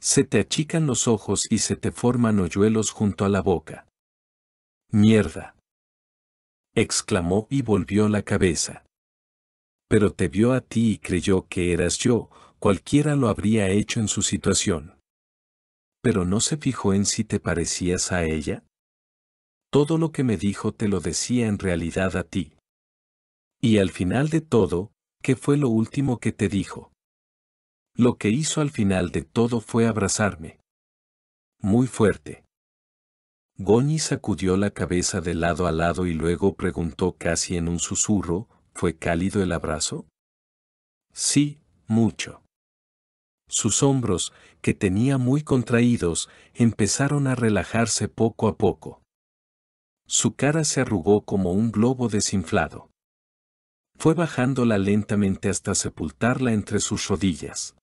Se te achican los ojos y se te forman hoyuelos junto a la boca. Mierda. exclamó y volvió la cabeza. Pero te vio a ti y creyó que eras yo, cualquiera lo habría hecho en su situación. Pero no se fijó en si te parecías a ella. Todo lo que me dijo te lo decía en realidad a ti. Y al final de todo, ¿qué fue lo último que te dijo? Lo que hizo al final de todo fue abrazarme. Muy fuerte. Goñi sacudió la cabeza de lado a lado y luego preguntó casi en un susurro, ¿fue cálido el abrazo? Sí, mucho. Sus hombros, que tenía muy contraídos, empezaron a relajarse poco a poco. Su cara se arrugó como un globo desinflado. Fue bajándola lentamente hasta sepultarla entre sus rodillas.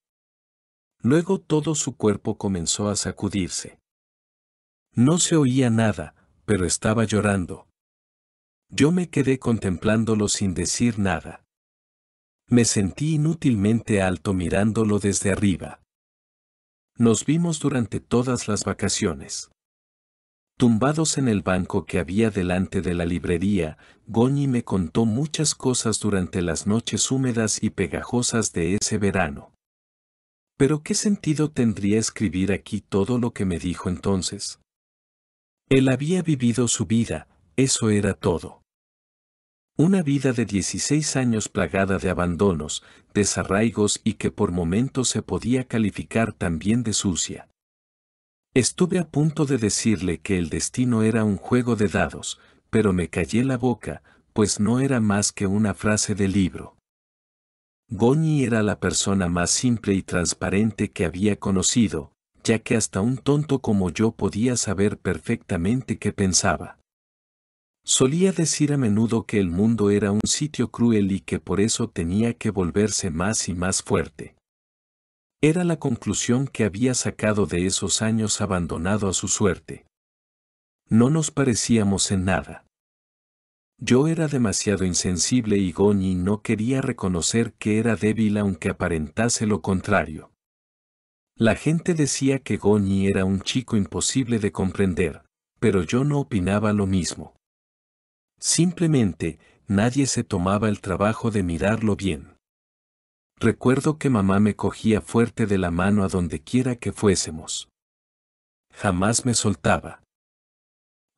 Luego todo su cuerpo comenzó a sacudirse. No se oía nada, pero estaba llorando. Yo me quedé contemplándolo sin decir nada. Me sentí inútilmente alto mirándolo desde arriba. Nos vimos durante todas las vacaciones. Tumbados en el banco que había delante de la librería, Goñi me contó muchas cosas durante las noches húmedas y pegajosas de ese verano. Pero ¿qué sentido tendría escribir aquí todo lo que me dijo entonces? Él había vivido su vida, eso era todo. Una vida de 16 años plagada de abandonos, desarraigos y que por momentos se podía calificar también de sucia. Estuve a punto de decirle que el destino era un juego de dados, pero me callé la boca, pues no era más que una frase del libro. Goñi era la persona más simple y transparente que había conocido, ya que hasta un tonto como yo podía saber perfectamente qué pensaba. Solía decir a menudo que el mundo era un sitio cruel y que por eso tenía que volverse más y más fuerte. Era la conclusión que había sacado de esos años abandonado a su suerte. No nos parecíamos en nada. Yo era demasiado insensible y Goñi no quería reconocer que era débil aunque aparentase lo contrario. La gente decía que Goñi era un chico imposible de comprender, pero yo no opinaba lo mismo. Simplemente, nadie se tomaba el trabajo de mirarlo bien. Recuerdo que mamá me cogía fuerte de la mano a donde quiera que fuésemos. Jamás me soltaba.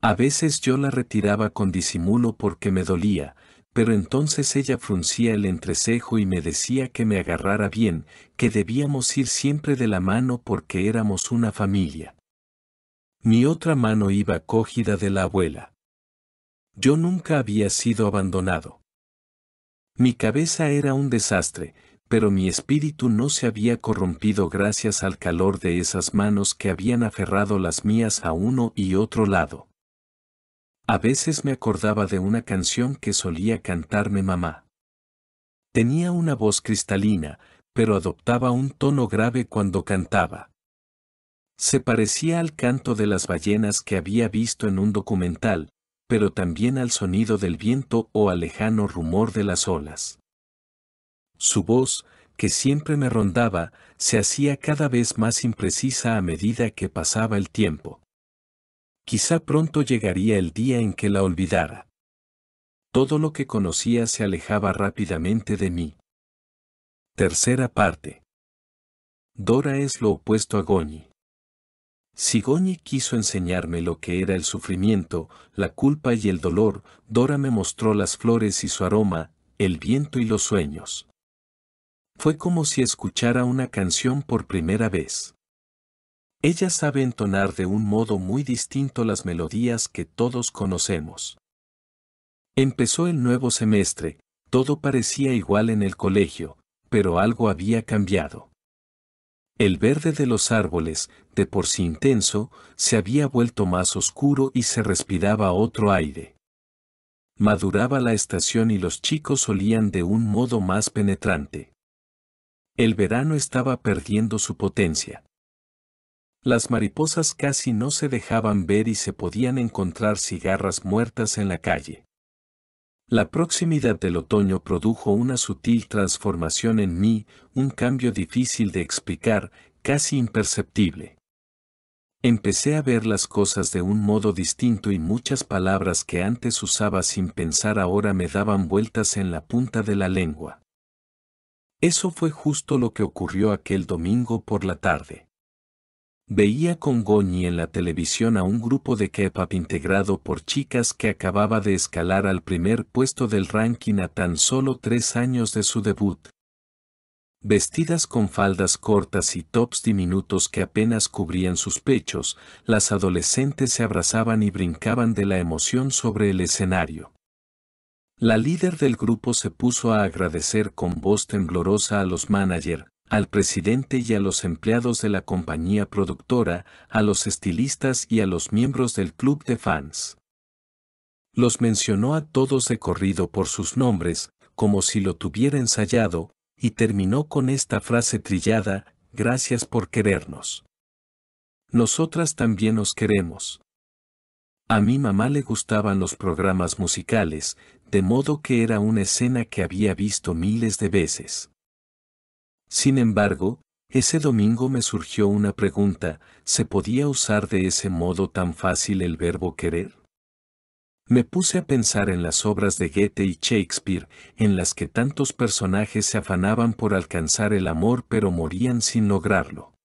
A veces yo la retiraba con disimulo porque me dolía, pero entonces ella fruncía el entrecejo y me decía que me agarrara bien, que debíamos ir siempre de la mano porque éramos una familia. Mi otra mano iba cogida de la abuela. Yo nunca había sido abandonado. Mi cabeza era un desastre, pero mi espíritu no se había corrompido gracias al calor de esas manos que habían aferrado las mías a uno y otro lado. A veces me acordaba de una canción que solía cantarme mamá. Tenía una voz cristalina, pero adoptaba un tono grave cuando cantaba. Se parecía al canto de las ballenas que había visto en un documental, pero también al sonido del viento o al lejano rumor de las olas. Su voz, que siempre me rondaba, se hacía cada vez más imprecisa a medida que pasaba el tiempo. Quizá pronto llegaría el día en que la olvidara. Todo lo que conocía se alejaba rápidamente de mí. Tercera parte. Dora es lo opuesto a Goñi. Si Goñi quiso enseñarme lo que era el sufrimiento, la culpa y el dolor, Dora me mostró las flores y su aroma, el viento y los sueños. Fue como si escuchara una canción por primera vez. Ella sabe entonar de un modo muy distinto las melodías que todos conocemos. Empezó el nuevo semestre, todo parecía igual en el colegio, pero algo había cambiado. El verde de los árboles, de por sí intenso, se había vuelto más oscuro y se respiraba otro aire. Maduraba la estación y los chicos olían de un modo más penetrante. El verano estaba perdiendo su potencia. Las mariposas casi no se dejaban ver y se podían encontrar cigarras muertas en la calle. La proximidad del otoño produjo una sutil transformación en mí, un cambio difícil de explicar, casi imperceptible. Empecé a ver las cosas de un modo distinto y muchas palabras que antes usaba sin pensar ahora me daban vueltas en la punta de la lengua. Eso fue justo lo que ocurrió aquel domingo por la tarde. Veía con Goñi en la televisión a un grupo de K-pop integrado por chicas que acababa de escalar al primer puesto del ranking a tan solo tres años de su debut. Vestidas con faldas cortas y tops diminutos que apenas cubrían sus pechos, las adolescentes se abrazaban y brincaban de la emoción sobre el escenario. La líder del grupo se puso a agradecer con voz temblorosa a los manager, al presidente y a los empleados de la compañía productora, a los estilistas y a los miembros del club de fans. Los mencionó a todos de corrido por sus nombres, como si lo tuviera ensayado, y terminó con esta frase trillada, gracias por querernos. Nosotras también nos queremos. A mi mamá le gustaban los programas musicales, de modo que era una escena que había visto miles de veces. Sin embargo, ese domingo me surgió una pregunta, ¿se podía usar de ese modo tan fácil el verbo querer? Me puse a pensar en las obras de Goethe y Shakespeare, en las que tantos personajes se afanaban por alcanzar el amor pero morían sin lograrlo.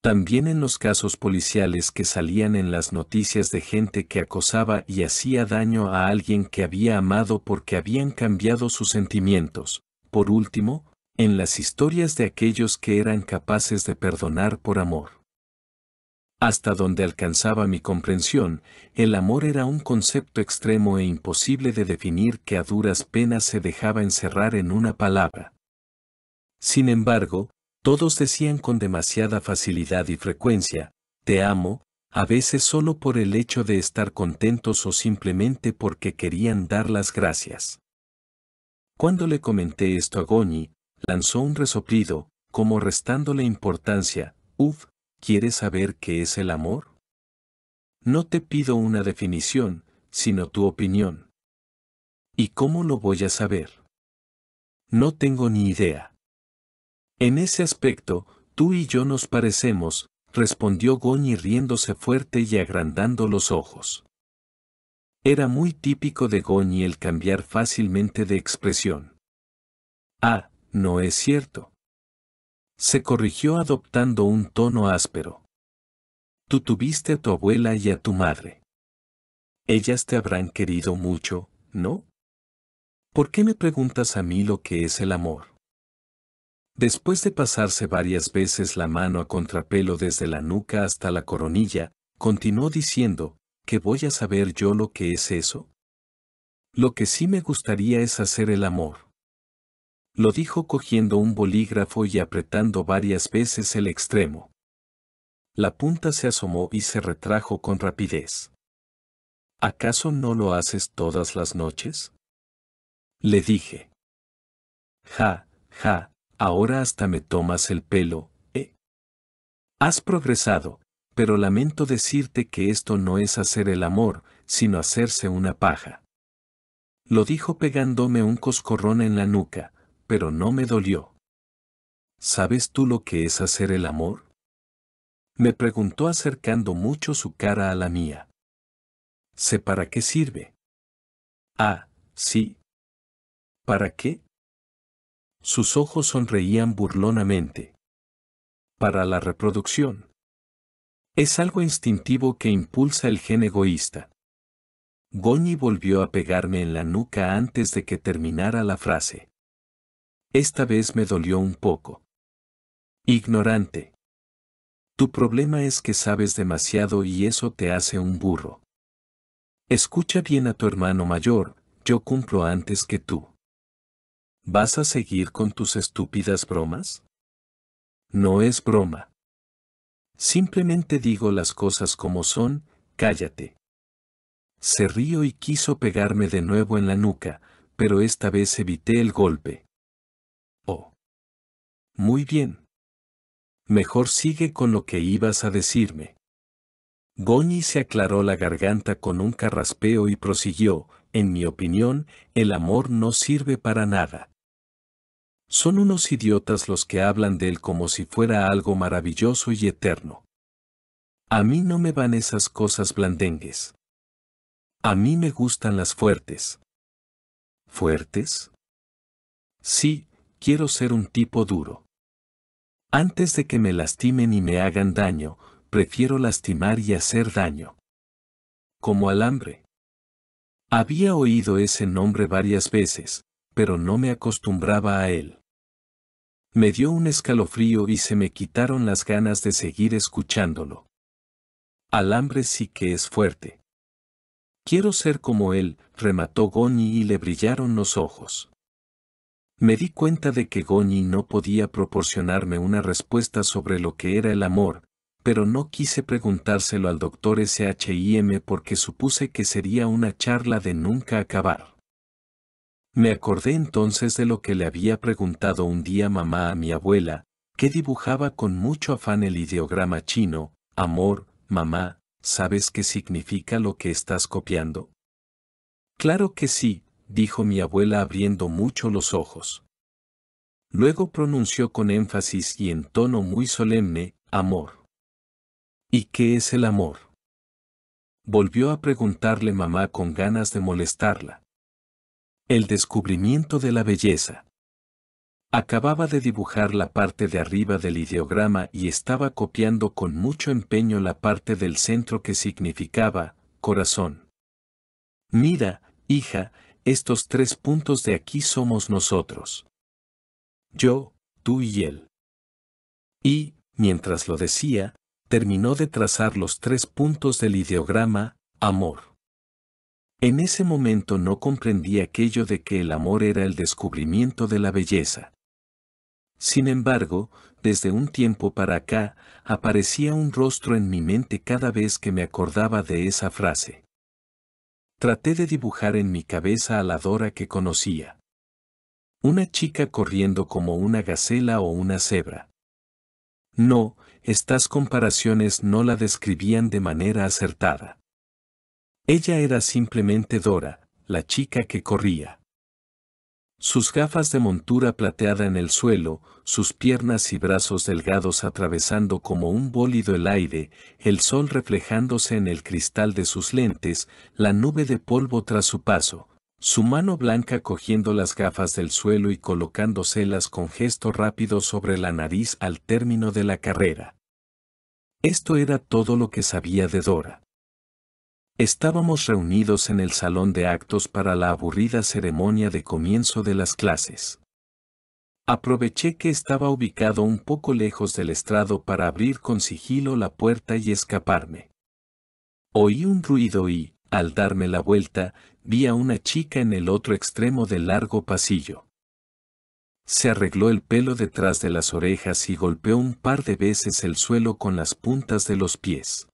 También en los casos policiales que salían en las noticias de gente que acosaba y hacía daño a alguien que había amado porque habían cambiado sus sentimientos. Por último, en las historias de aquellos que eran capaces de perdonar por amor. Hasta donde alcanzaba mi comprensión, el amor era un concepto extremo e imposible de definir que a duras penas se dejaba encerrar en una palabra. Sin embargo, todos decían con demasiada facilidad y frecuencia, te amo, a veces solo por el hecho de estar contentos o simplemente porque querían dar las gracias. Cuando le comenté esto a Goñi, lanzó un resoplido, como restándole importancia, uf, ¿quieres saber qué es el amor? No te pido una definición, sino tu opinión. ¿Y cómo lo voy a saber? No tengo ni idea. En ese aspecto, tú y yo nos parecemos, respondió Goñi riéndose fuerte y agrandando los ojos. Era muy típico de Goñi el cambiar fácilmente de expresión. Ah, no es cierto. Se corrigió adoptando un tono áspero. Tú tuviste a tu abuela y a tu madre. Ellas te habrán querido mucho, ¿no? ¿Por qué me preguntas a mí lo que es el amor? Después de pasarse varias veces la mano a contrapelo desde la nuca hasta la coronilla, continuó diciendo, ¿que voy a saber yo lo que es eso? Lo que sí me gustaría es hacer el amor. Lo dijo cogiendo un bolígrafo y apretando varias veces el extremo. La punta se asomó y se retrajo con rapidez. ¿Acaso no lo haces todas las noches? Le dije. Ja, ja, ahora hasta me tomas el pelo, ¿eh? Has progresado, pero lamento decirte que esto no es hacer el amor, sino hacerse una paja. Lo dijo pegándome un coscorrón en la nuca, pero no me dolió. ¿Sabes tú lo que es hacer el amor? Me preguntó acercando mucho su cara a la mía. ¿Sé para qué sirve? Ah, sí. ¿Para qué? sus ojos sonreían burlonamente. Para la reproducción. Es algo instintivo que impulsa el gen egoísta. Goñi volvió a pegarme en la nuca antes de que terminara la frase. Esta vez me dolió un poco. Ignorante. Tu problema es que sabes demasiado y eso te hace un burro. Escucha bien a tu hermano mayor, yo cumplo antes que tú. ¿Vas a seguir con tus estúpidas bromas? No es broma. Simplemente digo las cosas como son, cállate. Se río y quiso pegarme de nuevo en la nuca, pero esta vez evité el golpe. Oh. Muy bien. Mejor sigue con lo que ibas a decirme. Goñi se aclaró la garganta con un carraspeo y prosiguió, en mi opinión, el amor no sirve para nada. Son unos idiotas los que hablan de él como si fuera algo maravilloso y eterno. A mí no me van esas cosas blandengues. A mí me gustan las fuertes. ¿Fuertes? Sí, quiero ser un tipo duro. Antes de que me lastimen y me hagan daño, prefiero lastimar y hacer daño. Como alambre. Había oído ese nombre varias veces, pero no me acostumbraba a él me dio un escalofrío y se me quitaron las ganas de seguir escuchándolo. Alambre sí que es fuerte. Quiero ser como él, remató Goni y le brillaron los ojos. Me di cuenta de que Goni no podía proporcionarme una respuesta sobre lo que era el amor, pero no quise preguntárselo al doctor SHIM porque supuse que sería una charla de nunca acabar. Me acordé entonces de lo que le había preguntado un día mamá a mi abuela, que dibujaba con mucho afán el ideograma chino, amor, mamá, ¿sabes qué significa lo que estás copiando? Claro que sí, dijo mi abuela abriendo mucho los ojos. Luego pronunció con énfasis y en tono muy solemne, amor. ¿Y qué es el amor? Volvió a preguntarle mamá con ganas de molestarla. El descubrimiento de la belleza. Acababa de dibujar la parte de arriba del ideograma y estaba copiando con mucho empeño la parte del centro que significaba corazón. Mira, hija, estos tres puntos de aquí somos nosotros. Yo, tú y él. Y, mientras lo decía, terminó de trazar los tres puntos del ideograma, amor. En ese momento no comprendí aquello de que el amor era el descubrimiento de la belleza. Sin embargo, desde un tiempo para acá, aparecía un rostro en mi mente cada vez que me acordaba de esa frase. Traté de dibujar en mi cabeza a la Dora que conocía. Una chica corriendo como una gacela o una cebra. No, estas comparaciones no la describían de manera acertada. Ella era simplemente Dora, la chica que corría. Sus gafas de montura plateada en el suelo, sus piernas y brazos delgados atravesando como un bólido el aire, el sol reflejándose en el cristal de sus lentes, la nube de polvo tras su paso, su mano blanca cogiendo las gafas del suelo y colocándoselas con gesto rápido sobre la nariz al término de la carrera. Esto era todo lo que sabía de Dora. Estábamos reunidos en el salón de actos para la aburrida ceremonia de comienzo de las clases. Aproveché que estaba ubicado un poco lejos del estrado para abrir con sigilo la puerta y escaparme. Oí un ruido y, al darme la vuelta, vi a una chica en el otro extremo del largo pasillo. Se arregló el pelo detrás de las orejas y golpeó un par de veces el suelo con las puntas de los pies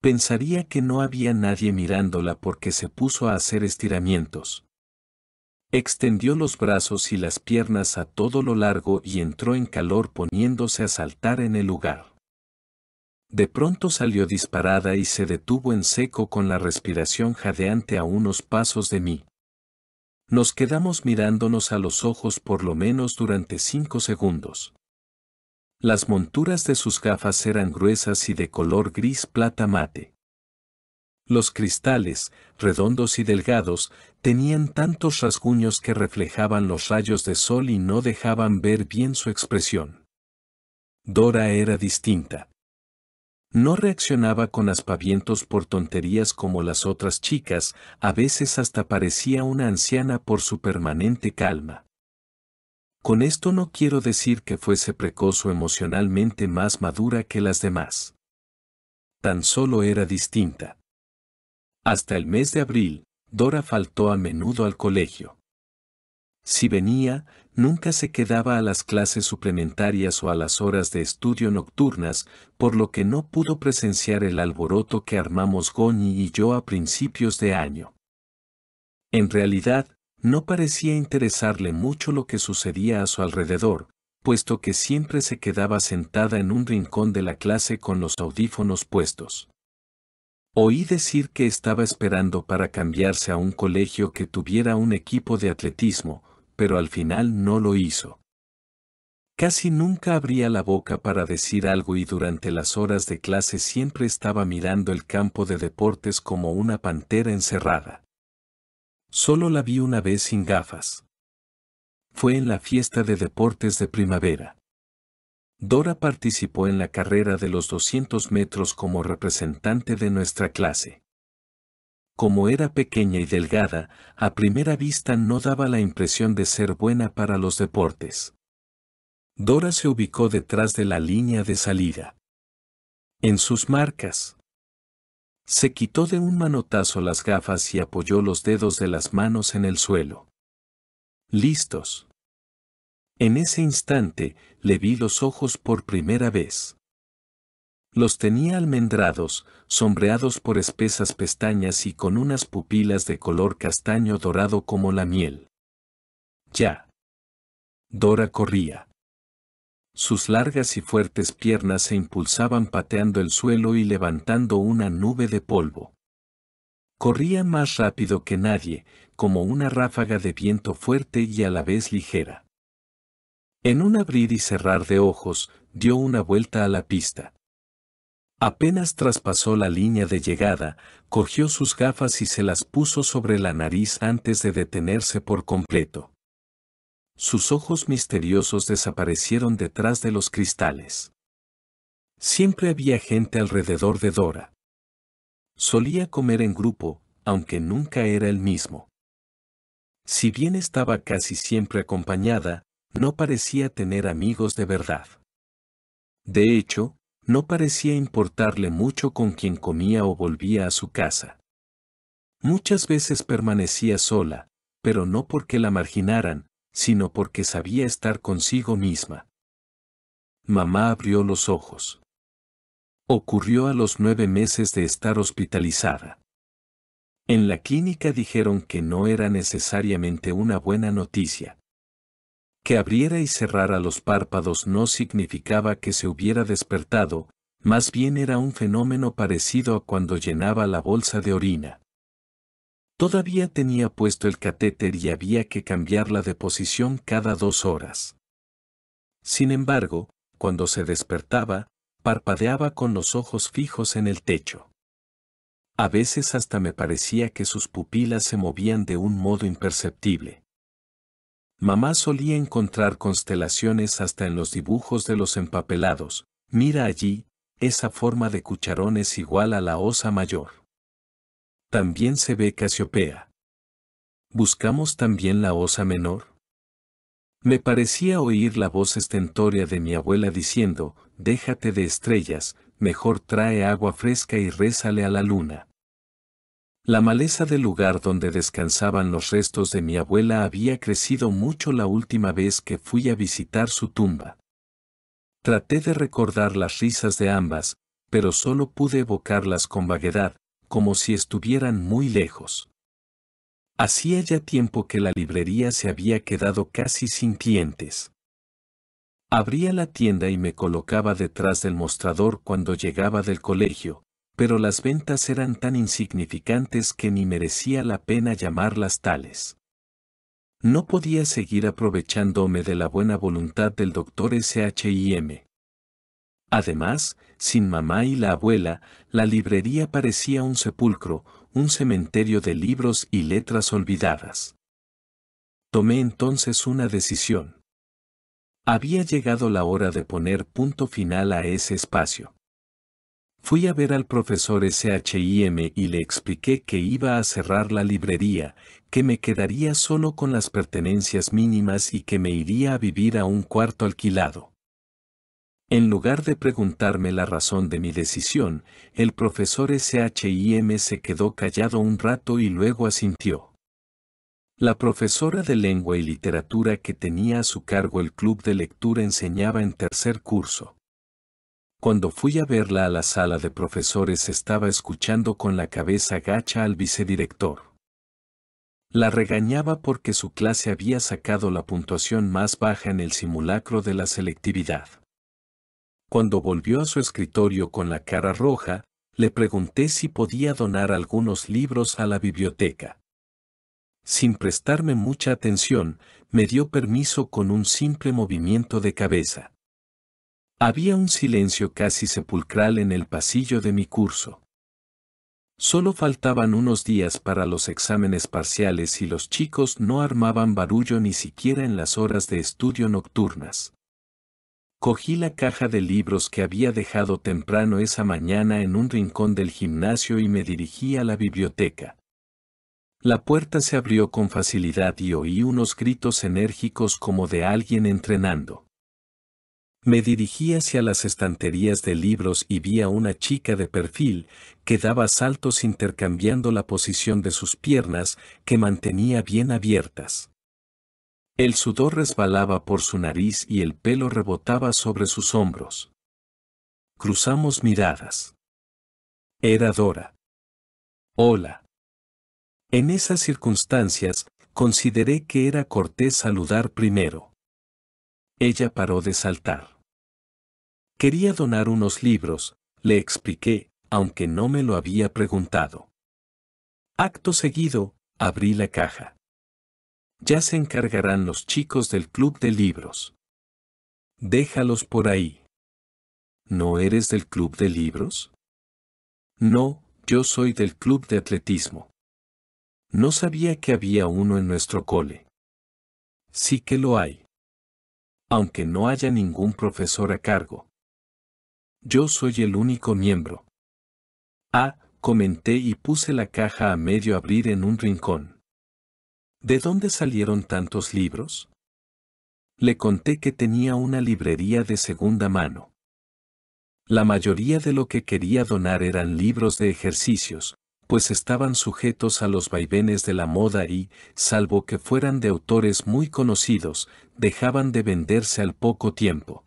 pensaría que no había nadie mirándola porque se puso a hacer estiramientos. Extendió los brazos y las piernas a todo lo largo y entró en calor poniéndose a saltar en el lugar. De pronto salió disparada y se detuvo en seco con la respiración jadeante a unos pasos de mí. Nos quedamos mirándonos a los ojos por lo menos durante cinco segundos. Las monturas de sus gafas eran gruesas y de color gris plata mate. Los cristales, redondos y delgados, tenían tantos rasguños que reflejaban los rayos de sol y no dejaban ver bien su expresión. Dora era distinta. No reaccionaba con aspavientos por tonterías como las otras chicas, a veces hasta parecía una anciana por su permanente calma. Con esto no quiero decir que fuese precoz o emocionalmente más madura que las demás. Tan solo era distinta. Hasta el mes de abril, Dora faltó a menudo al colegio. Si venía, nunca se quedaba a las clases suplementarias o a las horas de estudio nocturnas, por lo que no pudo presenciar el alboroto que armamos Goñi y yo a principios de año. En realidad, no parecía interesarle mucho lo que sucedía a su alrededor, puesto que siempre se quedaba sentada en un rincón de la clase con los audífonos puestos. Oí decir que estaba esperando para cambiarse a un colegio que tuviera un equipo de atletismo, pero al final no lo hizo. Casi nunca abría la boca para decir algo y durante las horas de clase siempre estaba mirando el campo de deportes como una pantera encerrada. Solo la vi una vez sin gafas. Fue en la fiesta de deportes de primavera. Dora participó en la carrera de los 200 metros como representante de nuestra clase. Como era pequeña y delgada, a primera vista no daba la impresión de ser buena para los deportes. Dora se ubicó detrás de la línea de salida. En sus marcas. Se quitó de un manotazo las gafas y apoyó los dedos de las manos en el suelo. Listos. En ese instante, le vi los ojos por primera vez. Los tenía almendrados, sombreados por espesas pestañas y con unas pupilas de color castaño dorado como la miel. Ya. Dora corría. Sus largas y fuertes piernas se impulsaban pateando el suelo y levantando una nube de polvo. Corría más rápido que nadie, como una ráfaga de viento fuerte y a la vez ligera. En un abrir y cerrar de ojos, dio una vuelta a la pista. Apenas traspasó la línea de llegada, cogió sus gafas y se las puso sobre la nariz antes de detenerse por completo sus ojos misteriosos desaparecieron detrás de los cristales. Siempre había gente alrededor de Dora. Solía comer en grupo, aunque nunca era el mismo. Si bien estaba casi siempre acompañada, no parecía tener amigos de verdad. De hecho, no parecía importarle mucho con quien comía o volvía a su casa. Muchas veces permanecía sola, pero no porque la marginaran, sino porque sabía estar consigo misma. Mamá abrió los ojos. Ocurrió a los nueve meses de estar hospitalizada. En la clínica dijeron que no era necesariamente una buena noticia. Que abriera y cerrara los párpados no significaba que se hubiera despertado, más bien era un fenómeno parecido a cuando llenaba la bolsa de orina. Todavía tenía puesto el catéter y había que cambiarla de posición cada dos horas. Sin embargo, cuando se despertaba, parpadeaba con los ojos fijos en el techo. A veces hasta me parecía que sus pupilas se movían de un modo imperceptible. Mamá solía encontrar constelaciones hasta en los dibujos de los empapelados. Mira allí, esa forma de cucharón es igual a la osa mayor. También se ve Casiopea. Buscamos también la osa menor. Me parecía oír la voz estentoria de mi abuela diciendo, déjate de estrellas, mejor trae agua fresca y rézale a la luna. La maleza del lugar donde descansaban los restos de mi abuela había crecido mucho la última vez que fui a visitar su tumba. Traté de recordar las risas de ambas, pero solo pude evocarlas con vaguedad, como si estuvieran muy lejos. Hacía ya tiempo que la librería se había quedado casi sin clientes. Abría la tienda y me colocaba detrás del mostrador cuando llegaba del colegio, pero las ventas eran tan insignificantes que ni merecía la pena llamarlas tales. No podía seguir aprovechándome de la buena voluntad del doctor S.H.I.M., Además, sin mamá y la abuela, la librería parecía un sepulcro, un cementerio de libros y letras olvidadas. Tomé entonces una decisión. Había llegado la hora de poner punto final a ese espacio. Fui a ver al profesor SHIM y le expliqué que iba a cerrar la librería, que me quedaría solo con las pertenencias mínimas y que me iría a vivir a un cuarto alquilado. En lugar de preguntarme la razón de mi decisión, el profesor SHIM se quedó callado un rato y luego asintió. La profesora de lengua y literatura que tenía a su cargo el club de lectura enseñaba en tercer curso. Cuando fui a verla a la sala de profesores estaba escuchando con la cabeza gacha al vicedirector. La regañaba porque su clase había sacado la puntuación más baja en el simulacro de la selectividad. Cuando volvió a su escritorio con la cara roja, le pregunté si podía donar algunos libros a la biblioteca. Sin prestarme mucha atención, me dio permiso con un simple movimiento de cabeza. Había un silencio casi sepulcral en el pasillo de mi curso. Solo faltaban unos días para los exámenes parciales y los chicos no armaban barullo ni siquiera en las horas de estudio nocturnas. Cogí la caja de libros que había dejado temprano esa mañana en un rincón del gimnasio y me dirigí a la biblioteca. La puerta se abrió con facilidad y oí unos gritos enérgicos como de alguien entrenando. Me dirigí hacia las estanterías de libros y vi a una chica de perfil que daba saltos intercambiando la posición de sus piernas que mantenía bien abiertas. El sudor resbalaba por su nariz y el pelo rebotaba sobre sus hombros. Cruzamos miradas. Era Dora. Hola. En esas circunstancias, consideré que era cortés saludar primero. Ella paró de saltar. Quería donar unos libros, le expliqué, aunque no me lo había preguntado. Acto seguido, abrí la caja ya se encargarán los chicos del club de libros. Déjalos por ahí. ¿No eres del club de libros? No, yo soy del club de atletismo. No sabía que había uno en nuestro cole. Sí que lo hay. Aunque no haya ningún profesor a cargo. Yo soy el único miembro. Ah, comenté y puse la caja a medio abrir en un rincón. ¿De dónde salieron tantos libros? Le conté que tenía una librería de segunda mano. La mayoría de lo que quería donar eran libros de ejercicios, pues estaban sujetos a los vaivenes de la moda y, salvo que fueran de autores muy conocidos, dejaban de venderse al poco tiempo.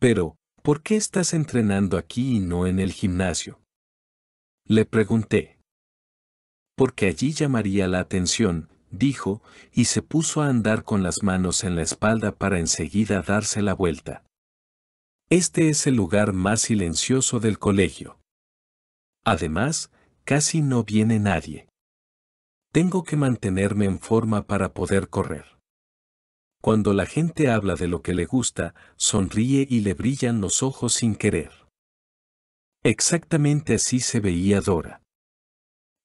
Pero, ¿por qué estás entrenando aquí y no en el gimnasio? Le pregunté. Porque allí llamaría la atención, dijo, y se puso a andar con las manos en la espalda para enseguida darse la vuelta. Este es el lugar más silencioso del colegio. Además, casi no viene nadie. Tengo que mantenerme en forma para poder correr. Cuando la gente habla de lo que le gusta, sonríe y le brillan los ojos sin querer. Exactamente así se veía Dora.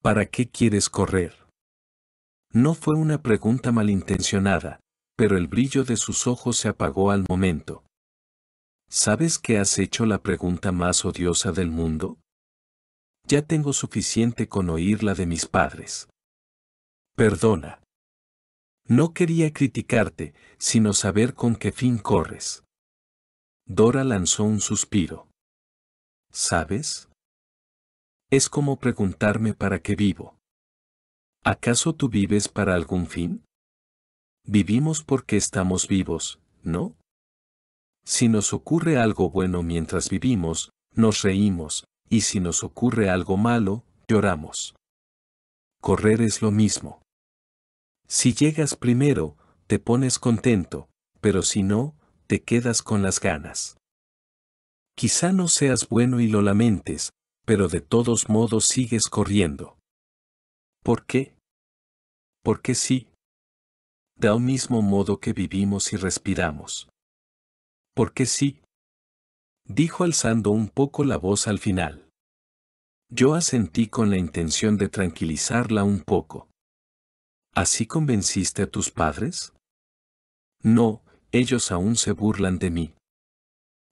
¿Para qué quieres correr? No fue una pregunta malintencionada, pero el brillo de sus ojos se apagó al momento. ¿Sabes que has hecho la pregunta más odiosa del mundo? Ya tengo suficiente con oírla de mis padres. Perdona. No quería criticarte, sino saber con qué fin corres. Dora lanzó un suspiro. ¿Sabes? Es como preguntarme para qué vivo. ¿Acaso tú vives para algún fin? Vivimos porque estamos vivos, ¿no? Si nos ocurre algo bueno mientras vivimos, nos reímos, y si nos ocurre algo malo, lloramos. Correr es lo mismo. Si llegas primero, te pones contento, pero si no, te quedas con las ganas. Quizá no seas bueno y lo lamentes, pero de todos modos sigues corriendo. ¿Por qué? Porque sí. Da un mismo modo que vivimos y respiramos. «¿Por qué sí. Dijo alzando un poco la voz al final. Yo asentí con la intención de tranquilizarla un poco. ¿Así convenciste a tus padres? No, ellos aún se burlan de mí.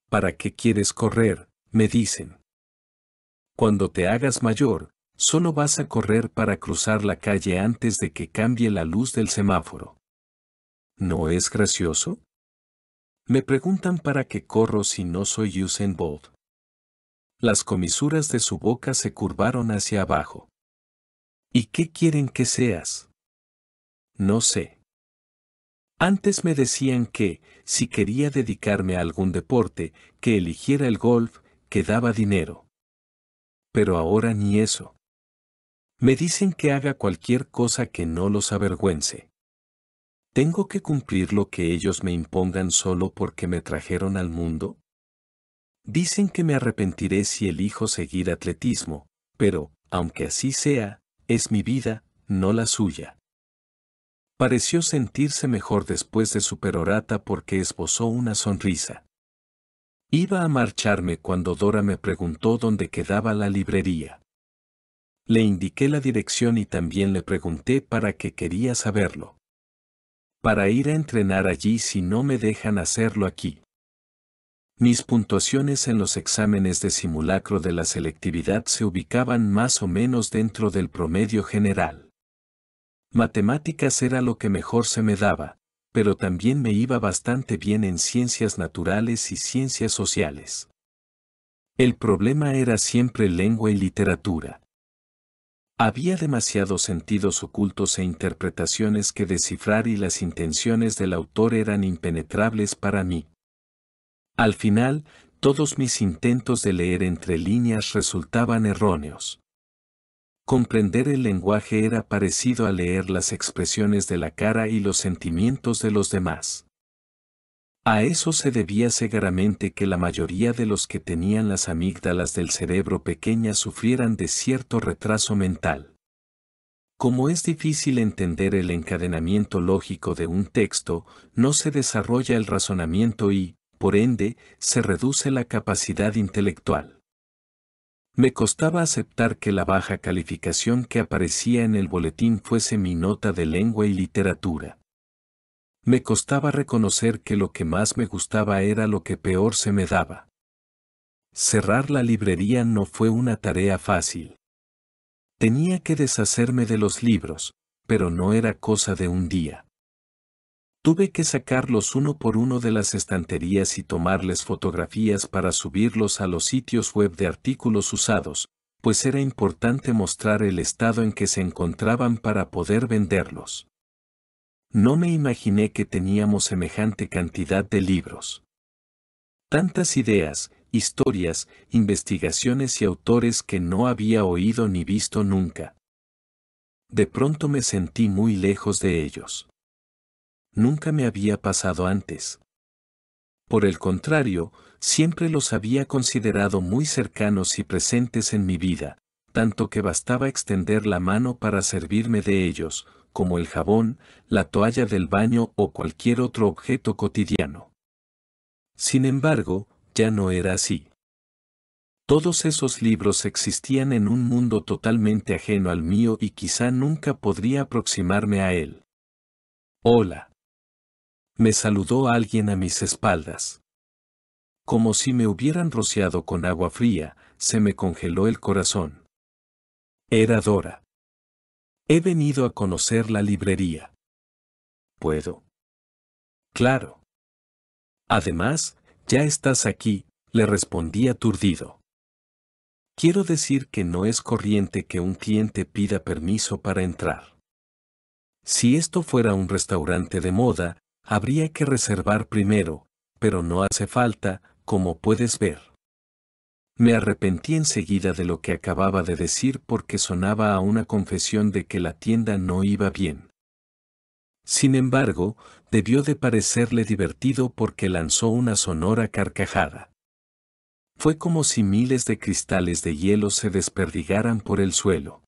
¿Para qué quieres correr? me dicen. Cuando te hagas mayor, Solo vas a correr para cruzar la calle antes de que cambie la luz del semáforo. ¿No es gracioso? Me preguntan para qué corro si no soy Usain Bolt. Las comisuras de su boca se curvaron hacia abajo. ¿Y qué quieren que seas? No sé. Antes me decían que, si quería dedicarme a algún deporte, que eligiera el golf, que daba dinero. Pero ahora ni eso. Me dicen que haga cualquier cosa que no los avergüence. ¿Tengo que cumplir lo que ellos me impongan solo porque me trajeron al mundo? Dicen que me arrepentiré si elijo seguir atletismo, pero, aunque así sea, es mi vida, no la suya. Pareció sentirse mejor después de su perorata porque esbozó una sonrisa. Iba a marcharme cuando Dora me preguntó dónde quedaba la librería. Le indiqué la dirección y también le pregunté para qué quería saberlo. Para ir a entrenar allí si no me dejan hacerlo aquí. Mis puntuaciones en los exámenes de simulacro de la selectividad se ubicaban más o menos dentro del promedio general. Matemáticas era lo que mejor se me daba, pero también me iba bastante bien en ciencias naturales y ciencias sociales. El problema era siempre lengua y literatura. Había demasiados sentidos ocultos e interpretaciones que descifrar y las intenciones del autor eran impenetrables para mí. Al final, todos mis intentos de leer entre líneas resultaban erróneos. Comprender el lenguaje era parecido a leer las expresiones de la cara y los sentimientos de los demás. A eso se debía seguramente que la mayoría de los que tenían las amígdalas del cerebro pequeñas sufrieran de cierto retraso mental. Como es difícil entender el encadenamiento lógico de un texto, no se desarrolla el razonamiento y, por ende, se reduce la capacidad intelectual. Me costaba aceptar que la baja calificación que aparecía en el boletín fuese mi nota de lengua y literatura. Me costaba reconocer que lo que más me gustaba era lo que peor se me daba. Cerrar la librería no fue una tarea fácil. Tenía que deshacerme de los libros, pero no era cosa de un día. Tuve que sacarlos uno por uno de las estanterías y tomarles fotografías para subirlos a los sitios web de artículos usados, pues era importante mostrar el estado en que se encontraban para poder venderlos. No me imaginé que teníamos semejante cantidad de libros. Tantas ideas, historias, investigaciones y autores que no había oído ni visto nunca. De pronto me sentí muy lejos de ellos. Nunca me había pasado antes. Por el contrario, siempre los había considerado muy cercanos y presentes en mi vida, tanto que bastaba extender la mano para servirme de ellos, como el jabón, la toalla del baño o cualquier otro objeto cotidiano. Sin embargo, ya no era así. Todos esos libros existían en un mundo totalmente ajeno al mío y quizá nunca podría aproximarme a él. Hola. Me saludó alguien a mis espaldas. Como si me hubieran rociado con agua fría, se me congeló el corazón. Era Dora. He venido a conocer la librería. ¿Puedo? Claro. Además, ya estás aquí, le respondí aturdido. Quiero decir que no es corriente que un cliente pida permiso para entrar. Si esto fuera un restaurante de moda, habría que reservar primero, pero no hace falta, como puedes ver. Me arrepentí enseguida de lo que acababa de decir porque sonaba a una confesión de que la tienda no iba bien. Sin embargo, debió de parecerle divertido porque lanzó una sonora carcajada. Fue como si miles de cristales de hielo se desperdigaran por el suelo.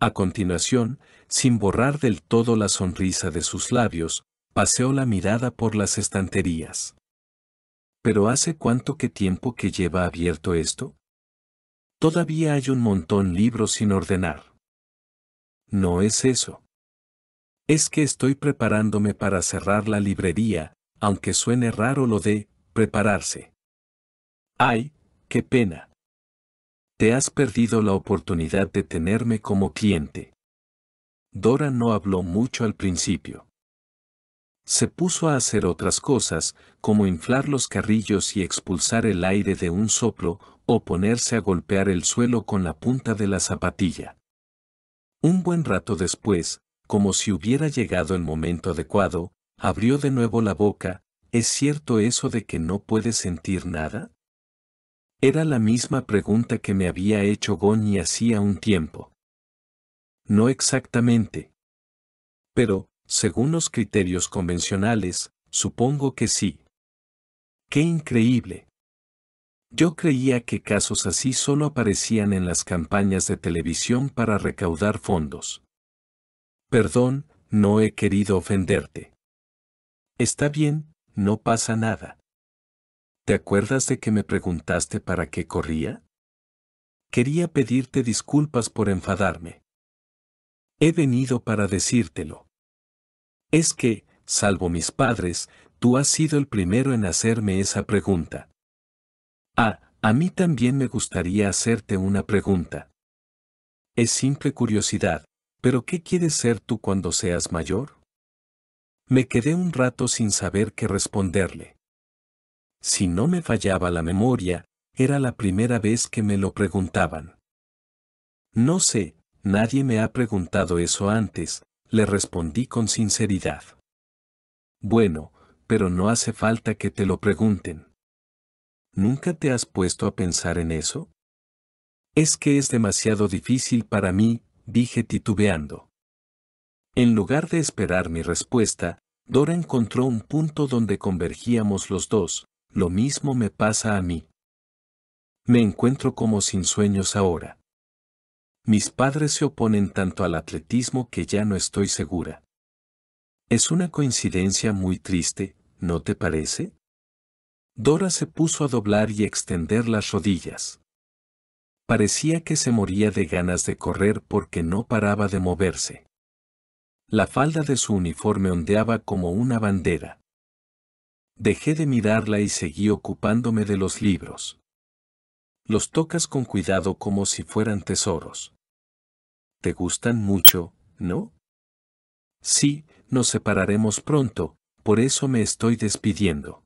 A continuación, sin borrar del todo la sonrisa de sus labios, paseó la mirada por las estanterías. ¿Pero hace cuánto que tiempo que lleva abierto esto? Todavía hay un montón libros sin ordenar. No es eso. Es que estoy preparándome para cerrar la librería, aunque suene raro lo de prepararse. Ay, qué pena. Te has perdido la oportunidad de tenerme como cliente. Dora no habló mucho al principio se puso a hacer otras cosas, como inflar los carrillos y expulsar el aire de un soplo, o ponerse a golpear el suelo con la punta de la zapatilla. Un buen rato después, como si hubiera llegado el momento adecuado, abrió de nuevo la boca, ¿es cierto eso de que no puede sentir nada? Era la misma pregunta que me había hecho Goni hacía un tiempo. No exactamente. Pero, según los criterios convencionales, supongo que sí. ¡Qué increíble! Yo creía que casos así solo aparecían en las campañas de televisión para recaudar fondos. Perdón, no he querido ofenderte. Está bien, no pasa nada. ¿Te acuerdas de que me preguntaste para qué corría? Quería pedirte disculpas por enfadarme. He venido para decírtelo. Es que, salvo mis padres, tú has sido el primero en hacerme esa pregunta. Ah, a mí también me gustaría hacerte una pregunta. Es simple curiosidad, pero ¿qué quieres ser tú cuando seas mayor? Me quedé un rato sin saber qué responderle. Si no me fallaba la memoria, era la primera vez que me lo preguntaban. No sé, nadie me ha preguntado eso antes, le respondí con sinceridad. Bueno, pero no hace falta que te lo pregunten. ¿Nunca te has puesto a pensar en eso? Es que es demasiado difícil para mí, dije titubeando. En lugar de esperar mi respuesta, Dora encontró un punto donde convergíamos los dos, lo mismo me pasa a mí. Me encuentro como sin sueños ahora. Mis padres se oponen tanto al atletismo que ya no estoy segura. Es una coincidencia muy triste, ¿no te parece? Dora se puso a doblar y extender las rodillas. Parecía que se moría de ganas de correr porque no paraba de moverse. La falda de su uniforme ondeaba como una bandera. Dejé de mirarla y seguí ocupándome de los libros. Los tocas con cuidado como si fueran tesoros. Te gustan mucho, ¿no? Sí, nos separaremos pronto, por eso me estoy despidiendo.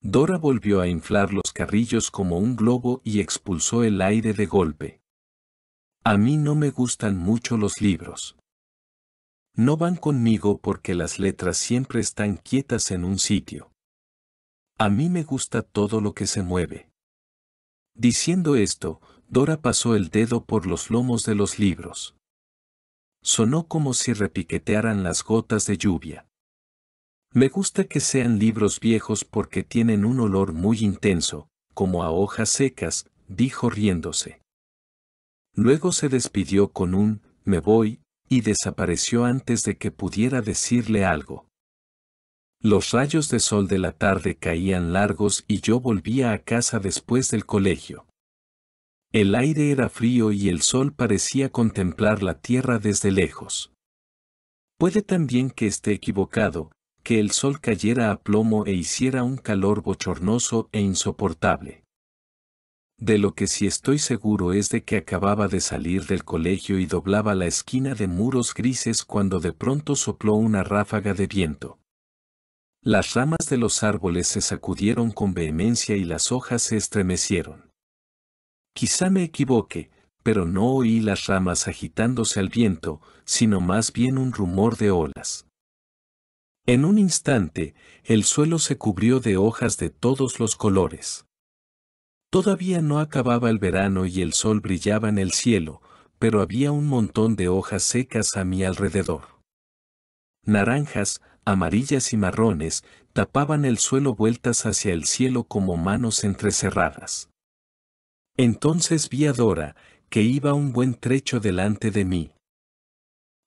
Dora volvió a inflar los carrillos como un globo y expulsó el aire de golpe. A mí no me gustan mucho los libros. No van conmigo porque las letras siempre están quietas en un sitio. A mí me gusta todo lo que se mueve. Diciendo esto, Dora pasó el dedo por los lomos de los libros. Sonó como si repiquetearan las gotas de lluvia. Me gusta que sean libros viejos porque tienen un olor muy intenso, como a hojas secas, dijo riéndose. Luego se despidió con un me voy, y desapareció antes de que pudiera decirle algo. Los rayos de sol de la tarde caían largos y yo volvía a casa después del colegio. El aire era frío y el sol parecía contemplar la tierra desde lejos. Puede también que esté equivocado, que el sol cayera a plomo e hiciera un calor bochornoso e insoportable. De lo que sí estoy seguro es de que acababa de salir del colegio y doblaba la esquina de muros grises cuando de pronto sopló una ráfaga de viento. Las ramas de los árboles se sacudieron con vehemencia y las hojas se estremecieron. Quizá me equivoque, pero no oí las ramas agitándose al viento, sino más bien un rumor de olas. En un instante, el suelo se cubrió de hojas de todos los colores. Todavía no acababa el verano y el sol brillaba en el cielo, pero había un montón de hojas secas a mi alrededor. Naranjas, amarillas y marrones, tapaban el suelo vueltas hacia el cielo como manos entrecerradas. Entonces vi a Dora, que iba un buen trecho delante de mí.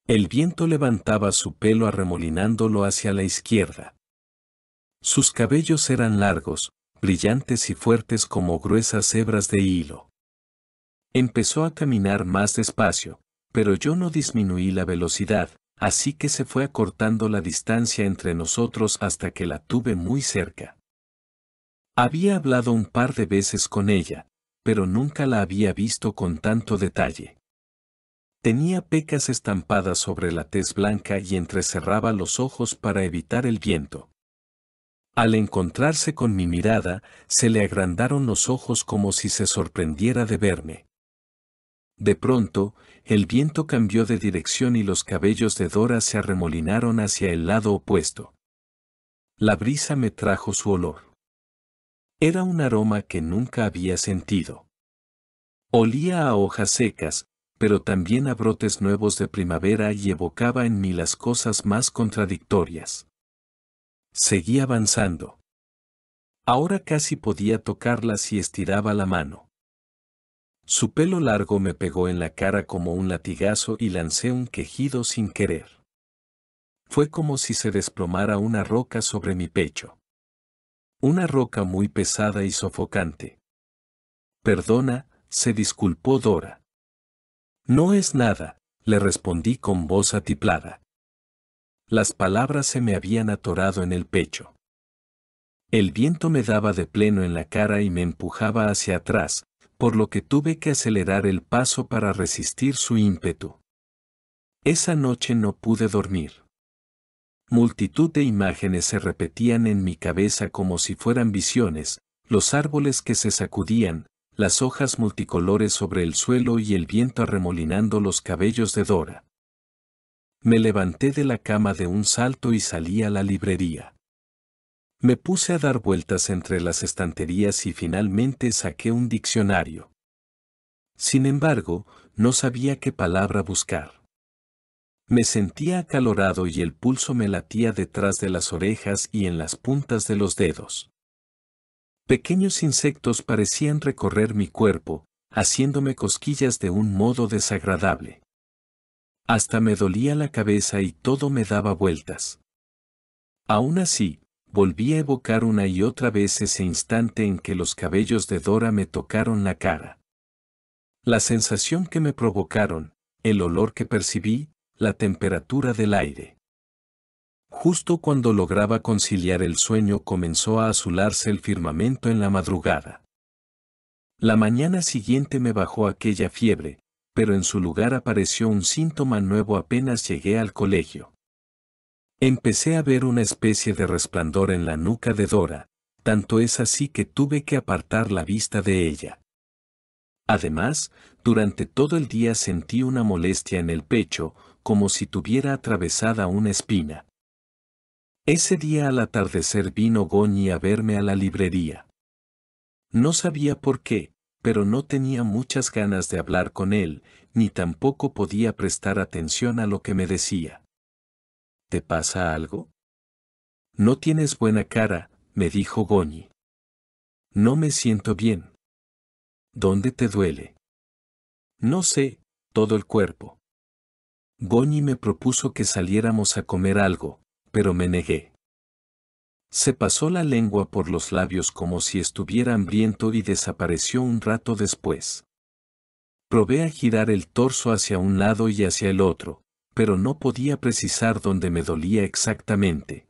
El viento levantaba su pelo arremolinándolo hacia la izquierda. Sus cabellos eran largos, brillantes y fuertes como gruesas hebras de hilo. Empezó a caminar más despacio, pero yo no disminuí la velocidad, así que se fue acortando la distancia entre nosotros hasta que la tuve muy cerca. Había hablado un par de veces con ella, pero nunca la había visto con tanto detalle. Tenía pecas estampadas sobre la tez blanca y entrecerraba los ojos para evitar el viento. Al encontrarse con mi mirada, se le agrandaron los ojos como si se sorprendiera de verme. De pronto, el viento cambió de dirección y los cabellos de Dora se arremolinaron hacia el lado opuesto. La brisa me trajo su olor. Era un aroma que nunca había sentido. Olía a hojas secas, pero también a brotes nuevos de primavera y evocaba en mí las cosas más contradictorias. Seguí avanzando. Ahora casi podía tocarlas si estiraba la mano. Su pelo largo me pegó en la cara como un latigazo y lancé un quejido sin querer. Fue como si se desplomara una roca sobre mi pecho. Una roca muy pesada y sofocante. Perdona, se disculpó Dora. No es nada, le respondí con voz atiplada. Las palabras se me habían atorado en el pecho. El viento me daba de pleno en la cara y me empujaba hacia atrás, por lo que tuve que acelerar el paso para resistir su ímpetu. Esa noche no pude dormir. Multitud de imágenes se repetían en mi cabeza como si fueran visiones, los árboles que se sacudían, las hojas multicolores sobre el suelo y el viento arremolinando los cabellos de Dora. Me levanté de la cama de un salto y salí a la librería. Me puse a dar vueltas entre las estanterías y finalmente saqué un diccionario. Sin embargo, no sabía qué palabra buscar. Me sentía acalorado y el pulso me latía detrás de las orejas y en las puntas de los dedos. Pequeños insectos parecían recorrer mi cuerpo, haciéndome cosquillas de un modo desagradable. Hasta me dolía la cabeza y todo me daba vueltas. Aún así, volví a evocar una y otra vez ese instante en que los cabellos de Dora me tocaron la cara. La sensación que me provocaron, el olor que percibí, la temperatura del aire. Justo cuando lograba conciliar el sueño comenzó a azularse el firmamento en la madrugada. La mañana siguiente me bajó aquella fiebre, pero en su lugar apareció un síntoma nuevo apenas llegué al colegio. Empecé a ver una especie de resplandor en la nuca de Dora, tanto es así que tuve que apartar la vista de ella. Además, durante todo el día sentí una molestia en el pecho, como si tuviera atravesada una espina. Ese día al atardecer vino Goñi a verme a la librería. No sabía por qué, pero no tenía muchas ganas de hablar con él, ni tampoco podía prestar atención a lo que me decía. ¿te pasa algo? No tienes buena cara, me dijo Goñi. No me siento bien. ¿Dónde te duele? No sé, todo el cuerpo. Goñi me propuso que saliéramos a comer algo, pero me negué. Se pasó la lengua por los labios como si estuviera hambriento y desapareció un rato después. Probé a girar el torso hacia un lado y hacia el otro, pero no podía precisar dónde me dolía exactamente.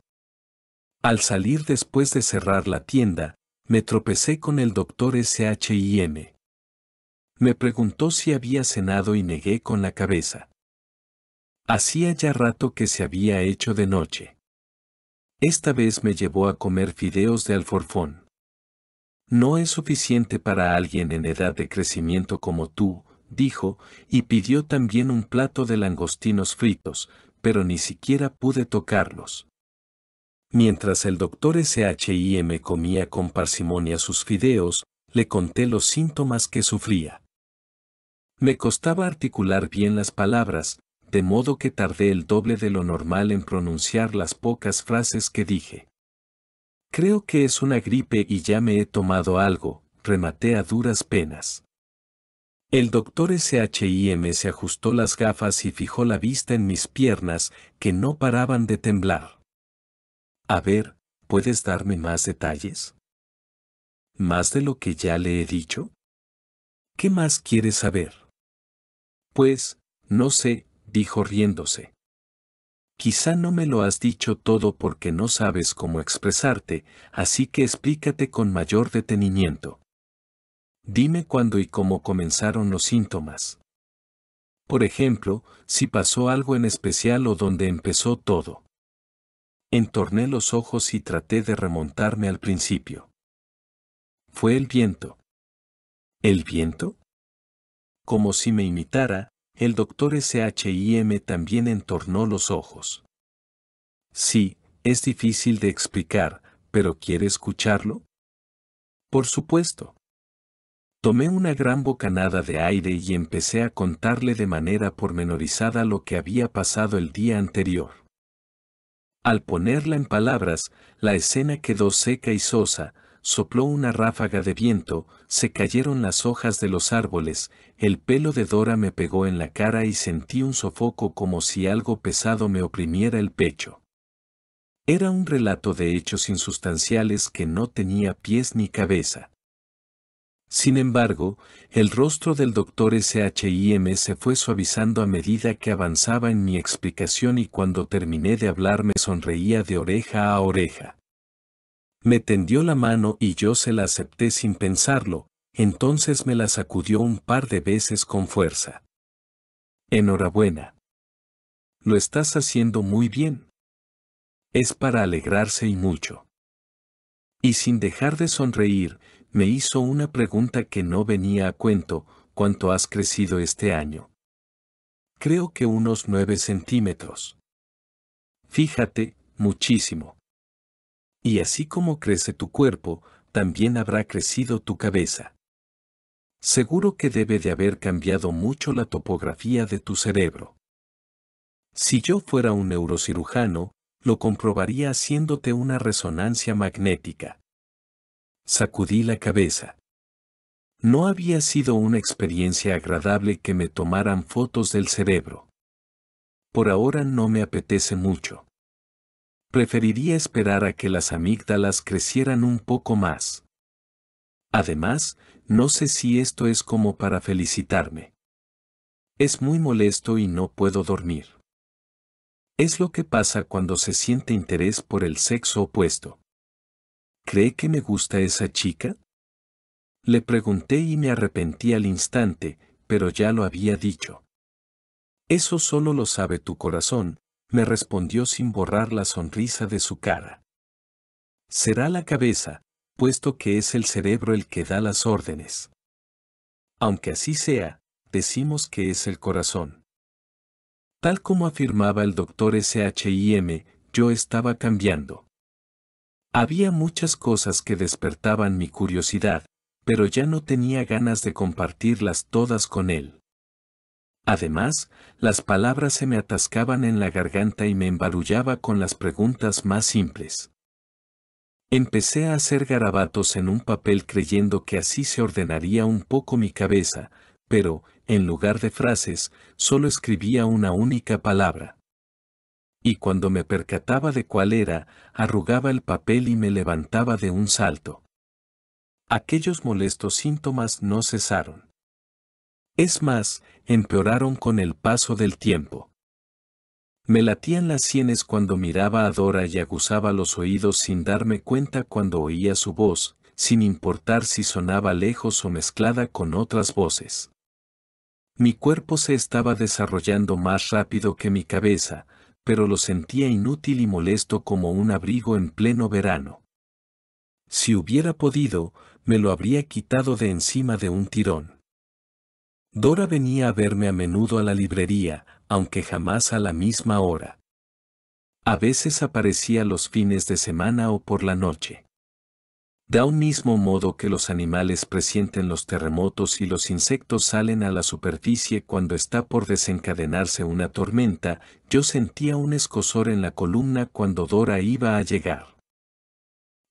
Al salir después de cerrar la tienda, me tropecé con el doctor SHIM. Me preguntó si había cenado y negué con la cabeza. Hacía ya rato que se había hecho de noche. Esta vez me llevó a comer fideos de alforfón. No es suficiente para alguien en edad de crecimiento como tú, dijo, y pidió también un plato de langostinos fritos, pero ni siquiera pude tocarlos. Mientras el doctor SHIM comía con parsimonia sus fideos, le conté los síntomas que sufría. Me costaba articular bien las palabras, de modo que tardé el doble de lo normal en pronunciar las pocas frases que dije. Creo que es una gripe y ya me he tomado algo, rematé a duras penas. El doctor SHIM se ajustó las gafas y fijó la vista en mis piernas, que no paraban de temblar. A ver, ¿puedes darme más detalles? ¿Más de lo que ya le he dicho? ¿Qué más quieres saber? Pues, no sé, dijo riéndose. Quizá no me lo has dicho todo porque no sabes cómo expresarte, así que explícate con mayor detenimiento. Dime cuándo y cómo comenzaron los síntomas. Por ejemplo, si pasó algo en especial o donde empezó todo. Entorné los ojos y traté de remontarme al principio. Fue el viento. ¿El viento? Como si me imitara, el doctor SHIM también entornó los ojos. Sí, es difícil de explicar, pero ¿quiere escucharlo? Por supuesto. Tomé una gran bocanada de aire y empecé a contarle de manera pormenorizada lo que había pasado el día anterior. Al ponerla en palabras, la escena quedó seca y sosa, sopló una ráfaga de viento, se cayeron las hojas de los árboles, el pelo de Dora me pegó en la cara y sentí un sofoco como si algo pesado me oprimiera el pecho. Era un relato de hechos insustanciales que no tenía pies ni cabeza. Sin embargo, el rostro del doctor SHIM se fue suavizando a medida que avanzaba en mi explicación y cuando terminé de hablar me sonreía de oreja a oreja. Me tendió la mano y yo se la acepté sin pensarlo, entonces me la sacudió un par de veces con fuerza. Enhorabuena. Lo estás haciendo muy bien. Es para alegrarse y mucho. Y sin dejar de sonreír, me hizo una pregunta que no venía a cuento, ¿cuánto has crecido este año? Creo que unos 9 centímetros. Fíjate, muchísimo. Y así como crece tu cuerpo, también habrá crecido tu cabeza. Seguro que debe de haber cambiado mucho la topografía de tu cerebro. Si yo fuera un neurocirujano, lo comprobaría haciéndote una resonancia magnética. Sacudí la cabeza. No había sido una experiencia agradable que me tomaran fotos del cerebro. Por ahora no me apetece mucho. Preferiría esperar a que las amígdalas crecieran un poco más. Además, no sé si esto es como para felicitarme. Es muy molesto y no puedo dormir. Es lo que pasa cuando se siente interés por el sexo opuesto. ¿Cree que me gusta esa chica? Le pregunté y me arrepentí al instante, pero ya lo había dicho. Eso solo lo sabe tu corazón, me respondió sin borrar la sonrisa de su cara. Será la cabeza, puesto que es el cerebro el que da las órdenes. Aunque así sea, decimos que es el corazón. Tal como afirmaba el doctor SHIM, yo estaba cambiando. Había muchas cosas que despertaban mi curiosidad, pero ya no tenía ganas de compartirlas todas con él. Además, las palabras se me atascaban en la garganta y me embarullaba con las preguntas más simples. Empecé a hacer garabatos en un papel creyendo que así se ordenaría un poco mi cabeza, pero, en lugar de frases, solo escribía una única palabra y cuando me percataba de cuál era, arrugaba el papel y me levantaba de un salto. Aquellos molestos síntomas no cesaron. Es más, empeoraron con el paso del tiempo. Me latían las sienes cuando miraba a Dora y aguzaba los oídos sin darme cuenta cuando oía su voz, sin importar si sonaba lejos o mezclada con otras voces. Mi cuerpo se estaba desarrollando más rápido que mi cabeza, pero lo sentía inútil y molesto como un abrigo en pleno verano. Si hubiera podido, me lo habría quitado de encima de un tirón. Dora venía a verme a menudo a la librería, aunque jamás a la misma hora. A veces aparecía los fines de semana o por la noche. Da un mismo modo que los animales presienten los terremotos y los insectos salen a la superficie cuando está por desencadenarse una tormenta, yo sentía un escosor en la columna cuando Dora iba a llegar.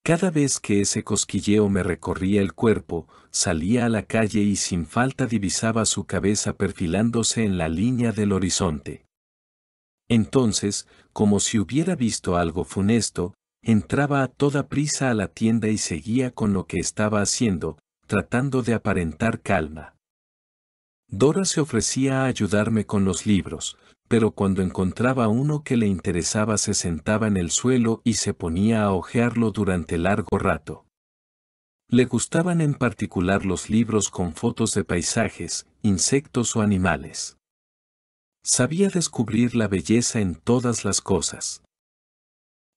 Cada vez que ese cosquilleo me recorría el cuerpo, salía a la calle y sin falta divisaba su cabeza perfilándose en la línea del horizonte. Entonces, como si hubiera visto algo funesto, Entraba a toda prisa a la tienda y seguía con lo que estaba haciendo, tratando de aparentar calma. Dora se ofrecía a ayudarme con los libros, pero cuando encontraba uno que le interesaba se sentaba en el suelo y se ponía a hojearlo durante largo rato. Le gustaban en particular los libros con fotos de paisajes, insectos o animales. Sabía descubrir la belleza en todas las cosas.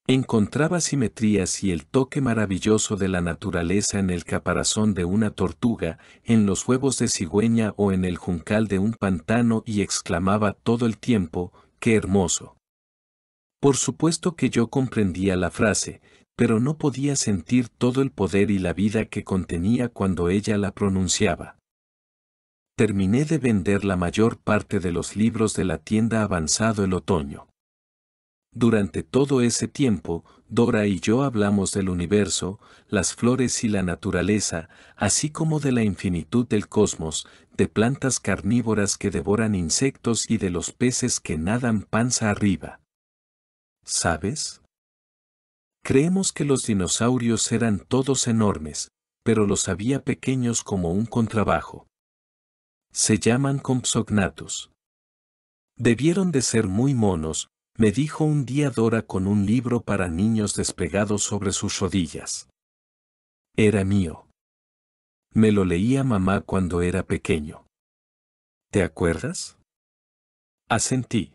Encontraba simetrías y el toque maravilloso de la naturaleza en el caparazón de una tortuga, en los huevos de cigüeña o en el juncal de un pantano y exclamaba todo el tiempo, ¡qué hermoso! Por supuesto que yo comprendía la frase, pero no podía sentir todo el poder y la vida que contenía cuando ella la pronunciaba. Terminé de vender la mayor parte de los libros de la tienda avanzado el otoño. Durante todo ese tiempo, Dora y yo hablamos del universo, las flores y la naturaleza, así como de la infinitud del cosmos, de plantas carnívoras que devoran insectos y de los peces que nadan panza arriba. ¿Sabes? Creemos que los dinosaurios eran todos enormes, pero los había pequeños como un contrabajo. Se llaman compsognatos. Debieron de ser muy monos, me dijo un día Dora con un libro para niños despegado sobre sus rodillas. Era mío. Me lo leía mamá cuando era pequeño. ¿Te acuerdas? Asentí.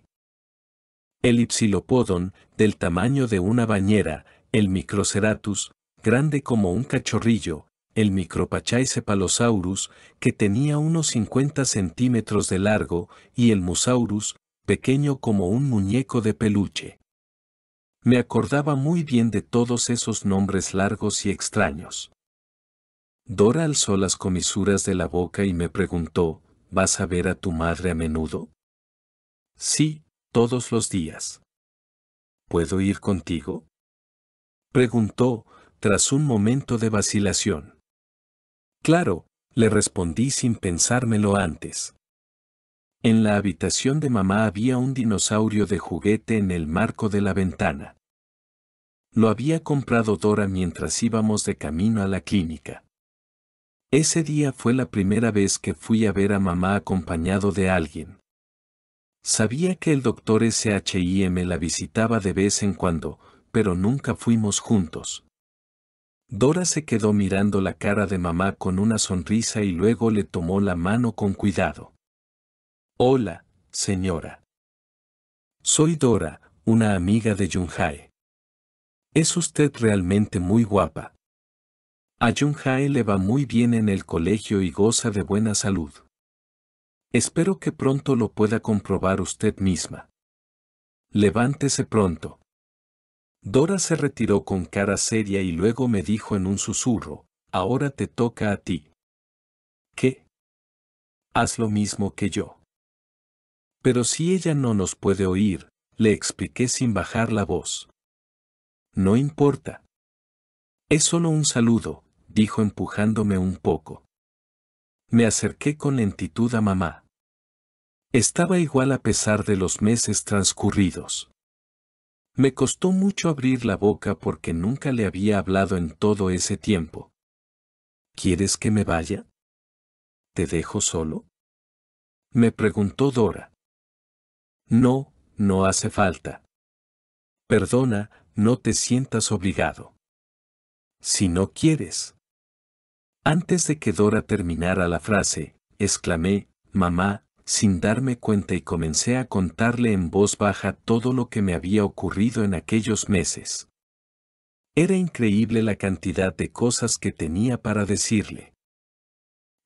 El Ipsilopodon, del tamaño de una bañera, el Microceratus, grande como un cachorrillo, el Micropachycephalosaurus, que tenía unos 50 centímetros de largo, y el Musaurus, pequeño como un muñeco de peluche. Me acordaba muy bien de todos esos nombres largos y extraños. Dora alzó las comisuras de la boca y me preguntó, ¿vas a ver a tu madre a menudo? Sí, todos los días. ¿Puedo ir contigo? Preguntó, tras un momento de vacilación. Claro, le respondí sin pensármelo antes. En la habitación de mamá había un dinosaurio de juguete en el marco de la ventana. Lo había comprado Dora mientras íbamos de camino a la clínica. Ese día fue la primera vez que fui a ver a mamá acompañado de alguien. Sabía que el doctor SHIM la visitaba de vez en cuando, pero nunca fuimos juntos. Dora se quedó mirando la cara de mamá con una sonrisa y luego le tomó la mano con cuidado. Hola, señora. Soy Dora, una amiga de Junhae. Es usted realmente muy guapa. A Junhae le va muy bien en el colegio y goza de buena salud. Espero que pronto lo pueda comprobar usted misma. Levántese pronto. Dora se retiró con cara seria y luego me dijo en un susurro, ahora te toca a ti. ¿Qué? Haz lo mismo que yo. Pero si ella no nos puede oír, le expliqué sin bajar la voz. No importa. Es solo un saludo, dijo empujándome un poco. Me acerqué con lentitud a mamá. Estaba igual a pesar de los meses transcurridos. Me costó mucho abrir la boca porque nunca le había hablado en todo ese tiempo. ¿Quieres que me vaya? ¿Te dejo solo? Me preguntó Dora. No, no hace falta. Perdona, no te sientas obligado. Si no quieres. Antes de que Dora terminara la frase, exclamé, mamá, sin darme cuenta y comencé a contarle en voz baja todo lo que me había ocurrido en aquellos meses. Era increíble la cantidad de cosas que tenía para decirle.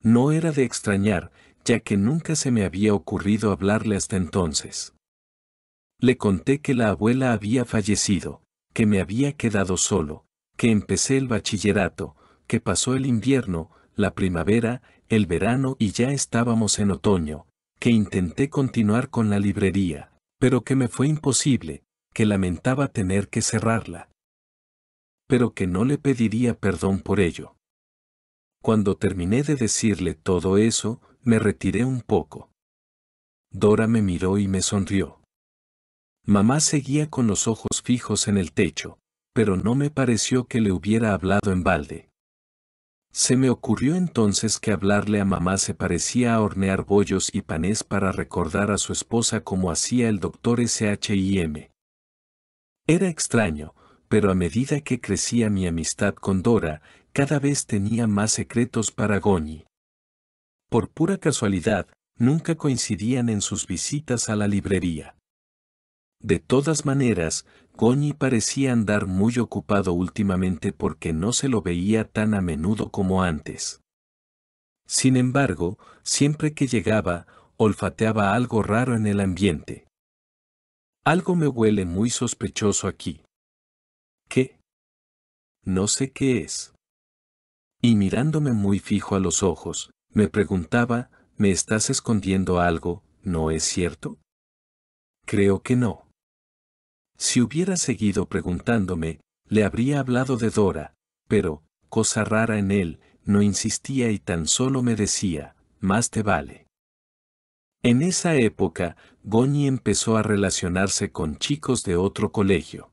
No era de extrañar, ya que nunca se me había ocurrido hablarle hasta entonces. Le conté que la abuela había fallecido, que me había quedado solo, que empecé el bachillerato, que pasó el invierno, la primavera, el verano y ya estábamos en otoño, que intenté continuar con la librería, pero que me fue imposible, que lamentaba tener que cerrarla, pero que no le pediría perdón por ello. Cuando terminé de decirle todo eso, me retiré un poco. Dora me miró y me sonrió. Mamá seguía con los ojos fijos en el techo, pero no me pareció que le hubiera hablado en balde. Se me ocurrió entonces que hablarle a mamá se parecía a hornear bollos y panés para recordar a su esposa como hacía el doctor S.H.I.M. Era extraño, pero a medida que crecía mi amistad con Dora, cada vez tenía más secretos para Goñi. Por pura casualidad, nunca coincidían en sus visitas a la librería. De todas maneras, Goñi parecía andar muy ocupado últimamente porque no se lo veía tan a menudo como antes. Sin embargo, siempre que llegaba, olfateaba algo raro en el ambiente. Algo me huele muy sospechoso aquí. ¿Qué? No sé qué es. Y mirándome muy fijo a los ojos, me preguntaba, ¿me estás escondiendo algo, no es cierto? Creo que no. Si hubiera seguido preguntándome, le habría hablado de Dora, pero, cosa rara en él, no insistía y tan solo me decía, más te vale. En esa época, Goñi empezó a relacionarse con chicos de otro colegio.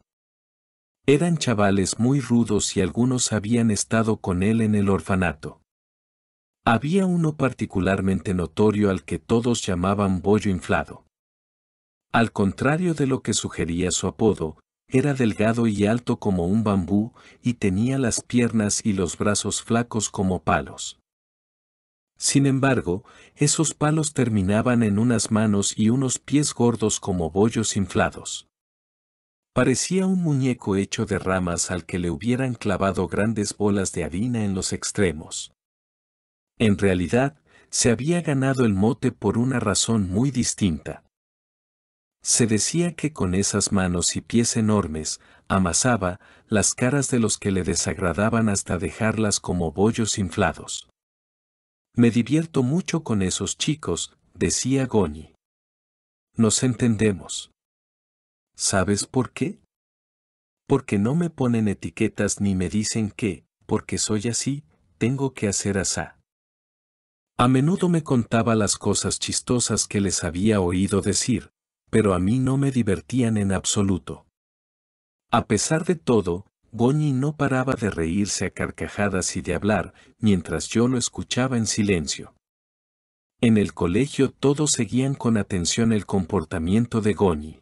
Eran chavales muy rudos y algunos habían estado con él en el orfanato. Había uno particularmente notorio al que todos llamaban bollo inflado. Al contrario de lo que sugería su apodo, era delgado y alto como un bambú y tenía las piernas y los brazos flacos como palos. Sin embargo, esos palos terminaban en unas manos y unos pies gordos como bollos inflados. Parecía un muñeco hecho de ramas al que le hubieran clavado grandes bolas de harina en los extremos. En realidad, se había ganado el mote por una razón muy distinta. Se decía que con esas manos y pies enormes, amasaba las caras de los que le desagradaban hasta dejarlas como bollos inflados. Me divierto mucho con esos chicos, decía Goni. Nos entendemos. ¿Sabes por qué? Porque no me ponen etiquetas ni me dicen que, porque soy así, tengo que hacer asá. A menudo me contaba las cosas chistosas que les había oído decir, pero a mí no me divertían en absoluto. A pesar de todo, Goñi no paraba de reírse a carcajadas y de hablar, mientras yo lo escuchaba en silencio. En el colegio todos seguían con atención el comportamiento de Goñi.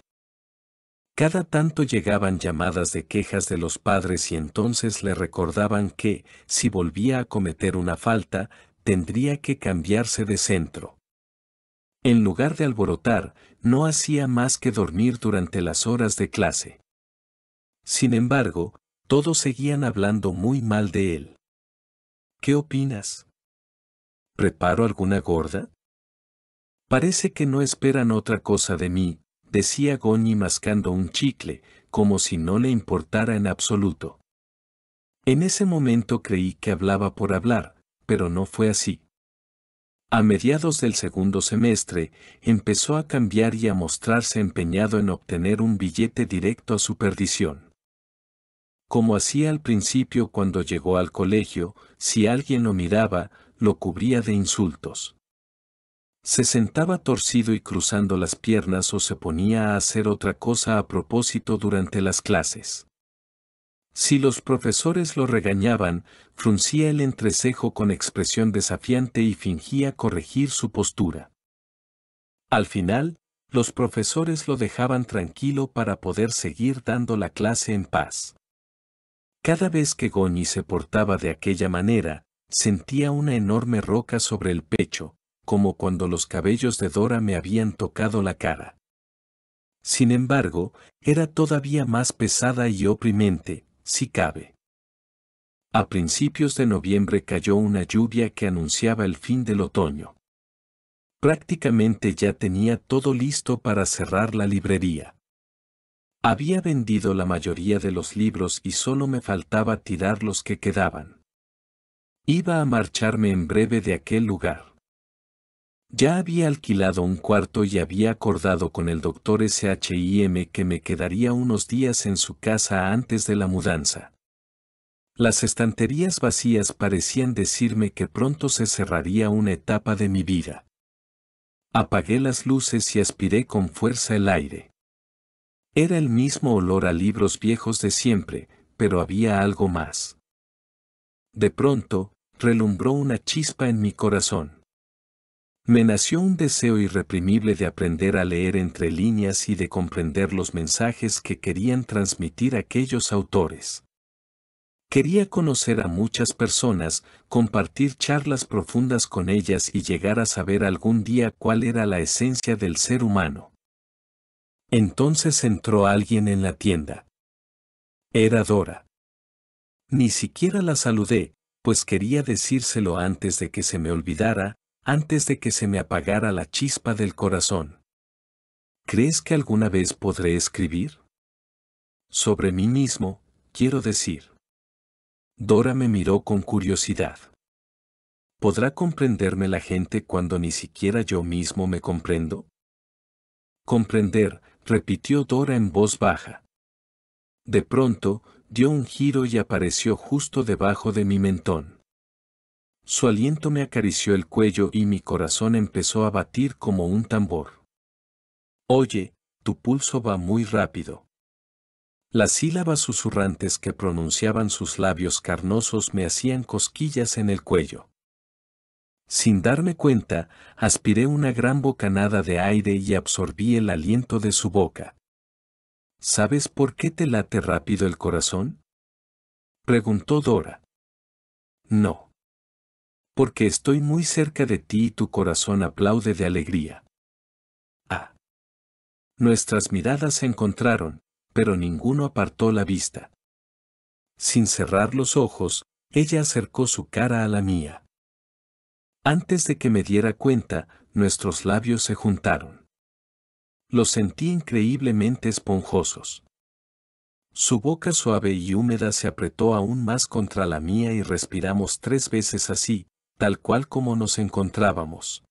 Cada tanto llegaban llamadas de quejas de los padres y entonces le recordaban que, si volvía a cometer una falta, tendría que cambiarse de centro. En lugar de alborotar, no hacía más que dormir durante las horas de clase. Sin embargo, todos seguían hablando muy mal de él. ¿Qué opinas? ¿Preparo alguna gorda? Parece que no esperan otra cosa de mí, decía Goñi mascando un chicle, como si no le importara en absoluto. En ese momento creí que hablaba por hablar, pero no fue así. A mediados del segundo semestre, empezó a cambiar y a mostrarse empeñado en obtener un billete directo a su perdición. Como hacía al principio cuando llegó al colegio, si alguien lo miraba, lo cubría de insultos. Se sentaba torcido y cruzando las piernas o se ponía a hacer otra cosa a propósito durante las clases. Si los profesores lo regañaban, fruncía el entrecejo con expresión desafiante y fingía corregir su postura. Al final, los profesores lo dejaban tranquilo para poder seguir dando la clase en paz. Cada vez que Goñi se portaba de aquella manera, sentía una enorme roca sobre el pecho, como cuando los cabellos de Dora me habían tocado la cara. Sin embargo, era todavía más pesada y oprimente, si cabe. A principios de noviembre cayó una lluvia que anunciaba el fin del otoño. Prácticamente ya tenía todo listo para cerrar la librería. Había vendido la mayoría de los libros y solo me faltaba tirar los que quedaban. Iba a marcharme en breve de aquel lugar. Ya había alquilado un cuarto y había acordado con el doctor SHIM que me quedaría unos días en su casa antes de la mudanza. Las estanterías vacías parecían decirme que pronto se cerraría una etapa de mi vida. Apagué las luces y aspiré con fuerza el aire. Era el mismo olor a libros viejos de siempre, pero había algo más. De pronto, relumbró una chispa en mi corazón. Me nació un deseo irreprimible de aprender a leer entre líneas y de comprender los mensajes que querían transmitir aquellos autores. Quería conocer a muchas personas, compartir charlas profundas con ellas y llegar a saber algún día cuál era la esencia del ser humano. Entonces entró alguien en la tienda. Era Dora. Ni siquiera la saludé, pues quería decírselo antes de que se me olvidara, antes de que se me apagara la chispa del corazón. ¿Crees que alguna vez podré escribir? Sobre mí mismo, quiero decir. Dora me miró con curiosidad. ¿Podrá comprenderme la gente cuando ni siquiera yo mismo me comprendo? Comprender, repitió Dora en voz baja. De pronto, dio un giro y apareció justo debajo de mi mentón. Su aliento me acarició el cuello y mi corazón empezó a batir como un tambor. Oye, tu pulso va muy rápido. Las sílabas susurrantes que pronunciaban sus labios carnosos me hacían cosquillas en el cuello. Sin darme cuenta, aspiré una gran bocanada de aire y absorbí el aliento de su boca. ¿Sabes por qué te late rápido el corazón? preguntó Dora. No porque estoy muy cerca de ti y tu corazón aplaude de alegría. Ah. Nuestras miradas se encontraron, pero ninguno apartó la vista. Sin cerrar los ojos, ella acercó su cara a la mía. Antes de que me diera cuenta, nuestros labios se juntaron. Los sentí increíblemente esponjosos. Su boca suave y húmeda se apretó aún más contra la mía y respiramos tres veces así, tal cual como nos encontrábamos.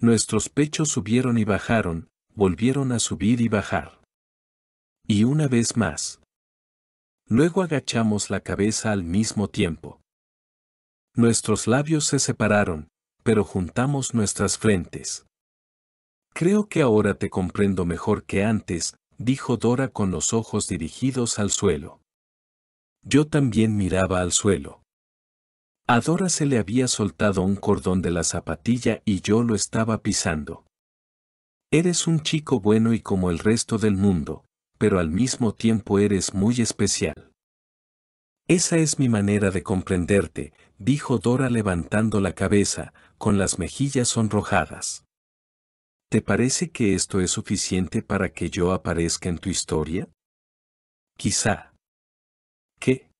Nuestros pechos subieron y bajaron, volvieron a subir y bajar. Y una vez más. Luego agachamos la cabeza al mismo tiempo. Nuestros labios se separaron, pero juntamos nuestras frentes. Creo que ahora te comprendo mejor que antes, dijo Dora con los ojos dirigidos al suelo. Yo también miraba al suelo. A Dora se le había soltado un cordón de la zapatilla y yo lo estaba pisando. Eres un chico bueno y como el resto del mundo, pero al mismo tiempo eres muy especial. Esa es mi manera de comprenderte, dijo Dora levantando la cabeza, con las mejillas sonrojadas. ¿Te parece que esto es suficiente para que yo aparezca en tu historia? Quizá. ¿Qué?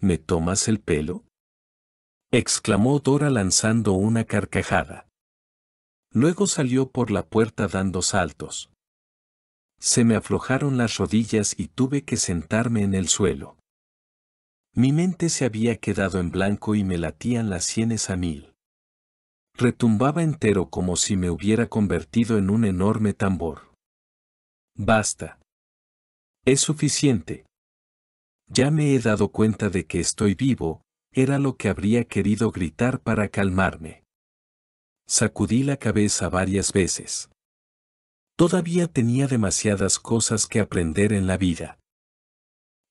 ¿Me tomas el pelo? exclamó Dora lanzando una carcajada. Luego salió por la puerta dando saltos. Se me aflojaron las rodillas y tuve que sentarme en el suelo. Mi mente se había quedado en blanco y me latían las sienes a mil. Retumbaba entero como si me hubiera convertido en un enorme tambor. Basta. Es suficiente. Ya me he dado cuenta de que estoy vivo, era lo que habría querido gritar para calmarme. Sacudí la cabeza varias veces. Todavía tenía demasiadas cosas que aprender en la vida.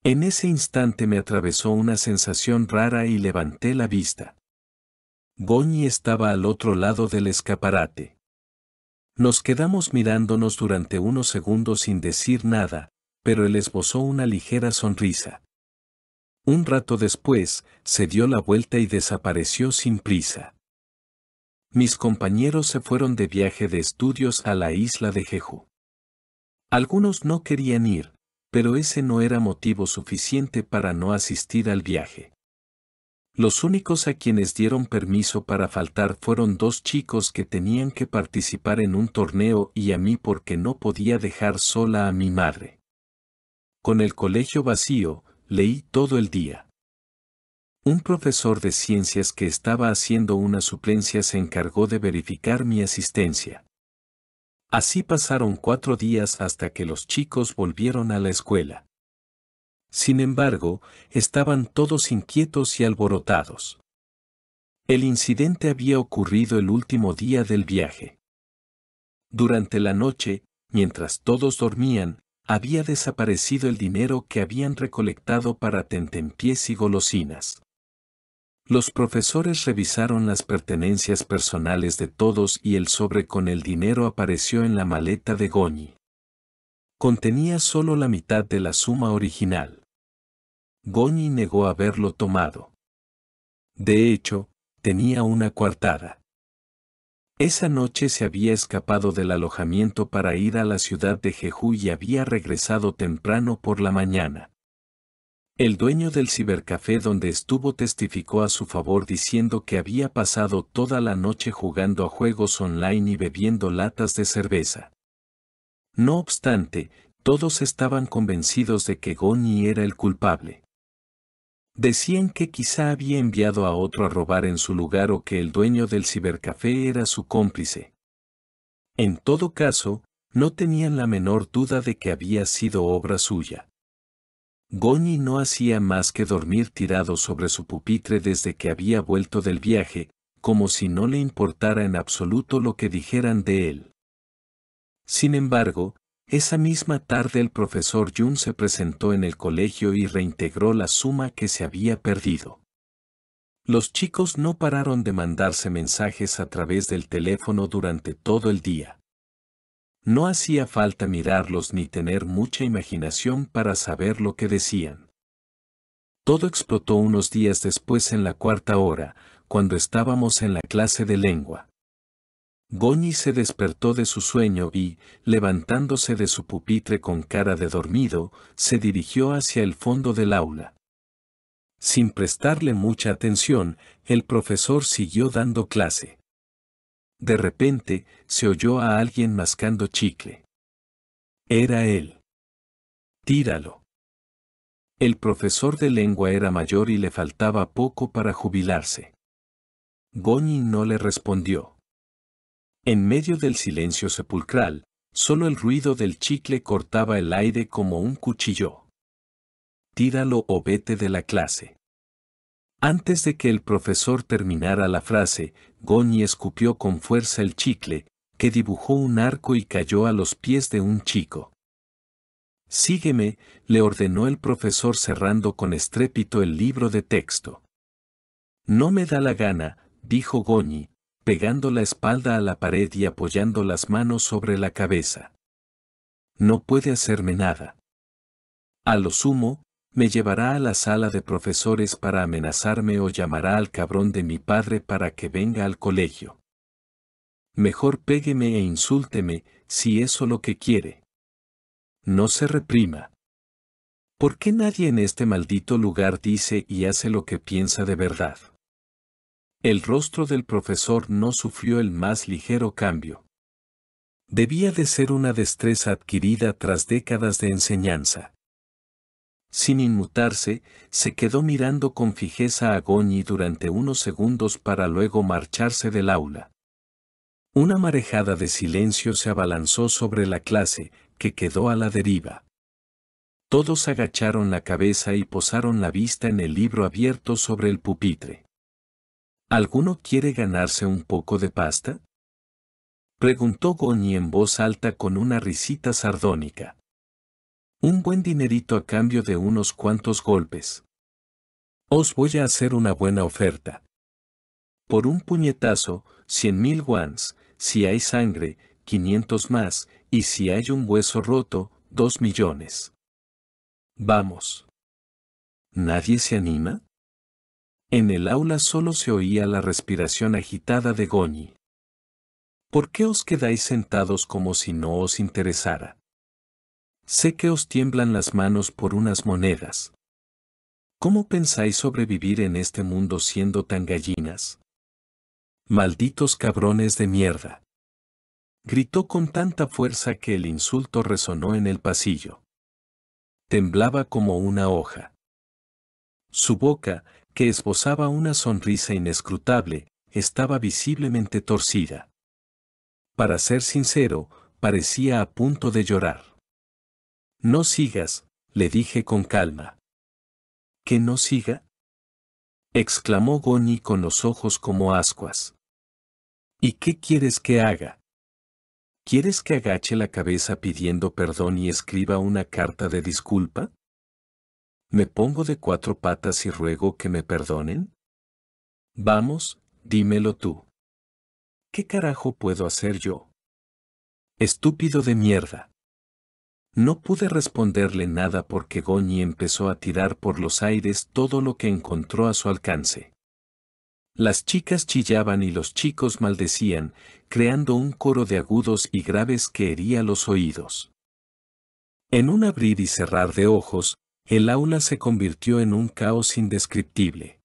En ese instante me atravesó una sensación rara y levanté la vista. Goñi estaba al otro lado del escaparate. Nos quedamos mirándonos durante unos segundos sin decir nada, pero él esbozó una ligera sonrisa. Un rato después, se dio la vuelta y desapareció sin prisa. Mis compañeros se fueron de viaje de estudios a la isla de Jeju. Algunos no querían ir, pero ese no era motivo suficiente para no asistir al viaje. Los únicos a quienes dieron permiso para faltar fueron dos chicos que tenían que participar en un torneo y a mí porque no podía dejar sola a mi madre. Con el colegio vacío, leí todo el día. Un profesor de ciencias que estaba haciendo una suplencia se encargó de verificar mi asistencia. Así pasaron cuatro días hasta que los chicos volvieron a la escuela. Sin embargo, estaban todos inquietos y alborotados. El incidente había ocurrido el último día del viaje. Durante la noche, mientras todos dormían, había desaparecido el dinero que habían recolectado para tentempiés y golosinas. Los profesores revisaron las pertenencias personales de todos y el sobre con el dinero apareció en la maleta de Goñi. Contenía solo la mitad de la suma original. Goñi negó haberlo tomado. De hecho, tenía una coartada. Esa noche se había escapado del alojamiento para ir a la ciudad de Jeju y había regresado temprano por la mañana. El dueño del cibercafé donde estuvo testificó a su favor diciendo que había pasado toda la noche jugando a juegos online y bebiendo latas de cerveza. No obstante, todos estaban convencidos de que Goni era el culpable. Decían que quizá había enviado a otro a robar en su lugar o que el dueño del cibercafé era su cómplice. En todo caso, no tenían la menor duda de que había sido obra suya. Goñi no hacía más que dormir tirado sobre su pupitre desde que había vuelto del viaje, como si no le importara en absoluto lo que dijeran de él. Sin embargo, esa misma tarde el profesor Jun se presentó en el colegio y reintegró la suma que se había perdido. Los chicos no pararon de mandarse mensajes a través del teléfono durante todo el día. No hacía falta mirarlos ni tener mucha imaginación para saber lo que decían. Todo explotó unos días después en la cuarta hora, cuando estábamos en la clase de lengua. Goñi se despertó de su sueño y, levantándose de su pupitre con cara de dormido, se dirigió hacia el fondo del aula. Sin prestarle mucha atención, el profesor siguió dando clase. De repente, se oyó a alguien mascando chicle. Era él. Tíralo. El profesor de lengua era mayor y le faltaba poco para jubilarse. Goñi no le respondió. En medio del silencio sepulcral, solo el ruido del chicle cortaba el aire como un cuchillo. Tíralo o vete de la clase. Antes de que el profesor terminara la frase, Goñi escupió con fuerza el chicle, que dibujó un arco y cayó a los pies de un chico. Sígueme, le ordenó el profesor cerrando con estrépito el libro de texto. No me da la gana, dijo Goñi, pegando la espalda a la pared y apoyando las manos sobre la cabeza. No puede hacerme nada. A lo sumo, me llevará a la sala de profesores para amenazarme o llamará al cabrón de mi padre para que venga al colegio. Mejor pégueme e insúlteme, si eso lo que quiere. No se reprima. ¿Por qué nadie en este maldito lugar dice y hace lo que piensa de verdad? El rostro del profesor no sufrió el más ligero cambio. Debía de ser una destreza adquirida tras décadas de enseñanza. Sin inmutarse, se quedó mirando con fijeza a Goñi durante unos segundos para luego marcharse del aula. Una marejada de silencio se abalanzó sobre la clase, que quedó a la deriva. Todos agacharon la cabeza y posaron la vista en el libro abierto sobre el pupitre. ¿Alguno quiere ganarse un poco de pasta? Preguntó Goni en voz alta con una risita sardónica. Un buen dinerito a cambio de unos cuantos golpes. Os voy a hacer una buena oferta. Por un puñetazo, cien mil guans, si hay sangre, quinientos más, y si hay un hueso roto, dos millones. Vamos. ¿Nadie se anima? En el aula solo se oía la respiración agitada de Goñi. ¿Por qué os quedáis sentados como si no os interesara? Sé que os tiemblan las manos por unas monedas. ¿Cómo pensáis sobrevivir en este mundo siendo tan gallinas? Malditos cabrones de mierda. Gritó con tanta fuerza que el insulto resonó en el pasillo. Temblaba como una hoja. Su boca, que esbozaba una sonrisa inescrutable, estaba visiblemente torcida. Para ser sincero, parecía a punto de llorar. No sigas, le dije con calma. ¿Que no siga? exclamó Goni con los ojos como ascuas. ¿Y qué quieres que haga? ¿Quieres que agache la cabeza pidiendo perdón y escriba una carta de disculpa? ¿Me pongo de cuatro patas y ruego que me perdonen? Vamos, dímelo tú. ¿Qué carajo puedo hacer yo? Estúpido de mierda. No pude responderle nada porque Goñi empezó a tirar por los aires todo lo que encontró a su alcance. Las chicas chillaban y los chicos maldecían, creando un coro de agudos y graves que hería los oídos. En un abrir y cerrar de ojos, el aula se convirtió en un caos indescriptible.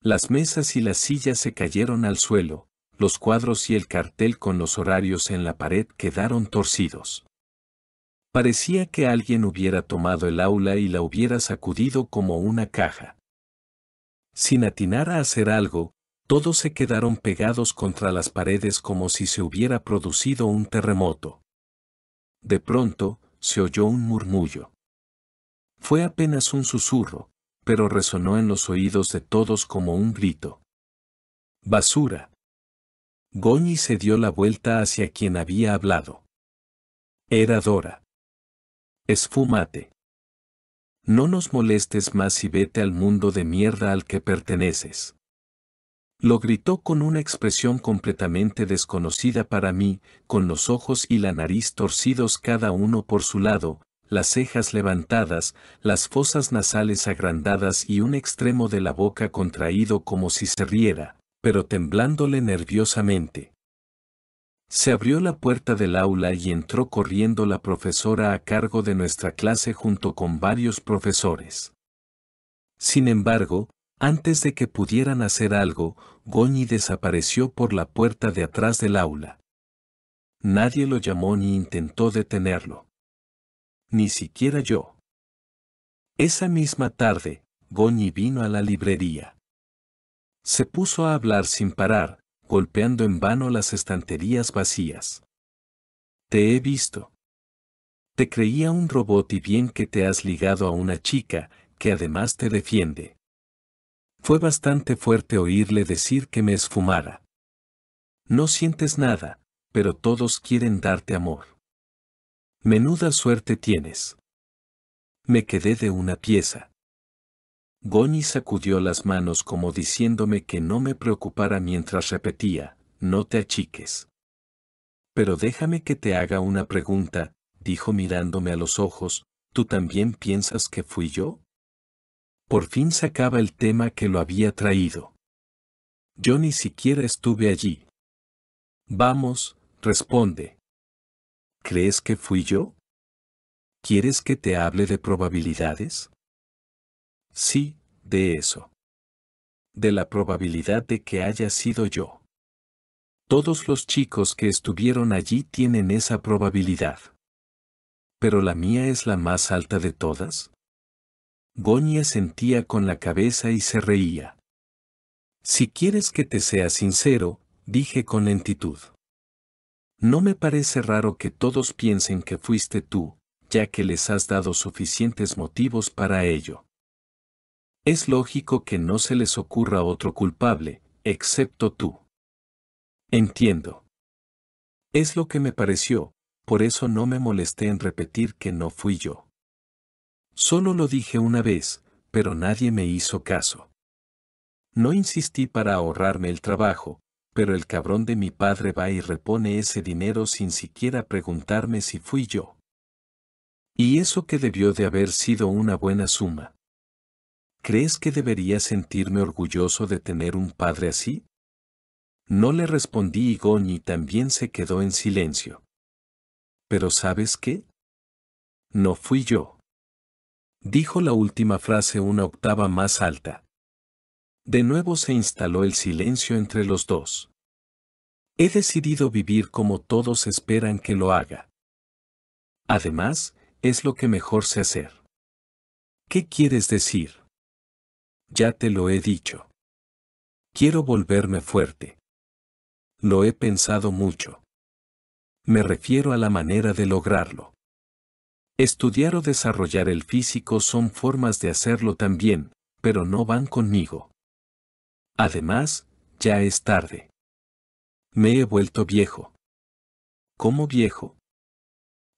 Las mesas y las sillas se cayeron al suelo, los cuadros y el cartel con los horarios en la pared quedaron torcidos. Parecía que alguien hubiera tomado el aula y la hubiera sacudido como una caja. Sin atinar a hacer algo, todos se quedaron pegados contra las paredes como si se hubiera producido un terremoto. De pronto, se oyó un murmullo. Fue apenas un susurro, pero resonó en los oídos de todos como un grito. Basura. Goñi se dio la vuelta hacia quien había hablado. Era Dora. Esfúmate. No nos molestes más y vete al mundo de mierda al que perteneces. Lo gritó con una expresión completamente desconocida para mí, con los ojos y la nariz torcidos cada uno por su lado, las cejas levantadas, las fosas nasales agrandadas y un extremo de la boca contraído como si se riera, pero temblándole nerviosamente. Se abrió la puerta del aula y entró corriendo la profesora a cargo de nuestra clase junto con varios profesores. Sin embargo, antes de que pudieran hacer algo, Goñi desapareció por la puerta de atrás del aula. Nadie lo llamó ni intentó detenerlo ni siquiera yo. Esa misma tarde, Goñi vino a la librería. Se puso a hablar sin parar, golpeando en vano las estanterías vacías. Te he visto. Te creía un robot y bien que te has ligado a una chica, que además te defiende. Fue bastante fuerte oírle decir que me esfumara. No sientes nada, pero todos quieren darte amor. Menuda suerte tienes. Me quedé de una pieza. Goni sacudió las manos como diciéndome que no me preocupara mientras repetía, no te achiques. Pero déjame que te haga una pregunta, dijo mirándome a los ojos, ¿tú también piensas que fui yo? Por fin sacaba el tema que lo había traído. Yo ni siquiera estuve allí. Vamos, responde. ¿crees que fui yo? ¿Quieres que te hable de probabilidades? Sí, de eso. De la probabilidad de que haya sido yo. Todos los chicos que estuvieron allí tienen esa probabilidad. Pero la mía es la más alta de todas. Goña sentía con la cabeza y se reía. Si quieres que te sea sincero, dije con lentitud. No me parece raro que todos piensen que fuiste tú, ya que les has dado suficientes motivos para ello. Es lógico que no se les ocurra otro culpable, excepto tú. Entiendo. Es lo que me pareció, por eso no me molesté en repetir que no fui yo. Solo lo dije una vez, pero nadie me hizo caso. No insistí para ahorrarme el trabajo, pero el cabrón de mi padre va y repone ese dinero sin siquiera preguntarme si fui yo. Y eso que debió de haber sido una buena suma. ¿Crees que debería sentirme orgulloso de tener un padre así? No le respondí y Goñi también se quedó en silencio. Pero ¿sabes qué? No fui yo. Dijo la última frase una octava más alta. De nuevo se instaló el silencio entre los dos. He decidido vivir como todos esperan que lo haga. Además, es lo que mejor sé hacer. ¿Qué quieres decir? Ya te lo he dicho. Quiero volverme fuerte. Lo he pensado mucho. Me refiero a la manera de lograrlo. Estudiar o desarrollar el físico son formas de hacerlo también, pero no van conmigo. Además, ya es tarde. Me he vuelto viejo. ¿Cómo viejo?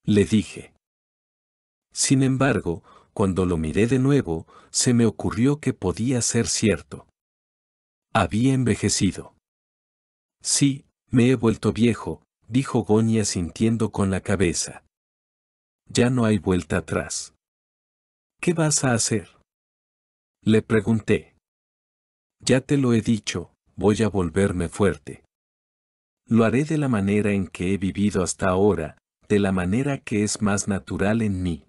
Le dije. Sin embargo, cuando lo miré de nuevo, se me ocurrió que podía ser cierto. Había envejecido. Sí, me he vuelto viejo, dijo Goña sintiendo con la cabeza. Ya no hay vuelta atrás. ¿Qué vas a hacer? Le pregunté. Ya te lo he dicho, voy a volverme fuerte. Lo haré de la manera en que he vivido hasta ahora, de la manera que es más natural en mí.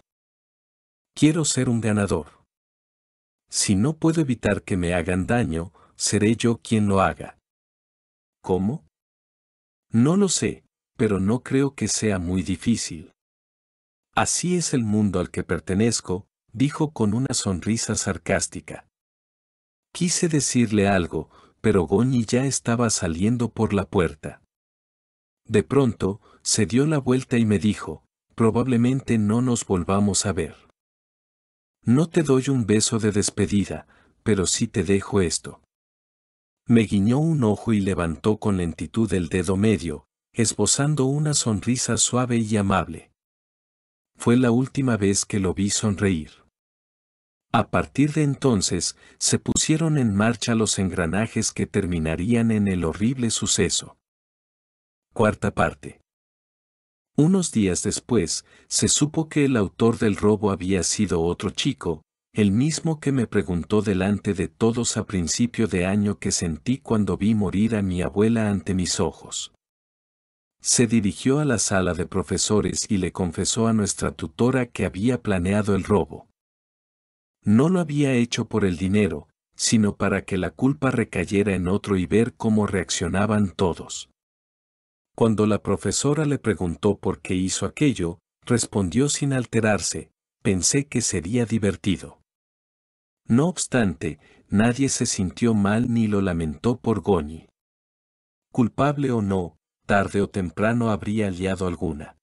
Quiero ser un ganador. Si no puedo evitar que me hagan daño, seré yo quien lo haga. ¿Cómo? No lo sé, pero no creo que sea muy difícil. Así es el mundo al que pertenezco, dijo con una sonrisa sarcástica. Quise decirle algo, pero Goñi ya estaba saliendo por la puerta. De pronto, se dio la vuelta y me dijo, probablemente no nos volvamos a ver. No te doy un beso de despedida, pero sí te dejo esto. Me guiñó un ojo y levantó con lentitud el dedo medio, esbozando una sonrisa suave y amable. Fue la última vez que lo vi sonreír. A partir de entonces, se pusieron en marcha los engranajes que terminarían en el horrible suceso. Cuarta parte. Unos días después, se supo que el autor del robo había sido otro chico, el mismo que me preguntó delante de todos a principio de año que sentí cuando vi morir a mi abuela ante mis ojos. Se dirigió a la sala de profesores y le confesó a nuestra tutora que había planeado el robo. No lo había hecho por el dinero, sino para que la culpa recayera en otro y ver cómo reaccionaban todos. Cuando la profesora le preguntó por qué hizo aquello, respondió sin alterarse, pensé que sería divertido. No obstante, nadie se sintió mal ni lo lamentó por Goñi. Culpable o no, tarde o temprano habría liado alguna.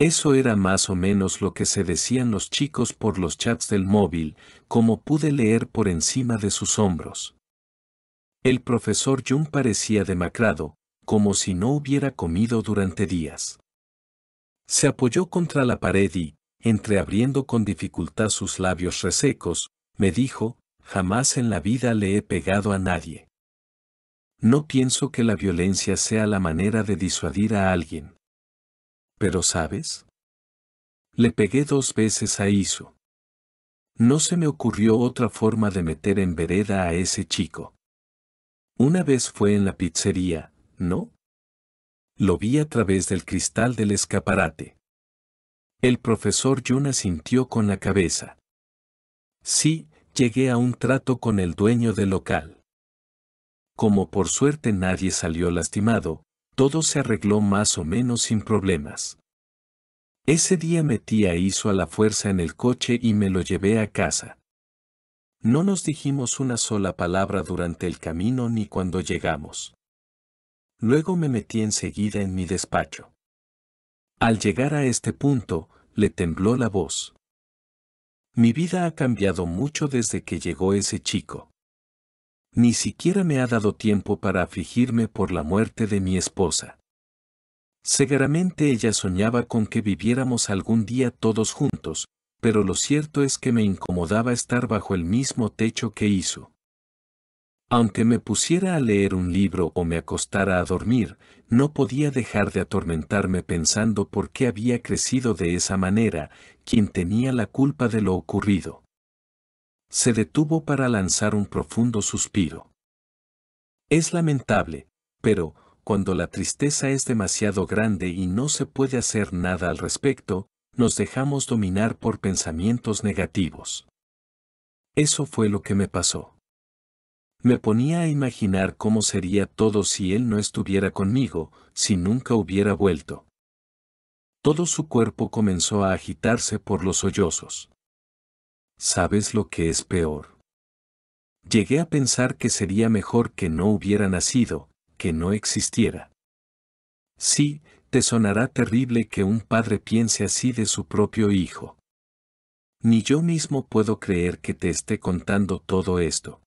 Eso era más o menos lo que se decían los chicos por los chats del móvil, como pude leer por encima de sus hombros. El profesor Jung parecía demacrado, como si no hubiera comido durante días. Se apoyó contra la pared y, entreabriendo con dificultad sus labios resecos, me dijo, jamás en la vida le he pegado a nadie. No pienso que la violencia sea la manera de disuadir a alguien. Pero sabes? Le pegué dos veces a Iso. No se me ocurrió otra forma de meter en vereda a ese chico. Una vez fue en la pizzería, ¿no? Lo vi a través del cristal del escaparate. El profesor Yuna sintió con la cabeza. Sí, llegué a un trato con el dueño del local. Como por suerte nadie salió lastimado, todo se arregló más o menos sin problemas. Ese día metí a hizo a la fuerza en el coche y me lo llevé a casa. No nos dijimos una sola palabra durante el camino ni cuando llegamos. Luego me metí enseguida en mi despacho. Al llegar a este punto, le tembló la voz. Mi vida ha cambiado mucho desde que llegó ese chico. Ni siquiera me ha dado tiempo para afligirme por la muerte de mi esposa. Seguramente ella soñaba con que viviéramos algún día todos juntos, pero lo cierto es que me incomodaba estar bajo el mismo techo que hizo. Aunque me pusiera a leer un libro o me acostara a dormir, no podía dejar de atormentarme pensando por qué había crecido de esa manera, quien tenía la culpa de lo ocurrido se detuvo para lanzar un profundo suspiro. Es lamentable, pero, cuando la tristeza es demasiado grande y no se puede hacer nada al respecto, nos dejamos dominar por pensamientos negativos. Eso fue lo que me pasó. Me ponía a imaginar cómo sería todo si él no estuviera conmigo, si nunca hubiera vuelto. Todo su cuerpo comenzó a agitarse por los sollozos. ¿Sabes lo que es peor? Llegué a pensar que sería mejor que no hubiera nacido, que no existiera. Sí, te sonará terrible que un padre piense así de su propio hijo. Ni yo mismo puedo creer que te esté contando todo esto.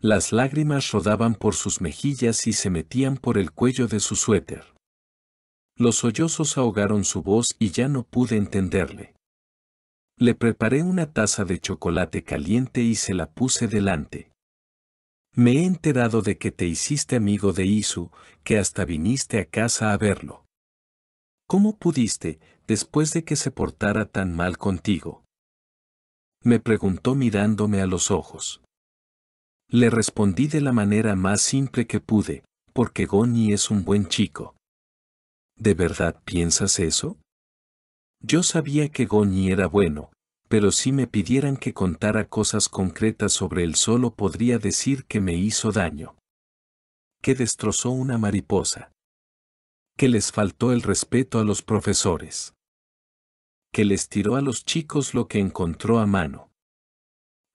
Las lágrimas rodaban por sus mejillas y se metían por el cuello de su suéter. Los sollozos ahogaron su voz y ya no pude entenderle. Le preparé una taza de chocolate caliente y se la puse delante. Me he enterado de que te hiciste amigo de Isu, que hasta viniste a casa a verlo. ¿Cómo pudiste, después de que se portara tan mal contigo? Me preguntó mirándome a los ojos. Le respondí de la manera más simple que pude, porque Goni es un buen chico. ¿De verdad piensas eso? Yo sabía que Goñi era bueno, pero si me pidieran que contara cosas concretas sobre él solo podría decir que me hizo daño. Que destrozó una mariposa. Que les faltó el respeto a los profesores. Que les tiró a los chicos lo que encontró a mano.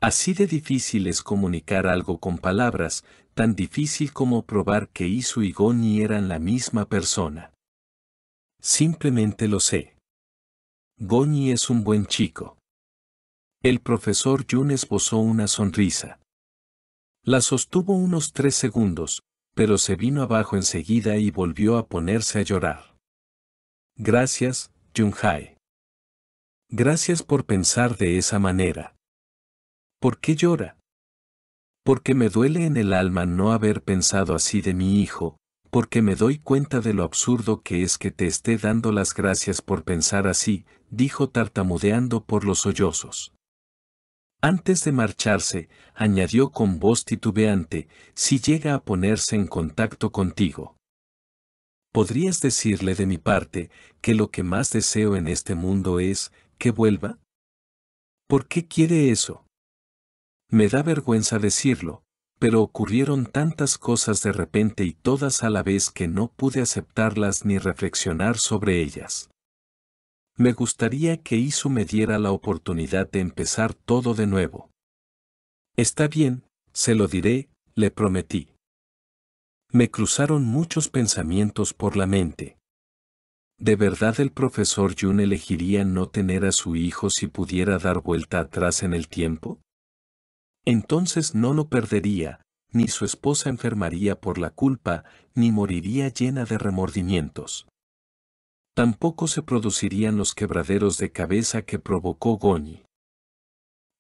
Así de difícil es comunicar algo con palabras, tan difícil como probar que Izu y Goni eran la misma persona. Simplemente lo sé. Goñi es un buen chico. El profesor Jun esbozó una sonrisa. La sostuvo unos tres segundos, pero se vino abajo enseguida y volvió a ponerse a llorar. Gracias, Junhai. Gracias por pensar de esa manera. ¿Por qué llora? Porque me duele en el alma no haber pensado así de mi hijo, porque me doy cuenta de lo absurdo que es que te esté dando las gracias por pensar así, dijo tartamudeando por los sollozos. Antes de marcharse, añadió con voz titubeante, si llega a ponerse en contacto contigo. ¿Podrías decirle de mi parte que lo que más deseo en este mundo es que vuelva? ¿Por qué quiere eso? Me da vergüenza decirlo, pero ocurrieron tantas cosas de repente y todas a la vez que no pude aceptarlas ni reflexionar sobre ellas. Me gustaría que Isu me diera la oportunidad de empezar todo de nuevo. Está bien, se lo diré, le prometí. Me cruzaron muchos pensamientos por la mente. ¿De verdad el profesor Jun elegiría no tener a su hijo si pudiera dar vuelta atrás en el tiempo? entonces no lo perdería, ni su esposa enfermaría por la culpa, ni moriría llena de remordimientos. Tampoco se producirían los quebraderos de cabeza que provocó Goñi.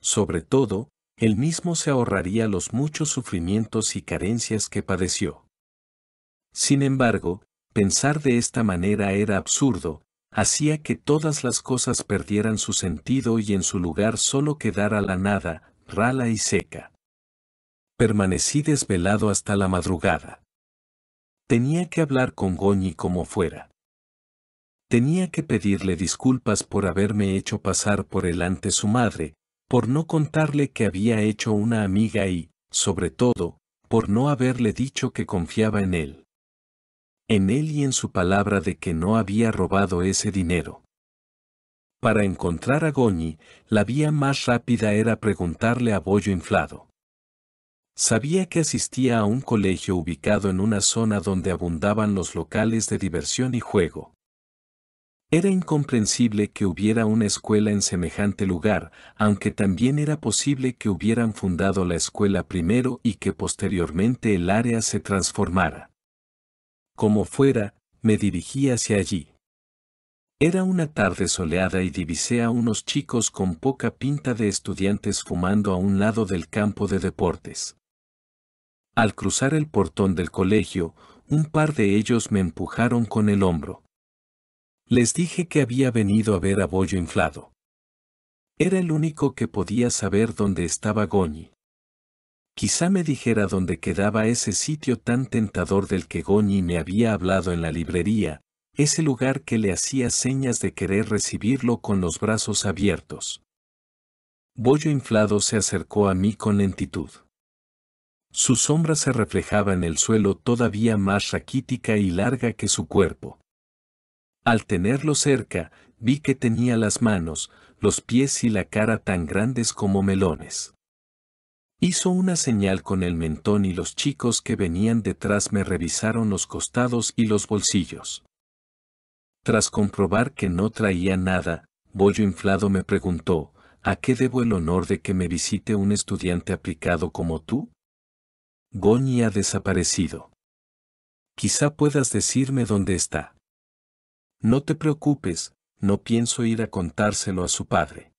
Sobre todo, él mismo se ahorraría los muchos sufrimientos y carencias que padeció. Sin embargo, pensar de esta manera era absurdo, hacía que todas las cosas perdieran su sentido y en su lugar solo quedara la nada, rala y seca. Permanecí desvelado hasta la madrugada. Tenía que hablar con Goñi como fuera. Tenía que pedirle disculpas por haberme hecho pasar por él ante su madre, por no contarle que había hecho una amiga y, sobre todo, por no haberle dicho que confiaba en él. En él y en su palabra de que no había robado ese dinero. Para encontrar a Goñi, la vía más rápida era preguntarle a Bollo Inflado. Sabía que asistía a un colegio ubicado en una zona donde abundaban los locales de diversión y juego. Era incomprensible que hubiera una escuela en semejante lugar, aunque también era posible que hubieran fundado la escuela primero y que posteriormente el área se transformara. Como fuera, me dirigí hacia allí. Era una tarde soleada y divisé a unos chicos con poca pinta de estudiantes fumando a un lado del campo de deportes. Al cruzar el portón del colegio, un par de ellos me empujaron con el hombro. Les dije que había venido a ver a Bollo Inflado. Era el único que podía saber dónde estaba Goñi. Quizá me dijera dónde quedaba ese sitio tan tentador del que Goñi me había hablado en la librería, ese lugar que le hacía señas de querer recibirlo con los brazos abiertos. Bollo inflado se acercó a mí con lentitud. Su sombra se reflejaba en el suelo todavía más raquítica y larga que su cuerpo. Al tenerlo cerca, vi que tenía las manos, los pies y la cara tan grandes como melones. Hizo una señal con el mentón y los chicos que venían detrás me revisaron los costados y los bolsillos. Tras comprobar que no traía nada, Bollo Inflado me preguntó, ¿a qué debo el honor de que me visite un estudiante aplicado como tú? Goñi ha desaparecido. Quizá puedas decirme dónde está. No te preocupes, no pienso ir a contárselo a su padre.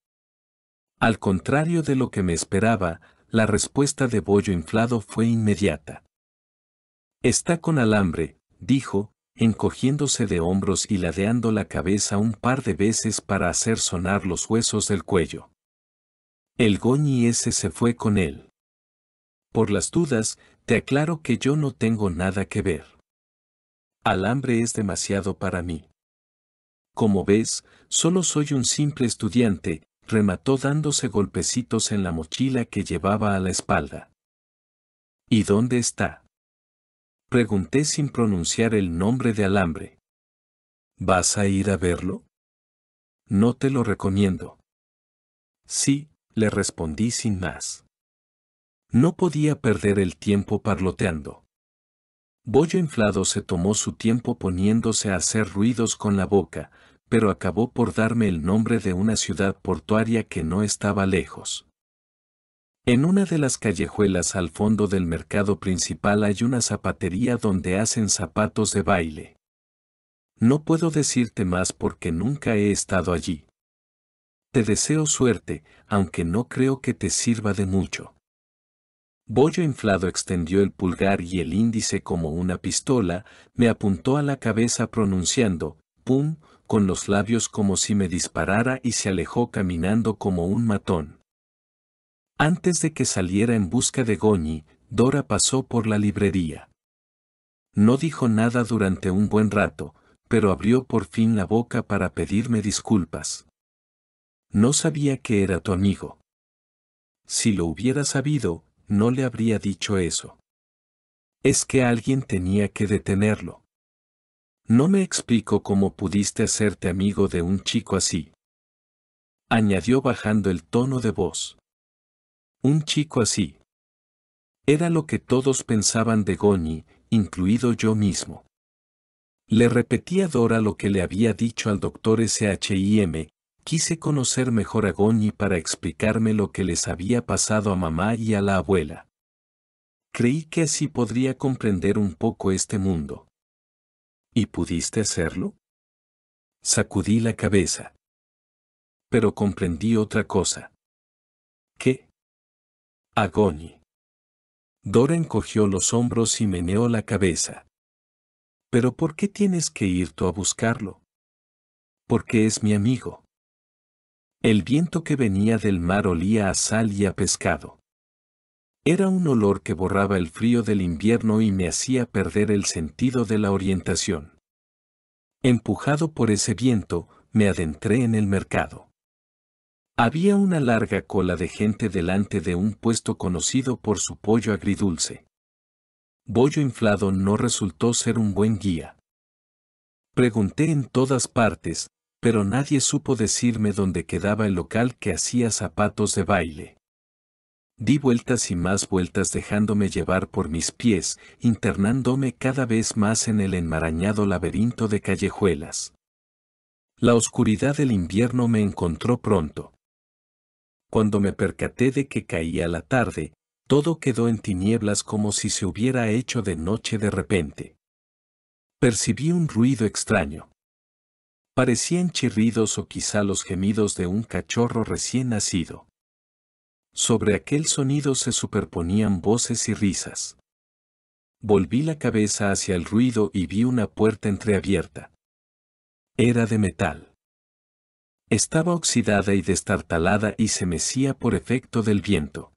Al contrario de lo que me esperaba, la respuesta de Bollo Inflado fue inmediata. Está con alambre, dijo, encogiéndose de hombros y ladeando la cabeza un par de veces para hacer sonar los huesos del cuello. El goñi ese se fue con él. Por las dudas, te aclaro que yo no tengo nada que ver. Alambre es demasiado para mí. Como ves, solo soy un simple estudiante, remató dándose golpecitos en la mochila que llevaba a la espalda. ¿Y dónde está? Pregunté sin pronunciar el nombre de alambre. ¿Vas a ir a verlo? No te lo recomiendo. Sí, le respondí sin más. No podía perder el tiempo parloteando. Bollo inflado se tomó su tiempo poniéndose a hacer ruidos con la boca, pero acabó por darme el nombre de una ciudad portuaria que no estaba lejos. En una de las callejuelas al fondo del mercado principal hay una zapatería donde hacen zapatos de baile. No puedo decirte más porque nunca he estado allí. Te deseo suerte, aunque no creo que te sirva de mucho. Bollo inflado extendió el pulgar y el índice como una pistola, me apuntó a la cabeza pronunciando, ¡pum!, con los labios como si me disparara y se alejó caminando como un matón. Antes de que saliera en busca de Goñi, Dora pasó por la librería. No dijo nada durante un buen rato, pero abrió por fin la boca para pedirme disculpas. No sabía que era tu amigo. Si lo hubiera sabido, no le habría dicho eso. Es que alguien tenía que detenerlo. No me explico cómo pudiste hacerte amigo de un chico así. Añadió bajando el tono de voz. Un chico así. Era lo que todos pensaban de Goñi, incluido yo mismo. Le repetí a Dora lo que le había dicho al doctor SHIM, quise conocer mejor a Goñi para explicarme lo que les había pasado a mamá y a la abuela. Creí que así podría comprender un poco este mundo. ¿Y pudiste hacerlo? Sacudí la cabeza. Pero comprendí otra cosa. Agony. Dora encogió los hombros y meneó la cabeza. ¿Pero por qué tienes que ir tú a buscarlo? Porque es mi amigo. El viento que venía del mar olía a sal y a pescado. Era un olor que borraba el frío del invierno y me hacía perder el sentido de la orientación. Empujado por ese viento, me adentré en el mercado. Había una larga cola de gente delante de un puesto conocido por su pollo agridulce. Bollo inflado no resultó ser un buen guía. Pregunté en todas partes, pero nadie supo decirme dónde quedaba el local que hacía zapatos de baile. Di vueltas y más vueltas dejándome llevar por mis pies, internándome cada vez más en el enmarañado laberinto de callejuelas. La oscuridad del invierno me encontró pronto. Cuando me percaté de que caía la tarde, todo quedó en tinieblas como si se hubiera hecho de noche de repente. Percibí un ruido extraño. Parecían chirridos o quizá los gemidos de un cachorro recién nacido. Sobre aquel sonido se superponían voces y risas. Volví la cabeza hacia el ruido y vi una puerta entreabierta. Era de metal. Estaba oxidada y destartalada y se mecía por efecto del viento.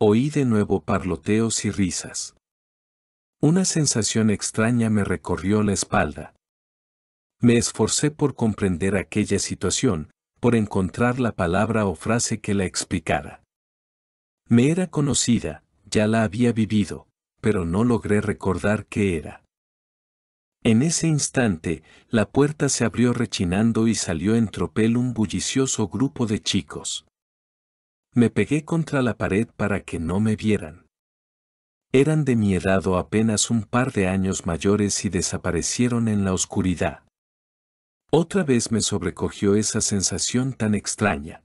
Oí de nuevo parloteos y risas. Una sensación extraña me recorrió la espalda. Me esforcé por comprender aquella situación, por encontrar la palabra o frase que la explicara. Me era conocida, ya la había vivido, pero no logré recordar qué era. En ese instante, la puerta se abrió rechinando y salió en tropel un bullicioso grupo de chicos. Me pegué contra la pared para que no me vieran. Eran de mi edad o apenas un par de años mayores y desaparecieron en la oscuridad. Otra vez me sobrecogió esa sensación tan extraña.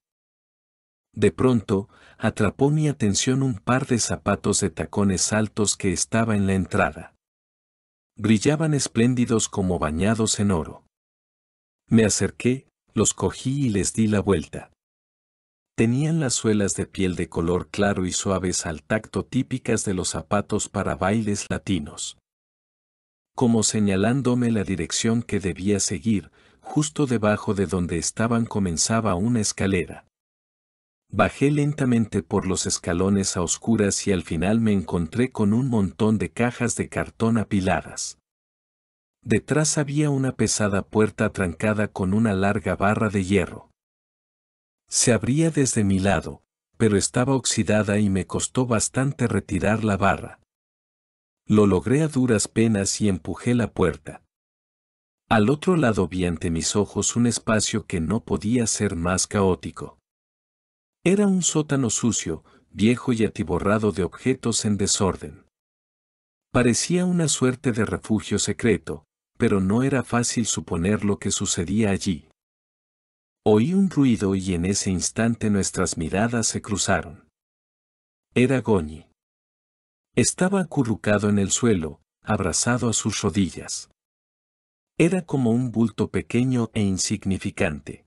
De pronto, atrapó mi atención un par de zapatos de tacones altos que estaba en la entrada brillaban espléndidos como bañados en oro. Me acerqué, los cogí y les di la vuelta. Tenían las suelas de piel de color claro y suaves al tacto típicas de los zapatos para bailes latinos. Como señalándome la dirección que debía seguir, justo debajo de donde estaban comenzaba una escalera. Bajé lentamente por los escalones a oscuras y al final me encontré con un montón de cajas de cartón apiladas. Detrás había una pesada puerta trancada con una larga barra de hierro. Se abría desde mi lado, pero estaba oxidada y me costó bastante retirar la barra. Lo logré a duras penas y empujé la puerta. Al otro lado vi ante mis ojos un espacio que no podía ser más caótico. Era un sótano sucio, viejo y atiborrado de objetos en desorden. Parecía una suerte de refugio secreto, pero no era fácil suponer lo que sucedía allí. Oí un ruido y en ese instante nuestras miradas se cruzaron. Era Goñi. Estaba acurrucado en el suelo, abrazado a sus rodillas. Era como un bulto pequeño e insignificante.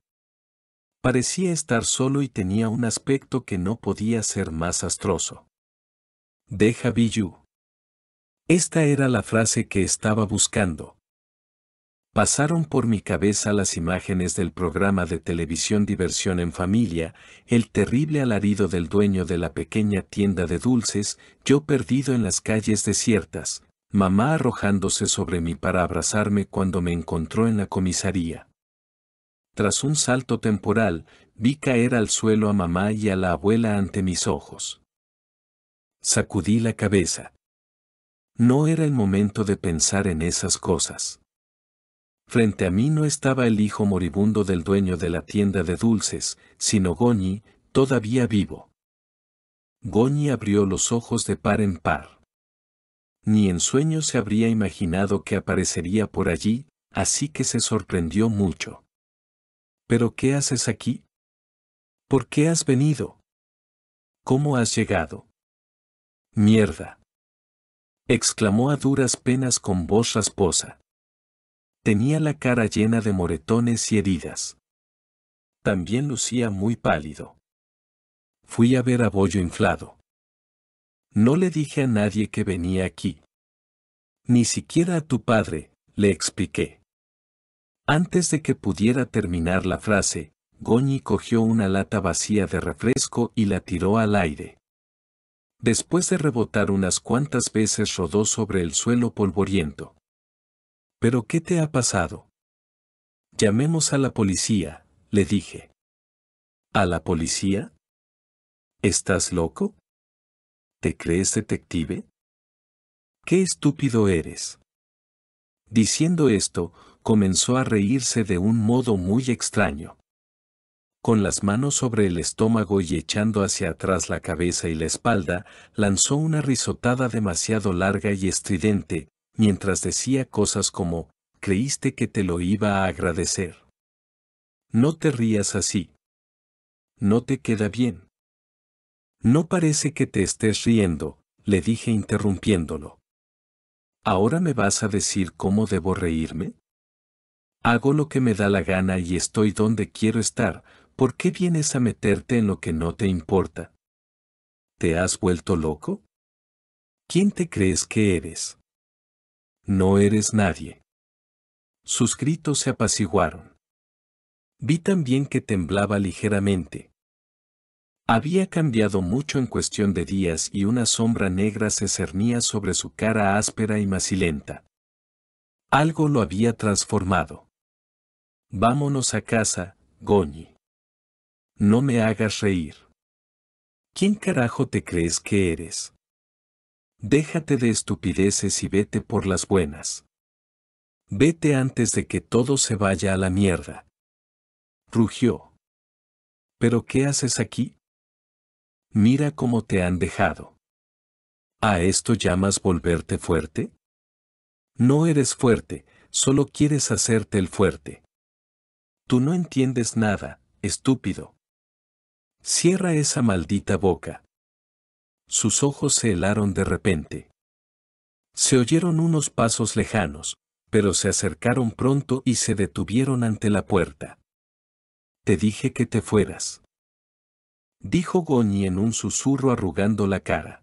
Parecía estar solo y tenía un aspecto que no podía ser más astroso. Deja billu. Esta era la frase que estaba buscando. Pasaron por mi cabeza las imágenes del programa de televisión Diversión en Familia, el terrible alarido del dueño de la pequeña tienda de dulces, yo perdido en las calles desiertas, mamá arrojándose sobre mí para abrazarme cuando me encontró en la comisaría. Tras un salto temporal, vi caer al suelo a mamá y a la abuela ante mis ojos. Sacudí la cabeza. No era el momento de pensar en esas cosas. Frente a mí no estaba el hijo moribundo del dueño de la tienda de dulces, sino Goñi, todavía vivo. Goñi abrió los ojos de par en par. Ni en sueño se habría imaginado que aparecería por allí, así que se sorprendió mucho. ¿Pero qué haces aquí? ¿Por qué has venido? ¿Cómo has llegado? Mierda. exclamó a duras penas con voz rasposa. Tenía la cara llena de moretones y heridas. También lucía muy pálido. Fui a ver a Bollo inflado. No le dije a nadie que venía aquí. Ni siquiera a tu padre, le expliqué. Antes de que pudiera terminar la frase, Goñi cogió una lata vacía de refresco y la tiró al aire. Después de rebotar unas cuantas veces rodó sobre el suelo polvoriento. ¿Pero qué te ha pasado? Llamemos a la policía, le dije. ¿A la policía? ¿Estás loco? ¿Te crees detective? ¡Qué estúpido eres! Diciendo esto, comenzó a reírse de un modo muy extraño. Con las manos sobre el estómago y echando hacia atrás la cabeza y la espalda, lanzó una risotada demasiado larga y estridente, mientras decía cosas como, creíste que te lo iba a agradecer. No te rías así. No te queda bien. No parece que te estés riendo, le dije interrumpiéndolo. ¿Ahora me vas a decir cómo debo reírme? Hago lo que me da la gana y estoy donde quiero estar, ¿por qué vienes a meterte en lo que no te importa? ¿Te has vuelto loco? ¿Quién te crees que eres? No eres nadie. Sus gritos se apaciguaron. Vi también que temblaba ligeramente. Había cambiado mucho en cuestión de días y una sombra negra se cernía sobre su cara áspera y macilenta. Algo lo había transformado. Vámonos a casa, Goñi. No me hagas reír. ¿Quién carajo te crees que eres? Déjate de estupideces y vete por las buenas. Vete antes de que todo se vaya a la mierda. Rugió. ¿Pero qué haces aquí? Mira cómo te han dejado. ¿A esto llamas volverte fuerte? No eres fuerte, solo quieres hacerte el fuerte. Tú no entiendes nada, estúpido. Cierra esa maldita boca. Sus ojos se helaron de repente. Se oyeron unos pasos lejanos, pero se acercaron pronto y se detuvieron ante la puerta. Te dije que te fueras. Dijo Goñi en un susurro arrugando la cara.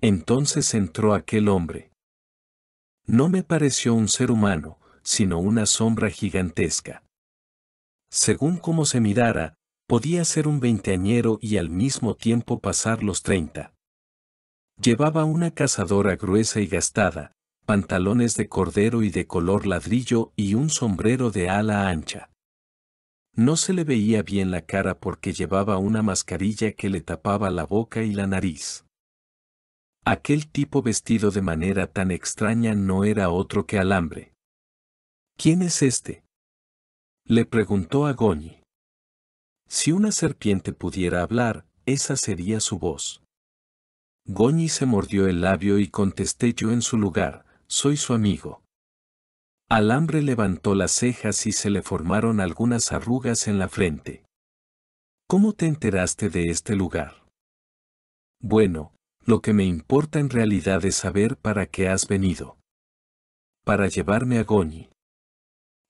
Entonces entró aquel hombre. No me pareció un ser humano, sino una sombra gigantesca según cómo se mirara, podía ser un veinteañero y al mismo tiempo pasar los treinta. Llevaba una cazadora gruesa y gastada, pantalones de cordero y de color ladrillo y un sombrero de ala ancha. No se le veía bien la cara porque llevaba una mascarilla que le tapaba la boca y la nariz. Aquel tipo vestido de manera tan extraña no era otro que alambre. ¿Quién es este? Le preguntó a Goñi. Si una serpiente pudiera hablar, esa sería su voz. Goñi se mordió el labio y contesté yo en su lugar, soy su amigo. Alambre levantó las cejas y se le formaron algunas arrugas en la frente. ¿Cómo te enteraste de este lugar? Bueno, lo que me importa en realidad es saber para qué has venido. Para llevarme a Goñi.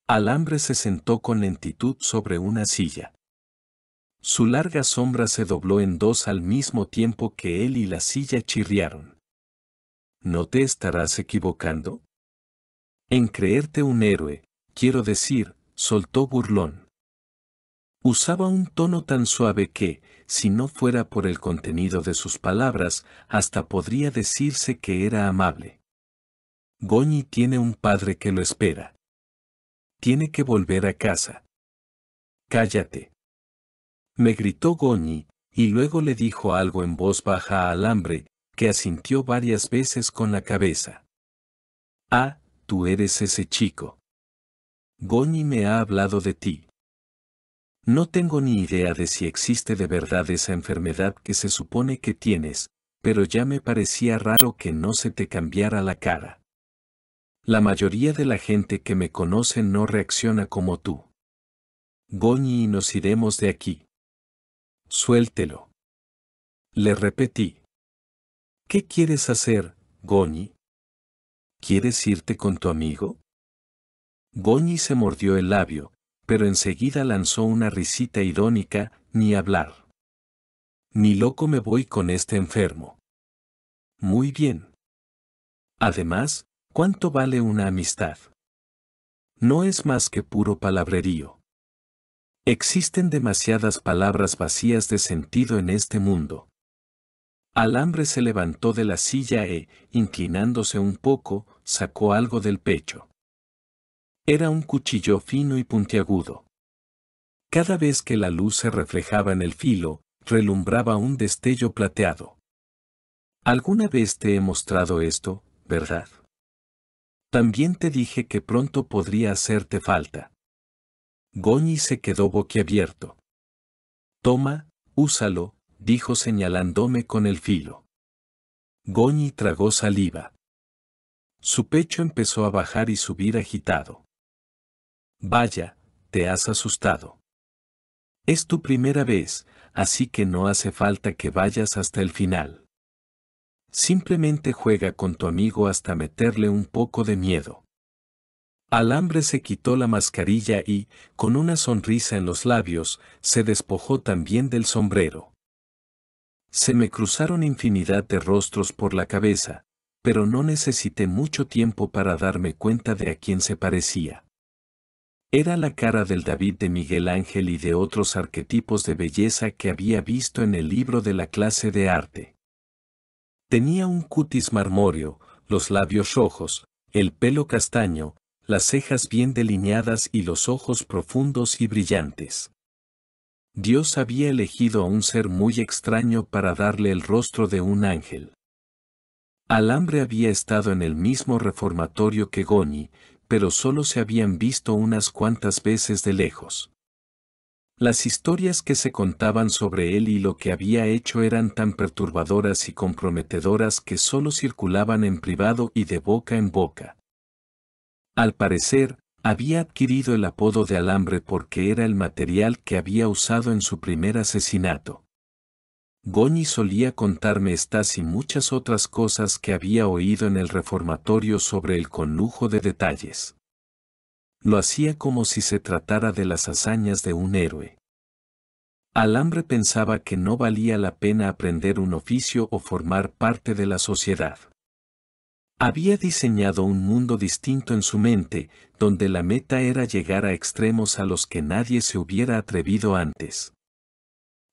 Alambre se sentó con lentitud sobre una silla. Su larga sombra se dobló en dos al mismo tiempo que él y la silla chirriaron. ¿No te estarás equivocando? En creerte un héroe, quiero decir, soltó burlón. Usaba un tono tan suave que, si no fuera por el contenido de sus palabras, hasta podría decirse que era amable. Goñi tiene un padre que lo espera tiene que volver a casa. Cállate. Me gritó Goñi, y luego le dijo algo en voz baja al Alambre, que asintió varias veces con la cabeza. Ah, tú eres ese chico. Goñi me ha hablado de ti. No tengo ni idea de si existe de verdad esa enfermedad que se supone que tienes, pero ya me parecía raro que no se te cambiara la cara. La mayoría de la gente que me conoce no reacciona como tú. Goñi y nos iremos de aquí. Suéltelo. Le repetí. ¿Qué quieres hacer, Goñi? ¿Quieres irte con tu amigo? Goñi se mordió el labio, pero enseguida lanzó una risita irónica, ni hablar. Ni loco me voy con este enfermo. Muy bien. Además, ¿Cuánto vale una amistad? No es más que puro palabrerío. Existen demasiadas palabras vacías de sentido en este mundo. Alambre se levantó de la silla e, inclinándose un poco, sacó algo del pecho. Era un cuchillo fino y puntiagudo. Cada vez que la luz se reflejaba en el filo, relumbraba un destello plateado. ¿Alguna vez te he mostrado esto, verdad? También te dije que pronto podría hacerte falta. Goñi se quedó boquiabierto. Toma, úsalo, dijo señalándome con el filo. Goñi tragó saliva. Su pecho empezó a bajar y subir agitado. Vaya, te has asustado. Es tu primera vez, así que no hace falta que vayas hasta el final. Simplemente juega con tu amigo hasta meterle un poco de miedo. Alambre se quitó la mascarilla y, con una sonrisa en los labios, se despojó también del sombrero. Se me cruzaron infinidad de rostros por la cabeza, pero no necesité mucho tiempo para darme cuenta de a quién se parecía. Era la cara del David de Miguel Ángel y de otros arquetipos de belleza que había visto en el libro de la clase de arte. Tenía un cutis marmóreo, los labios rojos, el pelo castaño, las cejas bien delineadas y los ojos profundos y brillantes. Dios había elegido a un ser muy extraño para darle el rostro de un ángel. Alambre había estado en el mismo reformatorio que Goni, pero solo se habían visto unas cuantas veces de lejos. Las historias que se contaban sobre él y lo que había hecho eran tan perturbadoras y comprometedoras que solo circulaban en privado y de boca en boca. Al parecer, había adquirido el apodo de alambre porque era el material que había usado en su primer asesinato. Goñi solía contarme estas y muchas otras cosas que había oído en el reformatorio sobre el conlujo de detalles lo hacía como si se tratara de las hazañas de un héroe. Alambre pensaba que no valía la pena aprender un oficio o formar parte de la sociedad. Había diseñado un mundo distinto en su mente, donde la meta era llegar a extremos a los que nadie se hubiera atrevido antes.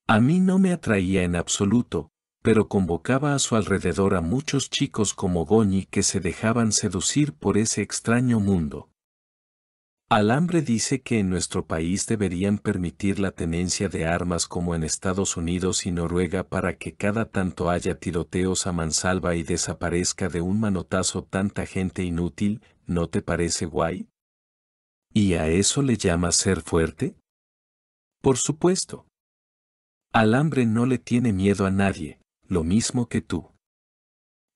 A mí no me atraía en absoluto, pero convocaba a su alrededor a muchos chicos como Goñi que se dejaban seducir por ese extraño mundo. Alambre dice que en nuestro país deberían permitir la tenencia de armas como en Estados Unidos y Noruega para que cada tanto haya tiroteos a mansalva y desaparezca de un manotazo tanta gente inútil, ¿no te parece guay? ¿Y a eso le llama ser fuerte? Por supuesto. Alambre no le tiene miedo a nadie, lo mismo que tú.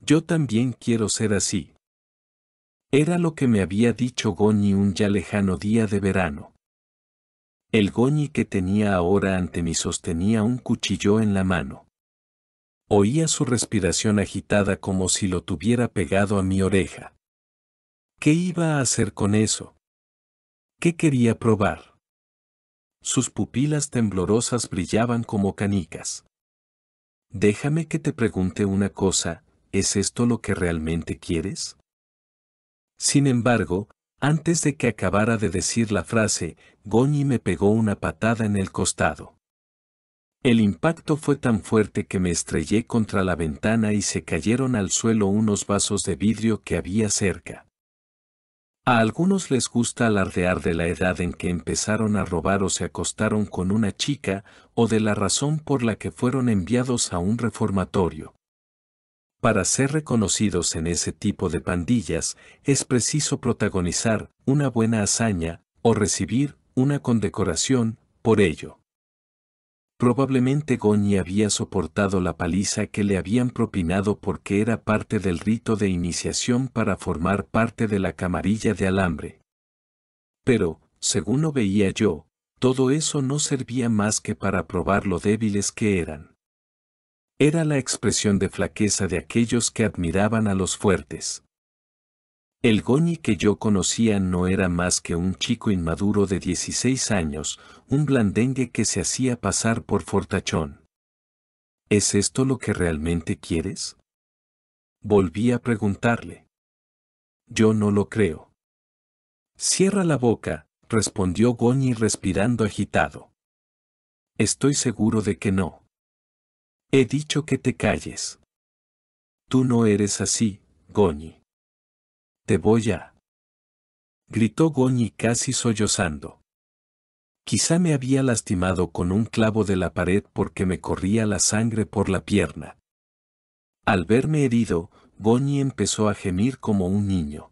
Yo también quiero ser así, era lo que me había dicho Goñi un ya lejano día de verano. El Goñi que tenía ahora ante mí sostenía un cuchillo en la mano. Oía su respiración agitada como si lo tuviera pegado a mi oreja. ¿Qué iba a hacer con eso? ¿Qué quería probar? Sus pupilas temblorosas brillaban como canicas. Déjame que te pregunte una cosa, ¿es esto lo que realmente quieres? Sin embargo, antes de que acabara de decir la frase, Goñi me pegó una patada en el costado. El impacto fue tan fuerte que me estrellé contra la ventana y se cayeron al suelo unos vasos de vidrio que había cerca. A algunos les gusta alardear de la edad en que empezaron a robar o se acostaron con una chica, o de la razón por la que fueron enviados a un reformatorio. Para ser reconocidos en ese tipo de pandillas, es preciso protagonizar una buena hazaña o recibir una condecoración por ello. Probablemente Goñi había soportado la paliza que le habían propinado porque era parte del rito de iniciación para formar parte de la camarilla de alambre. Pero, según lo veía yo, todo eso no servía más que para probar lo débiles que eran. Era la expresión de flaqueza de aquellos que admiraban a los fuertes. El Goñi que yo conocía no era más que un chico inmaduro de 16 años, un blandengue que se hacía pasar por fortachón. ¿Es esto lo que realmente quieres? Volví a preguntarle. Yo no lo creo. Cierra la boca, respondió Goñi respirando agitado. Estoy seguro de que no. He dicho que te calles. Tú no eres así, Goñi. Te voy ya. Gritó Goñi casi sollozando. Quizá me había lastimado con un clavo de la pared porque me corría la sangre por la pierna. Al verme herido, Goñi empezó a gemir como un niño.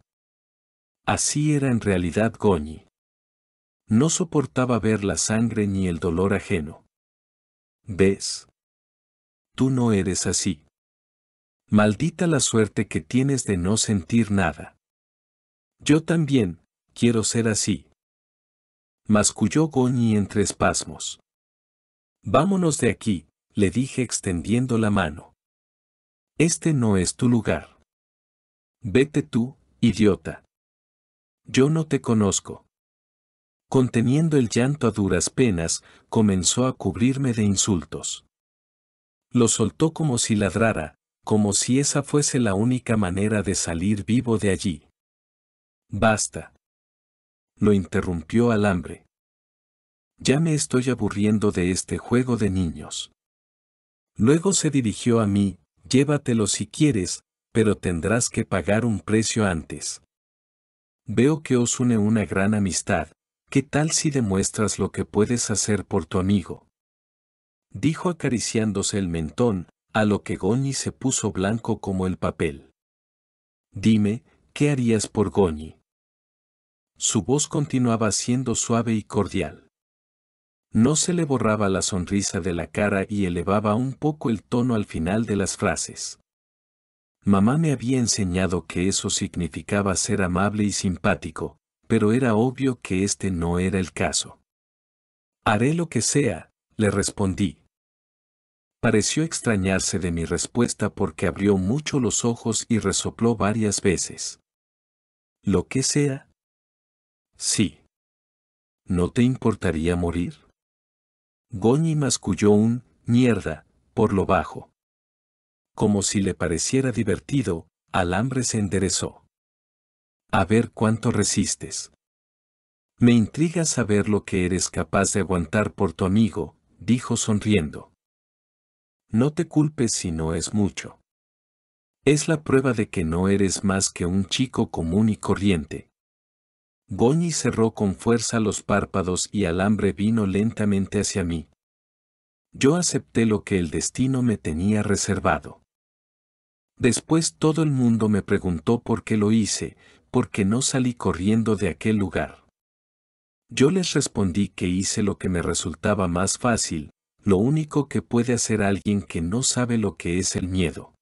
Así era en realidad Goñi. No soportaba ver la sangre ni el dolor ajeno. ¿Ves? tú no eres así. Maldita la suerte que tienes de no sentir nada. Yo también, quiero ser así. Masculló Goñi entre espasmos. Vámonos de aquí, le dije extendiendo la mano. Este no es tu lugar. Vete tú, idiota. Yo no te conozco. Conteniendo el llanto a duras penas, comenzó a cubrirme de insultos. Lo soltó como si ladrara, como si esa fuese la única manera de salir vivo de allí. Basta. Lo interrumpió al hambre. Ya me estoy aburriendo de este juego de niños. Luego se dirigió a mí, llévatelo si quieres, pero tendrás que pagar un precio antes. Veo que os une una gran amistad, ¿qué tal si demuestras lo que puedes hacer por tu amigo? dijo acariciándose el mentón, a lo que Goñi se puso blanco como el papel. Dime, ¿qué harías por Goñi? Su voz continuaba siendo suave y cordial. No se le borraba la sonrisa de la cara y elevaba un poco el tono al final de las frases. Mamá me había enseñado que eso significaba ser amable y simpático, pero era obvio que este no era el caso. Haré lo que sea, le respondí. Pareció extrañarse de mi respuesta porque abrió mucho los ojos y resopló varias veces. Lo que sea. Sí. ¿No te importaría morir? Goñi masculló un mierda por lo bajo. Como si le pareciera divertido, Alambre se enderezó. A ver cuánto resistes. Me intriga saber lo que eres capaz de aguantar por tu amigo, dijo sonriendo no te culpes si no es mucho. Es la prueba de que no eres más que un chico común y corriente. Goñi cerró con fuerza los párpados y alambre vino lentamente hacia mí. Yo acepté lo que el destino me tenía reservado. Después todo el mundo me preguntó por qué lo hice, por qué no salí corriendo de aquel lugar. Yo les respondí que hice lo que me resultaba más fácil, lo único que puede hacer alguien que no sabe lo que es el miedo.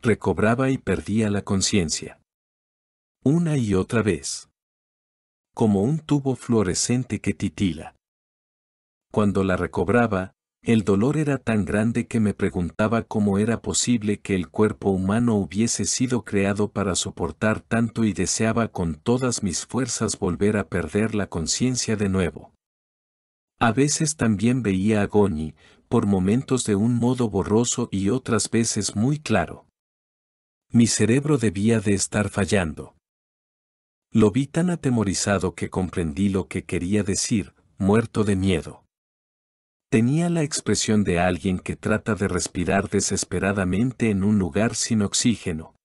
Recobraba y perdía la conciencia. Una y otra vez. Como un tubo fluorescente que titila. Cuando la recobraba, el dolor era tan grande que me preguntaba cómo era posible que el cuerpo humano hubiese sido creado para soportar tanto y deseaba con todas mis fuerzas volver a perder la conciencia de nuevo. A veces también veía a por momentos de un modo borroso y otras veces muy claro. Mi cerebro debía de estar fallando. Lo vi tan atemorizado que comprendí lo que quería decir, muerto de miedo. Tenía la expresión de alguien que trata de respirar desesperadamente en un lugar sin oxígeno.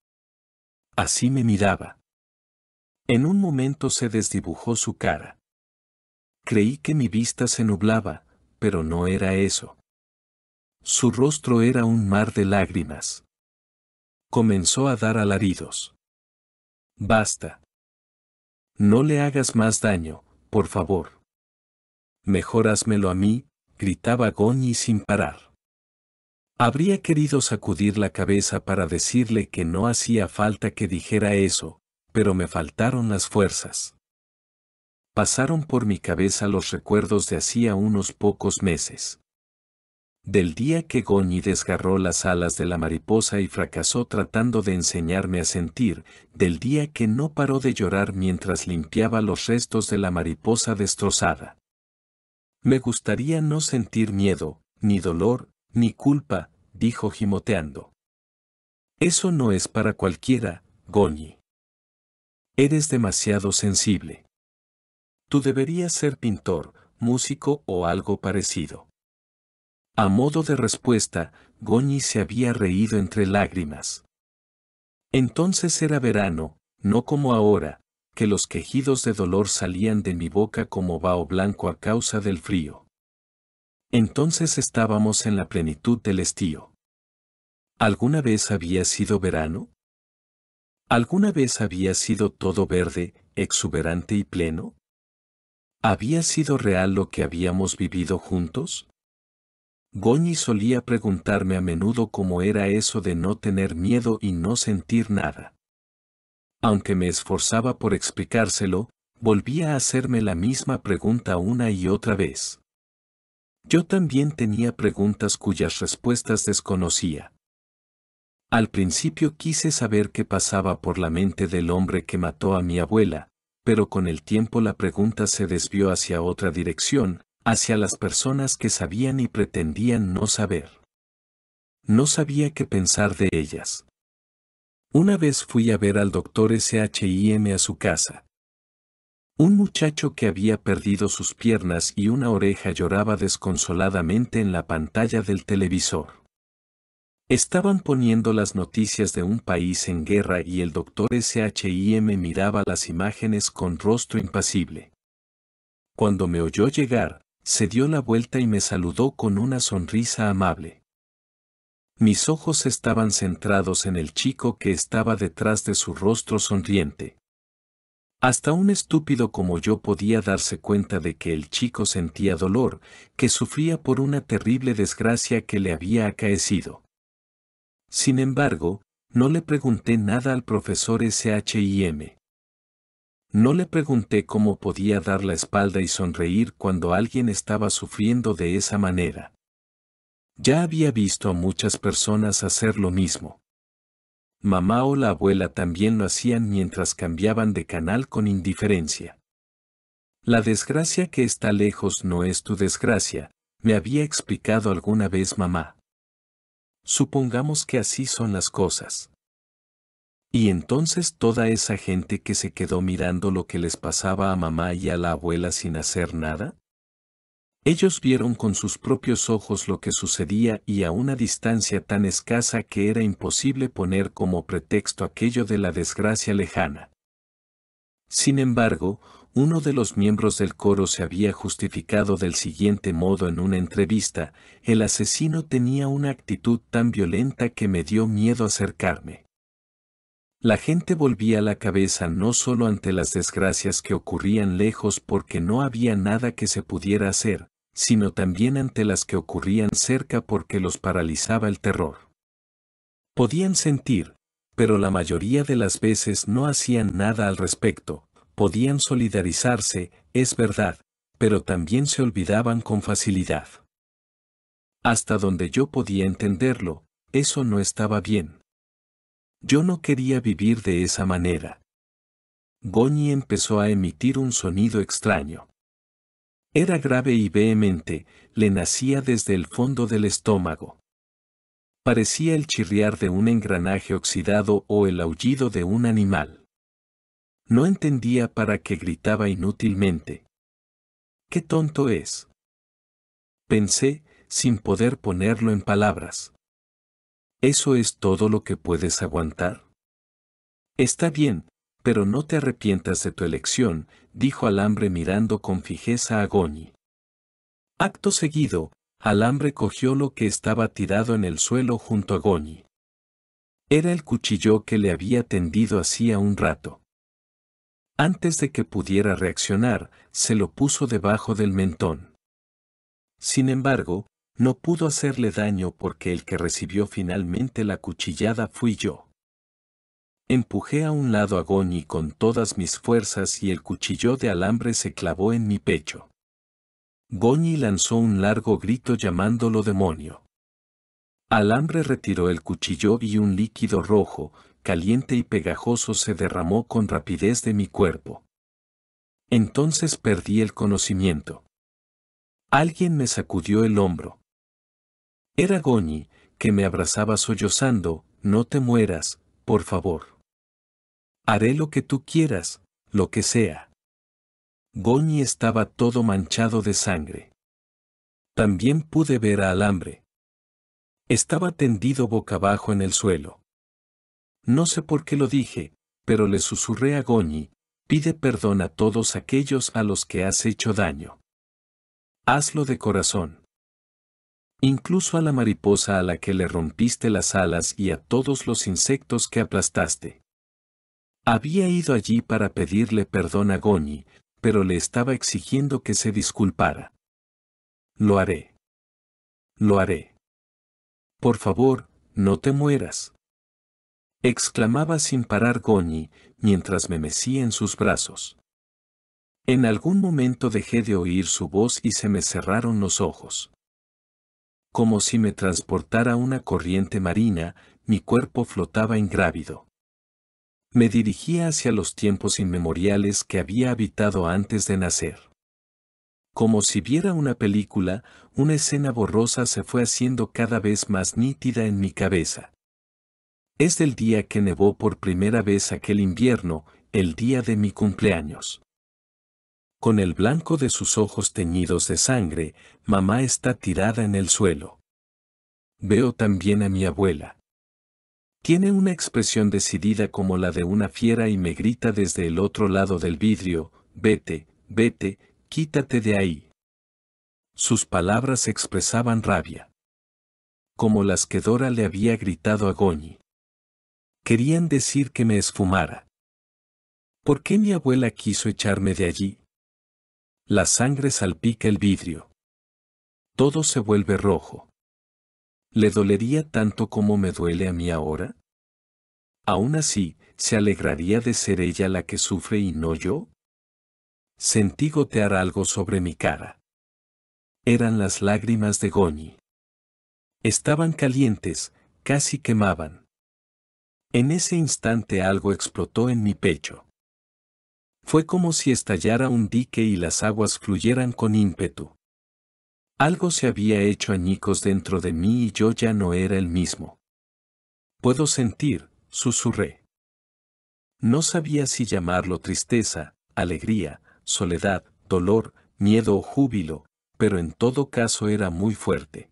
Así me miraba. En un momento se desdibujó su cara. Creí que mi vista se nublaba, pero no era eso. Su rostro era un mar de lágrimas. Comenzó a dar alaridos. Basta. No le hagas más daño, por favor. Mejor házmelo a mí, gritaba Goñi sin parar. Habría querido sacudir la cabeza para decirle que no hacía falta que dijera eso, pero me faltaron las fuerzas pasaron por mi cabeza los recuerdos de hacía unos pocos meses. Del día que Goñi desgarró las alas de la mariposa y fracasó tratando de enseñarme a sentir, del día que no paró de llorar mientras limpiaba los restos de la mariposa destrozada. Me gustaría no sentir miedo, ni dolor, ni culpa, dijo gimoteando. Eso no es para cualquiera, Goñi. Eres demasiado sensible. Tú deberías ser pintor, músico o algo parecido. A modo de respuesta, Goñi se había reído entre lágrimas. Entonces era verano, no como ahora, que los quejidos de dolor salían de mi boca como vaho blanco a causa del frío. Entonces estábamos en la plenitud del estío. ¿Alguna vez había sido verano? ¿Alguna vez había sido todo verde, exuberante y pleno? ¿Había sido real lo que habíamos vivido juntos? Goñi solía preguntarme a menudo cómo era eso de no tener miedo y no sentir nada. Aunque me esforzaba por explicárselo, volvía a hacerme la misma pregunta una y otra vez. Yo también tenía preguntas cuyas respuestas desconocía. Al principio quise saber qué pasaba por la mente del hombre que mató a mi abuela, pero con el tiempo la pregunta se desvió hacia otra dirección, hacia las personas que sabían y pretendían no saber. No sabía qué pensar de ellas. Una vez fui a ver al doctor SHIM a su casa. Un muchacho que había perdido sus piernas y una oreja lloraba desconsoladamente en la pantalla del televisor. Estaban poniendo las noticias de un país en guerra y el doctor SHIM miraba las imágenes con rostro impasible. Cuando me oyó llegar, se dio la vuelta y me saludó con una sonrisa amable. Mis ojos estaban centrados en el chico que estaba detrás de su rostro sonriente. Hasta un estúpido como yo podía darse cuenta de que el chico sentía dolor, que sufría por una terrible desgracia que le había acaecido. Sin embargo, no le pregunté nada al profesor SHIM. No le pregunté cómo podía dar la espalda y sonreír cuando alguien estaba sufriendo de esa manera. Ya había visto a muchas personas hacer lo mismo. Mamá o la abuela también lo hacían mientras cambiaban de canal con indiferencia. La desgracia que está lejos no es tu desgracia, me había explicado alguna vez mamá. Supongamos que así son las cosas. Y entonces toda esa gente que se quedó mirando lo que les pasaba a mamá y a la abuela sin hacer nada? Ellos vieron con sus propios ojos lo que sucedía y a una distancia tan escasa que era imposible poner como pretexto aquello de la desgracia lejana. Sin embargo, uno de los miembros del coro se había justificado del siguiente modo en una entrevista, el asesino tenía una actitud tan violenta que me dio miedo acercarme. La gente volvía la cabeza no solo ante las desgracias que ocurrían lejos porque no había nada que se pudiera hacer, sino también ante las que ocurrían cerca porque los paralizaba el terror. Podían sentir, pero la mayoría de las veces no hacían nada al respecto, podían solidarizarse, es verdad, pero también se olvidaban con facilidad. Hasta donde yo podía entenderlo, eso no estaba bien. Yo no quería vivir de esa manera. Goñi empezó a emitir un sonido extraño. Era grave y vehemente, le nacía desde el fondo del estómago. Parecía el chirriar de un engranaje oxidado o el aullido de un animal. No entendía para qué gritaba inútilmente. ¡Qué tonto es! Pensé, sin poder ponerlo en palabras. ¿Eso es todo lo que puedes aguantar? Está bien, pero no te arrepientas de tu elección, dijo Alambre mirando con fijeza a Goñi. Acto seguido, Alambre cogió lo que estaba tirado en el suelo junto a Goñi. Era el cuchillo que le había tendido hacía un rato. Antes de que pudiera reaccionar, se lo puso debajo del mentón. Sin embargo, no pudo hacerle daño porque el que recibió finalmente la cuchillada fui yo. Empujé a un lado a Goñi con todas mis fuerzas y el cuchillo de alambre se clavó en mi pecho. Goñi lanzó un largo grito llamándolo demonio. Alambre retiró el cuchillo y un líquido rojo, caliente y pegajoso se derramó con rapidez de mi cuerpo. Entonces perdí el conocimiento. Alguien me sacudió el hombro. Era Goñi, que me abrazaba sollozando, no te mueras, por favor. Haré lo que tú quieras, lo que sea. Goñi estaba todo manchado de sangre. También pude ver a Alambre. Estaba tendido boca abajo en el suelo. No sé por qué lo dije, pero le susurré a Goñi, pide perdón a todos aquellos a los que has hecho daño. Hazlo de corazón. Incluso a la mariposa a la que le rompiste las alas y a todos los insectos que aplastaste. Había ido allí para pedirle perdón a Goñi, pero le estaba exigiendo que se disculpara. Lo haré. Lo haré. Por favor, no te mueras exclamaba sin parar Goñi, mientras me mecía en sus brazos. En algún momento dejé de oír su voz y se me cerraron los ojos. Como si me transportara una corriente marina, mi cuerpo flotaba ingrávido. Me dirigía hacia los tiempos inmemoriales que había habitado antes de nacer. Como si viera una película, una escena borrosa se fue haciendo cada vez más nítida en mi cabeza. Es el día que nevó por primera vez aquel invierno, el día de mi cumpleaños. Con el blanco de sus ojos teñidos de sangre, mamá está tirada en el suelo. Veo también a mi abuela. Tiene una expresión decidida como la de una fiera y me grita desde el otro lado del vidrio, vete, vete, quítate de ahí. Sus palabras expresaban rabia. Como las que Dora le había gritado a Goñi. Querían decir que me esfumara. ¿Por qué mi abuela quiso echarme de allí? La sangre salpica el vidrio. Todo se vuelve rojo. ¿Le dolería tanto como me duele a mí ahora? Aún así, ¿se alegraría de ser ella la que sufre y no yo? Sentí gotear algo sobre mi cara. Eran las lágrimas de Goñi. Estaban calientes, casi quemaban. En ese instante algo explotó en mi pecho. Fue como si estallara un dique y las aguas fluyeran con ímpetu. Algo se había hecho añicos dentro de mí y yo ya no era el mismo. Puedo sentir, susurré. No sabía si llamarlo tristeza, alegría, soledad, dolor, miedo o júbilo, pero en todo caso era muy fuerte.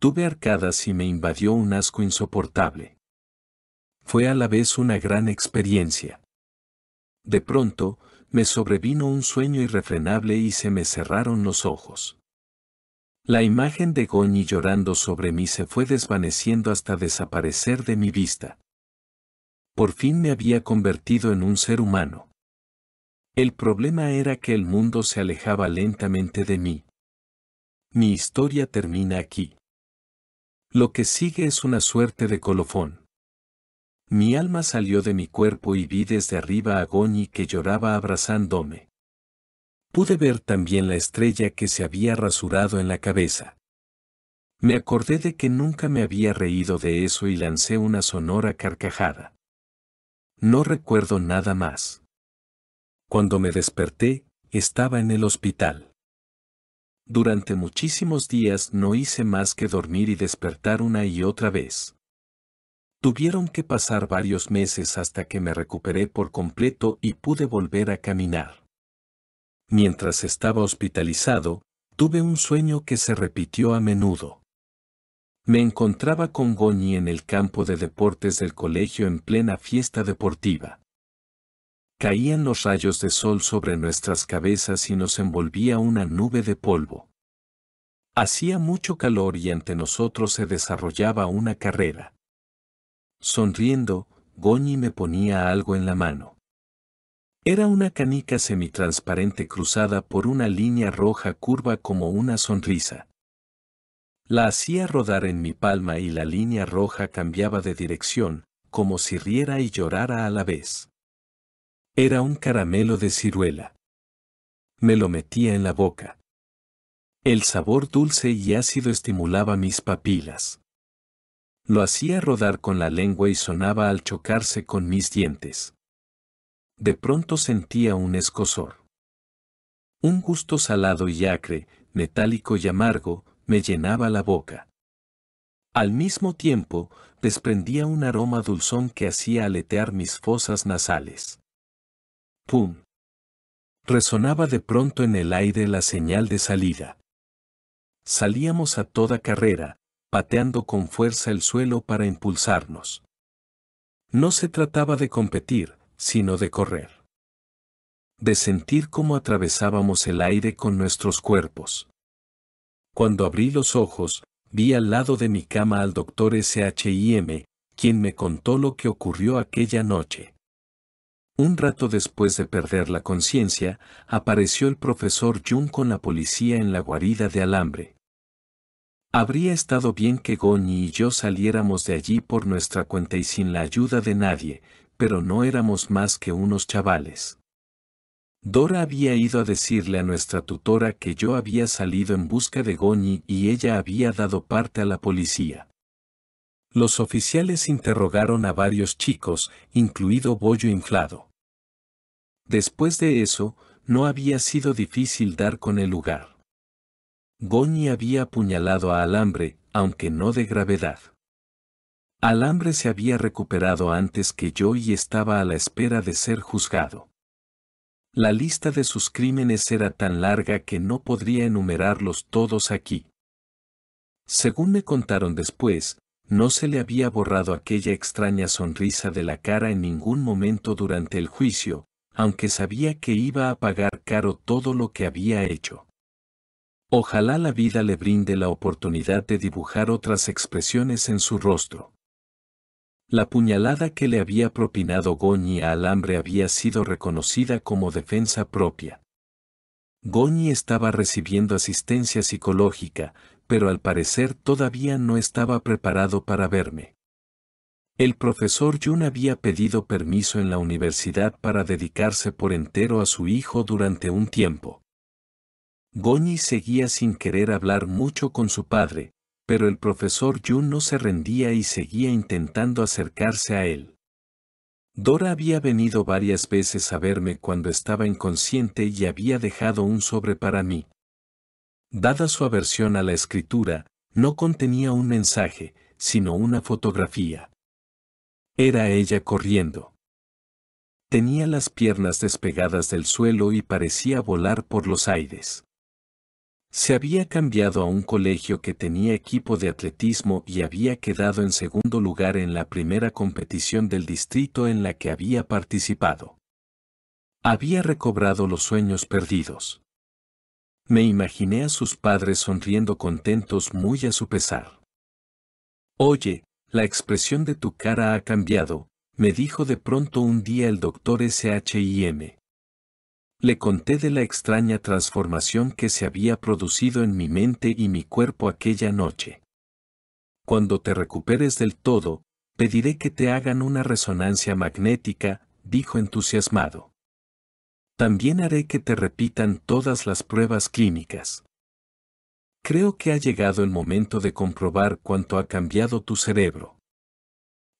Tuve arcadas y me invadió un asco insoportable fue a la vez una gran experiencia. De pronto, me sobrevino un sueño irrefrenable y se me cerraron los ojos. La imagen de Goñi llorando sobre mí se fue desvaneciendo hasta desaparecer de mi vista. Por fin me había convertido en un ser humano. El problema era que el mundo se alejaba lentamente de mí. Mi historia termina aquí. Lo que sigue es una suerte de colofón. Mi alma salió de mi cuerpo y vi desde arriba a Goñi que lloraba abrazándome. Pude ver también la estrella que se había rasurado en la cabeza. Me acordé de que nunca me había reído de eso y lancé una sonora carcajada. No recuerdo nada más. Cuando me desperté, estaba en el hospital. Durante muchísimos días no hice más que dormir y despertar una y otra vez. Tuvieron que pasar varios meses hasta que me recuperé por completo y pude volver a caminar. Mientras estaba hospitalizado, tuve un sueño que se repitió a menudo. Me encontraba con Goñi en el campo de deportes del colegio en plena fiesta deportiva. Caían los rayos de sol sobre nuestras cabezas y nos envolvía una nube de polvo. Hacía mucho calor y ante nosotros se desarrollaba una carrera. Sonriendo, Goñi me ponía algo en la mano. Era una canica semitransparente cruzada por una línea roja curva como una sonrisa. La hacía rodar en mi palma y la línea roja cambiaba de dirección, como si riera y llorara a la vez. Era un caramelo de ciruela. Me lo metía en la boca. El sabor dulce y ácido estimulaba mis papilas. Lo hacía rodar con la lengua y sonaba al chocarse con mis dientes. De pronto sentía un escosor. Un gusto salado y acre, metálico y amargo, me llenaba la boca. Al mismo tiempo, desprendía un aroma dulzón que hacía aletear mis fosas nasales. ¡Pum! Resonaba de pronto en el aire la señal de salida. Salíamos a toda carrera, pateando con fuerza el suelo para impulsarnos. No se trataba de competir, sino de correr. De sentir cómo atravesábamos el aire con nuestros cuerpos. Cuando abrí los ojos, vi al lado de mi cama al doctor SHIM, quien me contó lo que ocurrió aquella noche. Un rato después de perder la conciencia, apareció el profesor Jung con la policía en la guarida de alambre. Habría estado bien que Goñi y yo saliéramos de allí por nuestra cuenta y sin la ayuda de nadie, pero no éramos más que unos chavales. Dora había ido a decirle a nuestra tutora que yo había salido en busca de Goñi y ella había dado parte a la policía. Los oficiales interrogaron a varios chicos, incluido Bollo Inflado. Después de eso, no había sido difícil dar con el lugar. Goñi había apuñalado a Alambre, aunque no de gravedad. Alambre se había recuperado antes que yo y estaba a la espera de ser juzgado. La lista de sus crímenes era tan larga que no podría enumerarlos todos aquí. Según me contaron después, no se le había borrado aquella extraña sonrisa de la cara en ningún momento durante el juicio, aunque sabía que iba a pagar caro todo lo que había hecho. Ojalá la vida le brinde la oportunidad de dibujar otras expresiones en su rostro. La puñalada que le había propinado Goñi a Alambre había sido reconocida como defensa propia. Goñi estaba recibiendo asistencia psicológica, pero al parecer todavía no estaba preparado para verme. El profesor Yun había pedido permiso en la universidad para dedicarse por entero a su hijo durante un tiempo. Goñi seguía sin querer hablar mucho con su padre, pero el profesor Yun no se rendía y seguía intentando acercarse a él. Dora había venido varias veces a verme cuando estaba inconsciente y había dejado un sobre para mí. Dada su aversión a la escritura, no contenía un mensaje, sino una fotografía. Era ella corriendo. Tenía las piernas despegadas del suelo y parecía volar por los aires. Se había cambiado a un colegio que tenía equipo de atletismo y había quedado en segundo lugar en la primera competición del distrito en la que había participado. Había recobrado los sueños perdidos. Me imaginé a sus padres sonriendo contentos muy a su pesar. Oye, la expresión de tu cara ha cambiado, me dijo de pronto un día el doctor SHIM. Le conté de la extraña transformación que se había producido en mi mente y mi cuerpo aquella noche. Cuando te recuperes del todo, pediré que te hagan una resonancia magnética, dijo entusiasmado. También haré que te repitan todas las pruebas clínicas. Creo que ha llegado el momento de comprobar cuánto ha cambiado tu cerebro.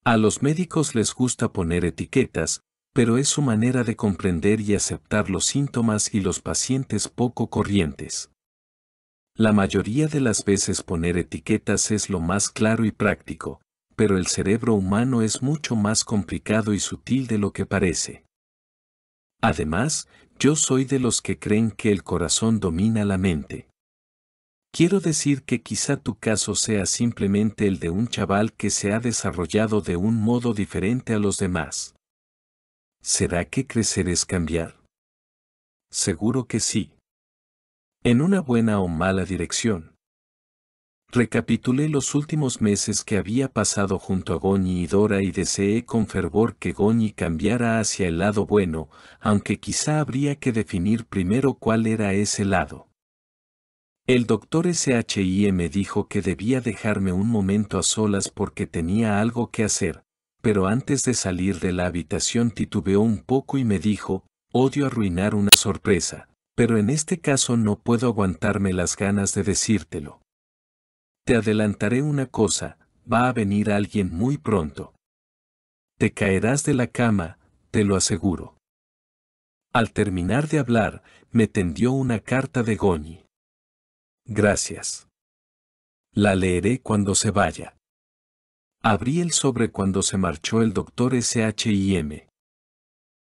A los médicos les gusta poner etiquetas, pero es su manera de comprender y aceptar los síntomas y los pacientes poco corrientes. La mayoría de las veces poner etiquetas es lo más claro y práctico, pero el cerebro humano es mucho más complicado y sutil de lo que parece. Además, yo soy de los que creen que el corazón domina la mente. Quiero decir que quizá tu caso sea simplemente el de un chaval que se ha desarrollado de un modo diferente a los demás. ¿Será que crecer es cambiar? Seguro que sí. En una buena o mala dirección. Recapitulé los últimos meses que había pasado junto a Goñi y Dora y deseé con fervor que Goñi cambiara hacia el lado bueno, aunque quizá habría que definir primero cuál era ese lado. El doctor SHI me dijo que debía dejarme un momento a solas porque tenía algo que hacer, pero antes de salir de la habitación titubeó un poco y me dijo, odio arruinar una sorpresa, pero en este caso no puedo aguantarme las ganas de decírtelo. Te adelantaré una cosa, va a venir alguien muy pronto. Te caerás de la cama, te lo aseguro. Al terminar de hablar, me tendió una carta de Goñi. Gracias. La leeré cuando se vaya. Abrí el sobre cuando se marchó el doctor S.H.I.M.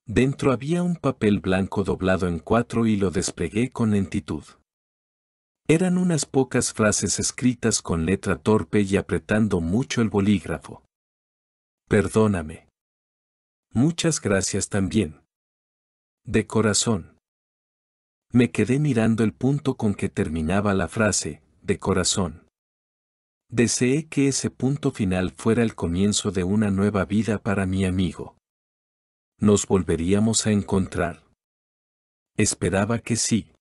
Dentro había un papel blanco doblado en cuatro y lo desplegué con lentitud. Eran unas pocas frases escritas con letra torpe y apretando mucho el bolígrafo. Perdóname. Muchas gracias también. De corazón. Me quedé mirando el punto con que terminaba la frase, de corazón. Deseé que ese punto final fuera el comienzo de una nueva vida para mi amigo. Nos volveríamos a encontrar. Esperaba que sí.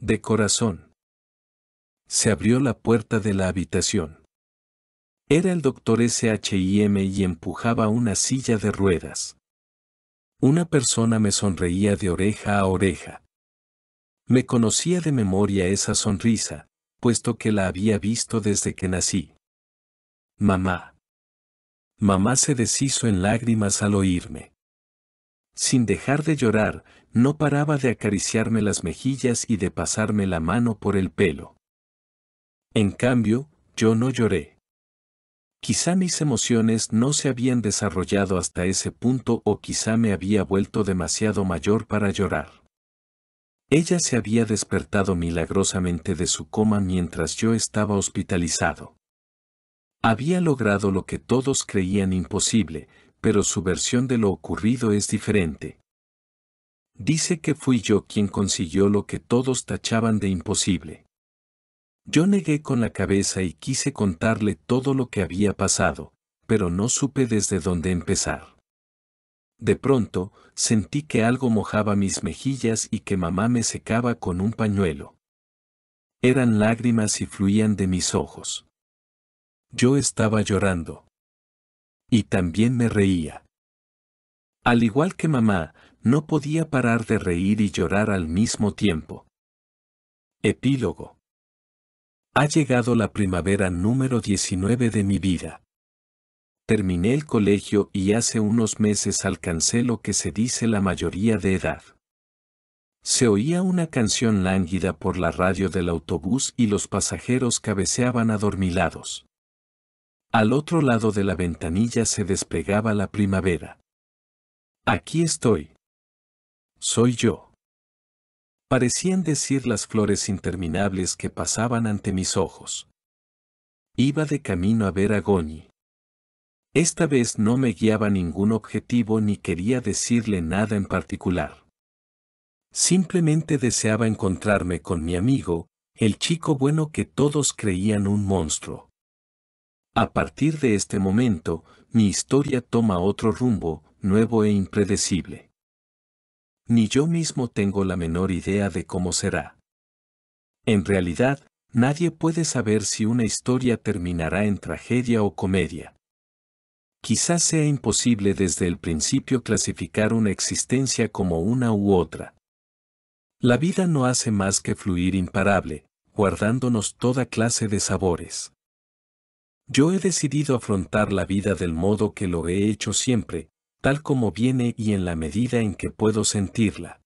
De corazón. Se abrió la puerta de la habitación. Era el doctor SHIM y empujaba una silla de ruedas. Una persona me sonreía de oreja a oreja. Me conocía de memoria esa sonrisa, puesto que la había visto desde que nací. Mamá. Mamá se deshizo en lágrimas al oírme. Sin dejar de llorar, no paraba de acariciarme las mejillas y de pasarme la mano por el pelo. En cambio, yo no lloré. Quizá mis emociones no se habían desarrollado hasta ese punto o quizá me había vuelto demasiado mayor para llorar. Ella se había despertado milagrosamente de su coma mientras yo estaba hospitalizado. Había logrado lo que todos creían imposible, pero su versión de lo ocurrido es diferente. Dice que fui yo quien consiguió lo que todos tachaban de imposible. Yo negué con la cabeza y quise contarle todo lo que había pasado, pero no supe desde dónde empezar. De pronto, sentí que algo mojaba mis mejillas y que mamá me secaba con un pañuelo. Eran lágrimas y fluían de mis ojos. Yo estaba llorando. Y también me reía. Al igual que mamá, no podía parar de reír y llorar al mismo tiempo. Epílogo. Ha llegado la primavera número 19 de mi vida terminé el colegio y hace unos meses alcancé lo que se dice la mayoría de edad. Se oía una canción lánguida por la radio del autobús y los pasajeros cabeceaban adormilados. Al otro lado de la ventanilla se desplegaba la primavera. Aquí estoy. Soy yo. Parecían decir las flores interminables que pasaban ante mis ojos. Iba de camino a ver a Goñi. Esta vez no me guiaba ningún objetivo ni quería decirle nada en particular. Simplemente deseaba encontrarme con mi amigo, el chico bueno que todos creían un monstruo. A partir de este momento, mi historia toma otro rumbo, nuevo e impredecible. Ni yo mismo tengo la menor idea de cómo será. En realidad, nadie puede saber si una historia terminará en tragedia o comedia. Quizás sea imposible desde el principio clasificar una existencia como una u otra. La vida no hace más que fluir imparable, guardándonos toda clase de sabores. Yo he decidido afrontar la vida del modo que lo he hecho siempre, tal como viene y en la medida en que puedo sentirla.